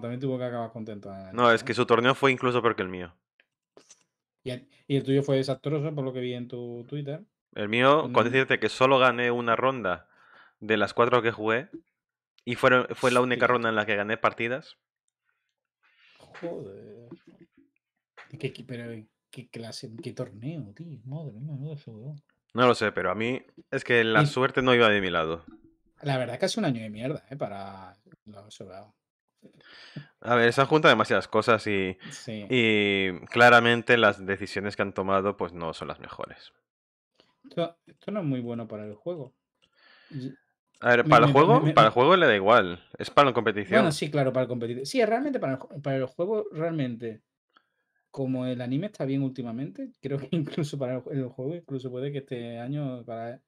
también tuvo que acabar contento. No, es que su torneo fue incluso peor que el mío. Y el, tuyo fue desastroso, por lo que vi en tu Twitter. El mío, con decirte que solo gané una ronda de las cuatro que jugué. Y fue, fue la única ronda en la que gané partidas. Joder. ¿Qué, qué clase, qué torneo, tío. Madre mía, no lo sé, pero a mí es que la suerte no iba de mi lado. La verdad es que hace un año de mierda, ¿eh? Para los sobrados. A ver, se han juntado demasiadas cosas y, claramente las decisiones que han tomado pues no son las mejores. Esto, no es muy bueno para el juego. A ver, para el juego, para el juego le da igual. Es para la competición. Bueno, sí, claro, para el competición. Sí, realmente para el, juego, realmente. Como el anime está bien últimamente, creo que incluso para el, el juego, incluso puede que este año para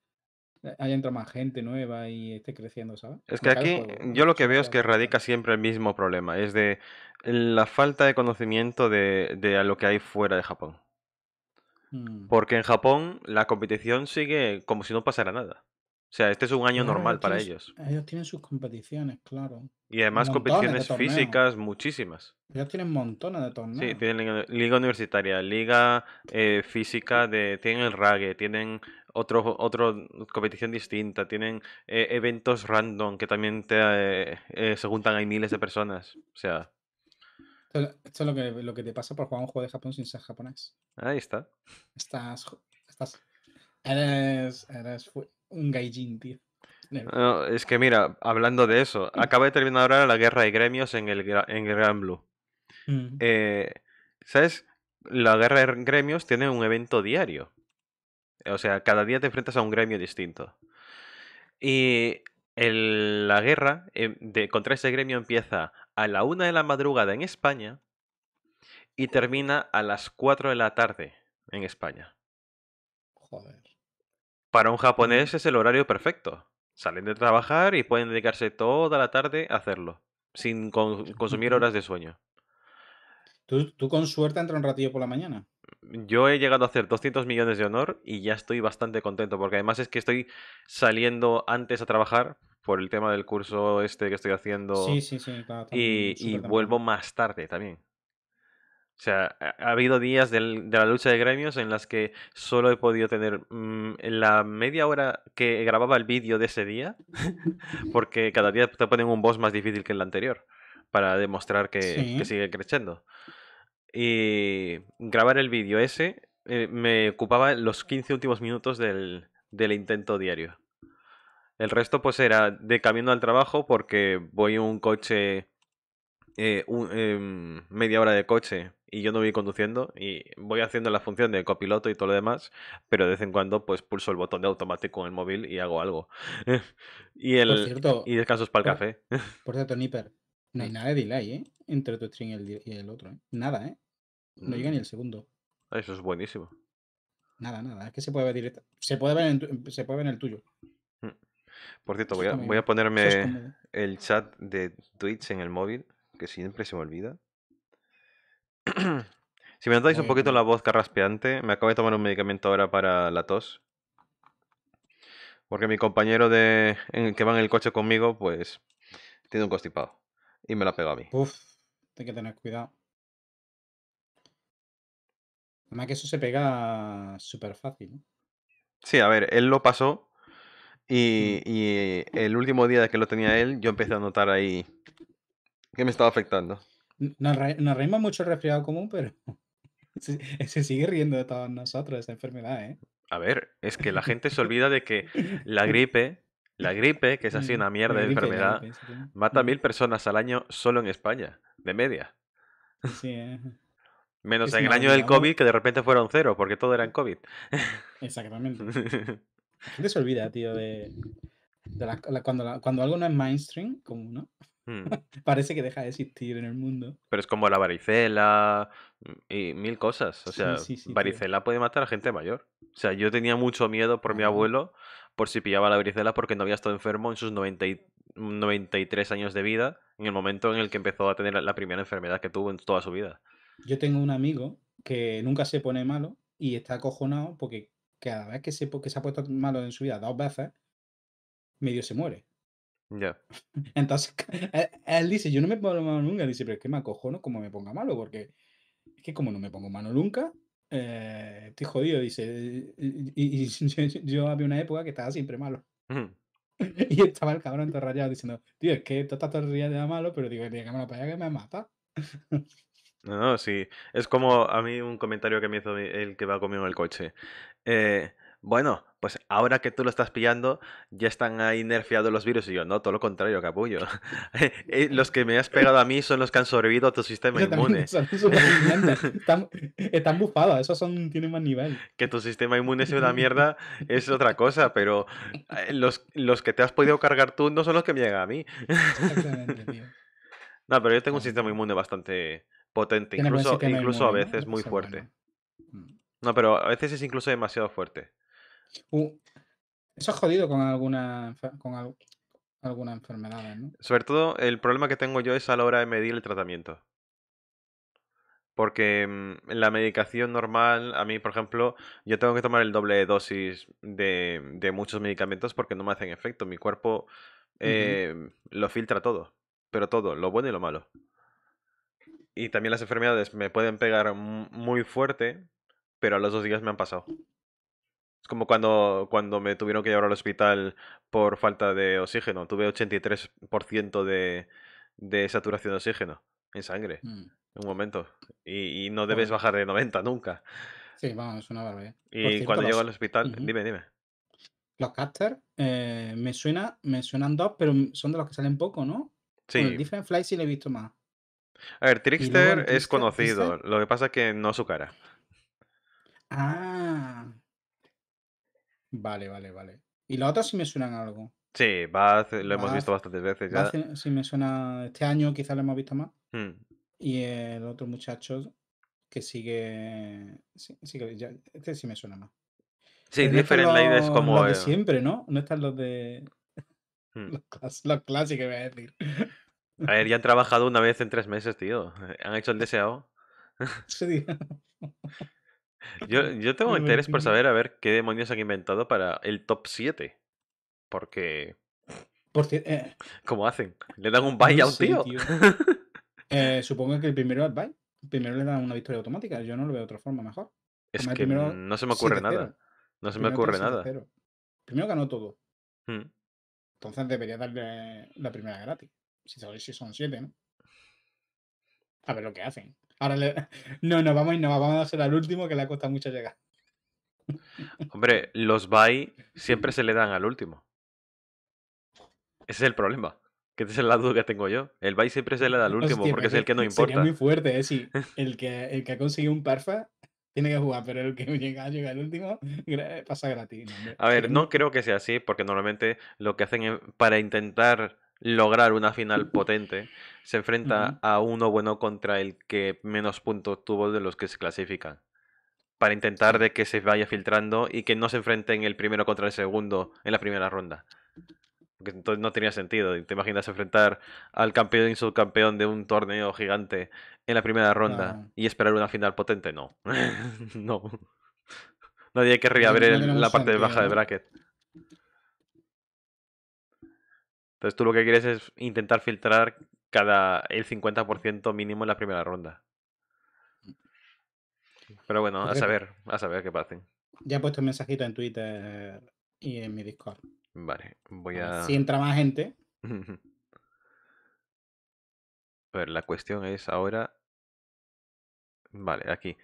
eh, ahí entra más gente nueva y esté creciendo, ¿sabes? Es que aquí yo lo que veo es que radica siempre el mismo problema, es de la falta de conocimiento de, de lo que hay fuera de Japón. Mm. Porque en Japón la competición sigue como si no pasara nada. O sea, este es un año normal para ellos. Ellos tienen sus competiciones, claro. Y además competiciones físicas muchísimas. Ellos tienen montones de torneos. Sí, tienen liga universitaria, liga eh, física, de, tienen el rugby, tienen otra otro competición distinta, tienen eh, eventos random que también te, eh, se juntan, a miles de personas. O sea... Esto, es lo que, lo que te pasa por jugar un juego de Japón sin ser japonés. Ahí está. Estás... estás eres... eres un gaijin, tío. es que mira, hablando de eso, acaba de terminar ahora la guerra de gremios en el, en Gran Blue. Mm. Eh, ¿Sabes? La guerra de gremios tiene un evento diario. O sea, cada día te enfrentas a un gremio distinto. Y la guerra em, de, contra ese gremio empieza a la una de la madrugada en España y termina a las cuatro de la tarde en España. Joder. Para un japonés es el horario perfecto. Salen de trabajar y pueden dedicarse toda la tarde a hacerlo, sin consumir horas de sueño. ¿Tú, con suerte entras un ratillo por la mañana? Mm, yo he llegado a hacer 200 millones de honor y ya estoy bastante contento, porque además es que estoy saliendo antes a trabajar por el tema del curso este que estoy haciendo. Sí, sí, sí. y vuelvo más tarde también. O sea, ha habido días de la lucha de gremios en las que solo he podido tener mm, la media hora que grababa el vídeo de ese día, porque cada día te ponen un boss más difícil que el anterior, para demostrar que, sigue creciendo. Y grabar el vídeo ese eh, me ocupaba los 15 últimos minutos del, intento diario. El resto pues era de camino al trabajo porque voy en un coche eh, em, media hora de coche y yo no voy conduciendo y voy haciendo la función de copiloto y todo lo demás, pero de vez en cuando pues pulso el botón de automático en el móvil y hago algo. y el y descansos para el café. Por cierto, Nipper, no hay mm. nada de delay, ¿eh? Entre tu stream y el, otro, ¿eh? Nada, ¿eh? No llega mm. ni el segundo. Ah, eso es buenísimo. Nada, nada, es que se puede ver directo. Se puede ver en, se puede ver en el tuyo. Mm. Por cierto, voy voy a ponerme el chat de Twitch en el móvil que siempre se me olvida. si me notáis un poquito la voz carraspeante, me acabo de tomar un medicamento ahora para la tos. Porque mi compañero de, que va en el coche conmigo, pues tiene un constipado. Y me la pega a mí. Uf, hay que tener cuidado. Además que eso se pega súper fácil. Sí, a ver, él lo pasó. Y, mm. y, el último día que lo tenía él, yo empecé a notar ahí ¿Qué me estaba afectando. Nos, reímos mucho el resfriado común, pero se, sigue riendo de todos nosotros esa enfermedad, ¿eh? A ver, es que la gente se olvida de que la gripe, la gripe, que es así mm, una mierda de enfermedad, mata a mm. mil personas al año solo en España, de media. Sí, ¿eh? Menos en el año del COVID, que de repente fueron cero, porque todo era en COVID. Exactamente. La gente se olvida, tío, de, cuando, cuando algo no es mainstream, como, ¿no? Hmm. Parece que deja de existir en el mundo. Pero es como la varicela mm, y mil cosas. O sea, varicela puede matar a gente mayor. O sea, yo tenía mucho miedo por mi abuelo por si pillaba la varicela porque no había estado enfermo en sus y... 93 mm, años de vida en el momento en el que empezó a tener la primera enfermedad que tuvo en toda su vida. Yo tengo un amigo que nunca se pone malo y está acojonado porque cada vez que se, que se ha puesto malo en su vida dos veces, medio se muere. Ya. Entonces, él, dice, yo no me pongo malo nunca. dice, pero es que me no como me ponga malo, porque es que como no me pongo malo nunca, eh, estoy jodido. Dice, eh, y, yo, había una época que estaba siempre malo. y estaba el cabrón todo rayado diciendo, tío, es que todo estás todo de malo, pero digo, que me para que me mata. no, no, sí. Es como a mí un comentario que me hizo el que va conmigo en el coche. Eh, bueno, pues ahora que tú lo estás pillando, ya están ahí nerfeados los virus. Y yo, no, todo lo contrario, capullo. Eh, los que me has pegado a mí son los que han sobrevivido a tu sistema inmune. están, bufados, esos son, tienen más nivel. Que tu sistema inmune sea una mierda es otra cosa, pero eh, los, los que te has podido cargar tú no son los que me llegan a mí. No, pero yo tengo un sistema inmune bastante potente, incluso a veces muy fuerte. Mm. No, pero a veces es incluso demasiado fuerte. Uh, eso es jodido con alguna, con algunas ¿no? Sobre todo, el problema que tengo yo es a la hora de medir el tratamiento. Porque mm, la medicación normal, a mí, por ejemplo, yo tengo que tomar el doble de dosis de, muchos medicamentos porque no me hacen efecto. Mi cuerpo eh, lo filtra todo, pero todo, lo bueno y lo malo. Y también las enfermedades me pueden pegar muy fuerte, pero a los dos días me han pasado. Es como cuando, cuando me tuvieron que llevar al hospital por falta de oxígeno. Tuve 83% de, de saturación de oxígeno en sangre mm. en un momento. Y, no debes bajar de 90 nunca. Sí, vamos, es una barbaridad. Y cuando llego al hospital, dime, dime. Los caster eh, me, suena, me suenan dos, pero son de los que salen poco, ¿no? Sí. el Different Fly sí le he visto más. A ver, Trickster es conocido. Lo que pasa es que no su cara. Ah, Vale, vale, vale. Y los otros sí me suenan a algo. Sí, lo hemos visto bastantes veces ya. me suena. Este año quizás lo hemos visto más. Hmm. Y el otro muchacho que sigue. este sí me suena más. Sí, Different es como. Los de siempre, ¿no? No están los de. Hmm. Los, clásicos, a decir. A ver, ya han trabajado una vez en tres meses, tío. Han hecho el deseado. Sí, tío. Yo, tengo interés por saber a ver qué demonios han inventado para el top 7. Porque. Por eh, ¿Cómo hacen? ¿Le dan un bye a un tío? Eh, supongo que el primero es bye. Primero le dan una victoria automática. Yo no lo veo de otra forma mejor. Es que no se me ocurre nada. No se me ocurre nada. Primero ganó todo. Hmm. Entonces debería darle la primera gratis. Si son 7, ¿no? A ver lo que hacen. Ahora le... No, no, vamos a innovar, vamos a hacer al último que le ha mucho llegar. Hombre, los buy siempre se le dan al último. Ese es el problema. Que esa es la duda que tengo yo. El buy siempre se le da al último porque es el que no importa. Es muy fuerte, es eh, sí. El que, el que ha conseguido un parfa tiene que jugar, pero el que llega, al último pasa gratis. A ver, no creo que sea así porque normalmente lo que hacen es para intentar lograr una final potente, se enfrenta a uno bueno contra el que menos puntos tuvo de los que se clasifican. Para intentar de que se vaya filtrando y que no se enfrenten el primero contra el segundo en la primera ronda. Porque entonces no tenía sentido. Te imaginas enfrentar al campeón y subcampeón de un torneo gigante en la primera ronda y esperar una final potente. No. no. Nadie querría ver la parte de baja de bracket. Entonces tú lo que quieres es intentar filtrar cada el 50% mínimo en la primera ronda. Pero bueno, a saber, a saber qué pasen. Ya he puesto el mensajito en Twitter y en mi Discord. Vale, voy a si entra más gente. a ver, la cuestión es ahora. Vale, aquí.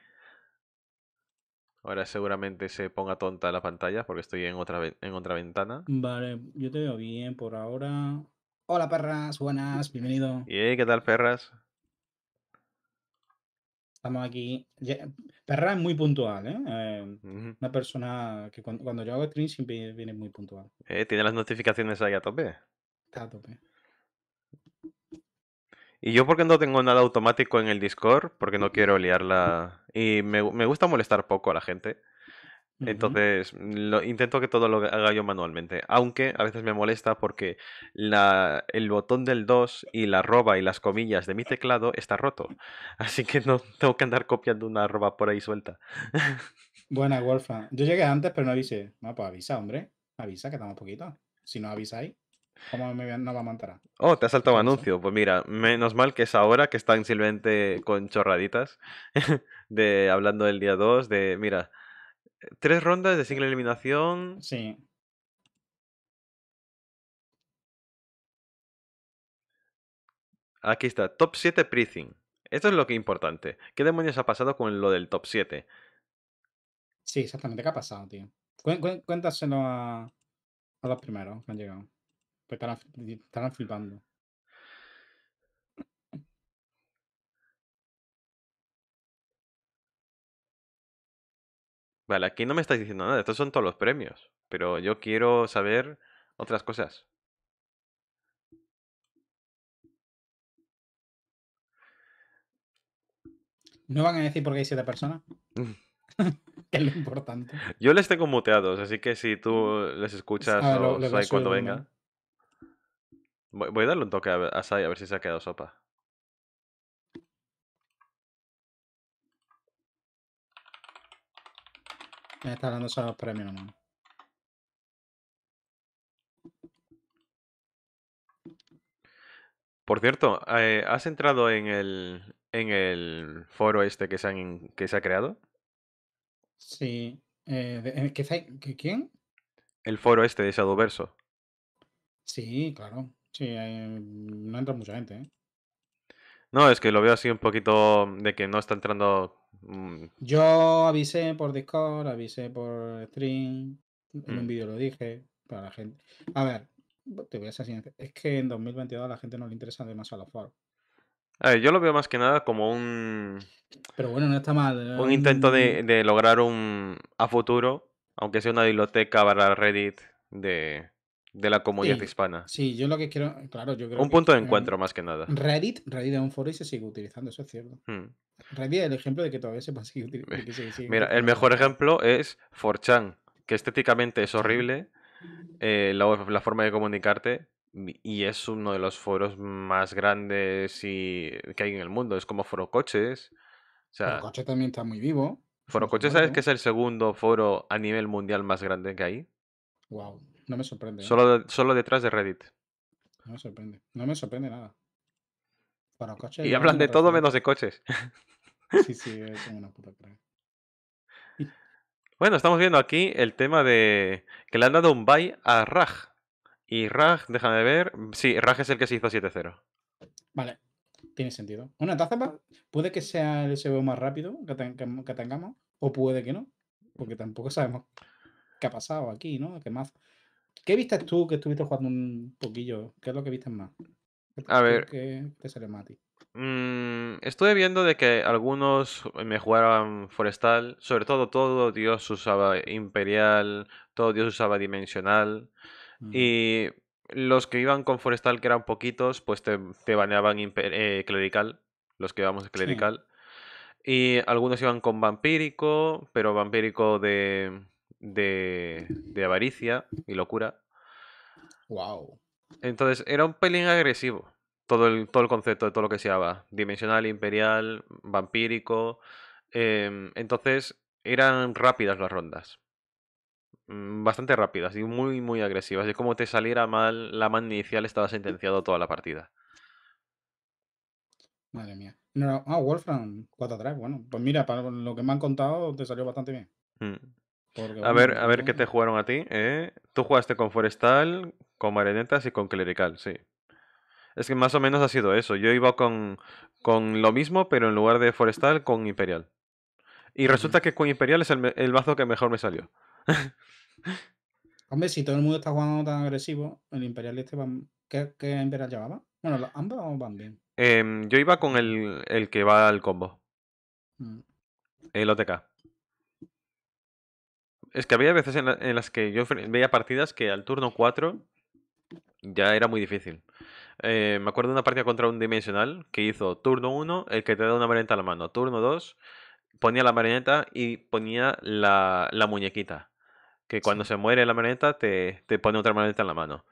Ahora seguramente se ponga tonta la pantalla porque estoy en otra, en otra ventana. Vale, yo te veo bien por ahora. Hola perras, buenas, bienvenido. ¿Y qué tal perras? Estamos aquí. Perra es muy puntual, ¿eh? eh una persona que cuando, yo hago stream siempre viene muy puntual. Eh, tiene las notificaciones ahí a tope. Está a tope. ¿Y yo porque no tengo nada automático en el Discord? Porque no quiero liarla. Y me, gusta molestar poco a la gente. Entonces, mm, intento que todo lo haga yo manualmente. Aunque a veces me molesta porque la, el botón del 2 y la arroba y las comillas de mi teclado está roto. Así que no tengo que andar copiando una arroba por ahí suelta. Buena, Wolfa. Yo llegué antes, pero no avisé. No, pues avisa, hombre. Avisa, que estamos poquito. Si no avisáis. ¿Cómo me, no a Oh, te ha saltado un anuncio. Pues mira, menos mal que es ahora que están simplemente con chorraditas de hablando del día 2, de mira, tres rondas de single eliminación. Sí. Aquí está, top 7 pricing. Esto es lo que es importante. ¿Qué demonios ha pasado con lo del top 7? Sí, exactamente. ¿Qué ha pasado, tío? Cuéntaselo a, a los primeros que han llegado. Pues, estarán, filmando flipando. Vale, aquí no me estáis diciendo nada. Estos son todos los premios. Pero yo quiero saber otras cosas. ¿No van a decir por qué hay siete personas? Mm. es lo importante. Yo les tengo muteados, así que si tú mm. les escuchas cuando venga. Voy, a darle un toque a, Say a ver si se ha quedado sopa. Me está dando para premios mano. Por cierto, eh, ¿has entrado en el, en el foro este que se, que se ha creado? Sí. Eh, eh, ¿Quién? El foro este de Shadowverso. Sí, claro. Sí, no entra mucha gente, ¿eh? No, es que lo veo así un poquito de que no está entrando. Mm, yo avisé por Discord, avisé por stream, en un mm. vídeo lo dije, para la gente. A ver, te voy a es que en 2022 a la gente no le interesa demasiado los foros. A eh, ver, yo lo veo más que nada como un, Pero bueno, no está mal. Eh, un intento de, lograr un a futuro, aunque sea una biblioteca para Reddit de, de la comunidad hispana. Sí, yo lo que quiero, claro, yo creo Un punto de encuentro más que nada. Reddit, Reddit es un foro y se sigue utilizando, eso es cierto. Hmm. Reddit es el ejemplo de que todavía se puede seguir utilizando. Mira, el mejor ejemplo es 4 que estéticamente es horrible eh, la, forma de comunicarte mm, y es uno de los foros más grandes y, que hay en el mundo. Es como forocoches Coches. O también está muy vivo. Foro ¿sabes que es el segundo foro a nivel mundial más grande que hay? Wow, no me sorprende. ¿eh? Solo, solo detrás de Reddit. No me sorprende. No me sorprende nada. Para coches. Y hablan de todo menos de coches. Sí, sí, es una puta crack. Bueno, estamos viendo aquí el tema de que le han dado un bye a Raj. Y Raj, déjame ver. Sí, Raj es el que se hizo 7-0. Vale, tiene sentido. Una taza puede que sea el SBO más rápido que, tengamos, o puede que no, porque tampoco sabemos qué ha pasado aquí, ¿no? ¿Qué más? ¿Qué viste tú que estuviste jugando un poquillo? ¿Qué es lo que viste más? A ver. ¿Qué te sale mm, estuve viendo de que algunos me jugaban Forestal, sobre todo todo Dios usaba Imperial, todo Dios usaba Dimensional mm. y los que iban con Forestal, que eran poquitos, pues te, baneaban eh, Clerical, los que íbamos Clerical. Y algunos iban con Vampírico, pero Vampírico de de, avaricia y locura. Wow. Entonces, era un pelín agresivo. Todo el, todo el concepto de todo lo que se llama. Dimensional, imperial, vampírico. Em, entonces, eran rápidas las rondas. Mm, bastante rápidas y muy, muy agresivas. Es como te saliera mal la mano inicial, estaba sentenciado toda la partida. Madre mía. ah, Wolfram, 4 atrás. Bueno, pues mira, para lo que me han contado, te salió bastante bien. Mm a ver, a ver qué te jugaron a ti. ¿eh? Tú jugaste con Forestal, con Marionetas y con Clerical, sí. Es que más o menos ha sido eso. Yo iba con, con lo mismo, pero en lugar de Forestal, con Imperial. Y resulta que con Imperial es el, el que mejor me salió. Hombre, si todo el mundo está jugando tan agresivo, el Imperial este va... ¿Qué, Imperial llevaba? Bueno, ambos van bien. Em, yo iba con el, el, que va al combo. Mm. El OTK. Es que había veces en, las que yo veía partidas que al turno 4 ya era muy difícil. Eh, me acuerdo de una partida contra un dimensional que hizo turno 1, el que te da una marioneta a la mano. Turno 2, ponía la marioneta y ponía la, muñequita. Que cuando se muere la marioneta te, pone otra marioneta en la mano.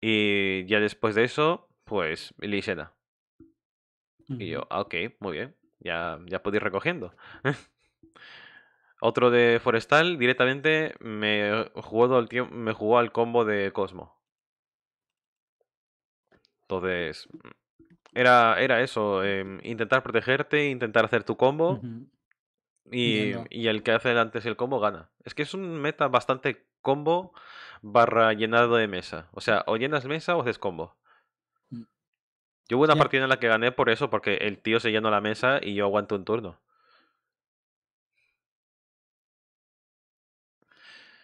Y ya después de eso, pues Lisena. Y yo, ah, ok, muy bien. Ya, ya ir recogiendo. Otro de Forestal directamente me jugó, el tiempo, me jugó al combo de Cosmo. Entonces, mm, era, era eso, em, intentar protegerte, intentar hacer tu combo. y, el que hace antes el combo gana. Es que es un meta bastante combo barra llenado de mesa. O sea, o llenas mesa o haces combo. Mm. Yo hubo una partida en la que gané por eso, porque el tío se llenó la mesa y yo aguanto un turno.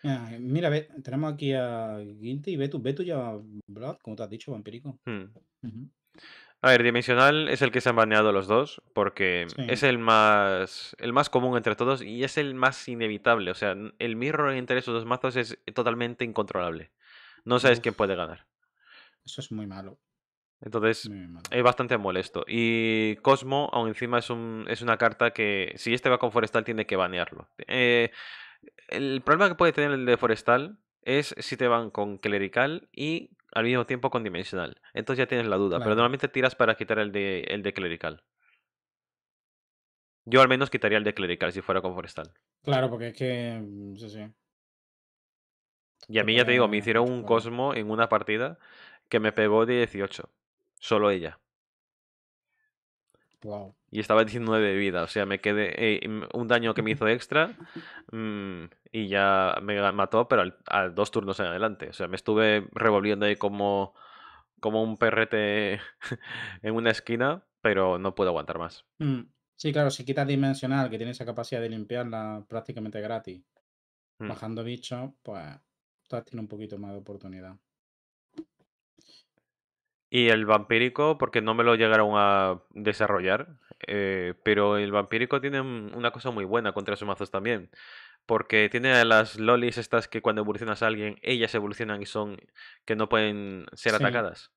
Ah, mira, ve- tenemos aquí a Guinte y Betu. Betu ya, Blood, como te has dicho, vampírico. Hmm. A ver, Dimensional es el que se han baneado los dos porque es el más, el más común entre todos y es el más inevitable. O sea, el mirror entre esos dos mazos es totalmente incontrolable. No sabes quién puede ganar. Eso es muy malo. Entonces, es bastante molesto. Y Cosmo, aún encima, es, es una carta que si este va con Forestal tiene que banearlo. Eh, el problema que puede tener el de Forestal es si te van con Clerical y al mismo tiempo con Dimensional. Entonces ya tienes la duda, pero normalmente tiras para quitar el de, el de Clerical. Yo al menos quitaría el de Clerical si fuera con Forestal. Claro, porque es que. Mm, sí, Y a mí, ya te digo, me hicieron un Cosmo en una partida que me pegó 18. Solo ella. Wow y estaba 19 de vida. O sea, me quedé. Eh, un daño que me hizo extra mm, y ya me mató, pero al, a dos turnos en adelante. O sea, me estuve revolviendo ahí como, como un perrete en una esquina, pero no puedo aguantar más. Mm, sí, claro, si quitas dimensional, que tiene esa capacidad de limpiarla prácticamente gratis, mm. bajando bicho, pues todas tiene un poquito más de oportunidad. Y el vampírico, porque no me lo llegaron a desarrollar. Eh, pero el vampírico tiene una cosa muy buena contra sus mazos también. Porque tiene a las lolis estas que cuando evolucionas a alguien, ellas evolucionan y son que no pueden ser atacadas.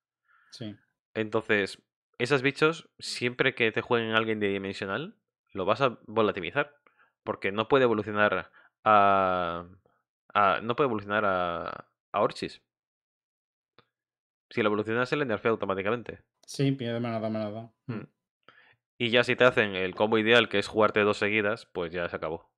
Entonces, esos bichos, siempre que te jueguen alguien de dimensional, lo vas a volatilizar. Porque no puede evolucionar a. no puede evolucionar a. a Orchis. Si lo evolucionas, se le nerfea automáticamente. Sí, pierde manada, manada. Mm. Mm. Y ya si te hacen el combo ideal, que es jugarte dos seguidas, pues ya se acabó.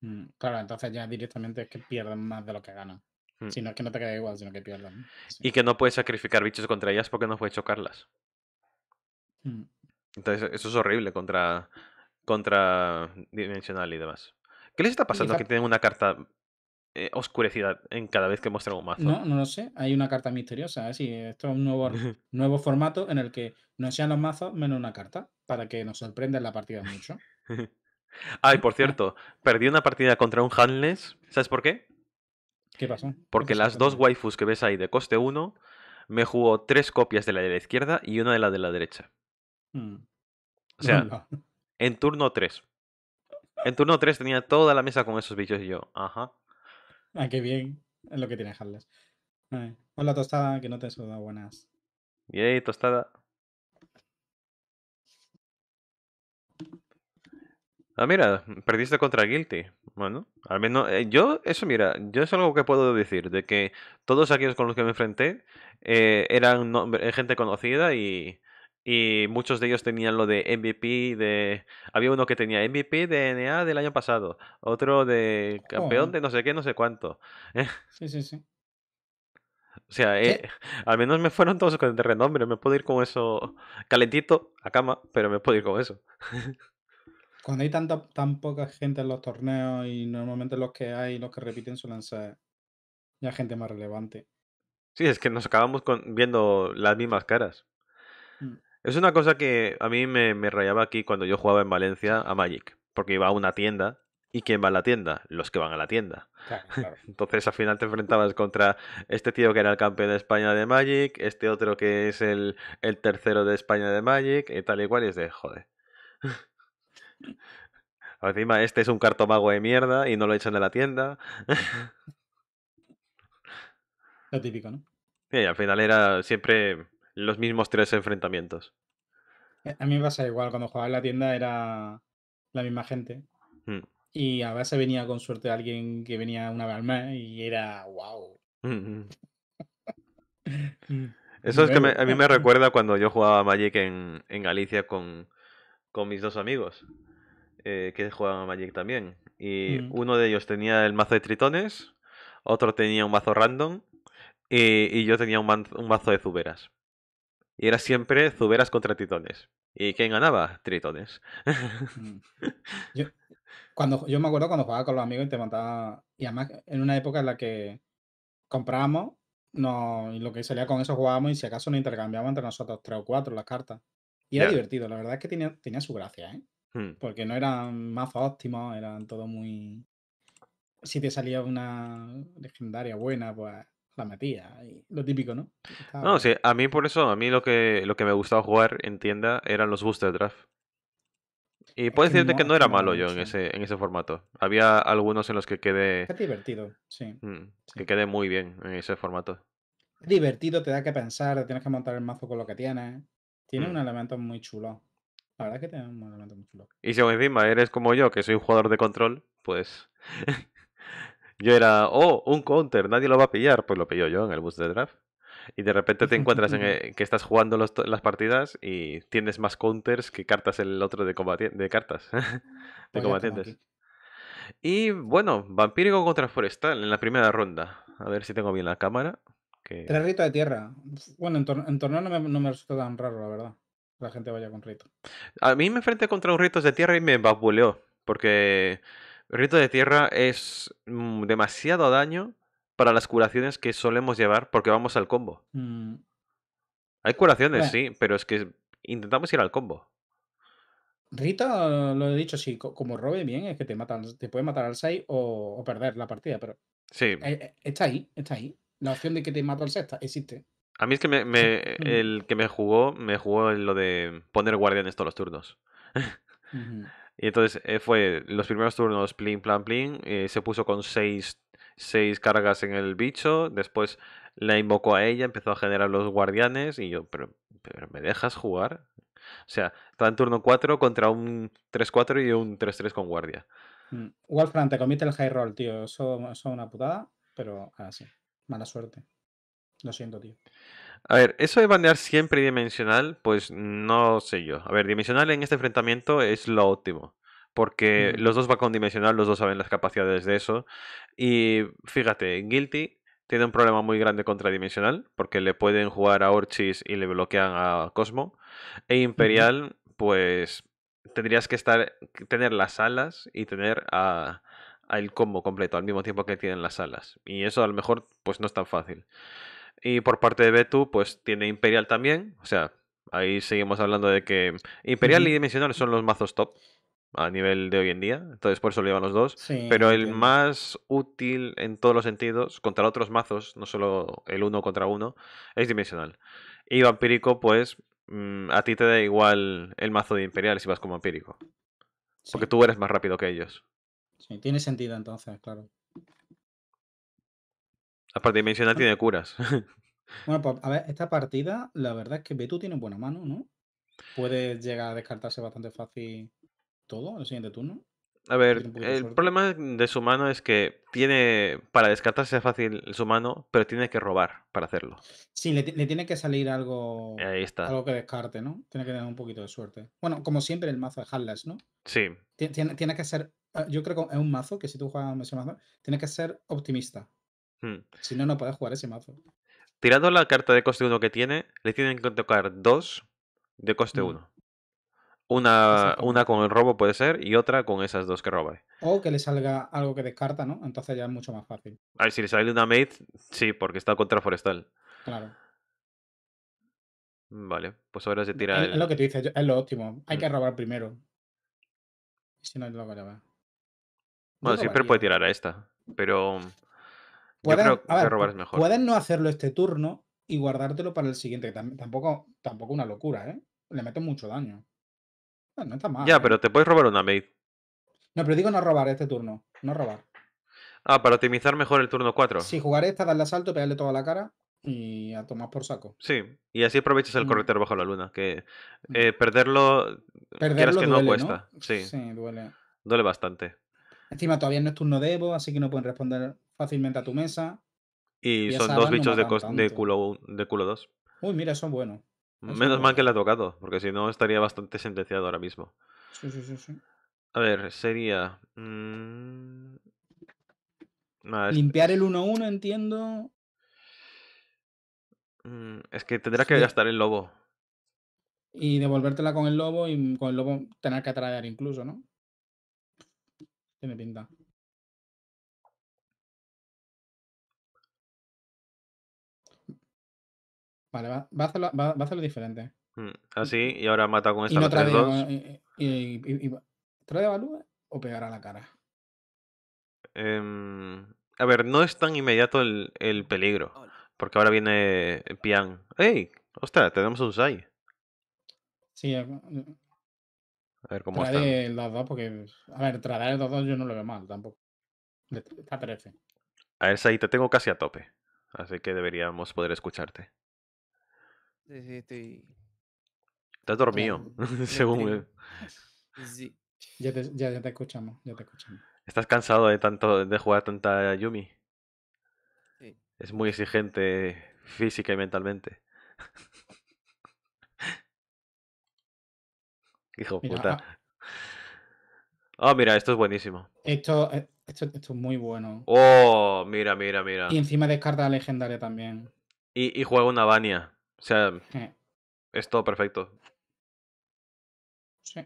Mm, claro, entonces ya directamente es que pierden más de lo que ganan. Mm. Si no es que no te queda igual, sino que pierden. Y que no puedes sacrificar bichos contra ellas porque no puedes chocarlas. Mm. Entonces, e, eso es horrible contra, contra Dimensional y demás. ¿Qué les está pasando que tienen una carta eh, oscurecidad en cada vez que muestra un mazo. No, no lo sé. Hay una carta misteriosa. ¿eh? Sí, esto es un nuevo, nuevo formato en el que no sean los mazos menos una carta, para que nos sorprenda la partida mucho. Ay, por cierto, perdí una partida contra un Handless. ¿Sabes por qué? ¿Qué pasó? Porque las dos waifus que ves ahí de coste 1 me jugó tres copias de la de la izquierda y una de la de la derecha. Hmm. O sea, en turno 3. En turno 3 tenía toda la mesa con esos bichos y yo, ajá, Ah, qué bien. Es lo que tiene Harles. Hola, tostada, que no te suda Buenas. Yay, tostada. Ah, mira, perdiste contra Guilty. Bueno, al menos eh, yo, eso mira, yo es algo que puedo decir, de que todos aquellos con los que me enfrenté eh, eran eh, gente conocida y y muchos de ellos tenían lo de MVP de había uno que tenía MVP de NA del año pasado, otro de campeón oh. de no sé qué, no sé cuánto. Sí, sí, sí. O sea, eh, al menos me fueron todos con el renombre, me puedo ir con eso calentito a cama, pero me puedo ir con eso. Cuando hay tanta tan poca gente en los torneos y normalmente los que hay, los que repiten su ser ya gente más relevante. Sí, es que nos acabamos con, viendo las mismas caras. Es una cosa que a mí me, rayaba aquí cuando yo jugaba en Valencia a Magic, porque iba a una tienda ¿Y quién va a la tienda? Los que van a la tienda. Entonces al final te enfrentabas contra este tío que era el campeón de España de Magic, este otro que es el, tercero de España de Magic, y tal y cual, y es de joder. Encima, este es un cartomago de mierda y no lo echan de la tienda. Lo típico, ¿no? Y al final era siempre los mismos tres enfrentamientos. Eh, a mí me pasa igual, cuando jugaba en la tienda era la misma gente. Hmm. Y a veces venía con suerte alguien que venía una vez y era wow. Mm, mm. mm, Eso es que a mí me recuerda cuando yo jugaba Magic en, en Galicia con, mis dos amigos, eh, que jugaban Magic también. Y uno de ellos tenía el mazo de tritones, otro tenía un mazo random y, yo tenía un mazo de zuberas. Y era siempre Zuberas contra Tritones. ¿Y quién ganaba? Tritones. Mm. yo, cuando, yo me acuerdo cuando jugaba con los amigos y te mataba... Y además, en una época en la que comprábamos no, y lo que salía con eso jugábamos y si acaso nos intercambiábamos entre nosotros tres o cuatro las cartas. Y era divertido, la verdad es que tenía, tenía su gracia, ¿eh? Hmm. Porque no eran mazos óptimos, eran todo muy. Si te salía una legendaria buena, pues la y lo típico, ¿no? No, sí, a mí por eso, a mí lo que, lo que me gustaba jugar en tienda eran los booster draft. Y puedes decirte que no era malo yo en ese, en ese formato. Había algunos en los que quedé. Es divertido, mm, sí. Que quedé muy bien en ese formato. Es divertido, te da que pensar, tienes que montar el mazo con lo que tienes. Tiene un mm. elemento muy chulo. La verdad que tiene un elemento muy chulo. Y si encima eres como yo, que soy un jugador de control, pues yo era, oh, un counter, nadie lo va a pillar. Pues lo pillo yo en el bus de draft. Y de repente te encuentras en eh, que estás jugando los, las partidas y tienes más counters que cartas el otro de, de cartas, de pues combatientes. Y bueno, vampírico contra forestal en la primera ronda. A ver si tengo bien la cámara. Que... Tres ritos de tierra. Bueno, en, torneo no me, resulta tan raro, la verdad. La gente vaya con rito. A mí me enfrenté contra un ritos de tierra y me babuleó. Porque rito de tierra es mm, demasiado daño para las curaciones que solemos llevar porque vamos al combo. Mm. Hay curaciones, sí, pero es que intentamos ir al combo. Rita, lo he dicho, sí, como robe bien, es que te matan, te puede matar al 6 o, perder la partida, pero. Sí. E-, e-, está ahí, está ahí. La opción de que te mato al 6 existe. A mí es que el que me jugó, me jugó en lo de poner guardianes todos los turnos. Y entonces eh, fue los primeros turnos, plin, plan, plin. Eh, se puso con seis, seis cargas en el bicho. Después la invocó a ella, empezó a generar los guardianes. Y yo, pero, pero ¿me dejas jugar? O sea, está en turno 4 contra un 3-4 y un 3-3 con guardia. Mm, te comite el high roll, tío. Eso es una putada, pero así. Ah, Mala suerte. Lo siento, tío. A ver, eso de bandear siempre dimensional, pues no sé yo. A ver, dimensional en este enfrentamiento es lo óptimo. Porque los dos van con dimensional, los dos saben las capacidades de eso. Y fíjate, Guilty tiene un problema muy grande contra dimensional, porque le pueden jugar a Orchis y le bloquean a Cosmo. E Imperial, pues tendrías que estar tener las alas y tener a, el combo completo al mismo tiempo que tienen las alas. Y eso a lo mejor pues no es tan fácil. Y por parte de Betu, pues tiene Imperial también. O sea, ahí seguimos hablando de que Imperial y Dimensional son los mazos top a nivel de hoy en día. Entonces por eso lo llevan los dos. pero el más útil en todos los sentidos contra otros mazos, no solo el uno contra uno, es Dimensional. Y Vampírico, pues mm, a ti te da igual el mazo de Imperial si vas como Vampírico. Porque tú eres más rápido que ellos. Sí, tiene sentido entonces, claro. La partida dimensional tiene curas. Bueno, pues, a ver, esta partida, la verdad es que Betu tiene buena mano, ¿no? Puede llegar a descartarse bastante fácil todo en el siguiente turno. A ver, el problema de su mano es que tiene. Para descartarse fácil su mano, pero tiene que robar para hacerlo. Sí, le, tiene que salir algo. Algo que descarte, ¿no? Tiene que tener un poquito de suerte. Bueno, como siempre, el mazo de Hallas, ¿no? Sí. Tiene, que ser. Ah, yo creo que es un mazo que si tú juegas ese mazo, tiene que ser optimista. Hmm. Si no, no puedes jugar ese mazo. Tirando la carta de coste 1 que tiene, le tienen que tocar dos de coste 1. Mm. Una, una con el robo puede ser y otra con esas dos que roba. O que le salga algo que descarta, ¿no? Entonces ya es mucho más fácil. A ver, si le sale una maid, sí, porque está contra forestal. Claro. Vale, pues ahora se mm, tira es, lo que te dices, es lo óptimo. Hay hmm. que robar primero. Si no, va lo llevar Bueno, siempre puede tirar a esta, pero... Pueden, Puedes no hacerlo este turno y guardártelo para el siguiente, tampoco, tampoco una locura, ¿eh? Le metes mucho daño. No, está mal. Ya, ¿eh? pero te puedes robar una maid. No, pero digo no robar este turno. No robar. Ah, para optimizar mejor el turno 4. si jugar esta, darle asalto, pegarle toda la cara y a tomar por saco. Sí, y así aprovechas el mm. corrector bajo la luna, que mm. eh, perderlo, perderlo que no cuesta. Sí. sí, duele. Duele bastante. Encima todavía no es turno de Evo, así que no pueden responder fácilmente a tu mesa. Y, son dos bichos de, de, culo, de culo 2. Uy, mira, son buenos. Menos mal que le ha tocado, porque si no estaría bastante sentenciado ahora mismo. A ver, sería. Mm, este Limpiar el 1-1, entiendo. Mm, es que tendrá que gastar el lobo. Y devolvértela con el lobo y con el lobo tener que atraer incluso, ¿no? Tiene pinta. Vale, va, a, hacerlo, va, a diferente. Mm, así, y ahora mata con esta y trae, dos. Y, ¿Trae de balúa o pegará a la cara? Em, a ver, no es tan inmediato el, el peligro. Porque ahora viene Pian. ¡Ey! ¡Ostras! Tenemos un Sai. Sí, eh, a ver cómo está. el 2-2 porque. A ver, traer el 2-2 yo no lo veo mal tampoco. Está 13. A ver, Sai, te tengo casi a tope. Así que deberíamos poder escucharte. Estoy... Estás dormido, según... Sí. Ya te, ya, ya te escuchamos, ya te escuchamos. ¿Estás cansado de tanto de jugar tanta Yumi? Sí. Es muy exigente física y mentalmente. Hijo puta. Ah, oh, mira, esto es buenísimo. Eh, esto, esto, es muy bueno. Oh, mira, mira, mira. Y encima descarta legendaria también. Y, y juega una Bania o sea, es todo perfecto. Sí.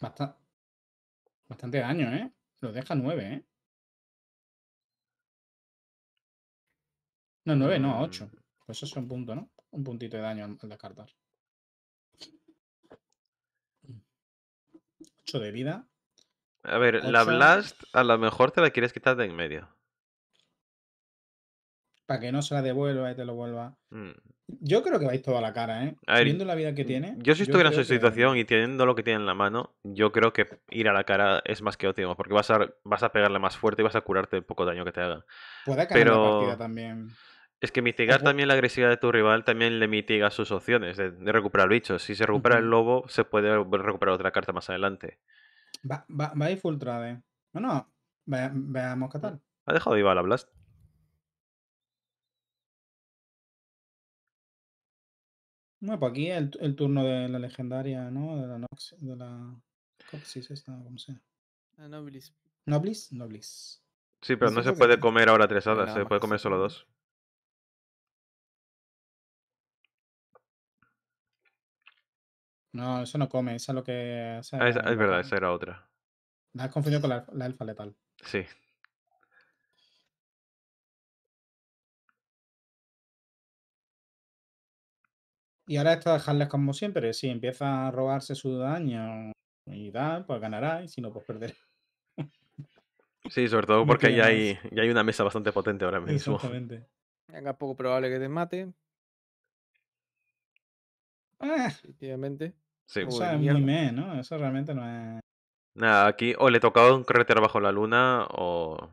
Bastante. Bastante daño, ¿eh? Lo deja nueve, ¿eh? No, nueve no, 8. Mm. Pues eso es un punto, ¿no? Un puntito de daño al descartar. Ocho de vida. A ver, la Blast a lo mejor te la quieres quitar de en medio para que no se la devuelva y te lo vuelva. Mm. Yo creo que vais toda la cara, ¿eh? la vida que mm, tiene. Yo si estoy en su situación y teniendo lo que tiene en la mano, yo creo que ir a la cara es más que óptimo, porque vas a, vas pegarle más fuerte y vas a curarte el poco daño que te haga. Puede caer la partida también. Es que mitigar también la agresividad de tu rival también le mitiga sus opciones de, recuperar bichos. Si se recupera el lobo, se puede recuperar otra carta más adelante. Va, va, a ir full trade. No, no, veamos qué mm. tal. ¿Ha dejado a la Blast? Bueno, pues aquí el, el, turno de la legendaria, ¿no? De la Nox, de la Coxis, esta, como sea. Noblis. Noblis, Noblis. Sí, pero pues no se puede comer ahora tres hadas, se puede comer solo dos. No, eso no come, esa es lo que. Ah, es verdad, esa era otra. La has confundido con la, alfa letal. Sí. Y ahora esto dejarles como siempre. Si empieza a robarse su daño y da, pues ganará, y si no, pues perderá. Sí, sobre todo porque ya hay, una mesa bastante potente ahora mismo. Exactamente. poco probable que te mate. Ah. Efectivamente. Sí. Eso es muy meh, ¿no? Eso realmente no es. Nada, aquí o le tocado un carretero bajo la luna o.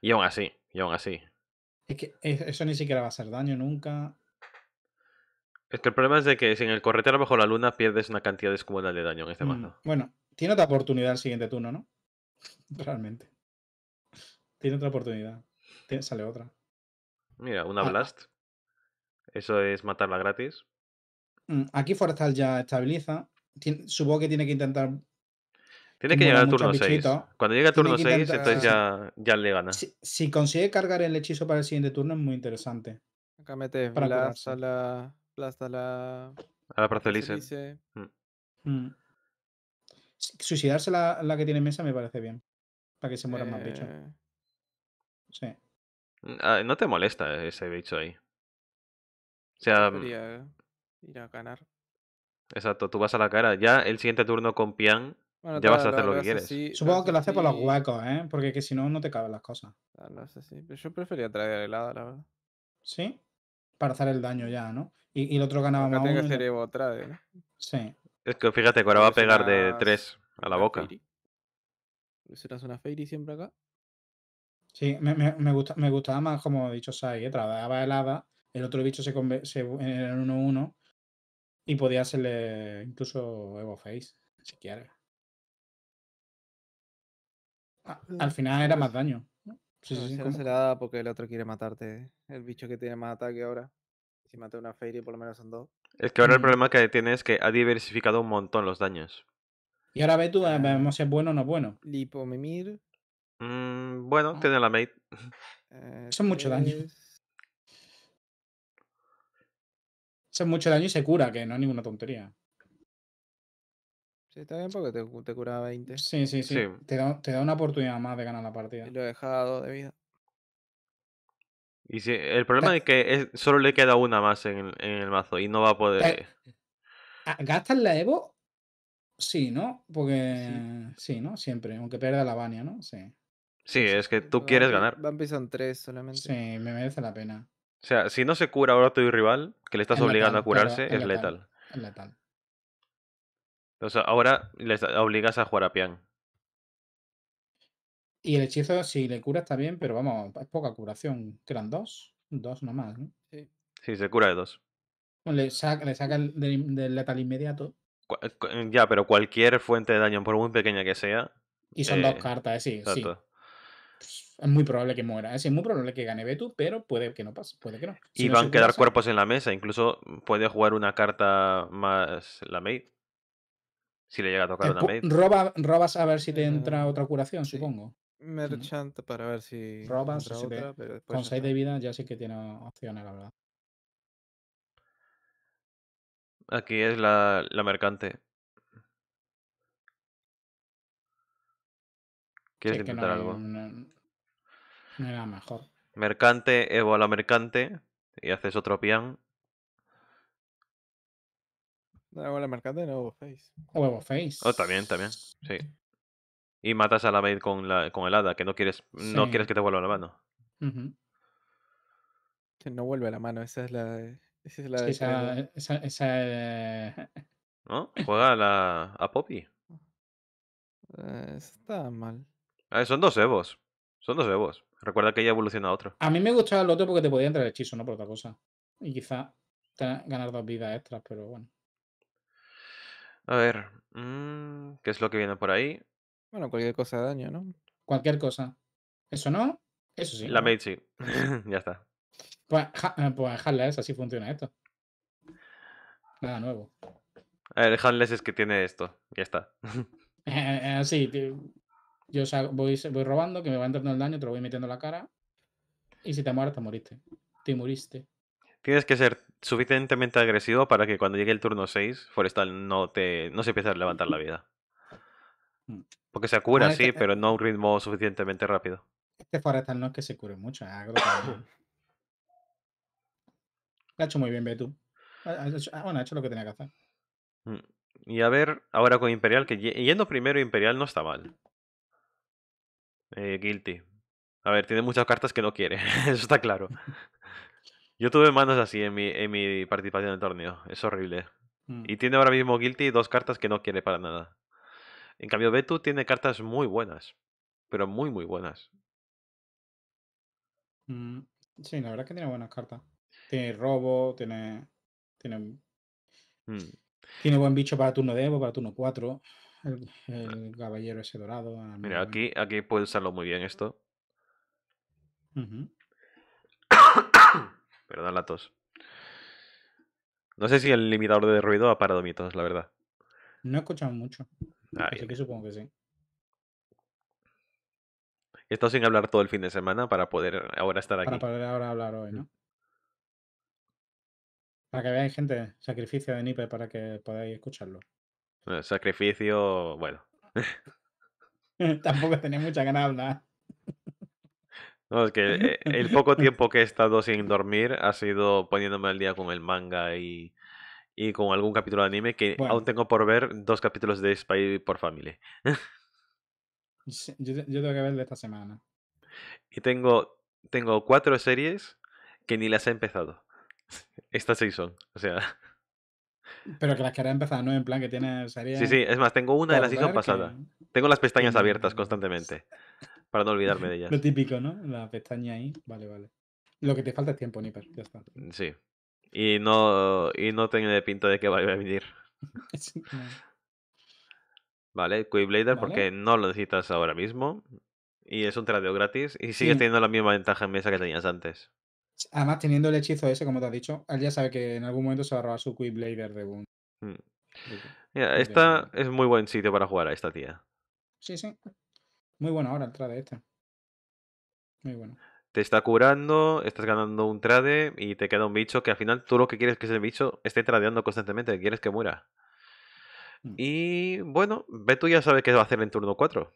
Y aún así, y aún así. Es que eso ni siquiera va a hacer daño nunca. Es que el problema es de que en el correte a lo mejor la luna pierdes una cantidad descomunal de daño en este mm, mazo. bueno, tiene otra oportunidad el siguiente turno, ¿no? Realmente. Tiene otra oportunidad. sale otra. Mira, una ah. blast. Eso es matarla gratis. Mm, aquí Forestal ya estabiliza. supongo que tiene que intentar. Tiene que llegar al turno 6. Cuando llega al turno 6, entonces ya, ya, le gana. Si, consigue cargar el hechizo para el siguiente turno, es muy interesante. Acá metes para blast a la hasta la. A la parcelice mm. mm. Suicidarse la, que tiene mesa me parece bien. Para que se mueran más bichos. Eh. Sí. Mm, ah, no te molesta ese bicho ahí. O sea. Ir a ganar. Exacto, tú vas a la cara. Ya el siguiente turno con Pian ya vas a hacer lo, que quieres. Supongo que lo hace por los huecos, ¿eh? Porque si no, no te caben las cosas. yo prefería traer helada, la verdad. ¿Sí? Para hacer el daño ya, ¿no? y, el otro ganaba más. que ser Evo Sí. Es que fíjate que ahora va a pegar de tres a la boca. ¿Serás una Fairy siempre acá? Sí, me, gustaba más, como he dicho Sai, ¿eh? trabajaba el el otro bicho se, se era 1-1 y podía hacerle incluso Evo Face, si quiere. Mm, al final era pues. más daño. Sí, se porque el otro quiere matarte. ¿eh? El bicho que tiene más ataque ahora. Y mate una Fairy por lo menos son dos. Es que ahora el mm. problema que tiene es que ha diversificado un montón los daños. Y ahora ve tú, ah. vemos si es bueno o no es bueno. Lipomimir. Mm, bueno, ah. tiene la mate. Eh, son mucho daño. Son mucho daño y se cura, que no es ninguna tontería. Sí, está bien porque te, cura 20. Sí, sí, sí. Te, da, te, da, una oportunidad más de ganar la partida. Y lo he dejado de vida. Y si, el problema es que solo le queda una más en, el mazo y no va a poder. ¿Gastas la Evo? Sí, ¿no? Porque. Sí. ¿no? Siempre. Aunque pierda la Bania, ¿no? Sí. Sí, es que tú quieres ganar. Van pisan tres solamente. Sí, me merece la pena. O sea, si no se cura ahora tu rival, que le estás obligando a curarse, es letal. letal. Es letal. Entonces ahora Le obligas a jugar a Pian. Y el hechizo, si le curas, está bien, pero vamos, es poca curación. quedan dos? Dos nomás, ¿no? Sí. se cura de dos. Le saca, el, del, letal inmediato. Eh, ya, pero cualquier fuente de daño, por muy pequeña que sea. Y son dos eh, cartas, eh, sí, sí. Es muy probable que muera. Es muy probable que gane Betu, pero puede que no pase, puede que no. y van a quedar cuerpos en la mesa. Incluso puede jugar una carta más la maid. Si le llega a tocar una maid. Roba, robas a ver si te entra otra curación, supongo. Merchant para ver si. Robas, con 6 de vida ya sí que tiene opciones, la verdad. Aquí es la, la mercante. ¿Quieres intentar algo? No, era mejor. Mercante, Evo a la mercante. Y haces otro pian. Evo la mercante, no Evo Face. O Face. Oh, también, también. Sí y matas a la maid con, la, con el hada, que no quieres, no quieres que te vuelva la mano. Que no vuelve la mano, esa es la. Esa es ¿No? Juega a, la, a Poppy. Ah, está mal. Ah, son dos ebos. Son dos ebos. Recuerda que ella evoluciona a otro. A mí me gustaba el otro porque te podía entrar el hechizo, no por otra cosa. Y quizá ganar dos vidas extras, pero bueno. A ver, mm, ¿qué es lo que viene por ahí? Bueno, cualquier cosa de daño, ¿no? Cualquier cosa. ¿Eso no? Eso sí. La mate sí. ya está. Pues, eh, pues dejarles, ¿eh? así funciona esto. Nada nuevo. El dejarles es que tiene esto. Ya está. Así, eh, sí, yo voy, robando, que me va entrando el daño, te lo voy metiendo en la cara. Y si te mueres, te moriste. Te moriste. Tienes que ser suficientemente agresivo para que cuando llegue el turno 6, Forestal no te no se empiece a levantar la vida. Mm. Porque se cura, sí, pero no a un ritmo suficientemente rápido. Este forestal no es que se cure mucho, es ha hecho muy bien, Betu. Ah, bueno, ha hecho lo que tenía que hacer. Mm. Y a ver, ahora con Imperial, que yendo primero Imperial no está mal. Eh, guilty. A ver, tiene muchas cartas que no quiere, eso está claro. Yo tuve manos así en mi, en mi participación en el torneo, es horrible. Mm. Y tiene ahora mismo Guilty dos cartas que no quiere para nada. En cambio, Betu tiene cartas muy buenas, pero muy, muy buenas. Mm, sí, la verdad es que tiene buenas cartas. Tiene robo, tiene. Tiene, mm. tiene buen bicho para turno de para turno 4. Ah. El, caballero ese dorado. Mira, aquí, aquí puede usarlo muy bien esto. pero da Perdón la tos. No sé si el limitador de ruido ha parado mi tos, la verdad. No he escuchado mucho. Ah, que supongo que sí. He estado sin hablar todo el fin de semana para poder ahora estar aquí. Para poder ahora hablar hoy, ¿no? Para que veáis, gente, sacrificio de Nipe para que podáis escucharlo. Eh, sacrificio, bueno. Tampoco tenía mucha ganas de No, es que eh, el poco tiempo que he estado sin dormir ha sido poniéndome al día con el manga y y con algún capítulo de anime que aún tengo por ver dos capítulos de Spy por Family. yo, tengo que ver de esta semana. Y tengo, tengo cuatro series que ni las he empezado. esta seis son, o sea. Pero que las que querés empezado ¿no? En plan que tiene series. Sí, sí, es más, tengo una de las season pasada. Tengo las pestañas abiertas constantemente. Para no olvidarme de ellas. Lo típico, ¿no? La pestaña ahí. Vale, vale. Lo que te falta es tiempo, Nipper. Ya está. Mm, sí. Y no, y no tiene pinta de que vaya a venir. Vale, Quickblader, porque no lo necesitas ahora mismo. Y es un tradeo gratis. Y sigues teniendo la misma ventaja en mesa que tenías antes. Además, teniendo el hechizo ese, como te has dicho, él ya sabe que en algún momento se va a robar su Quickblader de Boon. Mm. Mira, esta es muy buen sitio para jugar a esta tía. Sí, sí. Muy bueno ahora el trade este. Muy bueno te está curando, estás ganando un trade y te queda un bicho que al final tú lo que quieres es que ese bicho esté tradeando constantemente, quieres que muera. Mm. Y bueno, Beto ya sabes qué va a hacer en turno 4.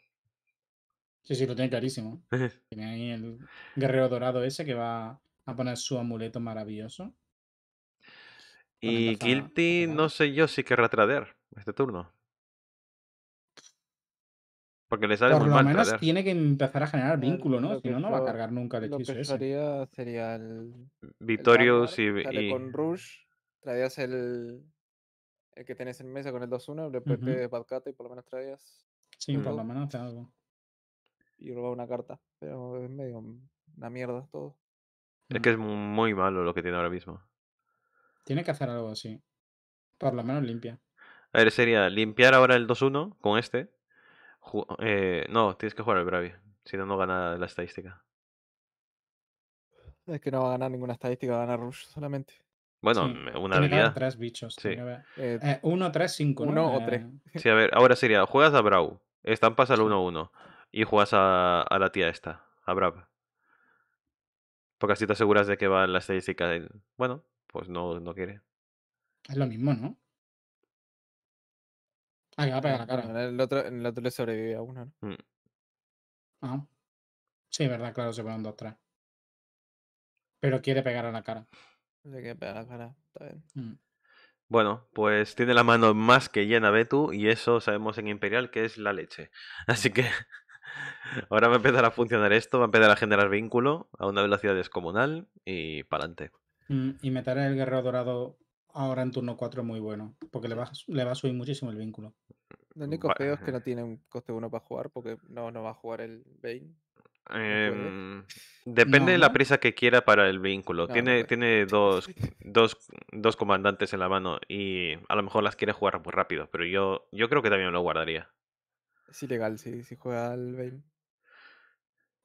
Sí, sí, lo tiene clarísimo. tiene ahí el guerrero dorado ese que va a poner su amuleto maravilloso. Y Guilty, no sé yo si querrá tradear este turno. Porque le sale Por lo menos tiene que empezar a generar vínculo, ¿no? si no, no va a cargar nunca el hechizo. Lo que sería, sería el. Mm, Victorious y, Con Rush, traías el. El que tenés en mesa con el 2-1, el PP de uh y por lo menos traías. Sí, por lo menos te algo. Y luego una carta. Pero es medio una mierda todo. Es que es muy malo lo que tiene ahora mismo. Tiene que hacer algo así. Por lo menos limpia. A ver, sería limpiar ahora el 2-1 con este eh, no, tienes que jugar al Bravi. Si no, no gana la estadística. Es que no va a ganar ninguna estadística, va a ganar Rush solamente. Bueno, una habilidad. tres bichos. Sí. Eh, eh, uno, tres, cinco. o tres. Sí, a ver, ahora sería, juegas a Brau, estampas al 1-1 y juegas a, a, la tía esta, a Brav. Porque así te aseguras de que va la estadística. Bueno, pues no, no quiere. Es lo mismo, ¿no? Ah, que va a pegar la cara. El otro, le sobrevive a uno, ¿no? Mm. Ah. Sí, verdad, claro, se ponen dos tres. Pero quiere pegar a la cara. Le quiere pegar a la cara, está bien. Mm. Bueno, pues tiene la mano más que llena Betu y eso sabemos en Imperial que es la leche. Así que ahora va a empezar a funcionar esto, va a empezar a generar vínculo a una velocidad descomunal y para adelante. Mm, y meter el guerrero dorado ahora en turno 4 es muy bueno, porque le le va a subir muchísimo el vínculo. Lo único feo es que no tiene un coste uno para jugar porque no, no va a jugar el Bane. Em, depende de la prisa que quiera para el vínculo. tiene tiene dos, dos, comandantes en la mano y a lo mejor las quiere jugar muy rápido, pero yo, yo creo que también lo guardaría. Es ilegal si, juega al Bane.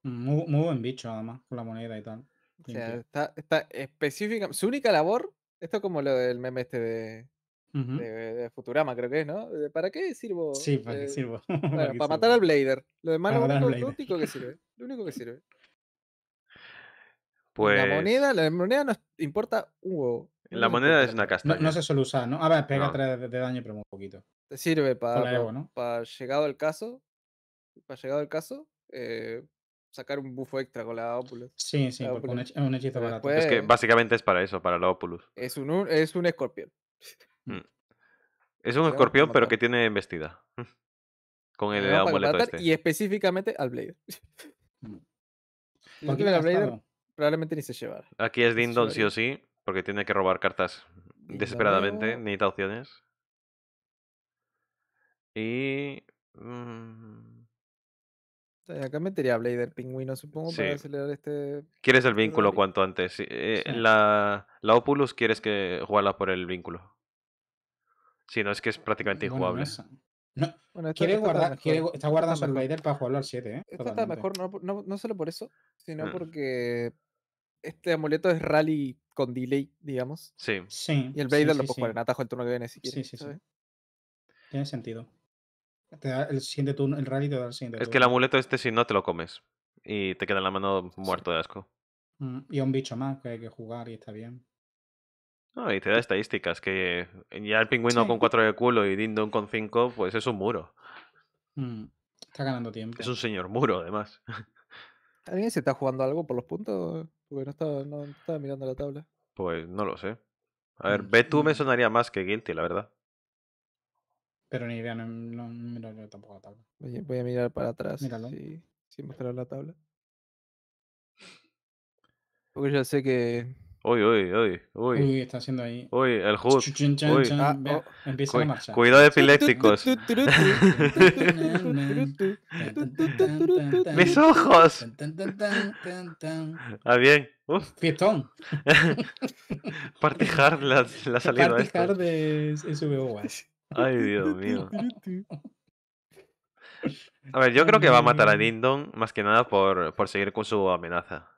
Muy, buen bicho, además, con la moneda y tal. O está, está específica. Su única labor, esto como lo del meme este de de, Futurama, creo que es, ¿no? Eh, ¿Para qué sirvo? Sí, para qué eh, sirvo. Bueno, para, matar al Blader. Lo demás es lo único que sirve. Lo único que sirve. Pues... La moneda, la moneda no importa un huevo. La moneda es una casta No, se suele usar, ¿no? A ver, pega 3 de daño, pero un poquito. Te sirve para, e ¿no? para llegado el caso. Para llegado el caso, eh, sacar un buffo extra con la Opulus. Sí, sí, un, hechizo barato. es que básicamente es para eso, para la Opulus. Es un, es un escorpión. Mm. Es un escorpión, pero que tiene embestida. Con el amuleto este. Y específicamente al Blader. Mm. probablemente ni se llevará. Aquí es Dindon sí o sí, porque tiene que robar cartas desesperadamente, necesita opciones. Y... Mm. Acá metería a Blader Pingüino, supongo, para acelerar este. Quieres el este vínculo cuanto antes. Eh, la, la Opulus quieres que jugarla por el vínculo. Si no, es que es mm, prácticamente injugable. quiere guardar, está, guardando el Vader para jugarlo al 7, ¿eh? Esto está mejor, no, no, solo por eso, sino mm. porque este amuleto es rally con delay, digamos. Sí. sí y el Vader lo puede en atajo el turno que viene Sí, sí, Tiene sentido. el siguiente el rally te da el siguiente turno. Es que el amuleto este si no te lo comes. Y te queda en la mano muerto de asco. Mm, y un bicho más que hay que jugar y está bien. No, y te da estadísticas, que ya el pingüino con 4 de culo y Dindon con 5, pues es un muro. Mm, está ganando tiempo. Es un señor muro, además. ¿Alguien se está jugando algo por los puntos? Porque no estaba, no estaba mirando la tabla. Pues no lo sé. A ver, mm, Betu me sonaría más que Guilty, la verdad. Pero ni idea, no, no, tampoco la tabla. voy a mirar para atrás sin mostrar la tabla. Porque yo sé que Uy, uy, uy, uy. Uy, está haciendo ahí. Uy, el host. Uy. Ah, Empieza Cuidado epilépticos. ¡Mis ojos! ah, bien. Uf. Fiestón. Party la, salida. Party hard es, Ay, Dios mío. A ver, yo creo que va a matar a Dindon más que nada por, por seguir con su amenaza.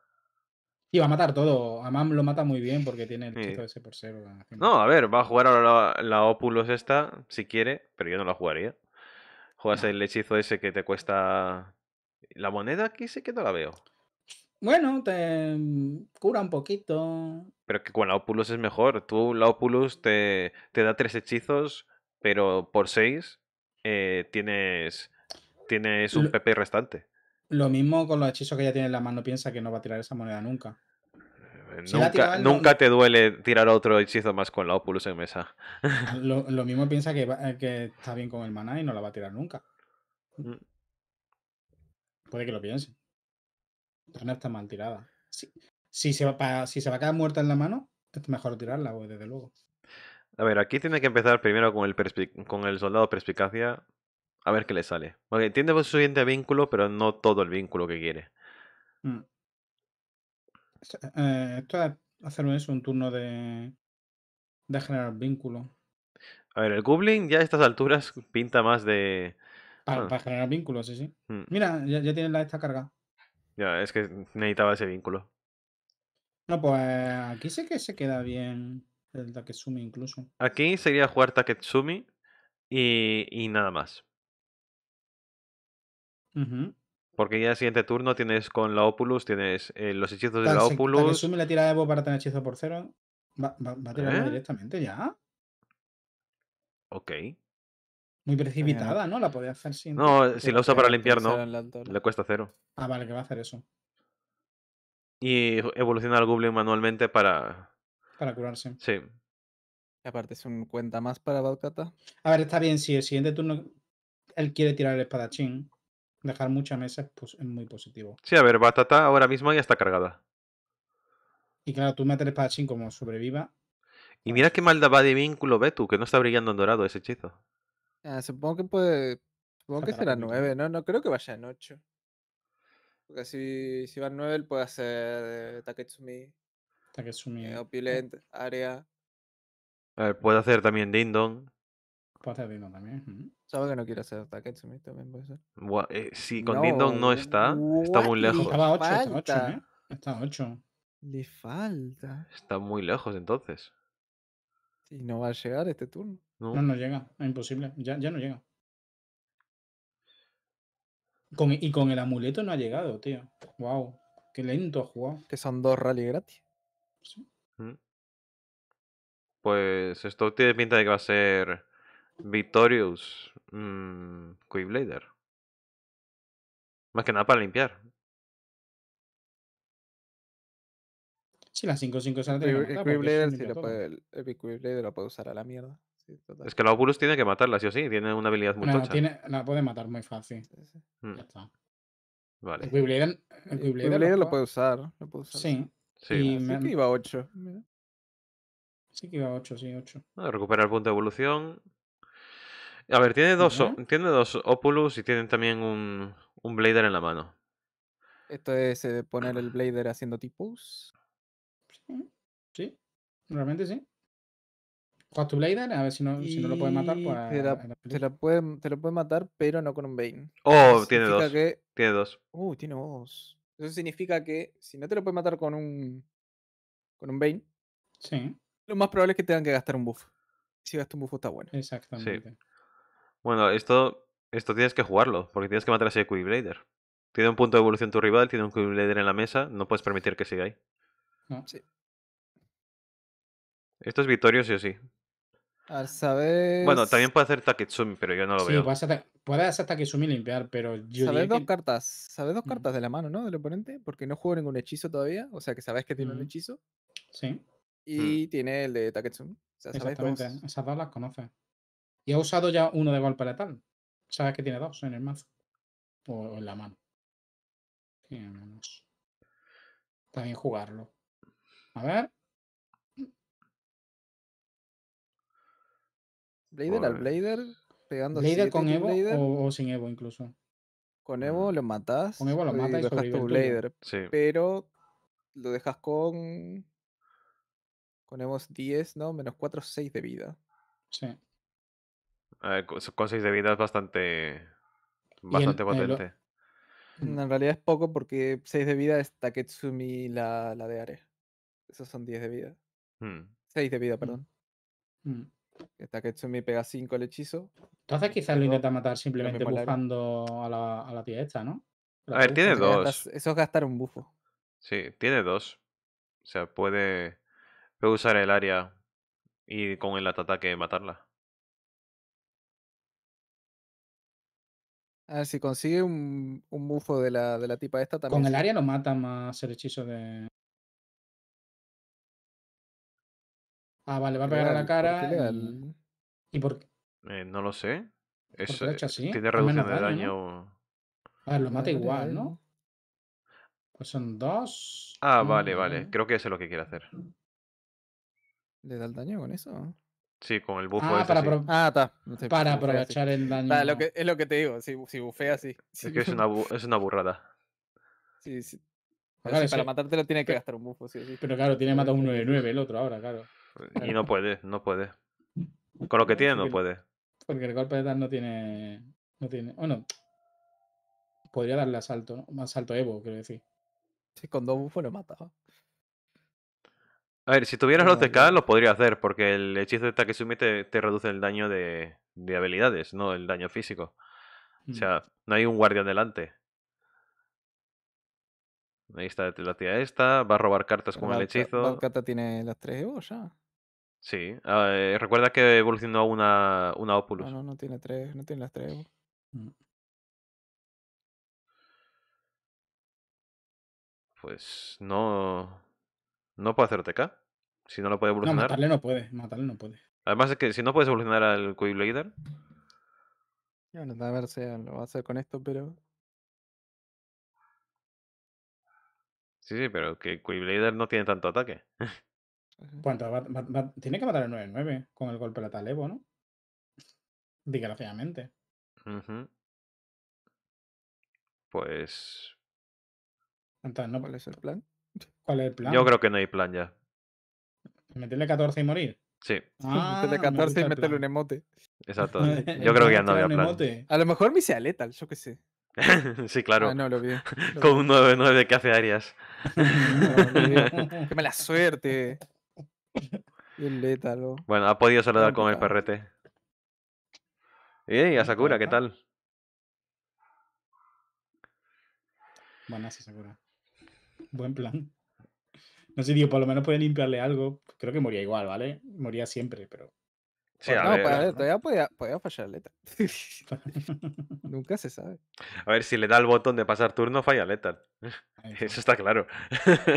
Y va a matar todo. Amam lo mata muy bien porque tiene el hechizo ese por ser. No, a ver, va a jugar ahora la, Opulus esta, si quiere, pero yo no la jugaría. Juegas el hechizo ese que te cuesta. La moneda aquí sí que no la veo. Bueno, te mm, cura un poquito. Pero que con la Opulus es mejor. Tú, la Opulus te, te da tres hechizos, pero por seis eh, tienes, tienes un PP restante. Lo mismo con los hechizos que ya tiene en la mano, piensa que no va a tirar esa moneda nunca. Eh, nunca, te duele tirar otro hechizo más con la Opulus en mesa. Ah, lo, mismo piensa que, eh, que, está bien con el maná y no la va a tirar nunca. Mm. Puede que lo piense. Pero está mal tirada. Si, se va, si se va a quedar muerta en la mano, es mejor tirarla, pues, desde luego. A ver, aquí tiene que empezar primero con el, con el soldado perspicacia a ver qué le sale. entiende tiene su siguiente vínculo, pero no todo el vínculo que quiere. Mm. Eh, eh, esto es hacer un turno de, de generar vínculo. A ver, el Goblin ya a estas alturas pinta más de. Para, generar vínculos, sí, sí. Mm. Mira, ya, ya la esta carga. Ya, es que necesitaba ese vínculo. No, pues aquí sí que se queda bien el Taketsumi incluso. Aquí sería jugar Taketsumi y, y nada más. Porque ya el siguiente turno tienes con la Opulus, tienes eh, los hechizos de la Opulus. Si la tira de Evo para tener hechizo por cero. Va, va, a tirar ¿Eh? directamente ya. Ok. Muy precipitada, ¿no? La podía hacer sin. No, eh, si la usa para limpiar, no. Le cuesta cero. Ah, vale, que va a hacer eso. Y evoluciona al Goblin manualmente para. Para curarse. Sí. aparte es un cuenta más para Valkata A ver, está bien, si el siguiente turno él quiere tirar el espadachín, dejar muchas mesas pues, es muy positivo. Sí, a ver, Batata ahora mismo ya está cargada. Y claro, tú metes el espadachín como sobreviva. Y pues mira qué maldad va de vínculo Betu, que no está brillando en dorado ese hechizo. Ah, supongo que puede. Supongo que será 9, ¿no? No creo que vaya en 8. Porque si, si va en 9, él puede hacer eh, Taketsumi. Taketsumi. Eh, opulent, área. A ver, puede hacer también Dindon también. Sabe que no quiere hacer ataques también ser. Eh, con no. no está. Está muy lejos. Estaba 8, 8, ¿eh? Está 8. Le falta. Está muy lejos entonces. Y no va a llegar este turno. No, no, llega. Es imposible. Ya, ya no llega. Con, y con el amuleto no ha llegado, tío. Wow. Qué lento ha jugado. Que son dos rally gratis. Mm. Pues esto tiene pinta de que va a ser Victorious mmm, Más que nada para limpiar. Sí, las 5-5 se la tiene El, el lo el la, puede usar a la mierda. Sí, es que la Oculus tiene que matarla, sí o sí. Tiene una habilidad muy no, tocha. Tiene, la puede matar muy fácil. Sí, sí. Hmm. Ya está. Vale. El quibblader el lo, puede usar. Lo puede usar. Sí. Sí, que iba a 8. Sí que iba a 8, sí, 8. Ah, recuperar el punto de evolución. A ver, tiene dos, dos Opulus y tienen también un, un Blader en la mano. Esto es de eh, poner el Blader haciendo tipos. Sí, sí, realmente sí. tu Blader, a ver si no, si no lo puede matar. Pues, te, puede, te, lo puede matar, pero no con un Bane. Oh, tiene dos. Tiene dos. Uh, tiene dos. Eso significa que si no te lo puede matar con un. con un Bane. Sí. Lo más probable es que tengan que gastar un buff. Si gastas un buff está bueno. Exactamente. Bueno, esto, esto tienes que jugarlo, porque tienes que matar a ese Blader. Tiene un punto de evolución tu rival, tiene un Blader en la mesa, no puedes permitir que siga ahí. Ah, sí. Esto es victorio sí o sí. Al saber... Bueno, también puede hacer Takitsumi, pero yo no lo veo. Sí, puede, puede hacer y limpiar, pero yo Sabes dos cartas, sabes dos cartas de la mano, ¿no? Del oponente, porque no juego ningún hechizo todavía, o sea que sabes que tiene un hechizo. Sí. Hmm. Y tiene el de Takitsumi. Exactamente, esas dos las conoces. Y ha usado ya uno de golpe letal. Sabes que tiene dos en el mazo. O en la mano. Tiene menos. jugarlo. A ver. Blader al Blader. Pegando Blader con Evo O, sin Evo incluso. Con mm. Evo lo matas. Con Evo lo matas y, dejas tu Blader. Pero lo dejas con. Con Evo 10, ¿no? Menos 4, 6 de vida. Sí. Eh, con 6 de vida es bastante, bastante potente. en realidad es poco porque 6 de vida es Taketsumi la, la de Are. Esos son 10 de vida. 6 mm. de vida, mm. perdón. Mm. Taketsumi pega 5 el hechizo. Entonces quizás lo intenta matar simplemente buscando a la, tía esta, ¿no? a ver, tiene dos. Eso es gastar un bufo. Sí, tiene dos. O sea, puede, puede usar el área y con el ataque matarla. A ah, ver, si consigue un, un bufo de la, de la tipa esta también. Con el área lo mata más el hechizo de. Ah, vale, va a pegar a la cara. y... por qué? Eh, no lo sé. eso eh, Tiene reducción de daño. A ver, lo mata igual, ¿no? Pues son dos. Ah, vale, vale. Creo que eso es lo que quiere hacer. ¿Le da el daño con eso? Sí, con el bufo. Ah, para, para aprovechar el daño. es lo que te digo, si, bufea, así. sí. Es que es una, es una burrada. Sí, sí. para matarte lo tiene que gastar un bufo, sí, Pero claro, tiene matado un 9-9 el otro ahora, claro. Y no puede, no puede. Con lo que tiene, no puede. Porque el golpe de tal no tiene. No tiene. Bueno. Podría darle asalto, Más alto Evo, quiero decir. Sí, con dos bufos lo mata. A ver, si tuvieras los TK lo podría hacer, porque el hechizo de Takesumi te, te reduce el daño de, habilidades, no el daño físico. O mm. sea, no hay un guardián delante. Ahí está la tía esta, va a robar cartas con el hechizo. carta tiene las tres Evo Sí, ah, eh, recuerda que evolucionó una, una Opulus. No, no, tiene tres, no tiene las tres Evo. Mm. Pues no no puede hacer TK. Si no lo puede evolucionar. No, matarle no puede, matarle no puede. Además es que si no puedes evolucionar al Quiblader. a ver si lo va a hacer con esto, pero. Sí, sí, pero que Quiblader no tiene tanto ataque. ¿Cuánto? tiene que matar el 9-9 con el golpe de Talevo, ¿no? Desgraciadamente. Pues. Entonces, ¿no? ¿Cuál es el plan? ¿Cuál es el plan? Yo creo que no hay plan ya. ¿Meterle 14 y morir? Sí. meterle 14 ah, y meterle un emote. Exacto. Yo creo que ya no había plan. A lo mejor me hice letal, yo qué sé. sí, claro. Ah, no, lo vi. Con un 9-9 que hace Arias. qué mala suerte. Y el Bueno, ha podido saludar con el perrete. ¡Ey, a Sakura, qué tal? Buenas, Sakura. Buen plan. No sé, digo, por lo menos puede limpiarle algo. Creo que moría igual, ¿vale? Moría siempre, pero. Eh, no, todavía podía, podía fallarle. Nunca se sabe. A ver, si le da el botón de pasar turno, falla letal. Eso está claro.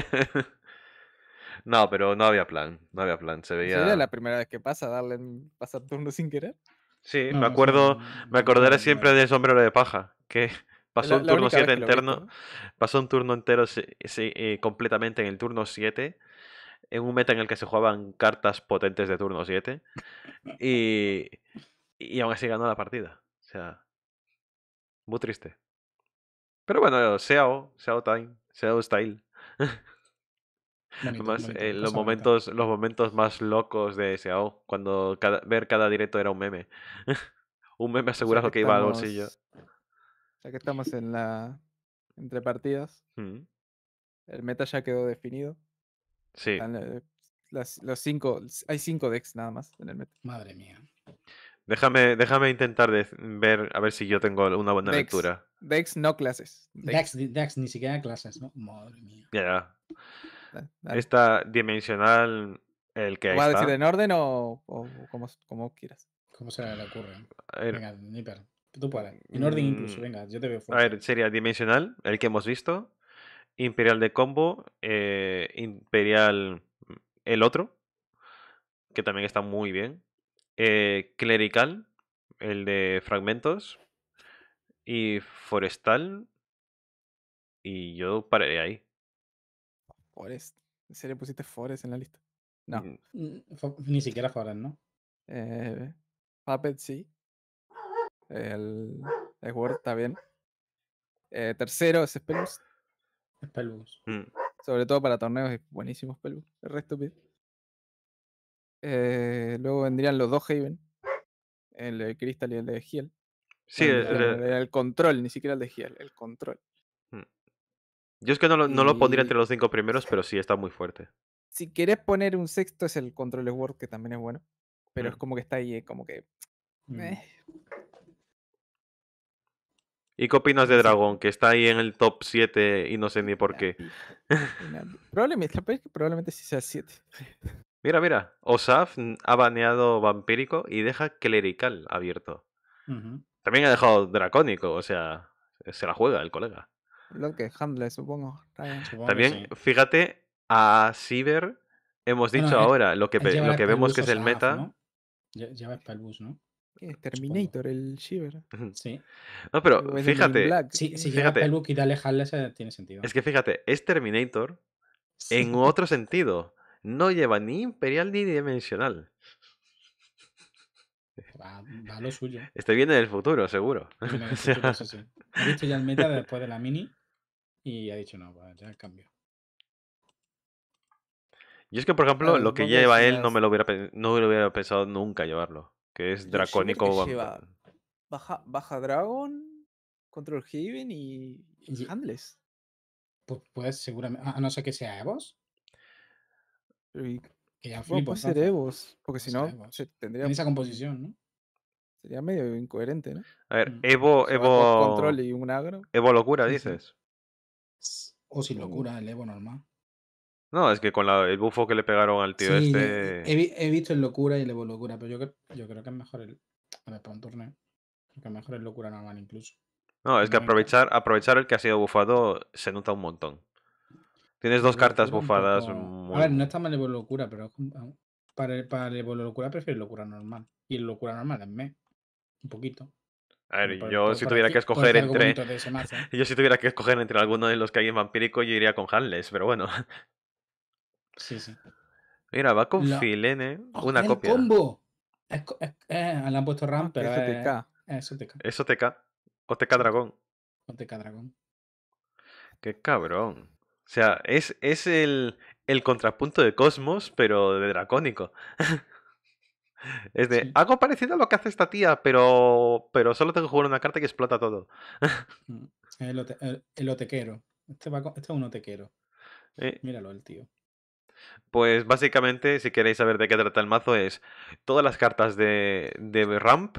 no, pero no había plan. No había plan. Se veía. la primera vez que pasa darle pasar turno sin querer? Sí, me acuerdo. me acordaré siempre del sombrero de paja. Que Pasó un turno 7 Pasó un turno entero eh, completamente en el turno 7. En un meta en el que se jugaban cartas potentes de turno 7. Y, y aún así ganó la partida. O sea. Muy triste. Pero bueno, sea seao Time, SEO Style. Eh, los, momentos, los momentos más locos de o cuando ver cada directo era un meme. un meme asegurado que, que iba al bolsillo ya que estamos en la entre partidas. El meta ya quedó definido. Sí. Eh, los cinco, hay cinco decks nada más en el meta. Madre mía. Déjame, déjame intentar ver a ver si yo tengo una buena lectura. Dex no clases. Dex. Dex, ni siquiera clases, ¿no? Madre mía. Ya, Esta dimensional, el que. ¿Va a decir en orden o, como, quieras? Como se le ocurre? Venga, Nipper. En orden incluso, mm, venga, yo te veo fuerte. A ver, sería Dimensional, el que hemos visto. Imperial de Combo. Eh, imperial. Mm, el otro. Que también está muy bien. Eh, clerical. El de fragmentos. Y Forestal. Y yo pararé ahí. Forest. ¿En pusiste Forest en la lista? No. Mm. Ni siquiera Forest, ¿no? Eh, Puppet sí. El, S.W.O.R.D. está bien. Eh, tercero es Spellbus. es mm. Sobre todo para torneos es buenísimo El resto eh, luego vendrían los dos Haven. El de Crystal y el de Heal Sí, el, control, ni siquiera el de Heal el control. Mm. Yo es que no lo, no lo pondría entre los cinco primeros, pero sí está muy fuerte. Si querés poner un sexto es el Control S.W.O.R.D. que también es bueno. Pero es mm. como que está ahí, eh, como que. ¿Y qué opinas de Dragón, que está ahí en el top 7 y no sé ni por qué? Probablemente, probablemente sí sea 7. Mira, mira, Osaf ha baneado vampírico y deja clerical abierto. También ha dejado dracónico, o sea, se la juega el colega. Lo que handle, supongo. También, fíjate, a siber hemos dicho ahora lo que, lo que vemos que es el meta. ¿no? el bus, ¿no? Terminator, el Shiver. Sí. No, pero fíjate. si fíjate. El y tiene sentido. Es que fíjate, es Terminator en otro sentido. No lleva ni imperial ni dimensional. Va, lo suyo. Este viene del futuro, seguro. Ha dicho ya el meta después de la mini y ha dicho no, ya cambio. Y es que, por ejemplo, lo que lleva él no me lo hubiera, no me lo hubiera pensado nunca llevarlo que es dracónico. baja, baja Dragon, Control Haven y, y, Pues, seguramente, a no ser que sea Evos. puede ser Evos, porque si no, tendría... esa composición, Sería medio incoherente, ¿no? A ver, mm, Evo... Evo... Control y un Evo locura, dices. O sin mm. locura, el Evo normal. No, es que con el bufo que le pegaron al tío este. He, visto el locura y el evo locura, pero yo, creo que es mejor el. A ver, para un torneo. Creo que es mejor el locura normal incluso. No, es que aprovechar, aprovechar el que ha sido bufado se nota un montón. Tienes dos cartas bufadas. A ver, no está mal el locura, pero para el, para el locura prefiero locura normal. Y el locura normal es me. Un poquito. A ver, yo si tuviera que escoger entre. Yo si tuviera que escoger entre alguno de los que hay en vampírico, yo iría con Hanles, pero bueno. Sí, Mira, va con Filene ¿eh? oh, Una copia. combo! eh, le han puesto RAM, pero te Es, Eso te O Dragón. O Dragón. Qué cabrón. O sea, es, es el, el contrapunto de Cosmos, pero de dracónico. es de algo parecido a lo que hace esta tía, pero, pero solo tengo que jugar una carta que explota todo. Mm. el, el, otequero. Este, va, este es un otequero. Eh. Míralo, el tío. Pues básicamente, si queréis saber de qué trata el mazo, es todas las cartas de, de Ramp.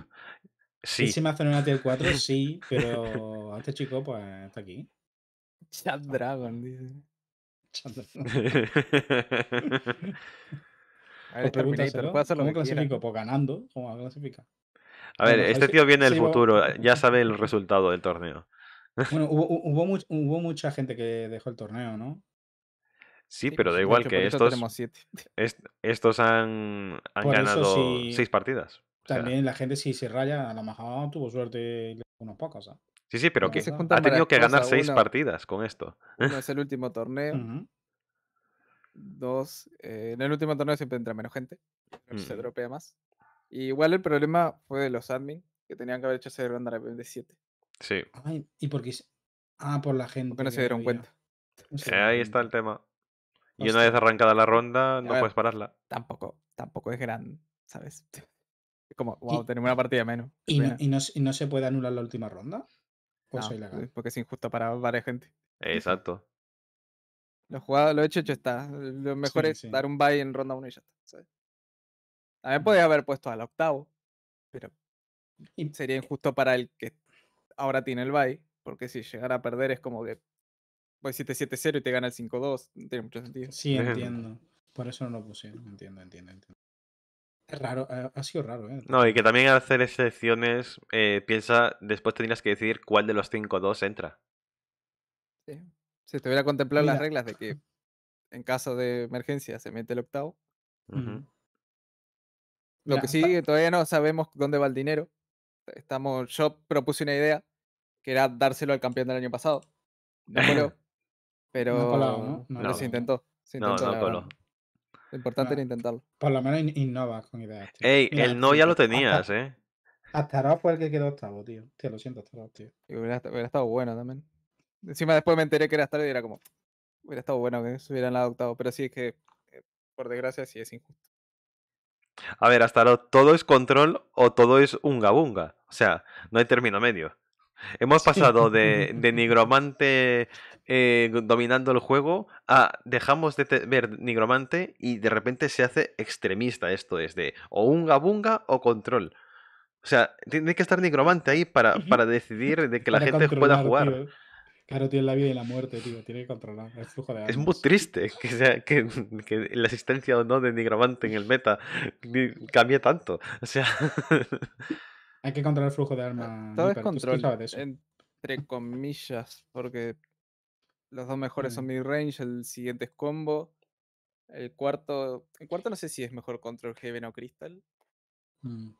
Sí. ¿Y si me hacen una tier 4? Sí, pero este chico, pues, está aquí. Chat Dragon, dice. Chat Dragon. A ver, ¿Cómo clasifico? Pues ganando. ¿Cómo clasifica? A ver, este tío viene del futuro, ya sabe el resultado del torneo. Bueno, hubo, mucha gente que dejó el torneo, ¿no? Sí, pero da igual que estos, estos han, ganado seis partidas. También la gente si se raya, a la mejor tuvo suerte unos pocos. ¿ah? Sí, sí, pero que ha tenido que ganar seis partidas con esto. es el último torneo. Dos, eh, en el último torneo siempre entra menos gente. Se dropea más. igual el problema fue de los admin, que tenían que haber hecho ese ronda de 7. Sí. ¿Y por Ah, por la gente. pero se dieron cuenta. Eh, ahí está el tema. Y una vez arrancada la ronda, no puedes pararla. Tampoco, tampoco es gran, ¿sabes? Como, wow, tenemos una partida menos. Y no, no, se puede anular la última ronda? No, porque es injusto para varias gente. Exacto. Lo he lo hecho, hecho está. Lo mejor es dar un bye en ronda 1 y ya está. ¿sabes? También podría haber puesto al octavo, pero sería injusto para el que ahora tiene el bye, porque si llegara a perder es como que pues 7-7-0 y te gana el 5-2. tiene mucho sentido. Sí, entiendo. Por eso no lo pusieron. Entiendo, entiendo, entiendo. Es raro, ha sido raro, ¿eh? No, y que también al hacer excepciones, eh, piensa, después tendrías que decidir cuál de los 5-2 entra. Sí. Si te hubiera contemplar las reglas de que en caso de emergencia se mete el octavo. Lo que sí, todavía no sabemos dónde va el dinero. Estamos, yo propuse una idea que era dárselo al campeón del año pasado. No Pero no ¿no? no, se intentó. no, no coló. Lo importante era ah. intentarlo. Por lo menos innovas con ideas. Ey, el no ya lo tenías, hasta, ¿eh? Astaroth fue el que quedó octavo, tío. Tío, lo siento, Astaroth, tío. Y hubiera, estado bueno también. Encima después me enteré que era tarde y era como. Hubiera estado bueno que se hubieran dado octavo. Pero sí es que, eh, por desgracia, sí es injusto. A ver, Astaroth, ¿todo es control o todo es unga bunga? O sea, no hay término medio. Hemos pasado de, de nigromante eh, dominando el juego a ah, dejamos de ver nigromante y de repente se hace extremista esto es de o unga bunga o control. O sea, tiene que estar nigromante ahí para, para decidir de que la gente pueda jugar. Claro, tiene la vida y la muerte, tío. Tiene que controlar el flujo de armas. Es muy triste que, sea, que, que la existencia o no de Nigromante en el meta cambie tanto. O sea. Hay que controlar el flujo de armas. Todo es control. Entre comillas, porque los dos mejores son mm. mid-range, el siguiente es combo. El cuarto. El cuarto no sé si es mejor Control Heaven o Crystal. Mm.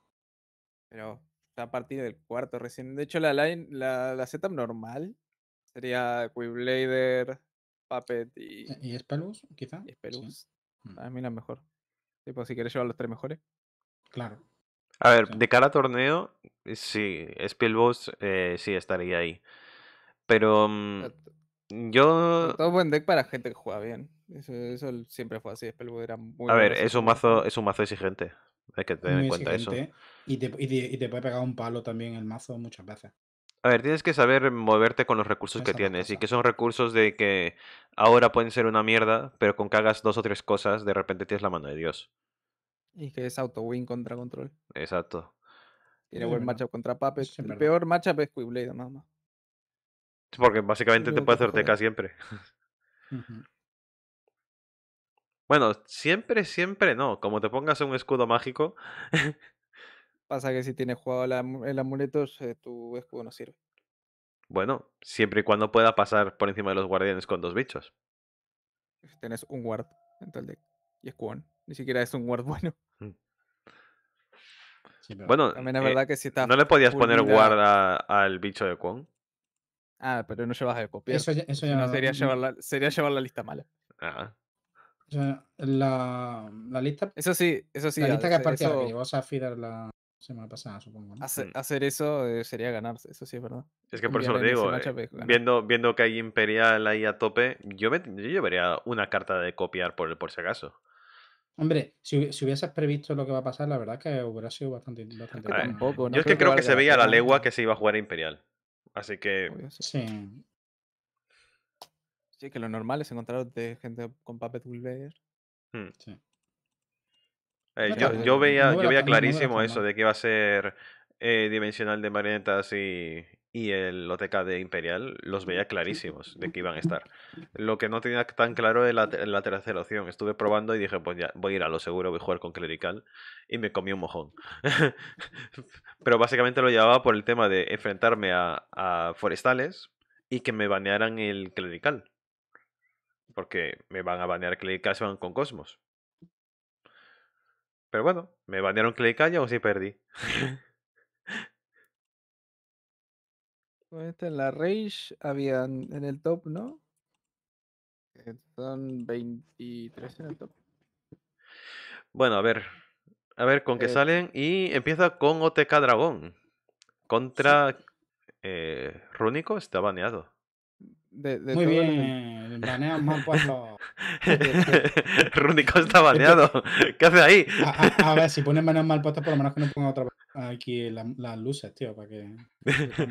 Pero está a partir del cuarto recién. De hecho, la line, la, la setup normal sería Quiblader, Puppet y. Eh, ¿Y Spelus, quizá? Y mm. A mí la mejor. Tipo, si quieres llevar los tres mejores. Claro. A ver, de cara a torneo, eh, sí, Spellboss eh, sí estaría ahí. Pero. Mm, yo. Todo buen deck para gente que juega bien. Eso, siempre fue así. A ver, es un, mazo, es un mazo exigente. Hay que tener en cuenta eso. Y te, y, y puede pegar un palo también el mazo muchas veces. A ver, tienes que saber moverte con los recursos que tienes. Y que son recursos de que ahora pueden ser una mierda, pero con que hagas dos o tres cosas, de repente tienes la mano de Dios. Y que es auto-win contra control. Exacto. Tiene eh, buen matchup contra Puppet. El peor matchup es Quiblade, nada más. Porque básicamente te puede hacer TK siempre. Bueno, siempre, siempre no. Como te pongas un escudo mágico. Pasa que si tienes jugado el amuleto, eh, tu escudo no sirve. Bueno, siempre y cuando pueda pasar por encima de los guardianes con dos bichos. Si Tienes un guard en tal de Y Ni siquiera es un guard bueno. Mm. bueno, también es eh, verdad que si No le podías poner guard al bicho de Kwon. Ah, pero no llevas de copiar. Eso, eso ya, no, sería, llevar la, sería llevar la lista mala. Ajá. Ah. La, mm, la lista. Eso sí, eso sí. La lista que es partida eso... que a la semana pasada, supongo. Mm. Hacer, eso eh, sería ganarse, eso sí es verdad. Es que por eso lo digo, eh, viendo, viendo que hay Imperial ahí a tope, yo, llevaría una carta de copiar por, por si acaso. Hombre, si, si, hubieses previsto lo que va a pasar, la verdad es que hubiera sido bastante, bastante Yo es que creo, que, se veía la legua que se iba a jugar a Imperial. Así que. sí. sí. que lo normal es encontrar gente con Puppet Builder. Hmm. Sí. yo, veía, yo veía clarísimo eso de que iba a ser eh, dimensional de marionetas y, y el OTK de Imperial los veía clarísimos de que iban a estar. Lo que no tenía tan claro era la, tercera opción. Estuve probando y dije, pues ya, voy a ir a lo seguro, voy a jugar con Clerical. Y me comí un mojón. Pero básicamente lo llevaba por el tema de enfrentarme a, a forestales y que me banearan el Clerical. Porque me van a banear Clerical se van con Cosmos. Pero bueno, me banearon Clerical y aún así perdí. Esta en la Rage habían en el top, ¿no? Eh, son 23 en el top. Bueno, a ver. A ver con qué eh, salen. Y empieza con OTK Dragón. Contra eh, Rúnico está baneado. De, Muy bien, el... mal puesto. está baneado. ¿Qué hace ahí? A, ver, si ponen baneas mal puestos, por lo menos que no pongan otra vez aquí las luces, tío, para que.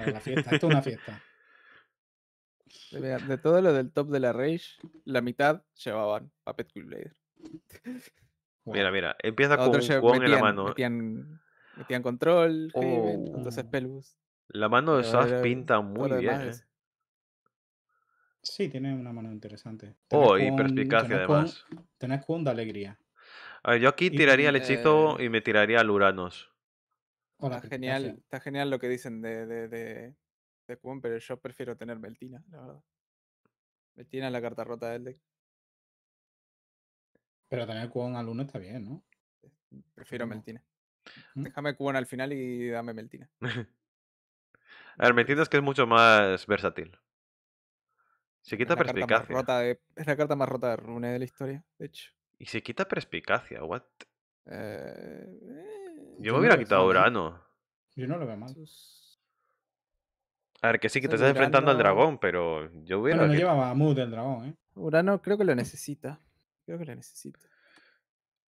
La fiesta. Esto es una fiesta. Pues de, todo lo del top de la Rage, la mitad llevaban Puppet Quill Blader. Mira, mira, empieza con Juan en la mano. Eh. Metían, metían control, oh. entonces Pelus. La mano de Sass pinta muy bien. Sí, tiene una mano interesante. oh, y perspicacia además. tenés de alegría. A ah, ver, yo aquí tiraría el eh, hechizo y me tiraría al Uranos. Hola, genial, está genial lo que dicen de, de, de, pero yo prefiero tener Meltina. la verdad. Meltina es la carta rota del deck. Pero tener Kwon al 1 está bien, ¿no? Prefiero Meltina. Déjame Kwon al final y dame Meltina. A ver, Meltina es que es mucho más versátil. Se quita es perspicacia. es la carta más rota de Rune de la historia, de hecho. Y se quita perspicacia, what? Eh, eh, yo, me hubiera quitado Urano. Yo no lo veo mal. A ver, que sí, que te estás enfrentando al dragón, pero yo hubiera. no llevaba a Mood el dragón, ¿eh? Urano creo que lo necesita. Creo que lo necesita.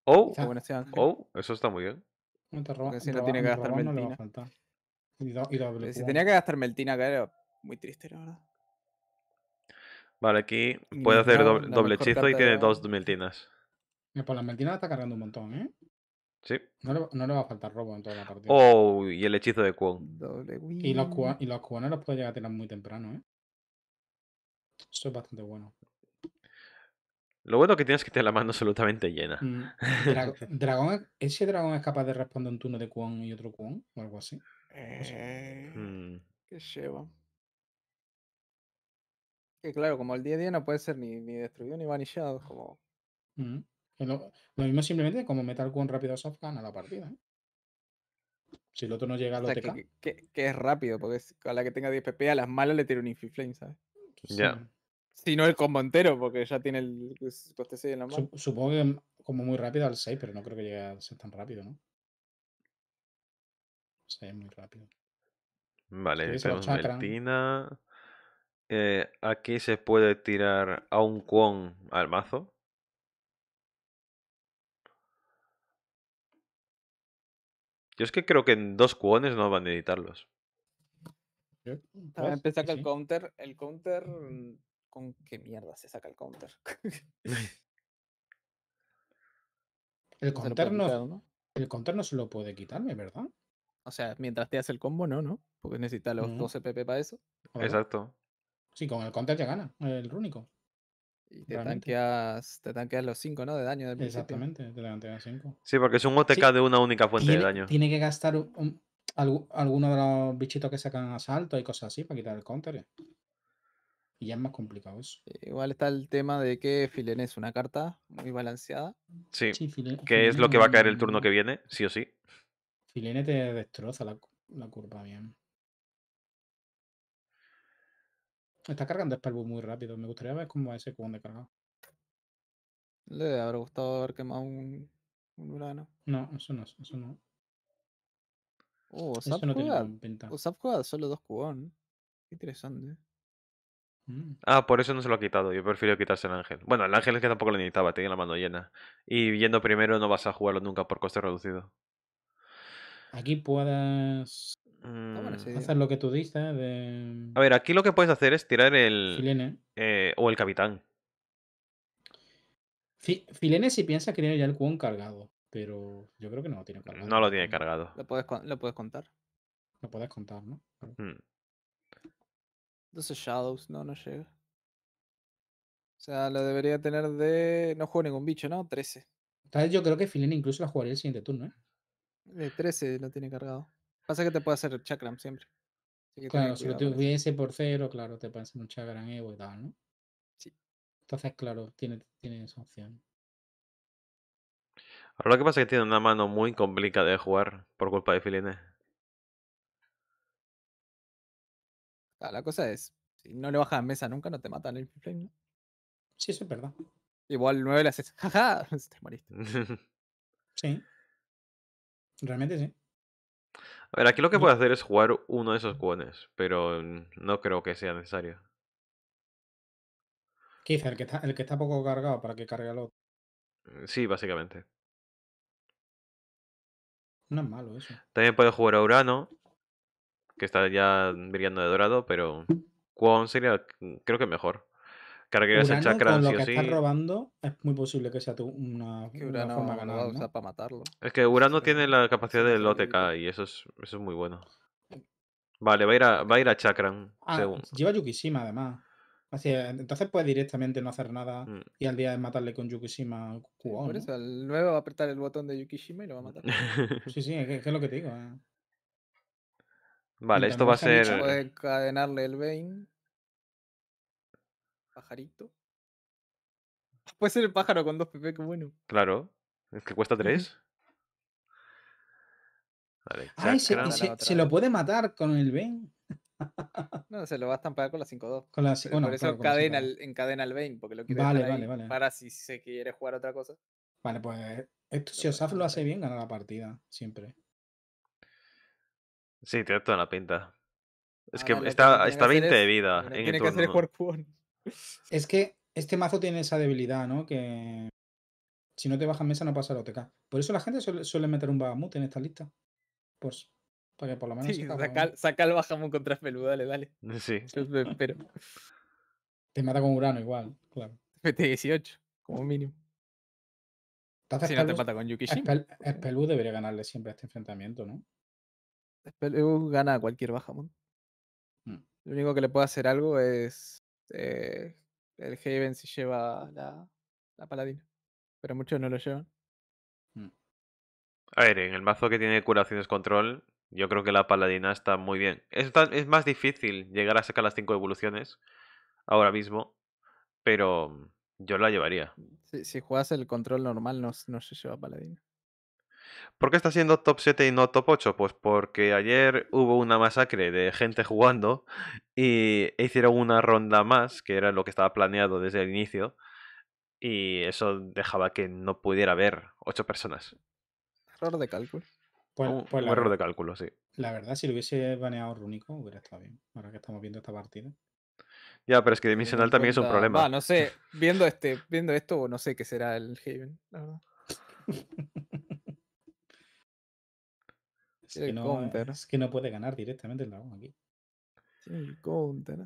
Oh, ah, oh eso está muy bien. No te robas, si no tiene que gastar Meltina. si tenía que gastar Meltina, que era muy triste, la verdad. Vale, aquí puede hacer doble, hechizo y tiene dos meltinas. Eh, pues las meltinas está cargando un montón, ¿eh? Sí. No le, no le, va a faltar robo en toda la partida. Oh, y el hechizo de Kwon. Y los, y los los puede llegar a tirar muy temprano, ¿eh? Eso es bastante bueno. Lo bueno es que tienes que tener la mano absolutamente llena. Mm, dragón, ¿Ese dragón es capaz de responder un turno de Kwon y otro Kwon o algo así? Eh... Hmm. ¿Qué lleva? Que claro, como el día a día no puede ser ni, destruido ni vanillado. Como... lo, mismo simplemente como meter con rápido softgun a la partida. ¿eh? Si el otro no llega a o Que, es rápido, porque a la que tenga 10 PP, a las malas le tiro un Flame, ¿sabes? Ya. Si no el combo entero, porque ya tiene el coste pues 6 en la mano. Supongo que como muy rápido al 6, pero no creo que llegue a ser tan rápido, ¿no? 6 muy rápido. Vale, tenemos Tina... Eh, aquí se puede tirar a un cuón al mazo. Yo es que creo que en dos cuones no van a editarlos. También saca el counter. El counter. Mm, ¿Con qué mierda se saca el counter? el counter no, El counter no se lo puede quitarme, ¿verdad? O sea, mientras te hace el combo, no, ¿no? Porque necesita los 12 e PP para eso. Exacto. Sí, con el counter ya gana, el rúnico. Y te tanqueas, los 5, ¿no? De daño del Exactamente, te tanqueas 5. Sí, porque es un OTK de una única fuente de daño. Tiene que gastar un, alguno de los bichitos que sacan asalto y cosas así para quitar el counter. Y ya es más complicado eso. Igual está el tema de que Filene es una carta muy balanceada. Sí, sí que es lo que va a caer el turno que viene, sí o sí. Filene te destroza la curva bien. Está cargando Spellbook muy rápido. Me gustaría ver cómo va ese cubón de cargado. Le habrá gustado haber quemado un, un Urano. No, eso no, eso no. Oh, uh, Osap no solo dos cubones. interesante. Mm. Ah, por eso no se lo ha quitado. Yo prefiero quitarse el ángel. Bueno, el ángel es que tampoco lo necesitaba, tenía la mano llena. Y yendo primero no vas a jugarlo nunca por coste reducido. Aquí puedas... Mm, hacer lo que tú dices. ¿eh? A ver, aquí lo que puedes hacer es tirar el. Filene. Eh, o el capitán. Filene, si piensa que tiene ya el cuón cargado. Pero yo creo que no lo tiene cargado. No lo tiene cargado. Lo puedes, lo puedes contar. Lo puedes contar, ¿no? Entonces hmm. Shadows no, no llega. O sea, lo debería tener de. No juego ningún bicho, ¿no? 13. Tal vez yo creo que Filene incluso la jugaría el siguiente turno, ¿eh? De 13 lo tiene cargado. Pasa que te puede hacer chakram siempre. Claro, si lo tuviese por cero, claro, te puede hacer un chakram ego y tal, ¿no? Sí. Entonces, claro, tiene, tiene esa opción. Ahora lo que pasa es que tiene una mano muy complicada de jugar por culpa de Filines. Ah, la cosa es, si no le bajas a mesa nunca, no te matan el flame, ¿no? Sí, eso es verdad. Igual 9 le haces, jaja, te moriste. sí. Realmente sí. A ver, aquí lo que puedo hacer es jugar uno de esos cuones, pero no creo que sea necesario. Quizá el que está, el que está poco cargado para que cargue al otro. Mm, sí, básicamente. No es malo eso. También puedo jugar a Urano, que está ya brillando de dorado, pero Quon sería, mm, creo que mejor. Cargué chakra con lo que está estás robando, es muy posible que sea tu, una, forma ganada, para matarlo. Es que Urano tiene la capacidad del OTK y eso es, eso es muy bueno. Vale, va a ir a, va a, ir a Chakran, ah, Lleva Yukishima, además. Así entonces puede directamente no hacer nada mm. y al día de matarle con Yukishima el 9 va a apretar el botón de Yukishima y lo va a matar. sí, sí, es lo que te digo. ¿eh? Vale, esto va a ser. encadenarle el Bane pajarito. Puede ser el pájaro con dos PP, qué bueno. Claro, es que cuesta tres. Vale, se, ah, lo puede matar con el Bane. no, se lo va a estampar con la 5-2. Con la, bueno, por eso cadena el, encadena el porque lo quiere vale, vale, para si se quiere jugar otra cosa. Vale, pues esto, si Osaf lo hace bien, gana la partida, siempre. Sí, tiene toda la pinta. Es ah, que está, 20 de vida. Tiene este que hacer el es que este mazo tiene esa debilidad, ¿no? Que si no te bajas mesa no pasa la OTK. Por eso la gente suele, meter un Bahamut en esta lista. Pues, para que por lo menos. saca, el Bahamut contra Spelu, dale, dale. Eh, sí. Pero... Te mata con Urano igual, claro. FT18, como mínimo. si no te mata con Yukishin debería ganarle siempre a este enfrentamiento, ¿no? Spelu gana a cualquier Bahamut. Hmm. Lo único que le puede hacer algo es este, el Haven si lleva la, la paladina. Pero muchos no lo llevan. Mm. A ver, en el mazo que tiene curaciones control, yo creo que la paladina está muy bien. Es, más difícil llegar a sacar las 5 evoluciones ahora mismo, pero yo la llevaría. Si, si juegas el control normal, no se lleva paladina. ¿Por qué está siendo top 7 y no top 8? Pues porque ayer hubo una masacre de gente jugando y hicieron una ronda más, que era lo que estaba planeado desde el inicio, y eso dejaba que no pudiera haber 8 personas. Error de cálculo. Pues, un, pues error de cálculo, sí. La verdad, si lo hubiese baneado Runico, hubiera estado bien. Ahora que estamos viendo esta partida. Ya, pero es que dimensional también es un problema. no sé, viendo, este, viendo esto, no sé qué será el heaven. la verdad. Es, que no, puede ganar directamente el dragón aquí. Tiene el counter.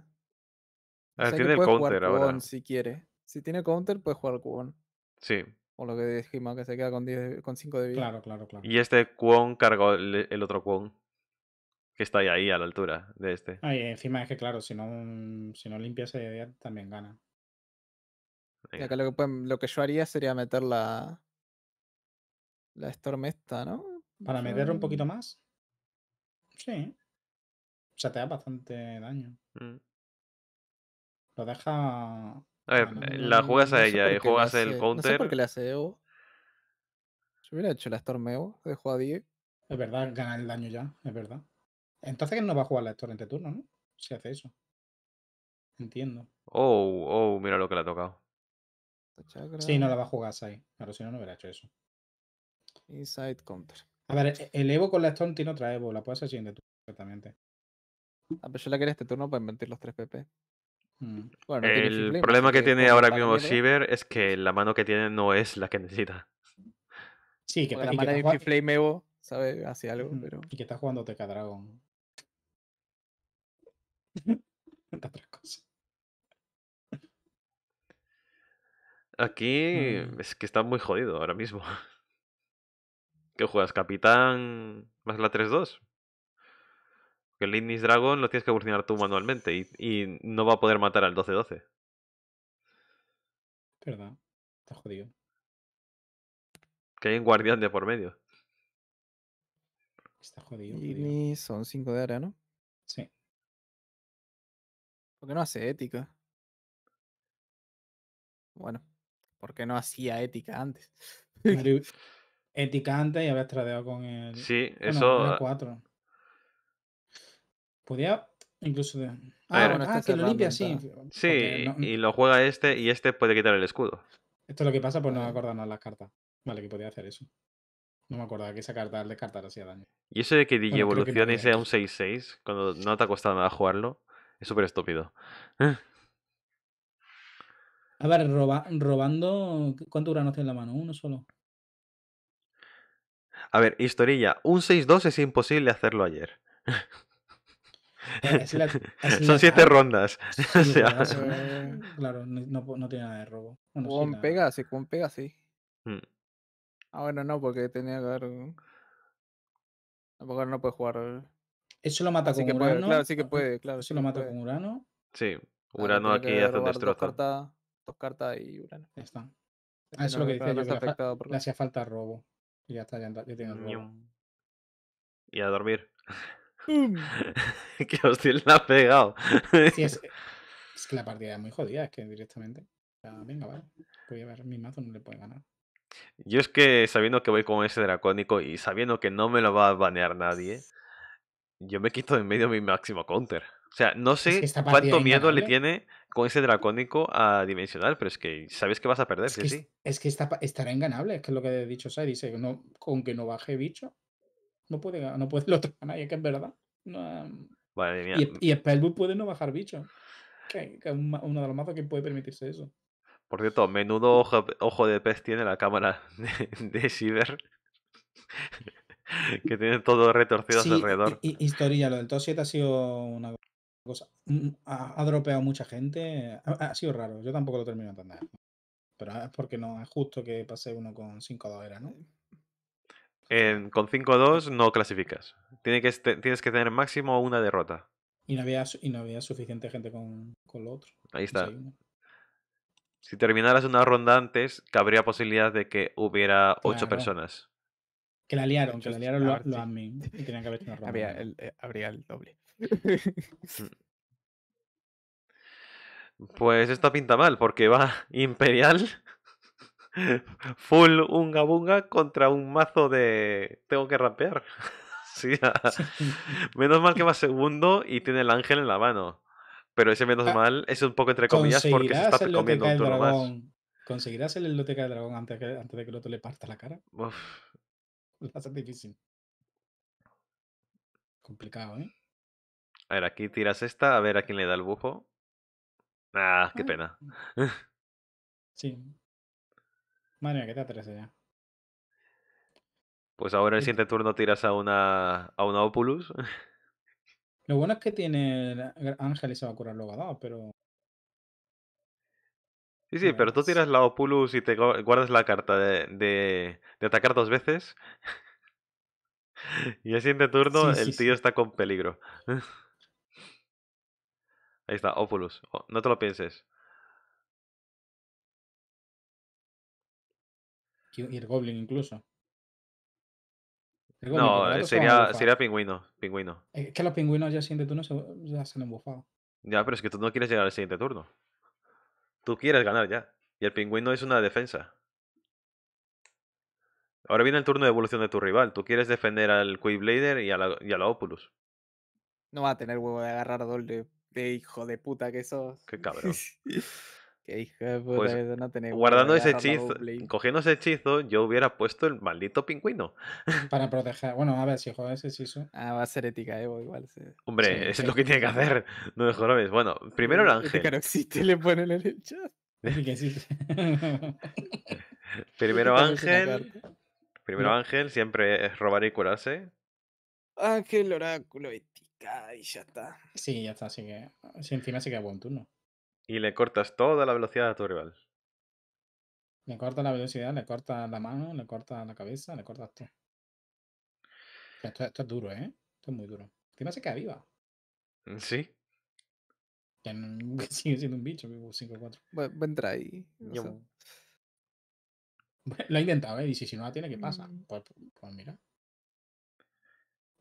tiene counter ahora. si quiere. Si tiene counter, puede jugar Kuon. Sí. O lo que dijimos, que se queda con, con 5 de vida. Claro, claro, claro. Y este cuón cargó el, otro cuón Que está ahí, a la altura de este. Ah, y encima es que, claro, si no, mm, si no limpia ese también gana. acá lo que, lo que yo haría sería meter la. La Storm esta, ¿no? Para meter un poquito más. Sí. O sea, te da bastante daño. Mm. Lo deja. A ver, eh, la juegas a ella y juegas el counter. No sé por qué le hace Evo. Si hubiera hecho la Storm Evo, dejó a 10. Es verdad, gana el daño ya, es verdad. Entonces que no va a jugar la Storm este turno, ¿no? Si hace eso. Entiendo. Oh, oh, mira lo que le ha tocado. Sí, no la va a jugar Sai. Claro, si no, no hubiera hecho eso. Inside counter. A ver, e, el Evo con la Stone tiene otra Evo, la puedes hacer siguiente tú, exactamente. A ah, pero yo la este turno para invertir los 3 PP. Mm. el problema que, tiene ahora mismo Shiver es que la mano que tiene no es la que necesita. Sí, que, con la mano de Flame Evo, ¿sabe? Hace algo, pero. Y que está jugando Teca Dragon. Aquí mm. es que está muy jodido ahora mismo. ¿Qué juegas? ¿Capitán más la 3-2? Porque el Lightning Dragon lo tienes que evolucionar tú manualmente y, no va a poder matar al 12-12. Verdad, está jodido. Que hay un guardián de por medio. Está jodido. Y son 5 de área, ¿no? Sí. ¿Por qué no hace ética? Bueno, ¿por qué no hacía ética antes? Eticante y habías tradeado con el. Sí, eso. El ah Podía incluso. Ah, ah que lo limpia, sí. Sí, y mm lo juega este y este puede quitar el escudo. Esto es lo que pasa pues no acordarnos las cartas. Vale, que podía hacer eso. No me acordaba que esa carta al descartar hacía daño. Y eso de que DJ bueno, y sea un 6-6 cuando no te ha costado nada jugarlo es súper estúpido. A ver, robando. ¿Cuánto granos tiene en la mano? Uno solo. A ver, historilla, un 6-2 es imposible hacerlo ayer. Eh, Son siete rondas. claro, no, tiene nada de robo. Bueno, pega, sí, con pega, sí. Mm. Ah, bueno, no, porque tenía que haber. Tampoco no puede jugar. Eso lo mata con Urano. claro, sí que eh, puede, claro. Eso sí lo mata con Urano. Sí, ah, Urano aquí hace un destrozo. Dos cartas, y Urano. Ahí está. Ah, eso es lo que dice. yo, le hacía falta robo. Y ya está, ya, tengo Y a dormir. ¡Qué hostil la ha pegado. es, que la partida es muy jodida, es que directamente. venga, vale. Voy a ver, mi mazo no le puede ganar. Yo es que sabiendo que voy con ese dracónico y sabiendo que no me lo va a banear nadie, yo me quito de en medio mi máximo counter. O sea, no sé cuánto miedo le tiene con ese dracónico a dimensional, pero es que sabes que vas a perder, es que, Es que estará enganable, es que lo que ha dicho, Sai. dice con que no baje bicho, no puede, no puede lo otro nadie, que es verdad. Em, y, mm. y puede no bajar bicho, que, uno de los mazos que puede permitirse eso. Por cierto, menudo ojo, de pez tiene la cámara de, de que tiene todo retorcido alrededor. Y, historia, lo del top 7 ha sido una cosa. Mm, mm, ha, dropeado mucha gente. Ha, sido raro. Yo tampoco lo termino de entender. Pero es porque no es justo que pase uno con 5-2 era, ¿no? con 5-2 no clasificas. Tienes que, este, tienes que tener máximo una derrota. Y no había, y no había suficiente gente con, con lo otro. Ahí está. Si terminaras una ronda antes, cabría posibilidad de que hubiera 8 personas. Que la liaron, que la liaron los admin. habría el doble. Pues esta pinta mal, porque va Imperial full unga bunga contra un mazo de tengo que rapear. sí, menos mal que va segundo y tiene el ángel en la mano. Pero ese menos ah, mal es un poco entre comillas porque se está comiendo un ¿Conseguirás el loteca de dragón antes, antes de que el otro le parta la cara? Uf. Va a ser difícil. Complicado, ¿eh? A ver, aquí tiras esta, a ver a quién le da el bujo. Ah, qué pena. Sí. Madre mía, que te atreves ya. Pues ahora en el siguiente turno tiras a una, a una Opulus. Lo bueno es que tiene Ángel y se va a curar luego dado, pero. Sí, sí, pero tú tiras la Opulus y te guardas la carta de, de, atacar dos veces. Y el siguiente turno el tío está con peligro. Ahí está, Opulus. Oh, no te lo pienses. Y el Goblin incluso. no, eh, sería, sería pingüino, pingüino. Es que los pingüinos ya el siguiente turno se, ya se han embufado. Ya, pero es que tú no quieres llegar al siguiente turno. Tú quieres ganar ya. Y el pingüino es una defensa. Ahora viene el turno de evolución de tu rival. Tú quieres defender al Quivblader y a y a la Opulus. No va a tener huevo de agarrar a Dolde hijo de puta que sos. Qué cabrón. Qué hijo de puta pues, Guardando ese hechizo, cogiendo ese hechizo, yo hubiera puesto el maldito pingüino. Para proteger. Bueno, a ver si jodas ese Ah, va a ser ética, Evo, eh, igual. Hombre, eso es lo que tiene que hacer. No me Bueno, primero el este ángel. si te le ponen en el chat. primero ángel. Primero ángel, siempre es robar y curarse. Ángel oráculo y y ya está. Sí, ya está, así que. Si encima se queda buen turno. Y le cortas toda la velocidad a tu rival. Le cortas la velocidad, le cortas la mano, le cortas la cabeza, le cortas todo. Esto, es duro, ¿eh? Esto es muy duro. Encima se queda viva. Mm, sí. Que sigue siendo un bicho, vivo 5-4. Vendrá ahí. Lo ha intentado, ¿eh? Y si, no la tiene, ¿qué pasa? Mm. Pues, pues mira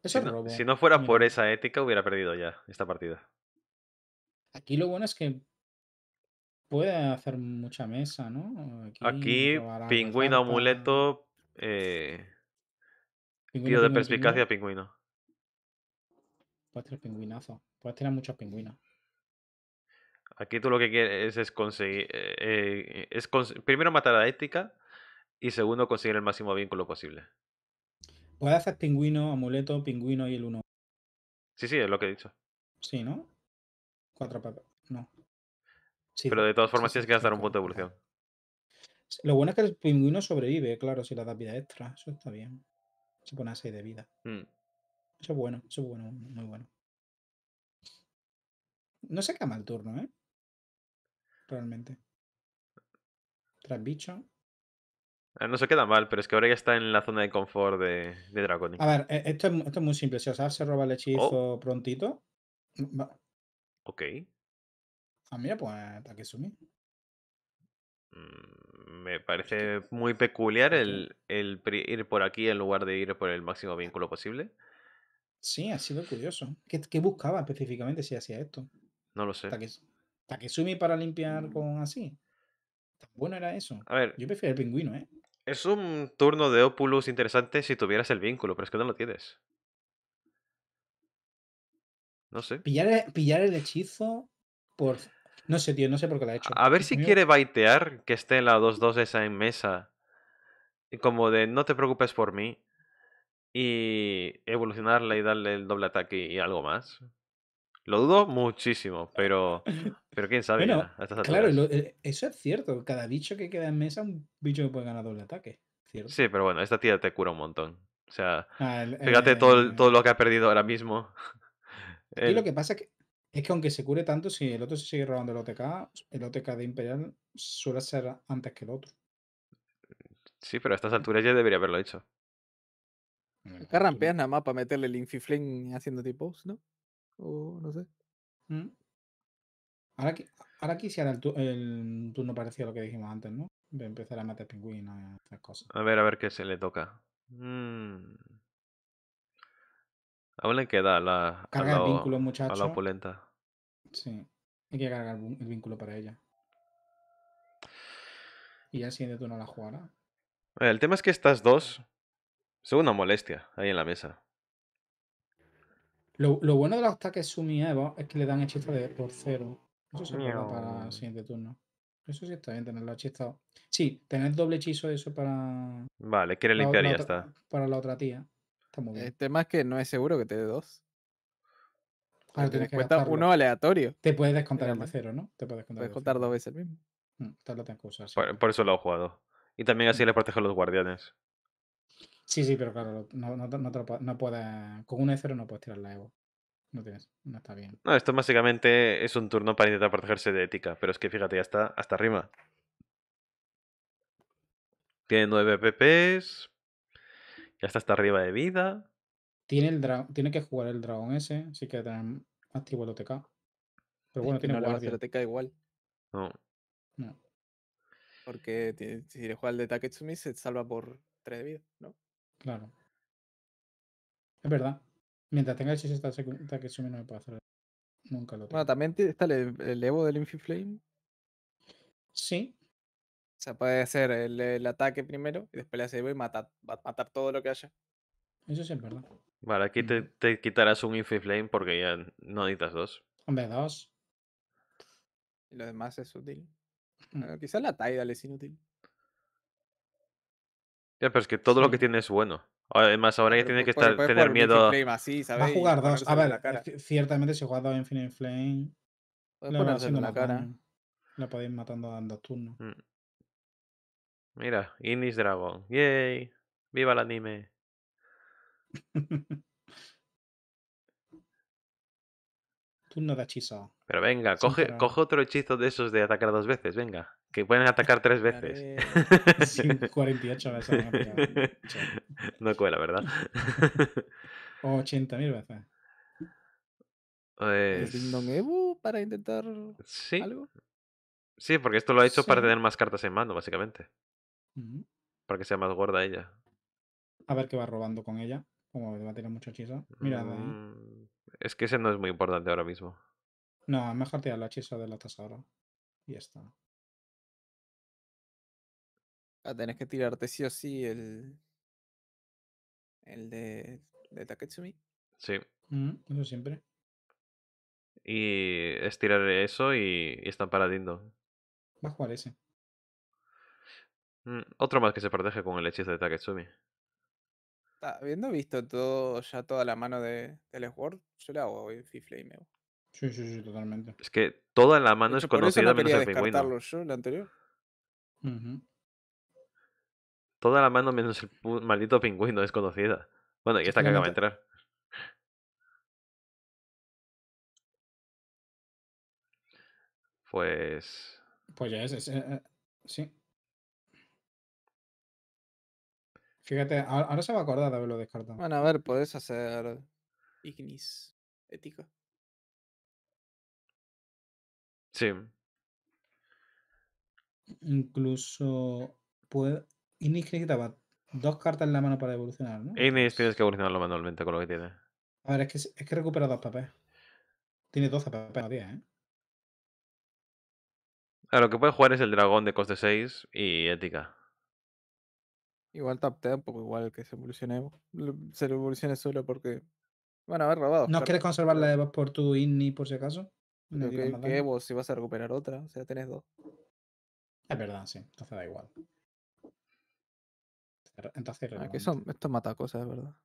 si, no, fuera por esa ética, hubiera perdido ya esta partida. Aquí lo bueno es que puede hacer mucha mesa, ¿no? Aquí, pingüino, amuleto, Tío eh, de perspicacia, pingüino. Puedes tirar pingüinazo. Puedes tirar muchas pingüinas. Aquí tú lo que quieres es conseguir. Eh, eh, es primero matar a la ética y segundo conseguir el máximo vínculo posible. Puedes hacer pingüino, amuleto, pingüino y el 1. Sí, sí, es lo que he dicho. Sí, ¿no? Cuatro papeles. No. Sí, Pero de todas formas sí, tienes que dar un punto de evolución. Lo bueno es que el pingüino sobrevive, claro, si le das vida extra. Eso está bien. Se pone a 6 de vida. Mm. Eso es bueno, eso es bueno, muy bueno. No se quema el turno, ¿eh? Realmente. Tras bicho. Eh, no se queda mal, pero es que ahora ya está en la zona de confort de, de A ver, eh, esto es, esto muy simple. Si se roba el hechizo oh. prontito. Mm, va. Ok. Ah, mira, pues Takesumi. Mm, me parece muy peculiar el, el, ir por aquí en lugar de ir por el máximo vínculo posible. Sí, ha sido curioso. ¿Qué, qué buscaba específicamente si hacía esto? No lo sé. Takesumi para limpiar mm. con así. Tan bueno era eso. A ver. Yo prefiero el pingüino, ¿eh? Es un turno de Opulus interesante si tuvieras el vínculo, pero es que no lo tienes. No sé. Pillar e-, el, hechizo por. No sé, tío, no sé por qué lo ha hecho. A ver si quiere baitear que esté la 2-2 esa en mesa. como de no te preocupes por mí. Y evolucionarla y darle el doble ataque y algo más. Lo dudo muchísimo, pero, pero quién sabe. claro, eh, eso es cierto. Cada bicho que queda en mesa un bicho que puede ganar doble ataque. Sí, pero bueno, esta tía te cura un montón. O sea, ah, fíjate todo, todo lo que ha perdido ahora mismo. Y lo que pasa es que, es que aunque se cure tanto, si el otro se sigue robando el OTK, el OTK de Imperial suele ser antes que el otro. Sí, pero a estas alturas ya debería haberlo hecho. rampeas nada más para meterle el Infifling haciendo tipos, ¿no? o no sé. Mm. Ahora, ahora quisiera el, el, turno parecido a lo que dijimos antes, ¿no? De empezar a matar pingüinos y A ver, a ver qué se le toca. Mm. Aún le queda la, Carga el vínculo, muchacho. la opulenta. Sí, hay que cargar el vínculo para ella. Y ya el siguiente turno la jugará. El tema es que estas dos son una molestia ahí en la mesa. Lo, bueno de los ataques Evo es que le dan hechizos de por cero. Oh, eso se puede para el siguiente turno. Eso sí está bien, tenerlo hechizado. Sí, tener doble hechizo eso para. Vale, quiere limpiar y ya está. Para la otra tía. Está muy bien. El tema es que no es seguro que te dé dos. uno aleatorio. Te puedes descontar el de cero, ¿no? Te puedes, descontar contar dos veces el mismo. Mm, que por, por, eso lo he jugado. Y también así mm. le protege a los guardianes. Sí, sí, pero claro, no, no, no, no con 0 e no puedes tirar la Evo. No tienes, no está bien. No, esto básicamente es un turno para intentar protegerse de ética, pero es que fíjate, ya está hasta arriba. Tiene 9 PPs, ya está hasta arriba de vida. Tiene, el tiene que jugar el dragón ese, así que activo el OTK. Pero bueno, tiene guardia. el OTK igual. No. No. Porque si le juega el de Taketsumi se salva por 3 de vida, ¿no? Claro. Es verdad. Mientras tenga el este este que sume no me puede hacer. Nunca lo tengo. Bueno, también está el, Evo del Flame. Sí. O sea, puede hacer el, ataque primero y después le hace Evo y matar, matar todo lo que haya. Eso sí es verdad. Vale, aquí te, te quitarás un Infi Flame porque ya no necesitas dos. Hombre, dos. Y lo demás es útil. Mm. quizás la Tidal es inútil. Ya, pero es que todo lo que tiene es bueno. Además, ahora ya tiene que estar, tener miedo. Va a jugar dos. A ver, la ciertamente si jugado en Infinite Flame. ponerse la, la cara. La podéis matando en dos turnos. Mm. Mira, Inis Dragon. ¡Yay! ¡Viva el anime! Turno de hechizo. Pero venga, coge, coge, otro hechizo de esos de atacar dos veces, venga que pueden atacar tres veces. 48 veces. no cuela, ¿verdad? O 80.000 veces. Pues... Evo para intentar algo? Sí, porque esto lo ha hecho para tener más cartas en mano, básicamente. Para que sea más gorda ella. A ver qué va robando con ella. Como va a tener mucho hechizo. Mira, mm, Es que ese no es muy importante ahora mismo. No, es mejor tirar la hechizo de la ahora Y ya está. Ah, tenés que tirarte sí o sí el. El de. de Taketsumi. Sí. Mm, eso siempre. Y es tirar eso y, y están paradindo. Va a jugar ese. Mm, otro más que se protege con el hechizo de Taketsumi. habiendo visto todo, ya toda la mano de Ward, yo le hago en Fiflame. Sí, sí, sí, totalmente. Es que toda la mano es conocida por eso no menos el pingüino. Yo, la anterior. Toda la mano menos el maldito pingüino desconocida. Bueno, y esta que acaba de entrar. Pues. Pues ya es. Eh, eh, sí. Fíjate, ahora se va a acordar de haberlo descartado. Bueno, a ver, puedes hacer. Ignis. Ética. Sí. Incluso puede, Inni que dos cartas en la mano para evolucionar, ¿no? Innis tienes que evolucionarlo manualmente con lo que tiene. A ver, es que, es que recupera dos papés. Tiene 12 papés, no 10, ¿eh? A ah, lo que puede jugar es el dragón de coste 6 y ética. Igual taptea un poco pues igual que se evolucione. Se lo evolucione solo porque bueno, a haber robado. ¿No quieres conservar la Evo por tu INNI por si acaso? No que, Evo si vas a recuperar otra, o sea, tenés dos. Es verdad, sí, entonces da igual entonces ah, que son, esto mata cosas, ¿verdad?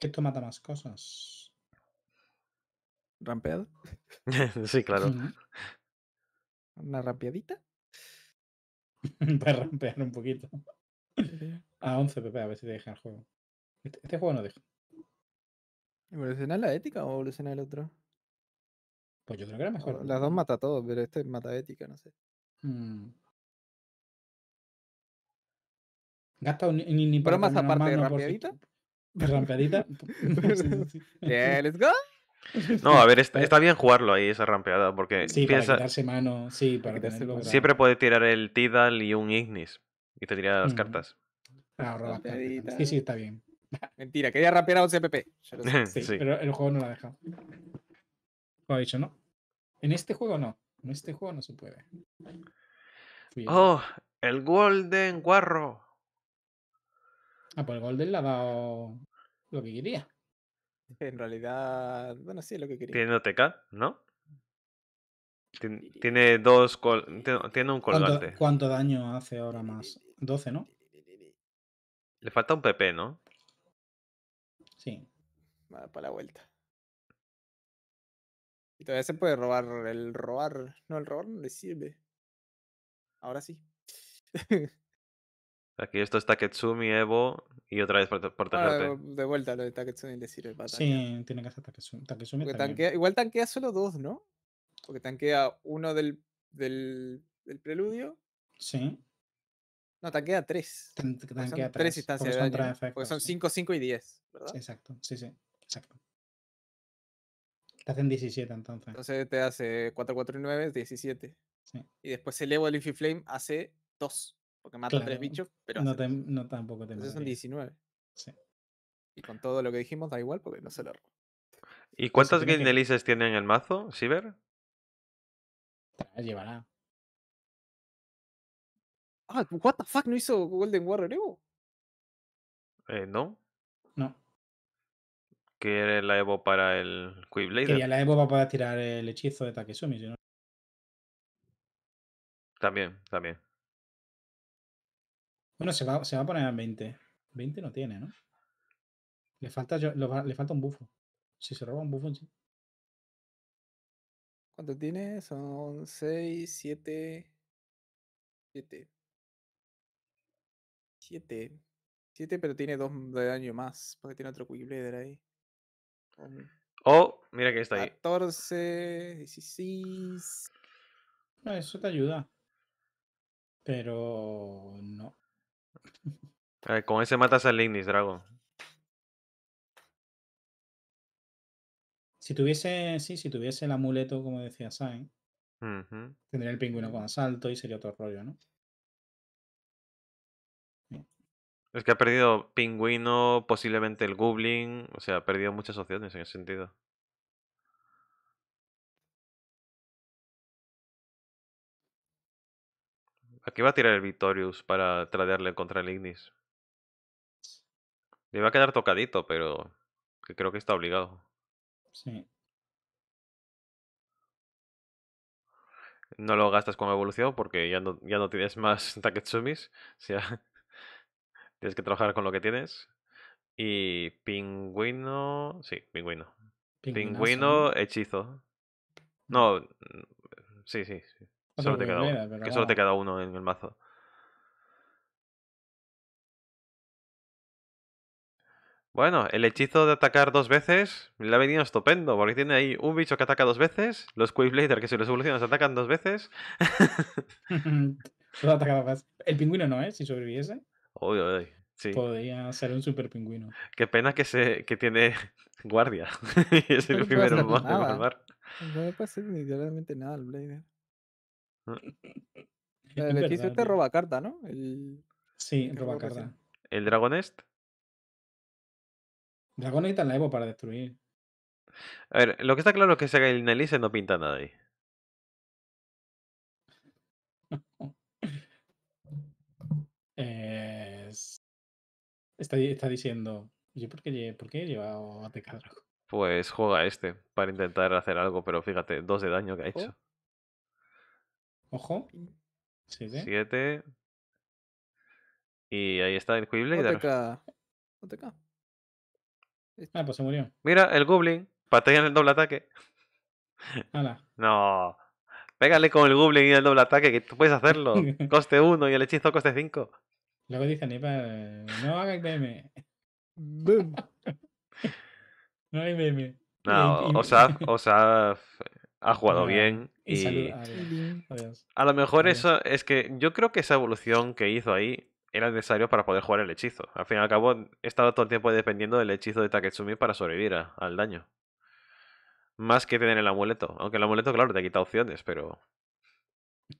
esto mata más cosas? ¿Rampeado? sí, claro. ¿Una rampeadita? Para rampear un poquito. A 11 pp, a ver si te deja el juego. Este, este juego no deja. ¿Evoluciona la ética o evoluciona el otro? Pues yo creo que era mejor. Las dos mata a todos, pero este mata ética, no sé. Mm. Gastado ni, ni, ni para aparte de rampeadita. De rampeadita. yeah, let's go. No, a ver, está, está, bien jugarlo ahí, esa rampeada, porque sí, para quitarse mano, sí, para tenerlo Siempre puede tirar el Tidal y un Ignis, y te tira las cartas. Ah, las Sí, sí, está bien. Mentira, quería rampear a 11 PP. Sí, pero el juego no la deja. Lo ha dicho, ¿no? En este juego no. En este juego no se puede. oh, el Golden Guarro. Ah, pues el Golden le ha dado lo que quería. En realidad, bueno, sí, lo que quería. Tiene OTK, ¿no? tiene dos. Tiene un colgante. ¿Cuánto, daño hace ahora más? 12, ¿no? Le falta un PP, ¿no? Sí. Va para la vuelta. Y todavía se puede robar. El robar. No, el robar no le sirve. Ahora sí. Aquí esto es Taketsumi, Evo y otra vez por Ah, de vuelta lo de Taketsumi y decir el Sí, tiene que ser Taketsumi. Taketsumi. igual tanquea solo dos, ¿no? Porque tanquea uno del, preludio. Sí. No, tanquea tres. tanquea tres, instancias porque de son 5, 5 y 10, exacto, sí, sí, exacto. Te hacen 17 entonces. Entonces te hace 4, 4 y 9, 17. Sí. Y después el Evo del Flame hace 2. Porque mata tres bichos, pero. No, tampoco te Entonces son 19. Sí. Y con todo lo que dijimos da igual porque no se lo ¿Y pues cuántas Guindelices tienen tiene en el mazo, Siver? Ah, llevará. Ah, what the fuck, ¿no hizo Golden Warrior Evo? Eh, no. No. Que era la Evo para el Quickblade? Quería la Evo para poder tirar el hechizo de Takesumi, no. También, también. Bueno, se va, a poner a 20. 20 no tiene, ¿no? Le falta, le falta un buffo. Si se roba un bufo, sí. ¿Cuánto tiene? Son 6, 7, 7. 7. 7, pero tiene 2 de daño más, porque tiene otro Quickblader ahí. Oh, mira que está ahí. 14, 16. Ah, eso te ayuda. Pero no con ese matas al Ignis, Drago. Si tuviese, sí, si tuviese el amuleto, como decía Sain, tendría el pingüino con asalto y sería otro rollo, ¿no? Es que ha perdido pingüino, posiblemente el goblin, o sea, ha perdido muchas opciones en ese sentido. ¿A qué va a tirar el Victorious para tradearle contra el Ignis? Le va a quedar tocadito, pero creo que está obligado. Sí. No lo gastas con evolución porque ya no, ya no tienes más Taketsumis. O sea, tienes que trabajar con lo que tienes. Y pingüino. Sí, pingüino. Pingüino, hechizo. No. Sí, sí, sí. Que solo, te queda uno, en el mazo. Bueno, el hechizo de atacar dos veces le ha venido estupendo, porque tiene ahí un bicho que ataca dos veces, los Quayblader que si los se atacan dos veces. el pingüino no, ¿eh? Si sobreviviese. sí. Podría ser un super pingüino. Qué pena que, se, tiene guardia. es el primero en No pasa pasar literalmente nada al Blader. Ah. El hechizo este roba carta, ¿no? El... Sí, roba carta. ¿El Dragonest? Dragón necesita la Evo para destruir. A ver, lo que está claro es que el el Nelice no pinta nada ahí. está, diciendo. por qué, por qué he llevado a Tecadro? Pues juega este para intentar hacer algo, pero fíjate, dos de daño que ha hecho. Oh. Ojo. Siete. Y ahí está el Quiblade. OTK. Ah, pues se murió. Mira, el Goblin. Patea en el doble ataque. No. Pégale con el Goblin y el doble ataque, que tú puedes hacerlo. Coste 1 y el hechizo coste 5. Luego que dice Aníbal, no haga meme. Boom. no hay meme. No, Osaf, Osaf ha jugado bien. Y, a lo mejor eso es que yo creo que esa evolución que hizo ahí era necesario para poder jugar el hechizo. Al fin y al cabo, he estado todo el tiempo dependiendo del hechizo de Taketsumi para sobrevivir al daño. Más que tener el amuleto. Aunque el amuleto, claro, te quita opciones, pero.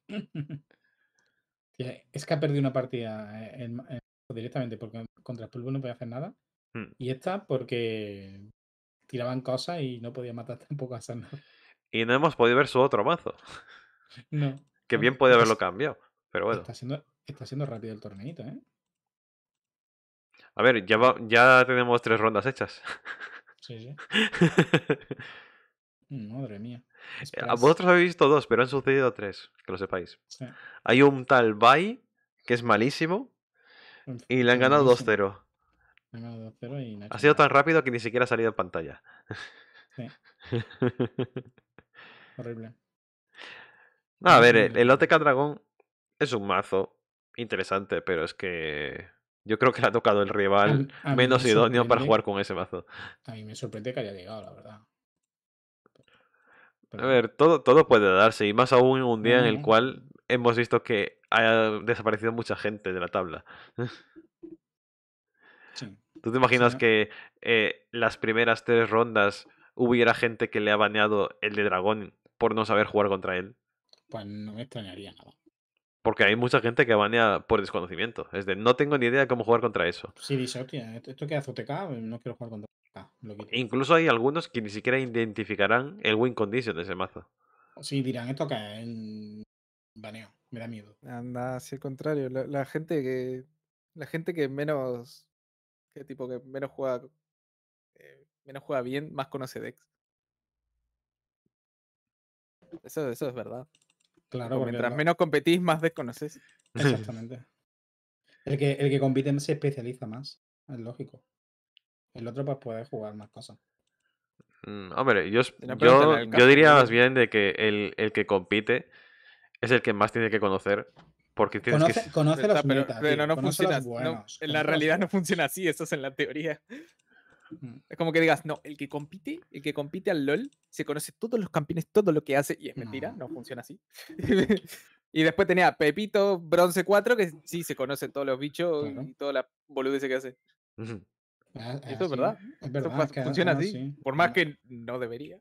es que ha perdido una partida eh, directamente porque contra el pulvo no podía hacer nada. Hmm. Y esta porque tiraban cosas y no podía matar tampoco a San. Y no hemos podido ver su otro mazo. No. que bien puede haberlo cambiado. Pero bueno. Está siendo, rápido el torneito, ¿eh? A ver, ya, tenemos tres rondas hechas. Sí, sí. Madre mía. Eh, vosotros habéis visto dos, pero han sucedido tres, que lo sepáis. Hay un tal Bai, que es malísimo, y le han ganado 2-0. Ha sido tan rápido que ni siquiera ha salido en pantalla. Sí. Horrible. a ver, el, el OTK Dragón es un mazo interesante, pero es que yo creo que le ha tocado el rival menos idóneo para jugar con ese mazo. A mí me sorprende que haya llegado, la verdad. A ver, todo, todo puede darse, y más aún en un día en el cual hemos visto que ha desaparecido mucha gente de la tabla. ¿Tú te imaginas que eh, las primeras tres rondas hubiera gente que le ha baneado el de dragón por no saber jugar contra él. Pues no me extrañaría nada. Porque hay mucha gente que banea por desconocimiento. Es de, no tengo ni idea de cómo jugar contra eso. Sí, dice, hostia, esto queda azoteca, pues no quiero jugar contra Incluso hay algunos que ni siquiera identificarán el win condition de ese mazo. Sí, dirán, esto que es baneo, me da miedo. Anda, si el contrario, la, gente que la gente que menos que tipo que menos juega eh, menos juega bien, más conoce Dex. Eso, eso es verdad. Claro. mientras menos competís, más desconoces. Exactamente. El que, el que compite se especializa más, es lógico. El otro pues puede jugar más cosas. Mm, hombre, yo, yo, diría más bien de que el, el, que compite es el que más tiene que conocer. Porque conoce, conoce pero, no funciona. No, en la realidad no funciona así, eso es en la teoría. Es como que digas, no, el que compite, el que compite al LOL, se conoce todos los campeones, todo lo que hace, y es mentira, no, funciona así. y después tenía Pepito, bronce 4, que sí se conocen todos los bichos y toda la boludez que hace. Ah, ah, eso es verdad. funciona así, por más que no debería.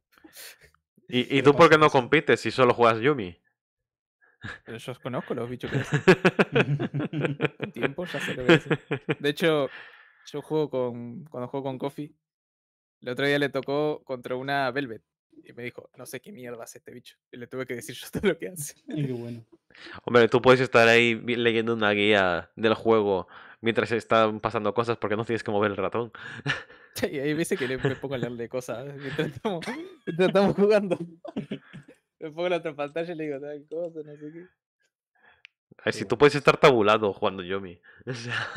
¿Y, y tú por qué no compites si solo juegas Yumi? yo conozco los bichos que hacen. tiempo ya se lo De hecho, yo juego con. Cuando juego con Coffee, el otro día le tocó contra una Velvet. Y me dijo, no sé qué mierda hace este bicho. Y le tuve que decir yo todo lo que hace. Y bueno. Hombre, tú puedes estar ahí leyendo una guía del juego mientras están pasando cosas porque no tienes que mover el ratón. Y hay veces que le, me pongo a leerle cosas ¿eh? mientras estamos, jugando. Me pongo en la otra pantalla y le digo tal cosa, no sé qué. Ay, si tú puedes estar tabulado jugando Yomi. O sea...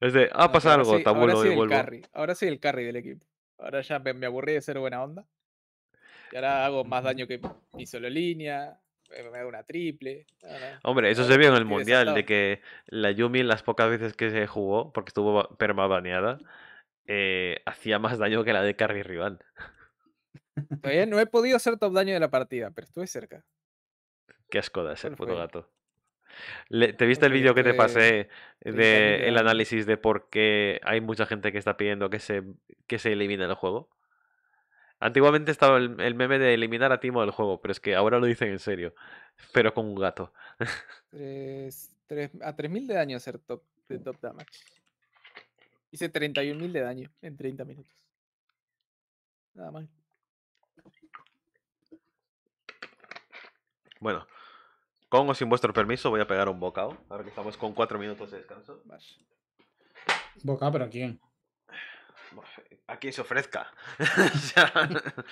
Es de, ah, pasa algo, sí, tabulo, ahora sí ahora sí el carry del equipo. Ahora ya me, aburrí de ser buena onda. Y ahora hago más daño que mi solo línea. Me hago una triple. Hombre, eso se vio en el mundial, de que la Yumi, las pocas veces que se jugó, porque estuvo permabaneada, eh, hacía más daño que la de carry rival. Todavía no he podido hacer top daño de la partida, pero estuve cerca. Qué asco de ese puto gato. ¿Te viste el vídeo que te pues, pasé de el análisis de por qué hay mucha gente que está pidiendo que se, que se elimine el juego? Antiguamente estaba el, meme de eliminar a Timo del juego, pero es que ahora lo dicen en serio, pero con un gato. Tres, a 3.000 de daño hacer top, de top damage. Hice 31.000 de daño en 30 minutos. Nada mal. Bueno, con o sin vuestro permiso voy a pegar un bocado. Ahora que estamos con cuatro minutos de descanso. ¿Bocado para quién? A quien se ofrezca.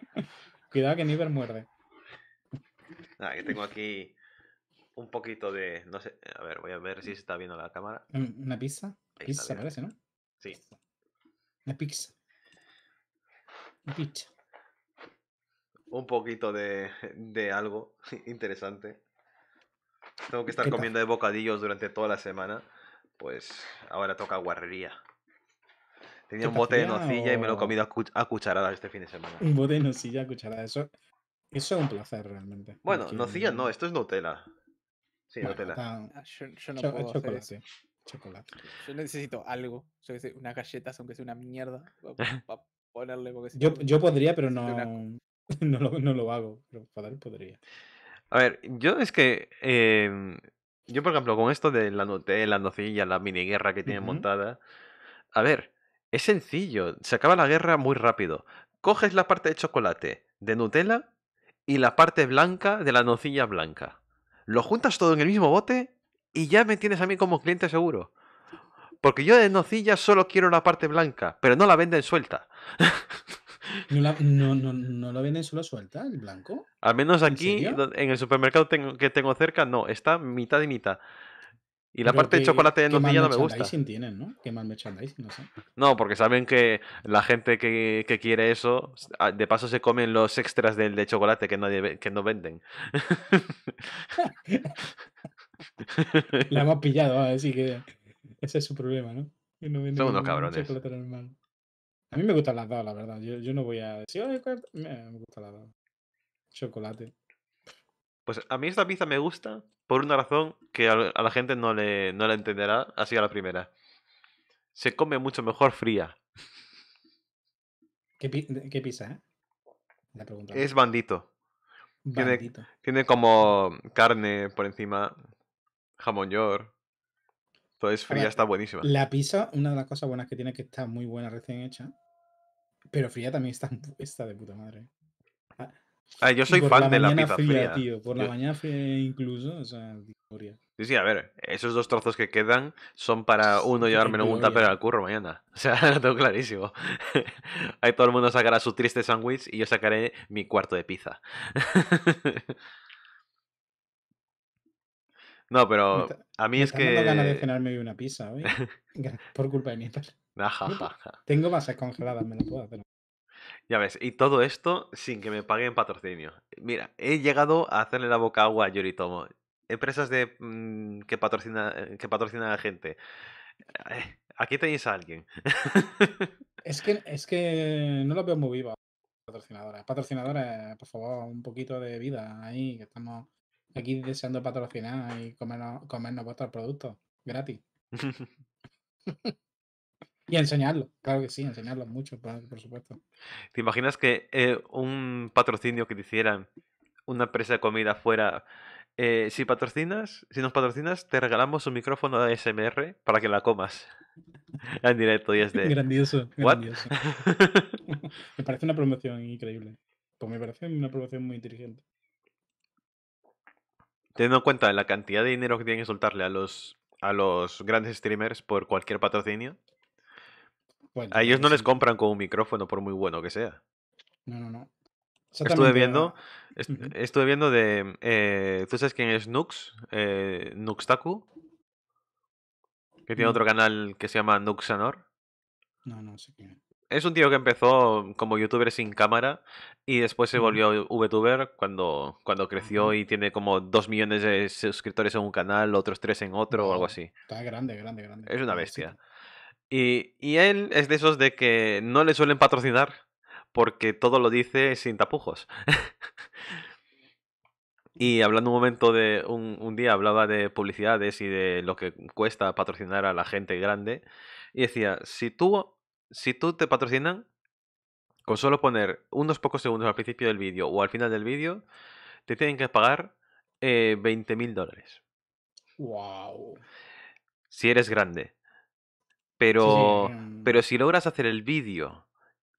Cuidado que Niver muerde. Ah, tengo aquí un poquito de. No sé. A ver, voy a ver si se está viendo la cámara. ¿Una pizza? pizza parece, ¿no? Sí. Una pizza. Una pizza un poquito de, algo interesante. Tengo que estar comiendo de bocadillos durante toda la semana. Pues ahora toca guarrería. Tenía un bote de nocilla y me lo he comido a, cucharadas este fin de semana. Un bote de nocilla a cucharadas. Eso, eso es un placer realmente. Bueno, nocilla no, esto es Nutella. Sí, Nutella. Ah, yo, no puedo Hacer chocolate. Yo necesito algo. Yo galleta, unas aunque sea una mierda. ponerle. yo, yo podría, pero no. no, lo, hago, pero podría. A ver, yo es que. Em, yo, por ejemplo, con esto de la, Nutella, la nocilla, la guerra que tienen montada. A ver, es sencillo. Se acaba la guerra muy rápido. Coges la parte de chocolate de Nutella y la parte blanca de la nocilla blanca. Lo juntas todo en el mismo bote y ya me tienes a mí como cliente seguro. Porque yo de nocilla solo quiero la parte blanca, pero no la venden suelta. ¿No, no, no, lo venden solo suelta, el blanco? Al menos aquí, en, el supermercado que tengo cerca, no, está mitad y mitad. Y la parte de chocolate de no me gusta. tienen, ¿no? Qué mal no No, porque saben que la gente que, que, quiere eso, ah, de paso se comen los extras del de chocolate que, nadie, que no venden. la hemos pillado, así que ese es su problema, ¿no? Son unos cabrones. A mí me gustan las dos, la verdad. Yo, no voy a decir, me, me la las dos. Chocolate. Pues a mí esta pizza me gusta por una razón que a la gente no le, no la entenderá así a la primera. Se come mucho mejor fría. ¿Qué, pizza, eh? Es bandito. Tiene, tiene como carne por encima, jamón york, entonces fría está buenísima. La pizza, una de las cosas buenas que tiene que está muy buena recién hecha. Pero fría también está, está de puta madre. Ah, yo soy fan de la pizza fría, Tío, por la mañana incluso, Sí, sí, a ver, esos dos trozos que quedan son para uno llevarme un tupper al curro mañana. O sea, lo tengo clarísimo. Ahí todo el mundo sacará su triste sándwich y yo sacaré mi cuarto de pizza. No, pero a mí es que. Tengo ganas de cenarme una pizza hoy. por culpa de mi tengo masas congeladas, me las puedo hacer. Ya ves, y todo esto sin que me paguen patrocinio. Mira, he llegado a hacerle la boca agua a Yoritomo. Empresas de mm, que patrocina eh, que patrocina a la gente. Eh, aquí tenéis a alguien. es que es que no lo veo muy viva patrocinadora. Patrocinadora, por favor, un poquito de vida ahí que estamos Aquí deseando patrocinar y comernos, comernos vuestros productos gratis. y enseñarlo, claro que sí, enseñarlo mucho, por, supuesto. ¿Te imaginas que eh, un patrocinio que te hicieran una empresa de comida fuera eh, si patrocinas, si nos patrocinas, te regalamos un micrófono de ASMR para que la comas en directo y es de... Grandioso, grandioso. me parece una promoción increíble. Pues me parece una promoción muy inteligente. Teniendo en cuenta la cantidad de dinero que tienen que soltarle a los, a los grandes streamers por cualquier patrocinio, a ellos no les compran con un micrófono, por muy bueno que sea. No, no, no. Estuve viendo, ah, estuve viendo de. Eh, ¿Tú sabes quién es Nux? Eh, Nuxtaku. Que tiene otro canal que se llama Nuxanor. No, no sé quién es un tío que empezó como youtuber sin cámara y después se volvió VTuber cuando, cuando creció y tiene como dos millones de suscriptores en un canal, otros tres en otro o algo así. Está grande, grande, grande. Es una bestia. Y, él es de esos de que no le suelen patrocinar porque todo lo dice sin tapujos. Y hablando un momento de. Un, un, día hablaba de publicidades y de lo que cuesta patrocinar a la gente grande. Y decía: si tú si tú te patrocinan, con solo poner unos pocos segundos al principio del vídeo o al final del vídeo, te tienen que pagar eh, mil dólares. ¡Wow! Si eres grande. Pero, em, pero si logras hacer el vídeo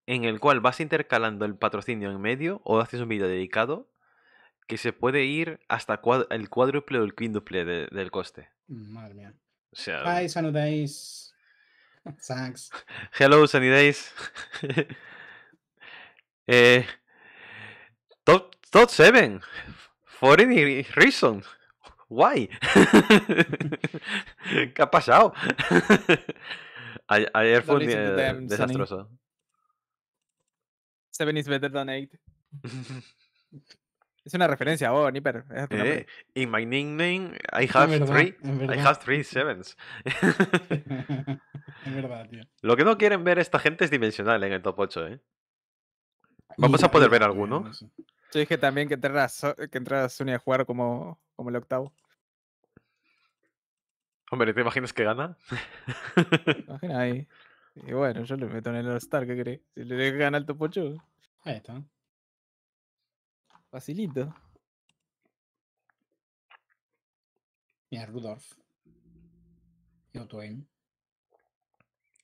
en el cual vas intercalando el patrocinio en medio o haces un vídeo dedicado, que se puede ir hasta el cuádruple o el quínduple del coste. Madre mía. O sea, ah, Thanks. Hello, Sunny Days. Eh, top, 7. For any reason. Why? ¿Qué ha pasado? Ayer fue un desastroso. 7 is better than 8. Es una referencia, vos, Nipper. Y eh, in my nickname, I have three. I have three sevens. es verdad, tío. Lo que no quieren ver esta gente es dimensional en el top 8, ¿eh? Vamos a poder ver alguno. Yo dije también que entraras que Sony a jugar como, como el octavo. Hombre, ¿te imaginas que gana? Imagina ahí. Y bueno, yo le meto en el All-Star, ¿qué crees? Si le gana el top 8. Ahí está. Facilito. Mira, Rudolf. Y Twain.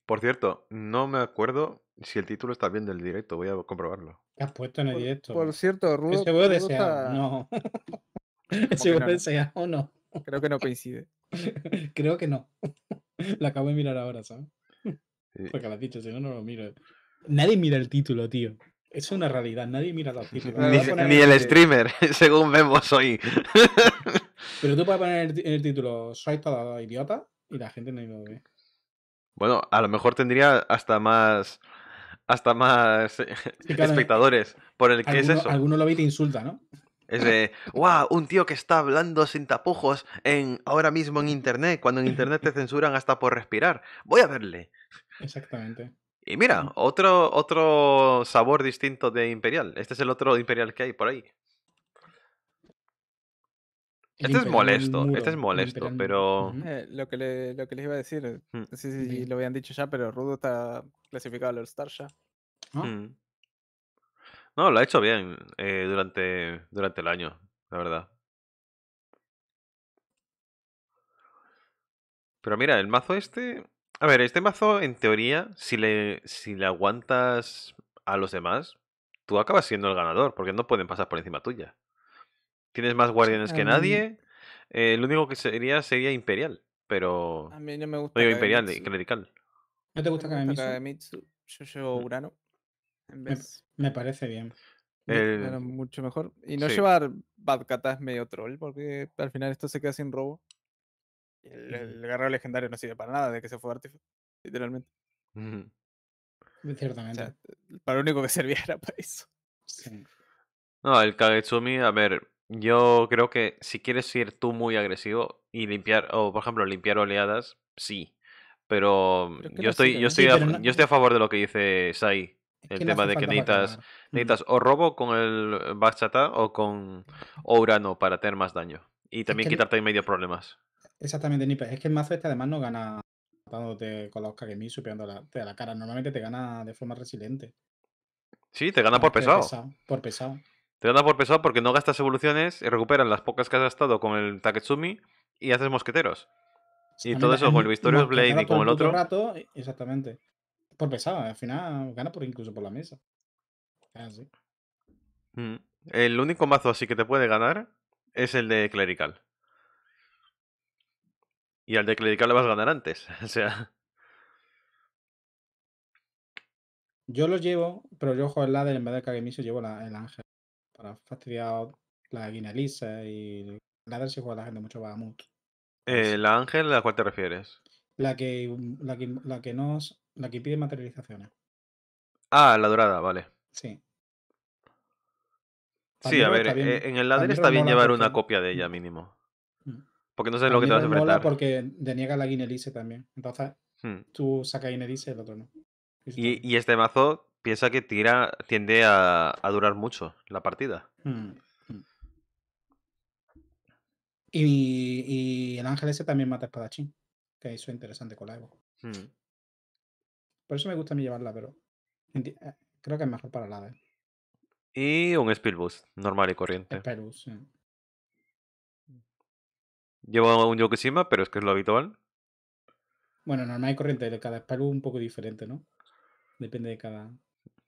Por cierto, no me acuerdo si el título está bien del directo, voy a comprobarlo. ¿Qué has puesto en el directo? Por cierto, Rudolf. ¿Se a desear? No. ¿Se voy a desear o no? Creo que no coincide. Creo que no. La acabo de mirar ahora, ¿sabes? Porque la has dicho, si no, no lo miro. Nadie mira el título, tío. Es una realidad, nadie mira la Ni, el, streamer, según vemos hoy. Pero tú puedes poner en el título Soy todo idiota y la gente no lo ve. Bueno, a lo mejor tendría hasta más hasta más eh, espectadores por el que es eso. Alguno lo ve y te insulta, ¿no? Es de, wow, un tío que está hablando sin tapujos en, ahora mismo en Internet, cuando en Internet te censuran hasta por respirar. Voy a verle. Exactamente. Y mira, otro, otro sabor distinto de Imperial. Este es el otro Imperial que hay por ahí. este es molesto, este es molesto, pero... Eh, lo, que lo que les iba a decir, eh, mm, sí, sí, lo habían dicho ya, pero Rudo está clasificado al All-Star mm. ¿No? lo ha hecho bien eh, durante, durante el año, la verdad. Pero mira, el mazo este a ver, este mazo, en teoría, si le, si le aguantas a los demás, tú acabas siendo el ganador, porque no pueden pasar por encima tuya. Tienes más guardianes que nadie. Eh, lo único que sería sería Imperial, pero. A mí no me gusta. No digo Imperial, y eh, Clerical. ¿No te gusta Kagemitsu? Yo llevo mm. Urano. me, parece bien. Mucho mejor. Y no llevar Bad medio troll, porque al final esto se queda sin robo. El, el guerrero legendario no sirve para nada de que se fue Artifact, literalmente. Ciertamente. para lo único que servía era para eso. No, el Kagetsumi, a ver, yo creo que si quieres ser tú muy agresivo y limpiar, o por ejemplo, limpiar oleadas, sí. Pero, yo, estoy, yo, estoy a, yo estoy a favor de lo que dice Sai. El tema de que necesitas, o robo con el Bachata o con Urano para tener más daño. Y también quitarte medio problemas. Exactamente, Nipe. Es que el mazo este además no gana matándote con los Kagemitsu, pegándote a la cara. Normalmente te gana de forma resiliente. Sí, te gana por pesado. Por pesado. Te gana por pesado porque no gastas evoluciones, y recuperan las pocas que has gastado con el Taketsumi y haces mosqueteros. Y todo eso con el Blade y con el otro. Rato, eh, exactamente. Por pesado, al final gana por incluso por la mesa. Mm. El único mazo así que te puede ganar es el de Clerical. Y al de le vas a ganar antes. O sea. Yo lo llevo, pero yo juego el ladder en vez de Kagemiso, llevo la, el ángel. Para fastidiar la guinea y el ladder se juega la gente mucho Bahamut. Eh, ¿La ángel a la cuál te refieres? La que, la la que nos. La que pide materializaciones. Ah, la dorada, vale. Sí. sí, a ver, eh, en el ladder está bien llevar una copia de ella mm. mínimo. Porque no sé lo que te vas a enfrentar. porque deniega la Guinelice también. Entonces, hmm. tú sacas Guinelice, el otro no. Y, este mazo piensa que tira, tiende a, durar mucho la partida. Hmm, hmm. Y, el ángel ese también mata espadachín, que es interesante con la Evo. Por eso me gusta a mí llevarla, pero eh, creo que es mejor para la Ave. Y un speed Boost, normal y corriente. Spell sí. Llevo un Yokushima, pero es que es lo habitual. Bueno, normal y corriente, de cada espalda un poco diferente, ¿no? Depende de cada.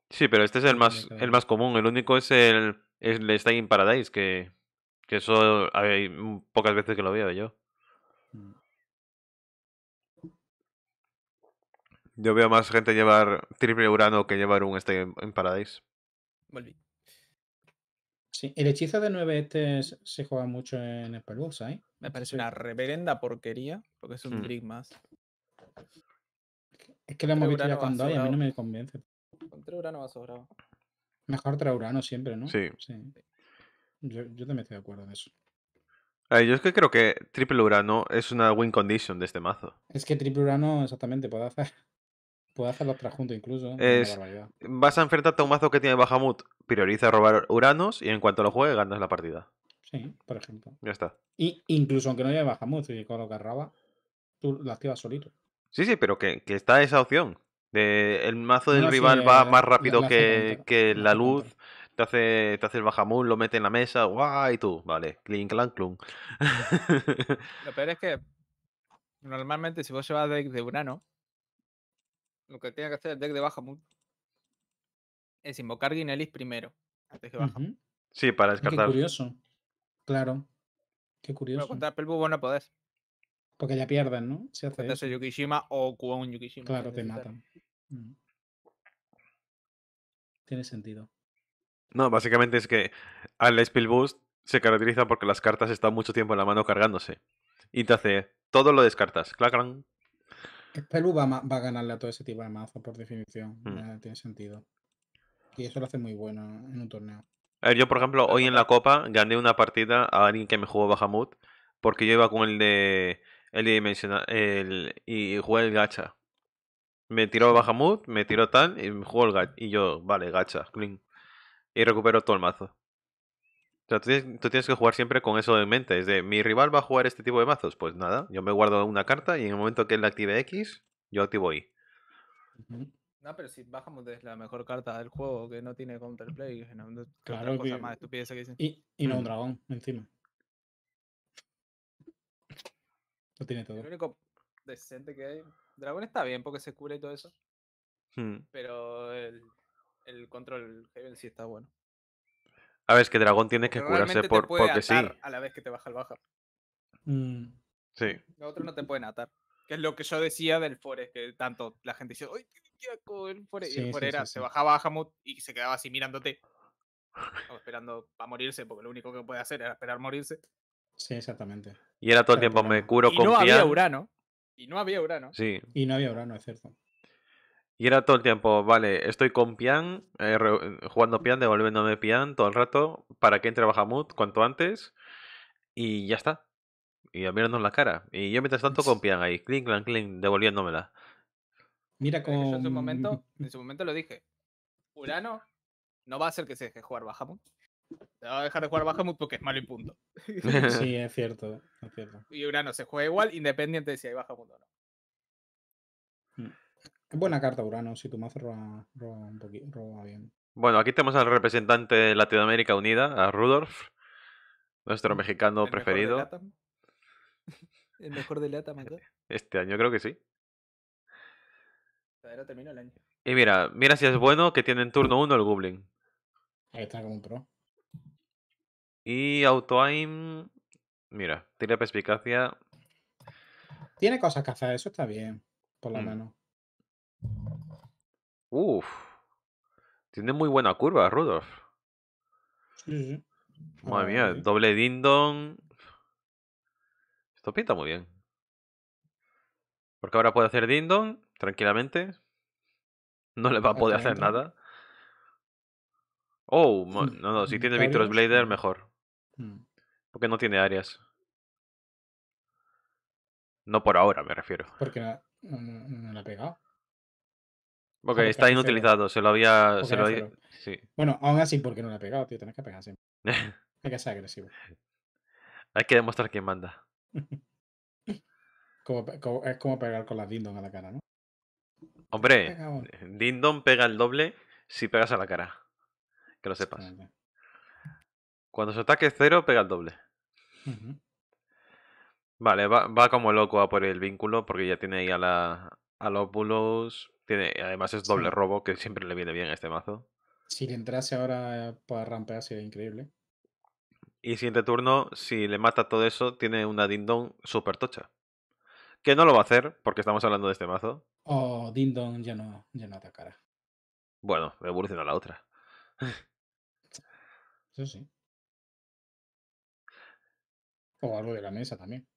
Sí, pero este es el más, el más común. El único es el, el in Paradise, que, que eso hay pocas veces que lo veo yo. Mm. Yo veo más gente llevar triple Urano que llevar un in Paradise. Volví. Sí, el hechizo de 9 este se juega mucho en el ¿eh? Me parece una reverenda porquería, porque es un trick hmm. más. Es que lo hemos visto ya con y a mí no me convence. Con Urano va sobrado. Mejor Traurano siempre, ¿no? Sí. Yo, yo también estoy de acuerdo en eso. Ah, yo es que creo que Triple Urano es una win condition de este mazo. Es que Triple Urano, exactamente, puede hacer Puede hacerlo los incluso. vas a enfrentarte a un mazo que tiene Bajamut, Prioriza robar Uranos y en cuanto lo juegue ganas la partida. Sí, por ejemplo. Ya está. Y incluso aunque no haya Bajamut, y coloca Raba, tú lo activas solito. Sí, sí, pero que, está esa opción. De, el mazo del rival eh, va más rápido que, la, luz. Te hace, te el Bajamut, lo mete en la mesa, guay, tú, vale, clink, clan, clun. lo peor es que normalmente si vos llevas deck de Urano, lo que tiene que hacer el deck de Bahamut es invocar Guinelis primero, Sí, para descartar. Qué curioso. Claro. Qué curioso. Pero contra Pelbu no podés. Porque ya pierden, ¿no? Si hace eso. Yukishima o Kuon Yukishima. Claro, te matan. Mm. Tiene sentido. No, básicamente es que al Spill Boost se caracteriza porque las cartas están mucho tiempo en la mano cargándose. Y te hace todo lo descartas. Clacran, Pelu va, a ganarle a todo ese tipo de mazo, por definición. Mm. tiene sentido. Y eso lo hace muy bueno en un torneo. A ver, yo, por ejemplo, hoy en la Copa gané una partida a alguien que me jugó Bahamut porque yo iba con el de. El Dimensional. El, y jugué el gacha. Me tiró Bahamut, me tiró tal y me jugó el gacha. Y yo, vale, gacha, clean. Y recupero todo el mazo tú tienes, que jugar siempre con eso en mente. Es de, mi rival va a jugar este tipo de mazos. Pues nada, yo me guardo una carta y en el momento que él active X, yo activo Y. No, pero si bajamos de la mejor carta del juego, que no tiene counterplay, más que dicen. Y, no un mm. dragón, encima. Lo tiene todo. El único decente que hay. Dragón está bien porque se cubre y todo eso. Mm. Pero el, el control Heaven sí está bueno. A ver, es que Dragón tienes que curarse porque sí. A la vez que te baja el bajar. Mm. Sí. Los otros no te pueden atar. Que es lo que yo decía del Forest, que tanto la gente dice, ¡ay, qué el Forest! y el Forest era, se bajaba a Hamut y se quedaba así mirándote. O esperando a morirse, porque lo único que puede hacer era esperar morirse. Sí, exactamente. Y era todo el tiempo, me curo con y no había Urano. Y no había Urano. Sí. Y no había Urano, es cierto. Y era todo el tiempo, vale, estoy con Pian, eh, jugando Pian, devolviéndome Pian todo el rato, para que entre Bahamut cuanto antes, y ya está. Y a mirarnos la cara. Y yo mientras tanto con Pian ahí, clink, clink, clink, devolviéndomela. Mira cómo... En su momento, en su momento lo dije. Urano no va a ser que se deje jugar Bahamut. Te va a dejar de jugar Bahamut porque es malo y punto. Sí, es cierto, es cierto. Y Urano se juega igual, independiente de si hay Bahamut o no. Es buena carta Urano, si tu mazo roba, roba, bien. Bueno, aquí tenemos al representante de Latinoamérica Unida, a Rudolf, nuestro mm, mexicano preferido. el mejor de Latam, Este año creo que sí. Y mira, mira si es bueno que tiene en turno uno el Goblin. Ahí está como un pro. Y AutoAim. Mira, tiene perspicacia. Tiene cosas que hacer, eso está bien, por lo mm. menos. Uf. Tiene muy buena curva, Rudolf. Madre mía, doble dindon. Esto pinta muy bien. Porque ahora puede hacer dindon tranquilamente. No le va a poder hacer nada. Oh, no, no, si tiene Victor's Blader, mejor. Mm. Porque no tiene áreas. No por ahora, me refiero. Porque no, la ha pegado. Porque está inutilizado, se lo había. Sí. Bueno, aún así, porque no le he pegado, tío. Tienes que pegar siempre. Hay que ser agresivo. Hay que demostrar quién manda. es como pegar con la dindon a la cara, ¿no? Hombre, dindon pega el doble si pegas a la cara. Que lo sepas. Cuando su ataque es cero, pega el doble. Vale, va, va, como loco a por el vínculo porque ya tiene ahí a la, a los bulos. Tiene, además es doble robo, que siempre le viene bien a este mazo. Si le entrase ahora eh, para rampear sería increíble. Y siguiente turno, si le mata todo eso, tiene una Dindon super tocha. Que no lo va a hacer, porque estamos hablando de este mazo. Oh, Dindon ya no, ya no atacará. Bueno, evoluciona la otra. Eso sí. O algo de la mesa también.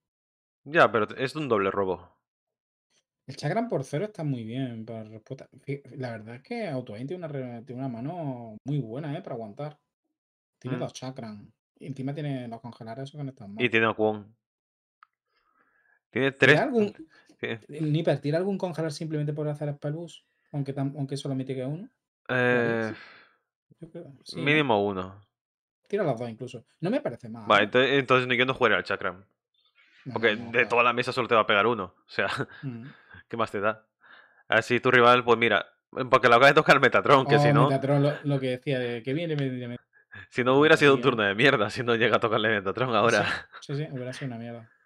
Ya, pero es un doble robo. El chakran por cero está muy bien para respuesta. La verdad es que Autoain tiene una, una mano muy buena, ¿eh? Para aguantar. Tiene mm. dos chakran. encima tiene los congelares que no Y tiene un Tiene tres. algún... ¿tira algún congelar simplemente por hacer Spellbus? Aunque, aunque solo me uno. Eh, mínimo uno. Tira los dos incluso. No me parece mal. Vale, ¿eh? entonces, entonces yo no jugaré al chakran. Porque de toda la mesa solo te va a pegar uno. O sea. Mm. ¿Qué más te da? Así tu rival, pues mira, porque la acabas de tocar Metatron, que si oh, no. Metatron, lo, que decía, de que viene, Si no hubiera sido un turno de mierda, si no llega a tocarle Metatron ahora. Sí, sí, hubiera sido una mierda.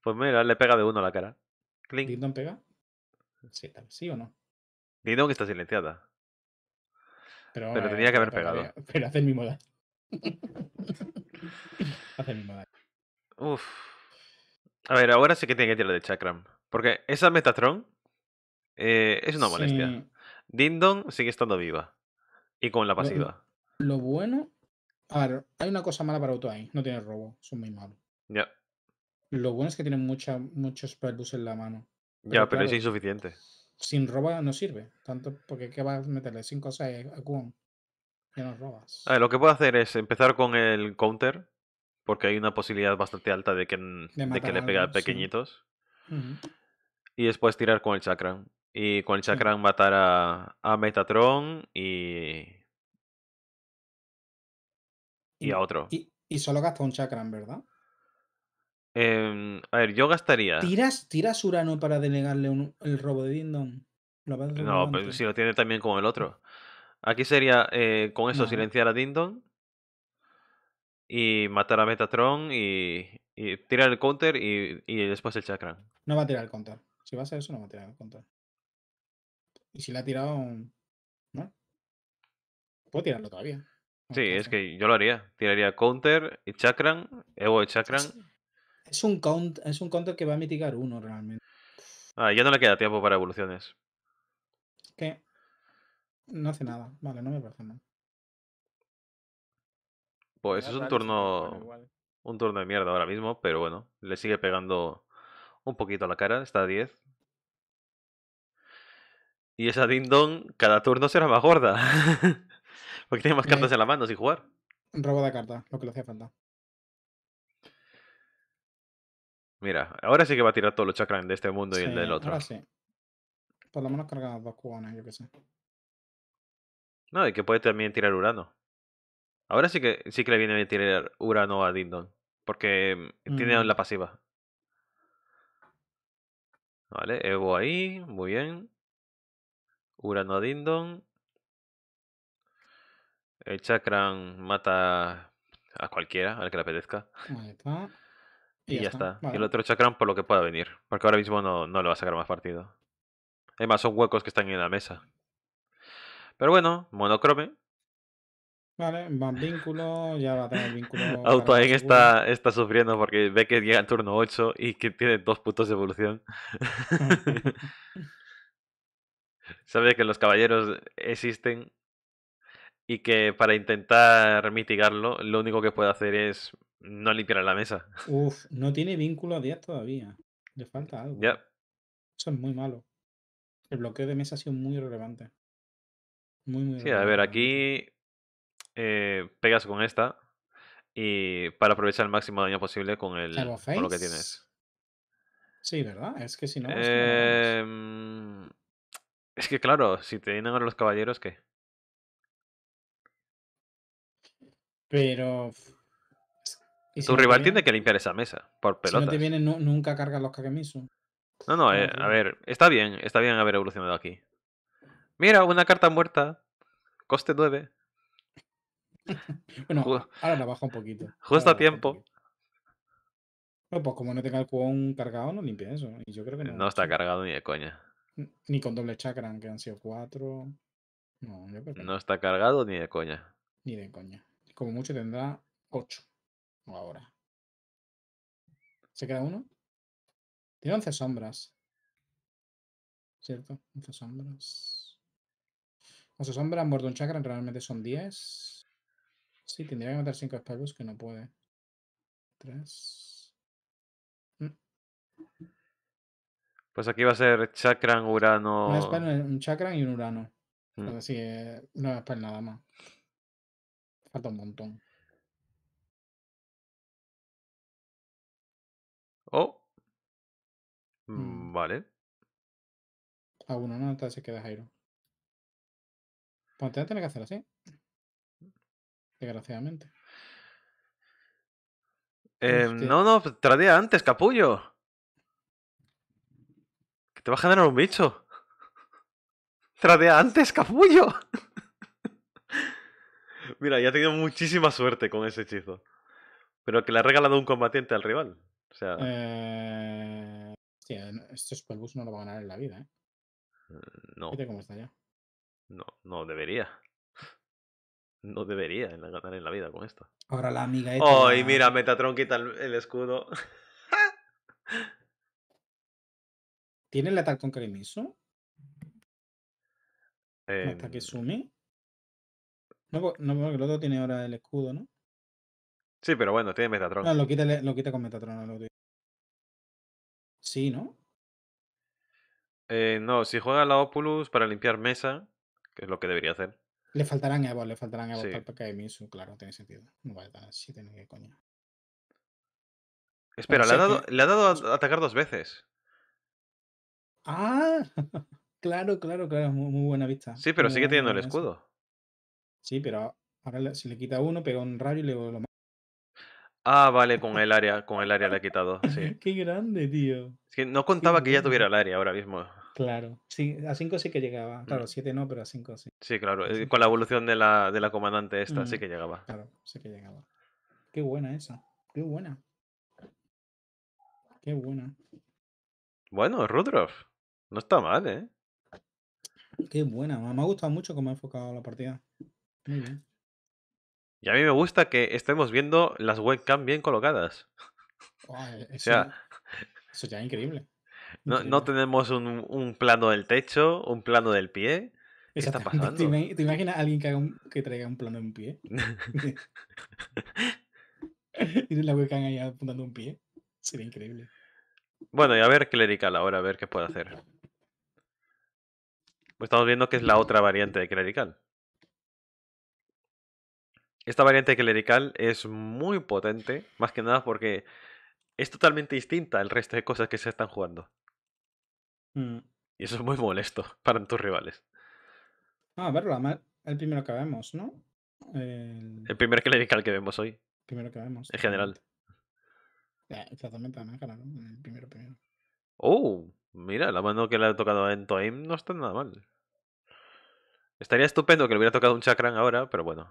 Pues mira, le pega de uno a la cara. Clink. pega? Sí, tal, ¿sí o no? Dindon está silenciada. Pero, tenía que haber pegado. Pero, hace el mismo daño. hace el Uf. A ver, ahora sí que tiene que tirar de Chakram. Porque esa Metatron eh, es una molestia. Dindon sigue estando viva. Y con la pasiva. Lo, bueno. A ver, hay una cosa mala para ahí. No tiene robo. Son muy malo. Ya. Lo bueno es que tiene mucha, muchos pelbus en la mano. ya, pero es insuficiente. Sin robo no sirve. Tanto porque ¿qué vas a meterle? 5 o a Kuon. Que no robas. lo que puedo hacer es empezar con el counter. Porque hay una posibilidad bastante alta de que, que le pegue pequeñitos. Y después tirar con el chakra. Y con el chakra matar a, a Metatron y. Y, a otro. Y, y solo gasta un chakra, ¿verdad? Em, a ver, yo gastaría. ¿Tiras, tiras Urano para delegarle el robo de Dindon? No, pero pues si lo tiene también con el otro. Aquí sería eh, con eso silenciar a Dindon y matar a Metatron y, tirar el counter y, y después el chakra. No va a tirar el counter. Si va a ser eso, no va a tirar el counter. Y si le ha tirado un... ¿No? Puedo tirarlo todavía. sí, es que yo lo haría. Tiraría counter y chakran, evo y chakran. Es un, count, es un counter que va a mitigar uno realmente. Ah, ya no le queda tiempo para evoluciones. ¿Qué? No hace nada. Vale, no me parece mal Pues es un turno. Un turno de mierda ahora mismo, pero bueno, le sigue pegando un poquito a la cara, está a 10. Y esa Dindon cada turno será más gorda. Porque tiene más cartas en la mano sin jugar. Robo de carta, lo que le hacía falta. Mira, ahora sí que va a tirar todos los chakran de este mundo y el del otro. Ahora sí. Por lo menos carga dos cubanas, yo que sé. No, y que puede también tirar Urano. Ahora sí que sí que le viene bien tirar Urano a Dindon. Porque mm, tiene mm. la pasiva. Vale, Evo ahí, muy bien. Urano a Dindon. El Chakran mata a cualquiera, al que le apetezca. Y, ya, está. Y el otro Chakran por lo que pueda venir. Porque ahora mismo no, no le va a sacar más partido. Además, son huecos que están en la mesa. Pero bueno, monocrome. Vale, más vínculo, ya va a tener vínculo. Autoen está, está sufriendo porque ve que llega el turno 8 y que tiene dos puntos de evolución. Sabe que los caballeros existen y que para intentar mitigarlo, lo único que puede hacer es no limpiar la mesa. Uf, no tiene vínculo a 10 todavía. Le falta algo. Ya. Eso es muy malo. El bloqueo de mesa ha sido muy relevante. Muy, muy Sí, a ver, aquí eh, pegas con esta y para aprovechar el máximo daño posible con, el, con lo que tienes. Sí, ¿verdad? Es que si no. Em, es, que claro, si te vienen ahora los caballeros, ¿qué? Pero. tu rival tiene que limpiar esa mesa por pelotas. Si no te vienen, nunca cargan los kagemisu No, no, eh, a ver, está bien, está bien haber evolucionado aquí. Mira, una carta muerta, coste 9. bueno, ahora la baja un poquito. Justo a tiempo. Bueno, pues como no tenga el cuón cargado, no limpia eso. Y yo creo que no. No está cargado ni de coña. Ni con doble chakra, que han sido cuatro. No, yo creo no. está cargado ni de coña. Ni de coña. Como mucho tendrá ocho. Ahora. ¿Se queda uno? Tiene once sombras. ¿Cierto? Once sombras. Once sombras, muerto un chakra, realmente son diez. Sí, tendría que matar 5 spells que no puede. 3. Mm. Pues aquí va a ser Chakran, Urano. Un, Chakran y un Urano. Así que no para nada más. Falta un montón. Oh. Mm. Mm, vale. A ah, uno no entonces se queda Jairo. Pues te que hacer así desgraciadamente. Em, no, no, pues, tradea antes, capullo. Que te vas a ganar un bicho. Tradea antes, capullo. Mira, ya ha tenido muchísima suerte con ese hechizo. Pero que le ha regalado un combatiente al rival. O sea. Eh... Hostia, este Spellbus no lo va a ganar en la vida, ¿eh? Mm, no. cómo está ya. No, no debería no debería ganar en la vida con esto. Ahora la amiga esta... mira, Metatron quita el, escudo. ¿Tiene el ataque con cremiso Eh... ¿Hasta que sume? No, no, porque el otro tiene ahora el escudo, ¿no? Sí, pero bueno, tiene Metatron. No, lo quita, lo quita con Metatron. sí, ¿no? Eh, no, si juega la Opulus para limpiar mesa, que es lo que debería hacer, le faltarán Evo, le faltarán Evo para el Minsu, claro, tiene sentido. No va a Espera, le ha, dado, ha, dado, a atacar dos veces. Ah, claro, claro, claro, muy, buena vista. Sí, pero sigue teniendo el escudo. Sí, pero ahora si le quita uno, pega un rayo y luego lo Ah, vale, con el área, con el área le ha quitado. Sí. Qué grande, tío. Es que no contaba que ya tuviera el área ahora mismo. Claro, sí, a 5 sí que llegaba. Mm. Claro, 7 no, pero a 5 sí. Sí, claro, eh, con la evolución de la, de la comandante esta sí mm. que llegaba. Claro, sí que llegaba. Qué buena esa, qué buena. Qué buena. Bueno, Rudolf, no está mal, ¿eh? Qué buena, me ha gustado mucho cómo ha enfocado la partida. Muy bien. Y a mí me gusta que estemos viendo las webcam bien colocadas. eso ya es increíble. No, no tenemos un, plano del techo, un plano del pie. ¿Qué está pasando? ¿Te, imaginas a alguien que, traiga un plano en un pie? y la webcam ahí apuntando un pie. Sería increíble. Bueno, y a ver Clerical ahora, a ver qué puede hacer. estamos viendo que es la otra variante de Clerical. Esta variante de Clerical es muy potente, más que nada porque es totalmente distinta al resto de cosas que se están jugando. Mm. Y eso es muy molesto para tus rivales. Ah, a verlo, el primero que vemos, ¿no? El, el primer clerical que vemos hoy. El primero que vemos. En general. Eh, exactamente, claro, el primero, primero. Oh, mira, la mano que le ha tocado en Toim no está nada mal. Estaría estupendo que le hubiera tocado un chakran ahora, pero bueno.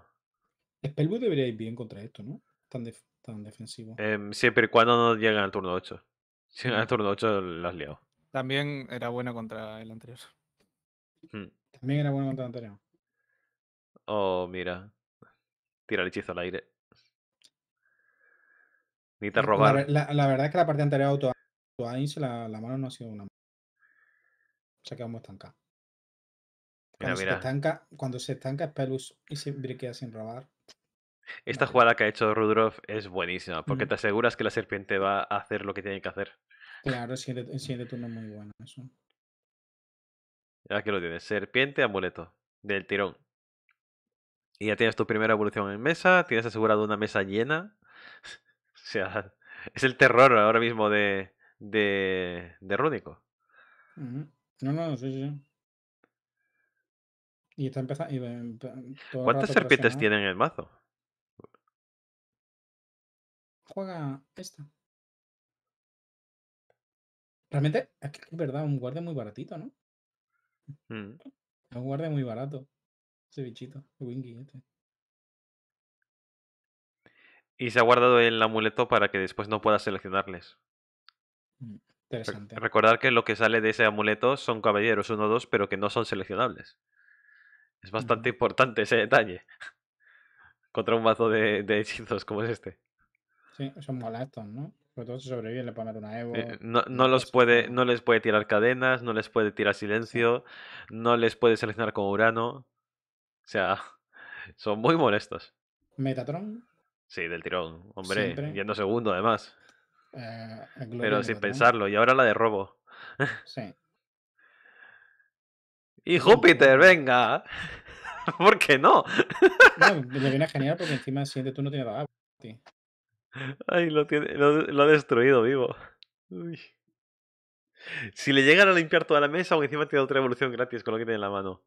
Spellbook debería ir bien contra esto, ¿no? Tan, defensivo. Em, siempre y cuando no llegan al turno 8. Si llegan al mm. turno 8, lo has liado. También era bueno contra el anterior. Hmm. También era bueno contra el anterior. Oh, mira. Tira el hechizo al aire. Ni te eh, robar. La, verdad es que la parte anterior auto, auto la, mano no ha sido una mano. Se ha quedado muy estancada. Cuando, mira, se Estanca, cuando se estanca es Pelus y se briquea sin robar. Esta jugada que ha hecho Rudrov es buenísima, porque te aseguras que la serpiente va a hacer lo que tiene que hacer. Claro, el siguiente, turno es muy bueno eso. Aquí lo tienes, serpiente amuleto, del tirón. Y ya tienes tu primera evolución en mesa, tienes asegurado una mesa llena. o sea, es el terror ahora mismo de, de, de Rúnico. No, no, sí, sí. Y está empezando. Em, ¿Cuántas serpientes tiene en el mazo? Juega esta. Realmente, es verdad, un guardia muy baratito, ¿no? Mm. Es un guardia muy barato. Ese bichito, el Wingy este. Y se ha guardado el amuleto para que después no pueda seleccionarles. Mm, interesante. recordar que lo que sale de ese amuleto son caballeros 1 o 2, pero que no son seleccionables. Es bastante importante ese detalle. Contra un mazo de, de hechizos como es este. Sí, son molestos, ¿no? Eh, no, los puede, no les puede tirar cadenas, no les puede tirar silencio, no les puede seleccionar con Urano. O sea, son muy molestos. ¿Metatron? Sí, del tirón, hombre, yendo segundo además. Eh, Pero sin pensarlo, y ahora la de robo. Sí. y Júpiter, venga. ¿Por qué no? no? Le viene genial porque encima el tú no tienes la Ay, lo, ha destruido vivo. Si le llegan a limpiar toda la mesa, aún encima tiene otra evolución gratis con lo que tiene en la mano.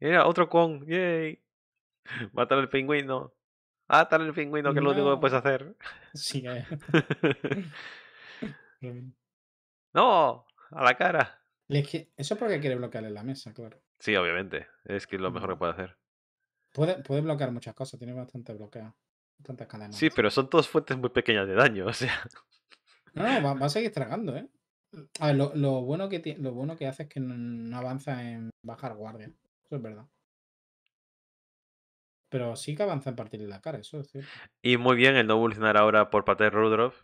Mira, otro con, yay. Matar al pingüino. Atar al pingüino, que es lo único que puedes hacer. Sí, eh. ¡No! ¡A la cara! Eso es porque quiere bloquearle la mesa, claro. Sí, obviamente. Es que es lo mejor que puede hacer. Puede, bloquear muchas cosas, tiene bastante bloqueo. tantas cadenas. Sí, pero son todas fuentes muy pequeñas de daño, o sea. No, no va, a seguir tragando, ¿eh? lo, lo, bueno que lo bueno que hace es que no, avanza en bajar guardia. Eso es verdad. Pero sí que avanza en partir de la cara, eso es Y muy bien el no evolucionar ahora por parte Rudrov.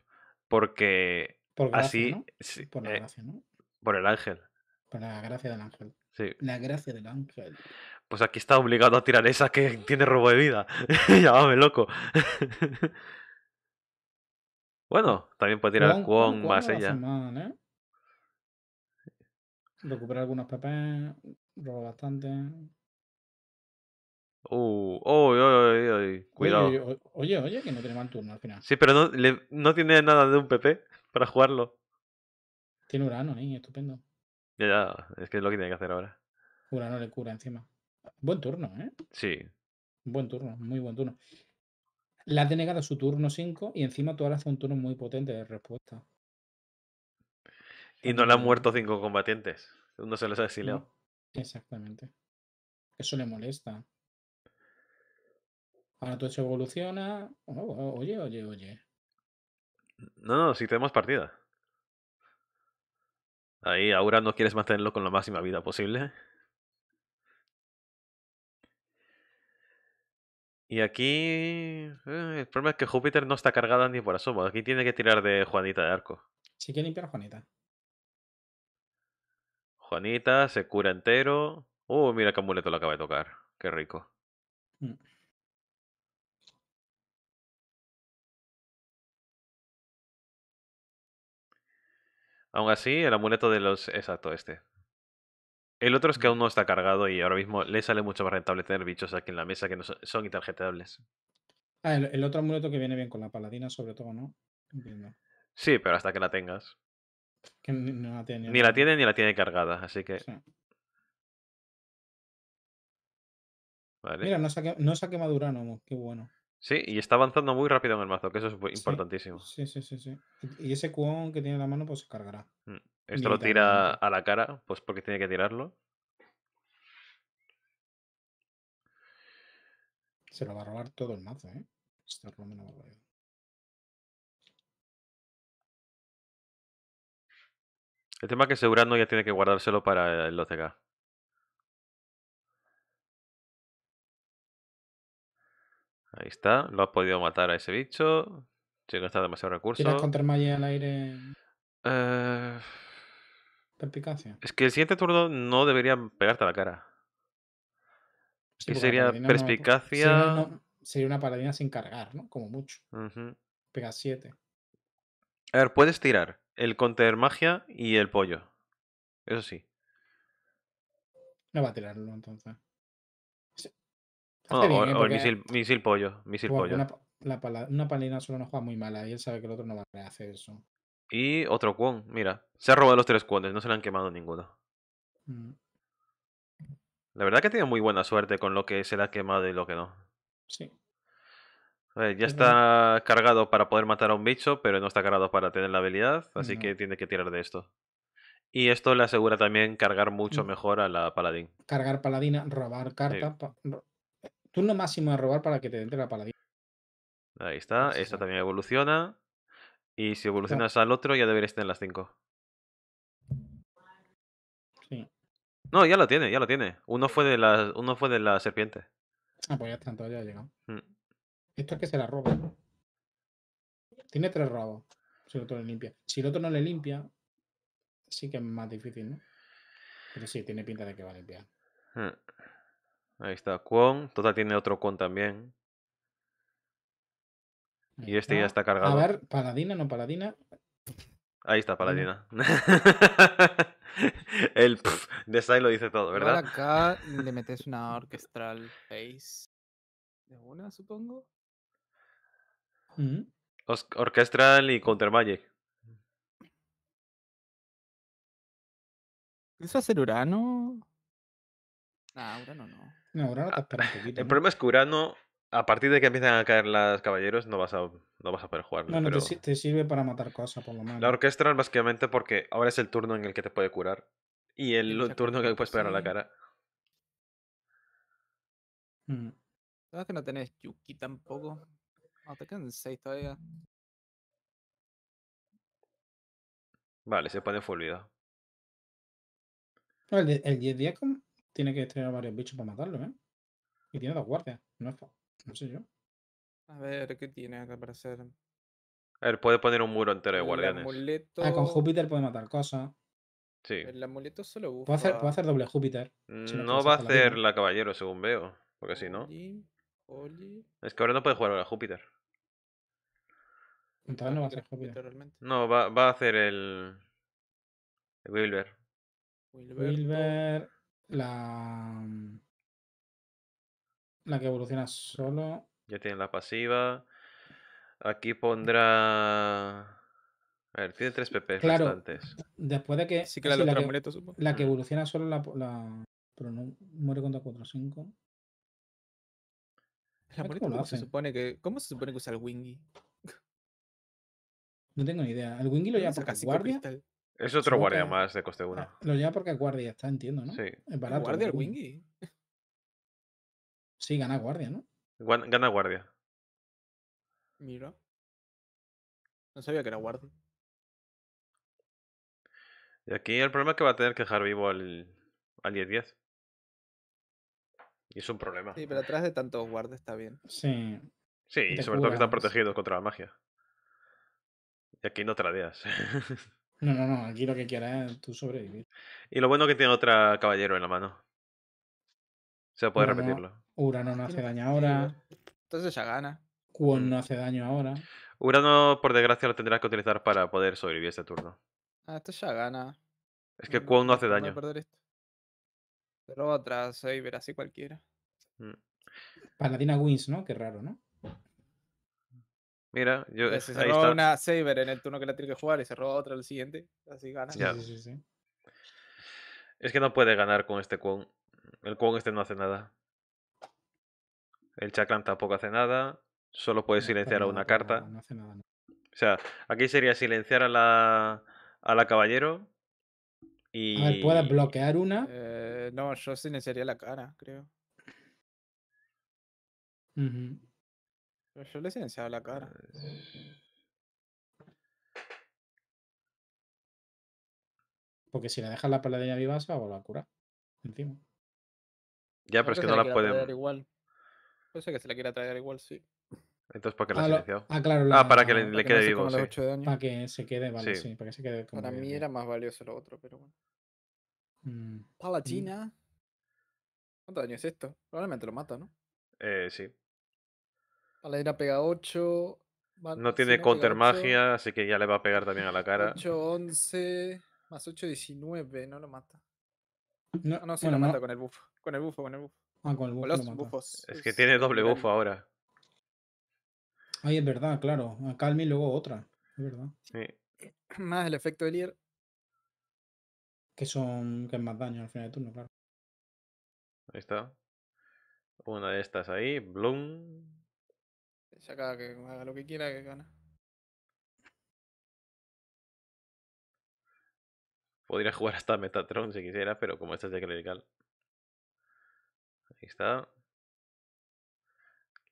porque por así. Sí, por la eh, gracia, ¿no? Por el ángel. Por la gracia del ángel. Sí. La gracia del ángel pues aquí está obligado a tirar esa que tiene robo de vida. Llámame loco. bueno, también puede tirar el Kwon más ella. Eh? algunos PP, roba bastante. Uh, oh, cuidado. Oye, oye, que no tiene mal turno al final. Sí, pero no, no tiene nada de un PP para jugarlo. Tiene Urano, niño, estupendo. Ya, ya, es que es lo que tiene que hacer ahora. Urano le cura encima. Buen turno, ¿eh? Sí. Buen turno, muy buen turno. La ha denegado su turno 5 y encima tú ahora haces un turno muy potente de respuesta. Y no le han muerto cinco combatientes. ¿No se los ha mm, exiliado. Exactamente. Eso le molesta. Ahora tú se evoluciona. oye, oye, oye. No, no, si tenemos partida. Ahí ahora no quieres mantenerlo con la máxima vida posible. Y aquí eh, el problema es que Júpiter no está cargada ni por asomo. Aquí tiene que tirar de Juanita de arco. Sí que limpiar Juanita. Juanita se cura entero. Uh, mira qué amuleto lo acaba de tocar. Qué rico. Mm. Aún así, el amuleto de los... Exacto, este. El otro es que aún no está cargado y ahora mismo le sale mucho más rentable tener bichos aquí en la mesa que son, son Ah, el, otro amuleto que viene bien con la paladina, sobre todo, ¿no? Sí, pero hasta que la tengas. ni, la tiene, ni la tiene ni la tiene cargada, así que. Mira, no saque ha, no qué bueno. Sí, y está avanzando muy rápido en el mazo, que eso es importantísimo. Sí, sí, sí, sí. Y ese cuón que tiene la mano, pues se cargará. Mm. Esto lo tira a la cara, pues porque tiene que tirarlo. Se lo va a robar todo el mazo, ¿eh? El tema es que Segurando ya tiene que guardárselo para el 12k Ahí está, lo ha podido matar a ese bicho. Si no está demasiado recurso. ¿Quieres contra Maya al aire? Eh. Perspicacia. Es que el siguiente turno no debería pegarte a la cara. Sí, sería pues, perspicacia. sería, una paladina sin cargar, ¿no? Como mucho. Pegas Pega 7. A ver, puedes tirar el conter magia y el pollo. Eso sí. No va a tirarlo entonces. No, ¿eh? o, el misil, pollo. Una, paladina solo no juega muy mala y él sabe que el otro no va a hacer eso. Y otro cuón, mira. Se ha robado los tres cuones, no se le han quemado ninguno. Mm. La verdad que tiene muy buena suerte con lo que se le ha quemado y lo que no. Sí. A eh, ver, ya está cargado para poder matar a un bicho, pero no está cargado para tener la habilidad, así que tiene que tirar de esto. Y esto le asegura también cargar mucho mm. mejor a la paladín. Cargar paladina, robar carta. Tú no eh, Turno máximo de robar para que te entre la paladina. Ahí está, pues esta también evoluciona. Y si evolucionas al otro, ya deberías tener las 5. Sí. No, ya lo tiene, ya lo tiene. Uno fue de la, uno fue de la serpiente. Ah, pues ya está, todavía ya ha llegado. Mm. Esto es que se la roba. Tiene tres robos. Si el otro le limpia. Si el otro no le limpia, sí que es más difícil, ¿no? Pero sí, tiene pinta de que va a limpiar. Mm. Ahí está, Kwon. Total, tiene otro Kwon también. Y este ya ah, está cargado. A ver, paladina, no paladina. Ahí está, paladina. El design de lo dice todo, ¿verdad? acá le metes una orquestral face de una, supongo. Mm. orquestral y Counter Magic. ¿Eso hacer Urano? Ah, Urano no. No, Urano ah, El problema es que Urano a partir de que empiecen a caer las caballeros no vas a, no vas a poder jugar. No, pero... te, te, sirve para matar cosas, por lo menos. La orquestra básicamente porque ahora es el turno en el que te puede curar y el turno que puedes pegar a la cara. ¿Sabes mm. que no tenés Yuki tampoco? No, te 6 todavía. Vale, se pone full vida. El 10 tiene que tener varios bichos para matarlo, ¿eh? Y tiene dos guardias, no es fácil. No sé yo. A ver, ¿qué tiene acá para hacer? A ver, puede poner un muro entero de el ah, con Júpiter puede matar cosas. Sí. El amuleto solo Puede hacer, puede hacer doble Júpiter. no va a hacer la, caballero, según veo. Porque si no. Es que ahora no puede jugar a Júpiter. Entonces no va a hacer Júpiter. Realmente. No, va, va, a hacer el. El Wilber. Wilber. La. La que evoluciona solo. Ya tiene la pasiva. Aquí mm. pondrá. A ver, tiene tres PP claro, Después de que. Sí, que la, la, que, la que evoluciona solo la. pero no muere contra 4-5. ¿cómo, se supone que, ¿Cómo se supone que usa el Wingy? No tengo ni idea. El Wingy lo lleva porque es guardia. Es otro guardia más de coste 1. Ah, lo lleva porque es guardia, está, entiendo, ¿no? Sí. Es barato. guardia el Wingy? Sí, gana guardia, ¿no? Gana guardia. Mira. No sabía que era guardia. Y aquí el problema es que va a tener que dejar vivo al, al 10-10. Y es un problema. Sí, pero atrás de tantos guardias está bien. Sí. Sí, y sobre todo que están protegidos contra la magia. Y aquí no tradeas. no, no, no. Aquí lo que quieras es tú sobrevivir. Y lo bueno es que tiene otra caballero en la mano. se puede repetirlo. Urano no hace daño ahora. Entonces ya gana. Quon mm. no hace daño ahora. Urano, por desgracia, lo tendrás que utilizar para poder sobrevivir este turno. Ah, esto ya gana. Es que Quon no hace daño. Se roba otra Saber, así cualquiera. Mm. Paladina Wins, ¿no? Qué raro, ¿no? Mira, yo. Eh, se roba una Saber en el turno que la tiene que jugar y se roba otra el siguiente. Así gana. Sí, sí, sí, es que no puede ganar con este Quon. El Quon este no hace nada. El chaclan tampoco hace nada. Solo puede silenciar a una carta. nada. O sea, aquí sería silenciar a la, a la caballero. Y... A ver, ¿puedes bloquear una? Eh, no, yo silenciaría la cara, creo. yo le he la cara. Porque si le dejas la paladina viva, se va a volver a curar. Encima. Ya, pero es que no la pueden. Puede ser que se la quiera traer igual, sí. Entonces, ¿para qué la ah, silenciado? Ah, claro. Ah, la, ah, para que le, quede vivo, sí. Para que se quede, vale, sí. para que se quede para mí era más valioso lo otro, pero bueno. Paladina. Mm. Palatina. Mm. ¿Cuánto daño es esto? Probablemente lo mata, ¿no? Eh, sí. Paladina pega 8. No tiene counter magia, así que ya le va a pegar también a la cara. 8, 11. Más 8, 19. No lo mata. No, ah, no sí lo mata con el buff. Con el buff, con el buff. Ah, con el Es que tiene doble bufo ahora. Ay, es verdad, claro. A Calmi y luego otra. Es verdad. Más el efecto de Lier. Que son. que es más daño al final de turno, claro. Ahí está. Una de estas ahí, Bloom. acaba que haga lo que quiera que gana. Podría jugar hasta Metatron si quisiera, pero como esta es de clerical está.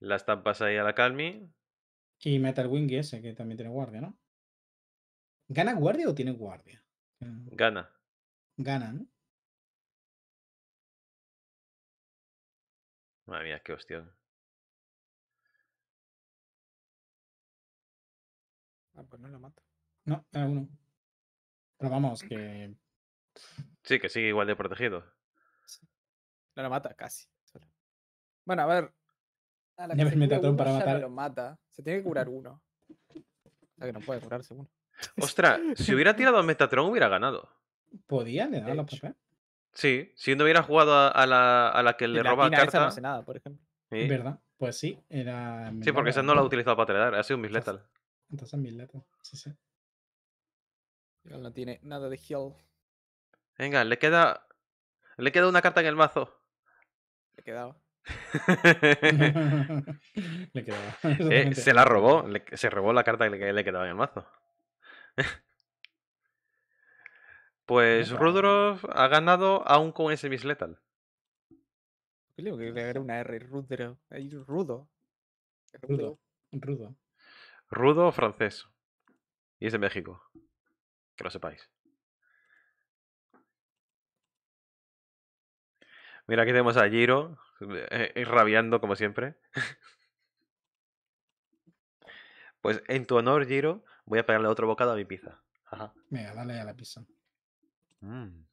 Las tampas ahí a la Calmi. Y Metal Wing ese, que también tiene guardia, ¿no? ¿Gana guardia o tiene guardia? Em, gana. Gana, ¿no? Madre mía, qué hostia Ah, pues no lo mata. No, era uno. Pero vamos, que. Sí, que sigue igual de protegido. No lo mata, casi. Bueno, a ver. A Metatron para matar. Lo mata. Se tiene que curar uno. O sea que no puede curarse uno. Ostras, si hubiera tirado a Metatron hubiera ganado. ¿Podía? ¿Le la la Sí, si no hubiera jugado a, la, a la, que le la roba carta. Esa no hace nada, por ejemplo. ¿Verdad? Pues sí, era. Sí, porque esa no la ha utilizado para tredar, ha sido un misletal. Entonces misletal, sí, sí. no tiene nada de heal. Venga, le queda. Le queda una carta en el mazo. Le quedaba. Eh, se la robó, se robó la carta que le, quedaba en el mazo. pues Rudolf ha ganado aún con ese bisletal. que una R, Rudro. Rudo. Rudo. Rudo. Rudo francés. Y es de México. Que lo sepáis. Mira, aquí tenemos a Giro, eh, eh, rabiando como siempre. pues en tu honor, Giro, voy a pegarle otro bocado a mi pizza. Ajá. Venga, dale a la pizza. Mm.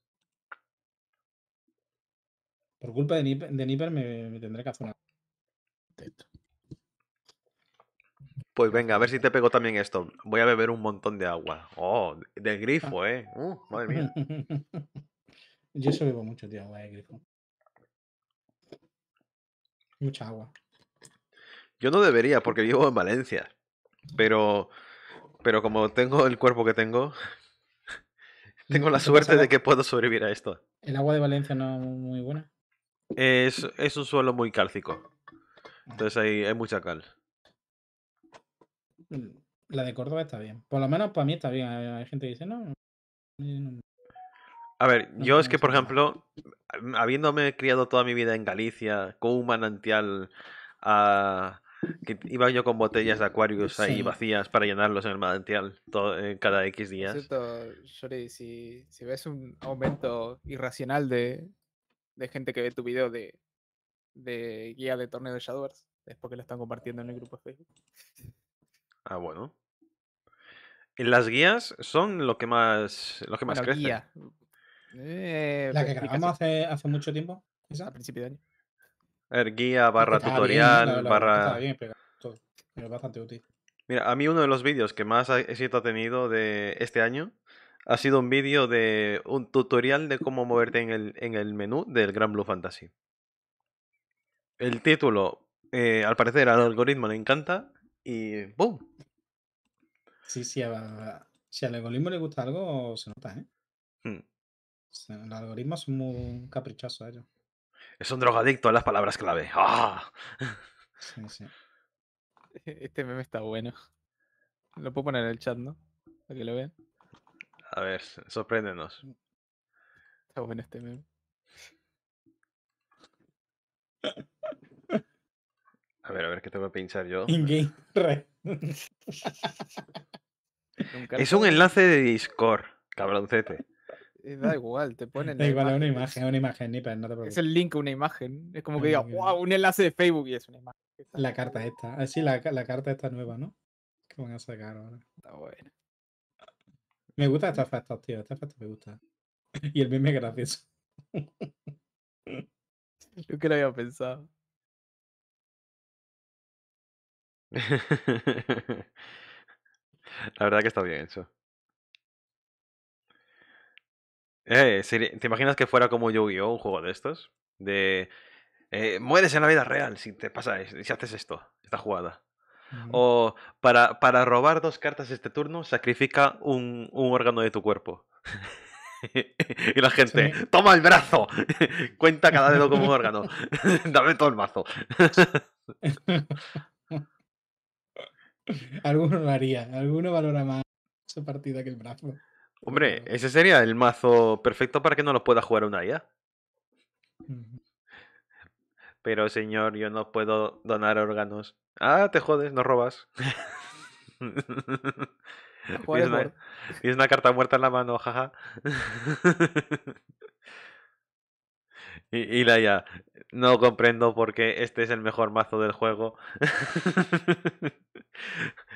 Por culpa de, Nipper me, tendré que hacer Pues venga, a ver si te pego también esto. Voy a beber un montón de agua. Oh, del grifo, eh. Uh, madre mía. Yo eso bebo mucho, tío, agua de grifo mucha agua. Yo no debería porque vivo en Valencia, pero, pero como tengo el cuerpo que tengo, mm, tengo la suerte de que puedo sobrevivir a esto. ¿El agua de Valencia no es muy buena? Es, es un suelo muy cálcico, ah. entonces hay, mucha cal. Mm, la de Córdoba está bien, por lo menos para mí está bien. Hay gente que dice, no a ver, yo es que, por ejemplo, mm, habiéndome criado toda mi vida en Galicia, con un manantial, ah, que iba yo con botellas de Aquarius ahí vacías para llenarlos en el manantial cada X días. cierto, si, ves un aumento irracional de, gente que ve tu video de, guía de torneo de Shadowers, es porque lo están compartiendo en el grupo Facebook. Ah, bueno. Las guías son lo que más, lo que más crece. Eh, la que grabamos hace, hace, mucho tiempo, quizás. A principio de año. el guía barra tutorial, barra. Está bien todo. Es bastante útil. Mira, a mí uno de los vídeos que más éxito ha tenido de este año ha sido un vídeo de un tutorial de cómo moverte en el, en el menú del Gran Blue Fantasy. El título, eh, al parecer al algoritmo le encanta y ¡boom! Sí, sí, si al algoritmo le gusta algo, se nota, ¿eh? Mm. Pues, el algoritmo es muy caprichoso, Es un drogadicto a las palabras clave. ¡Ah! Este meme está bueno. Lo puedo poner en el chat, ¿no? Para que lo vean. A ver, sorpréndenos. Mm. Está bueno este meme. A ver, a ver qué tengo a pinchar yo. In es un enlace de Discord, cabroncete. Eh, da igual, te ponen. Da igual, es una imagen, es una imagen, Nipper, no Es el link a una imagen. Es como que diga, wow, un enlace de Facebook y es una imagen. La carta esta. así ah, la, la carta esta nueva, ¿no? Que van a sacar ahora. Está bueno. Me gusta esta foto tío. esta foto me gusta Y el meme es gracioso. Yo que lo había pensado. la verdad que está bien hecho. Eh, ¿Te imaginas que fuera como Yu-Gi-Oh, un juego de estos? De. Eh, mueres en la vida real si te pasa si haces esto, esta jugada. O para, para, robar dos cartas este turno, sacrifica un, un órgano de tu cuerpo. y la gente, toma el brazo, cuenta cada dedo como un órgano, dame todo el mazo. alguno lo haría, alguno valora más esa partida que el brazo. Hombre, em, ese sería el mazo perfecto para que no lo pueda jugar una IA. Pero señor, yo no puedo donar órganos. Ah, te jodes, no robas. Tienes una, una, carta muerta en la mano, jaja. y, la ya, no comprendo por qué este es el mejor mazo del juego.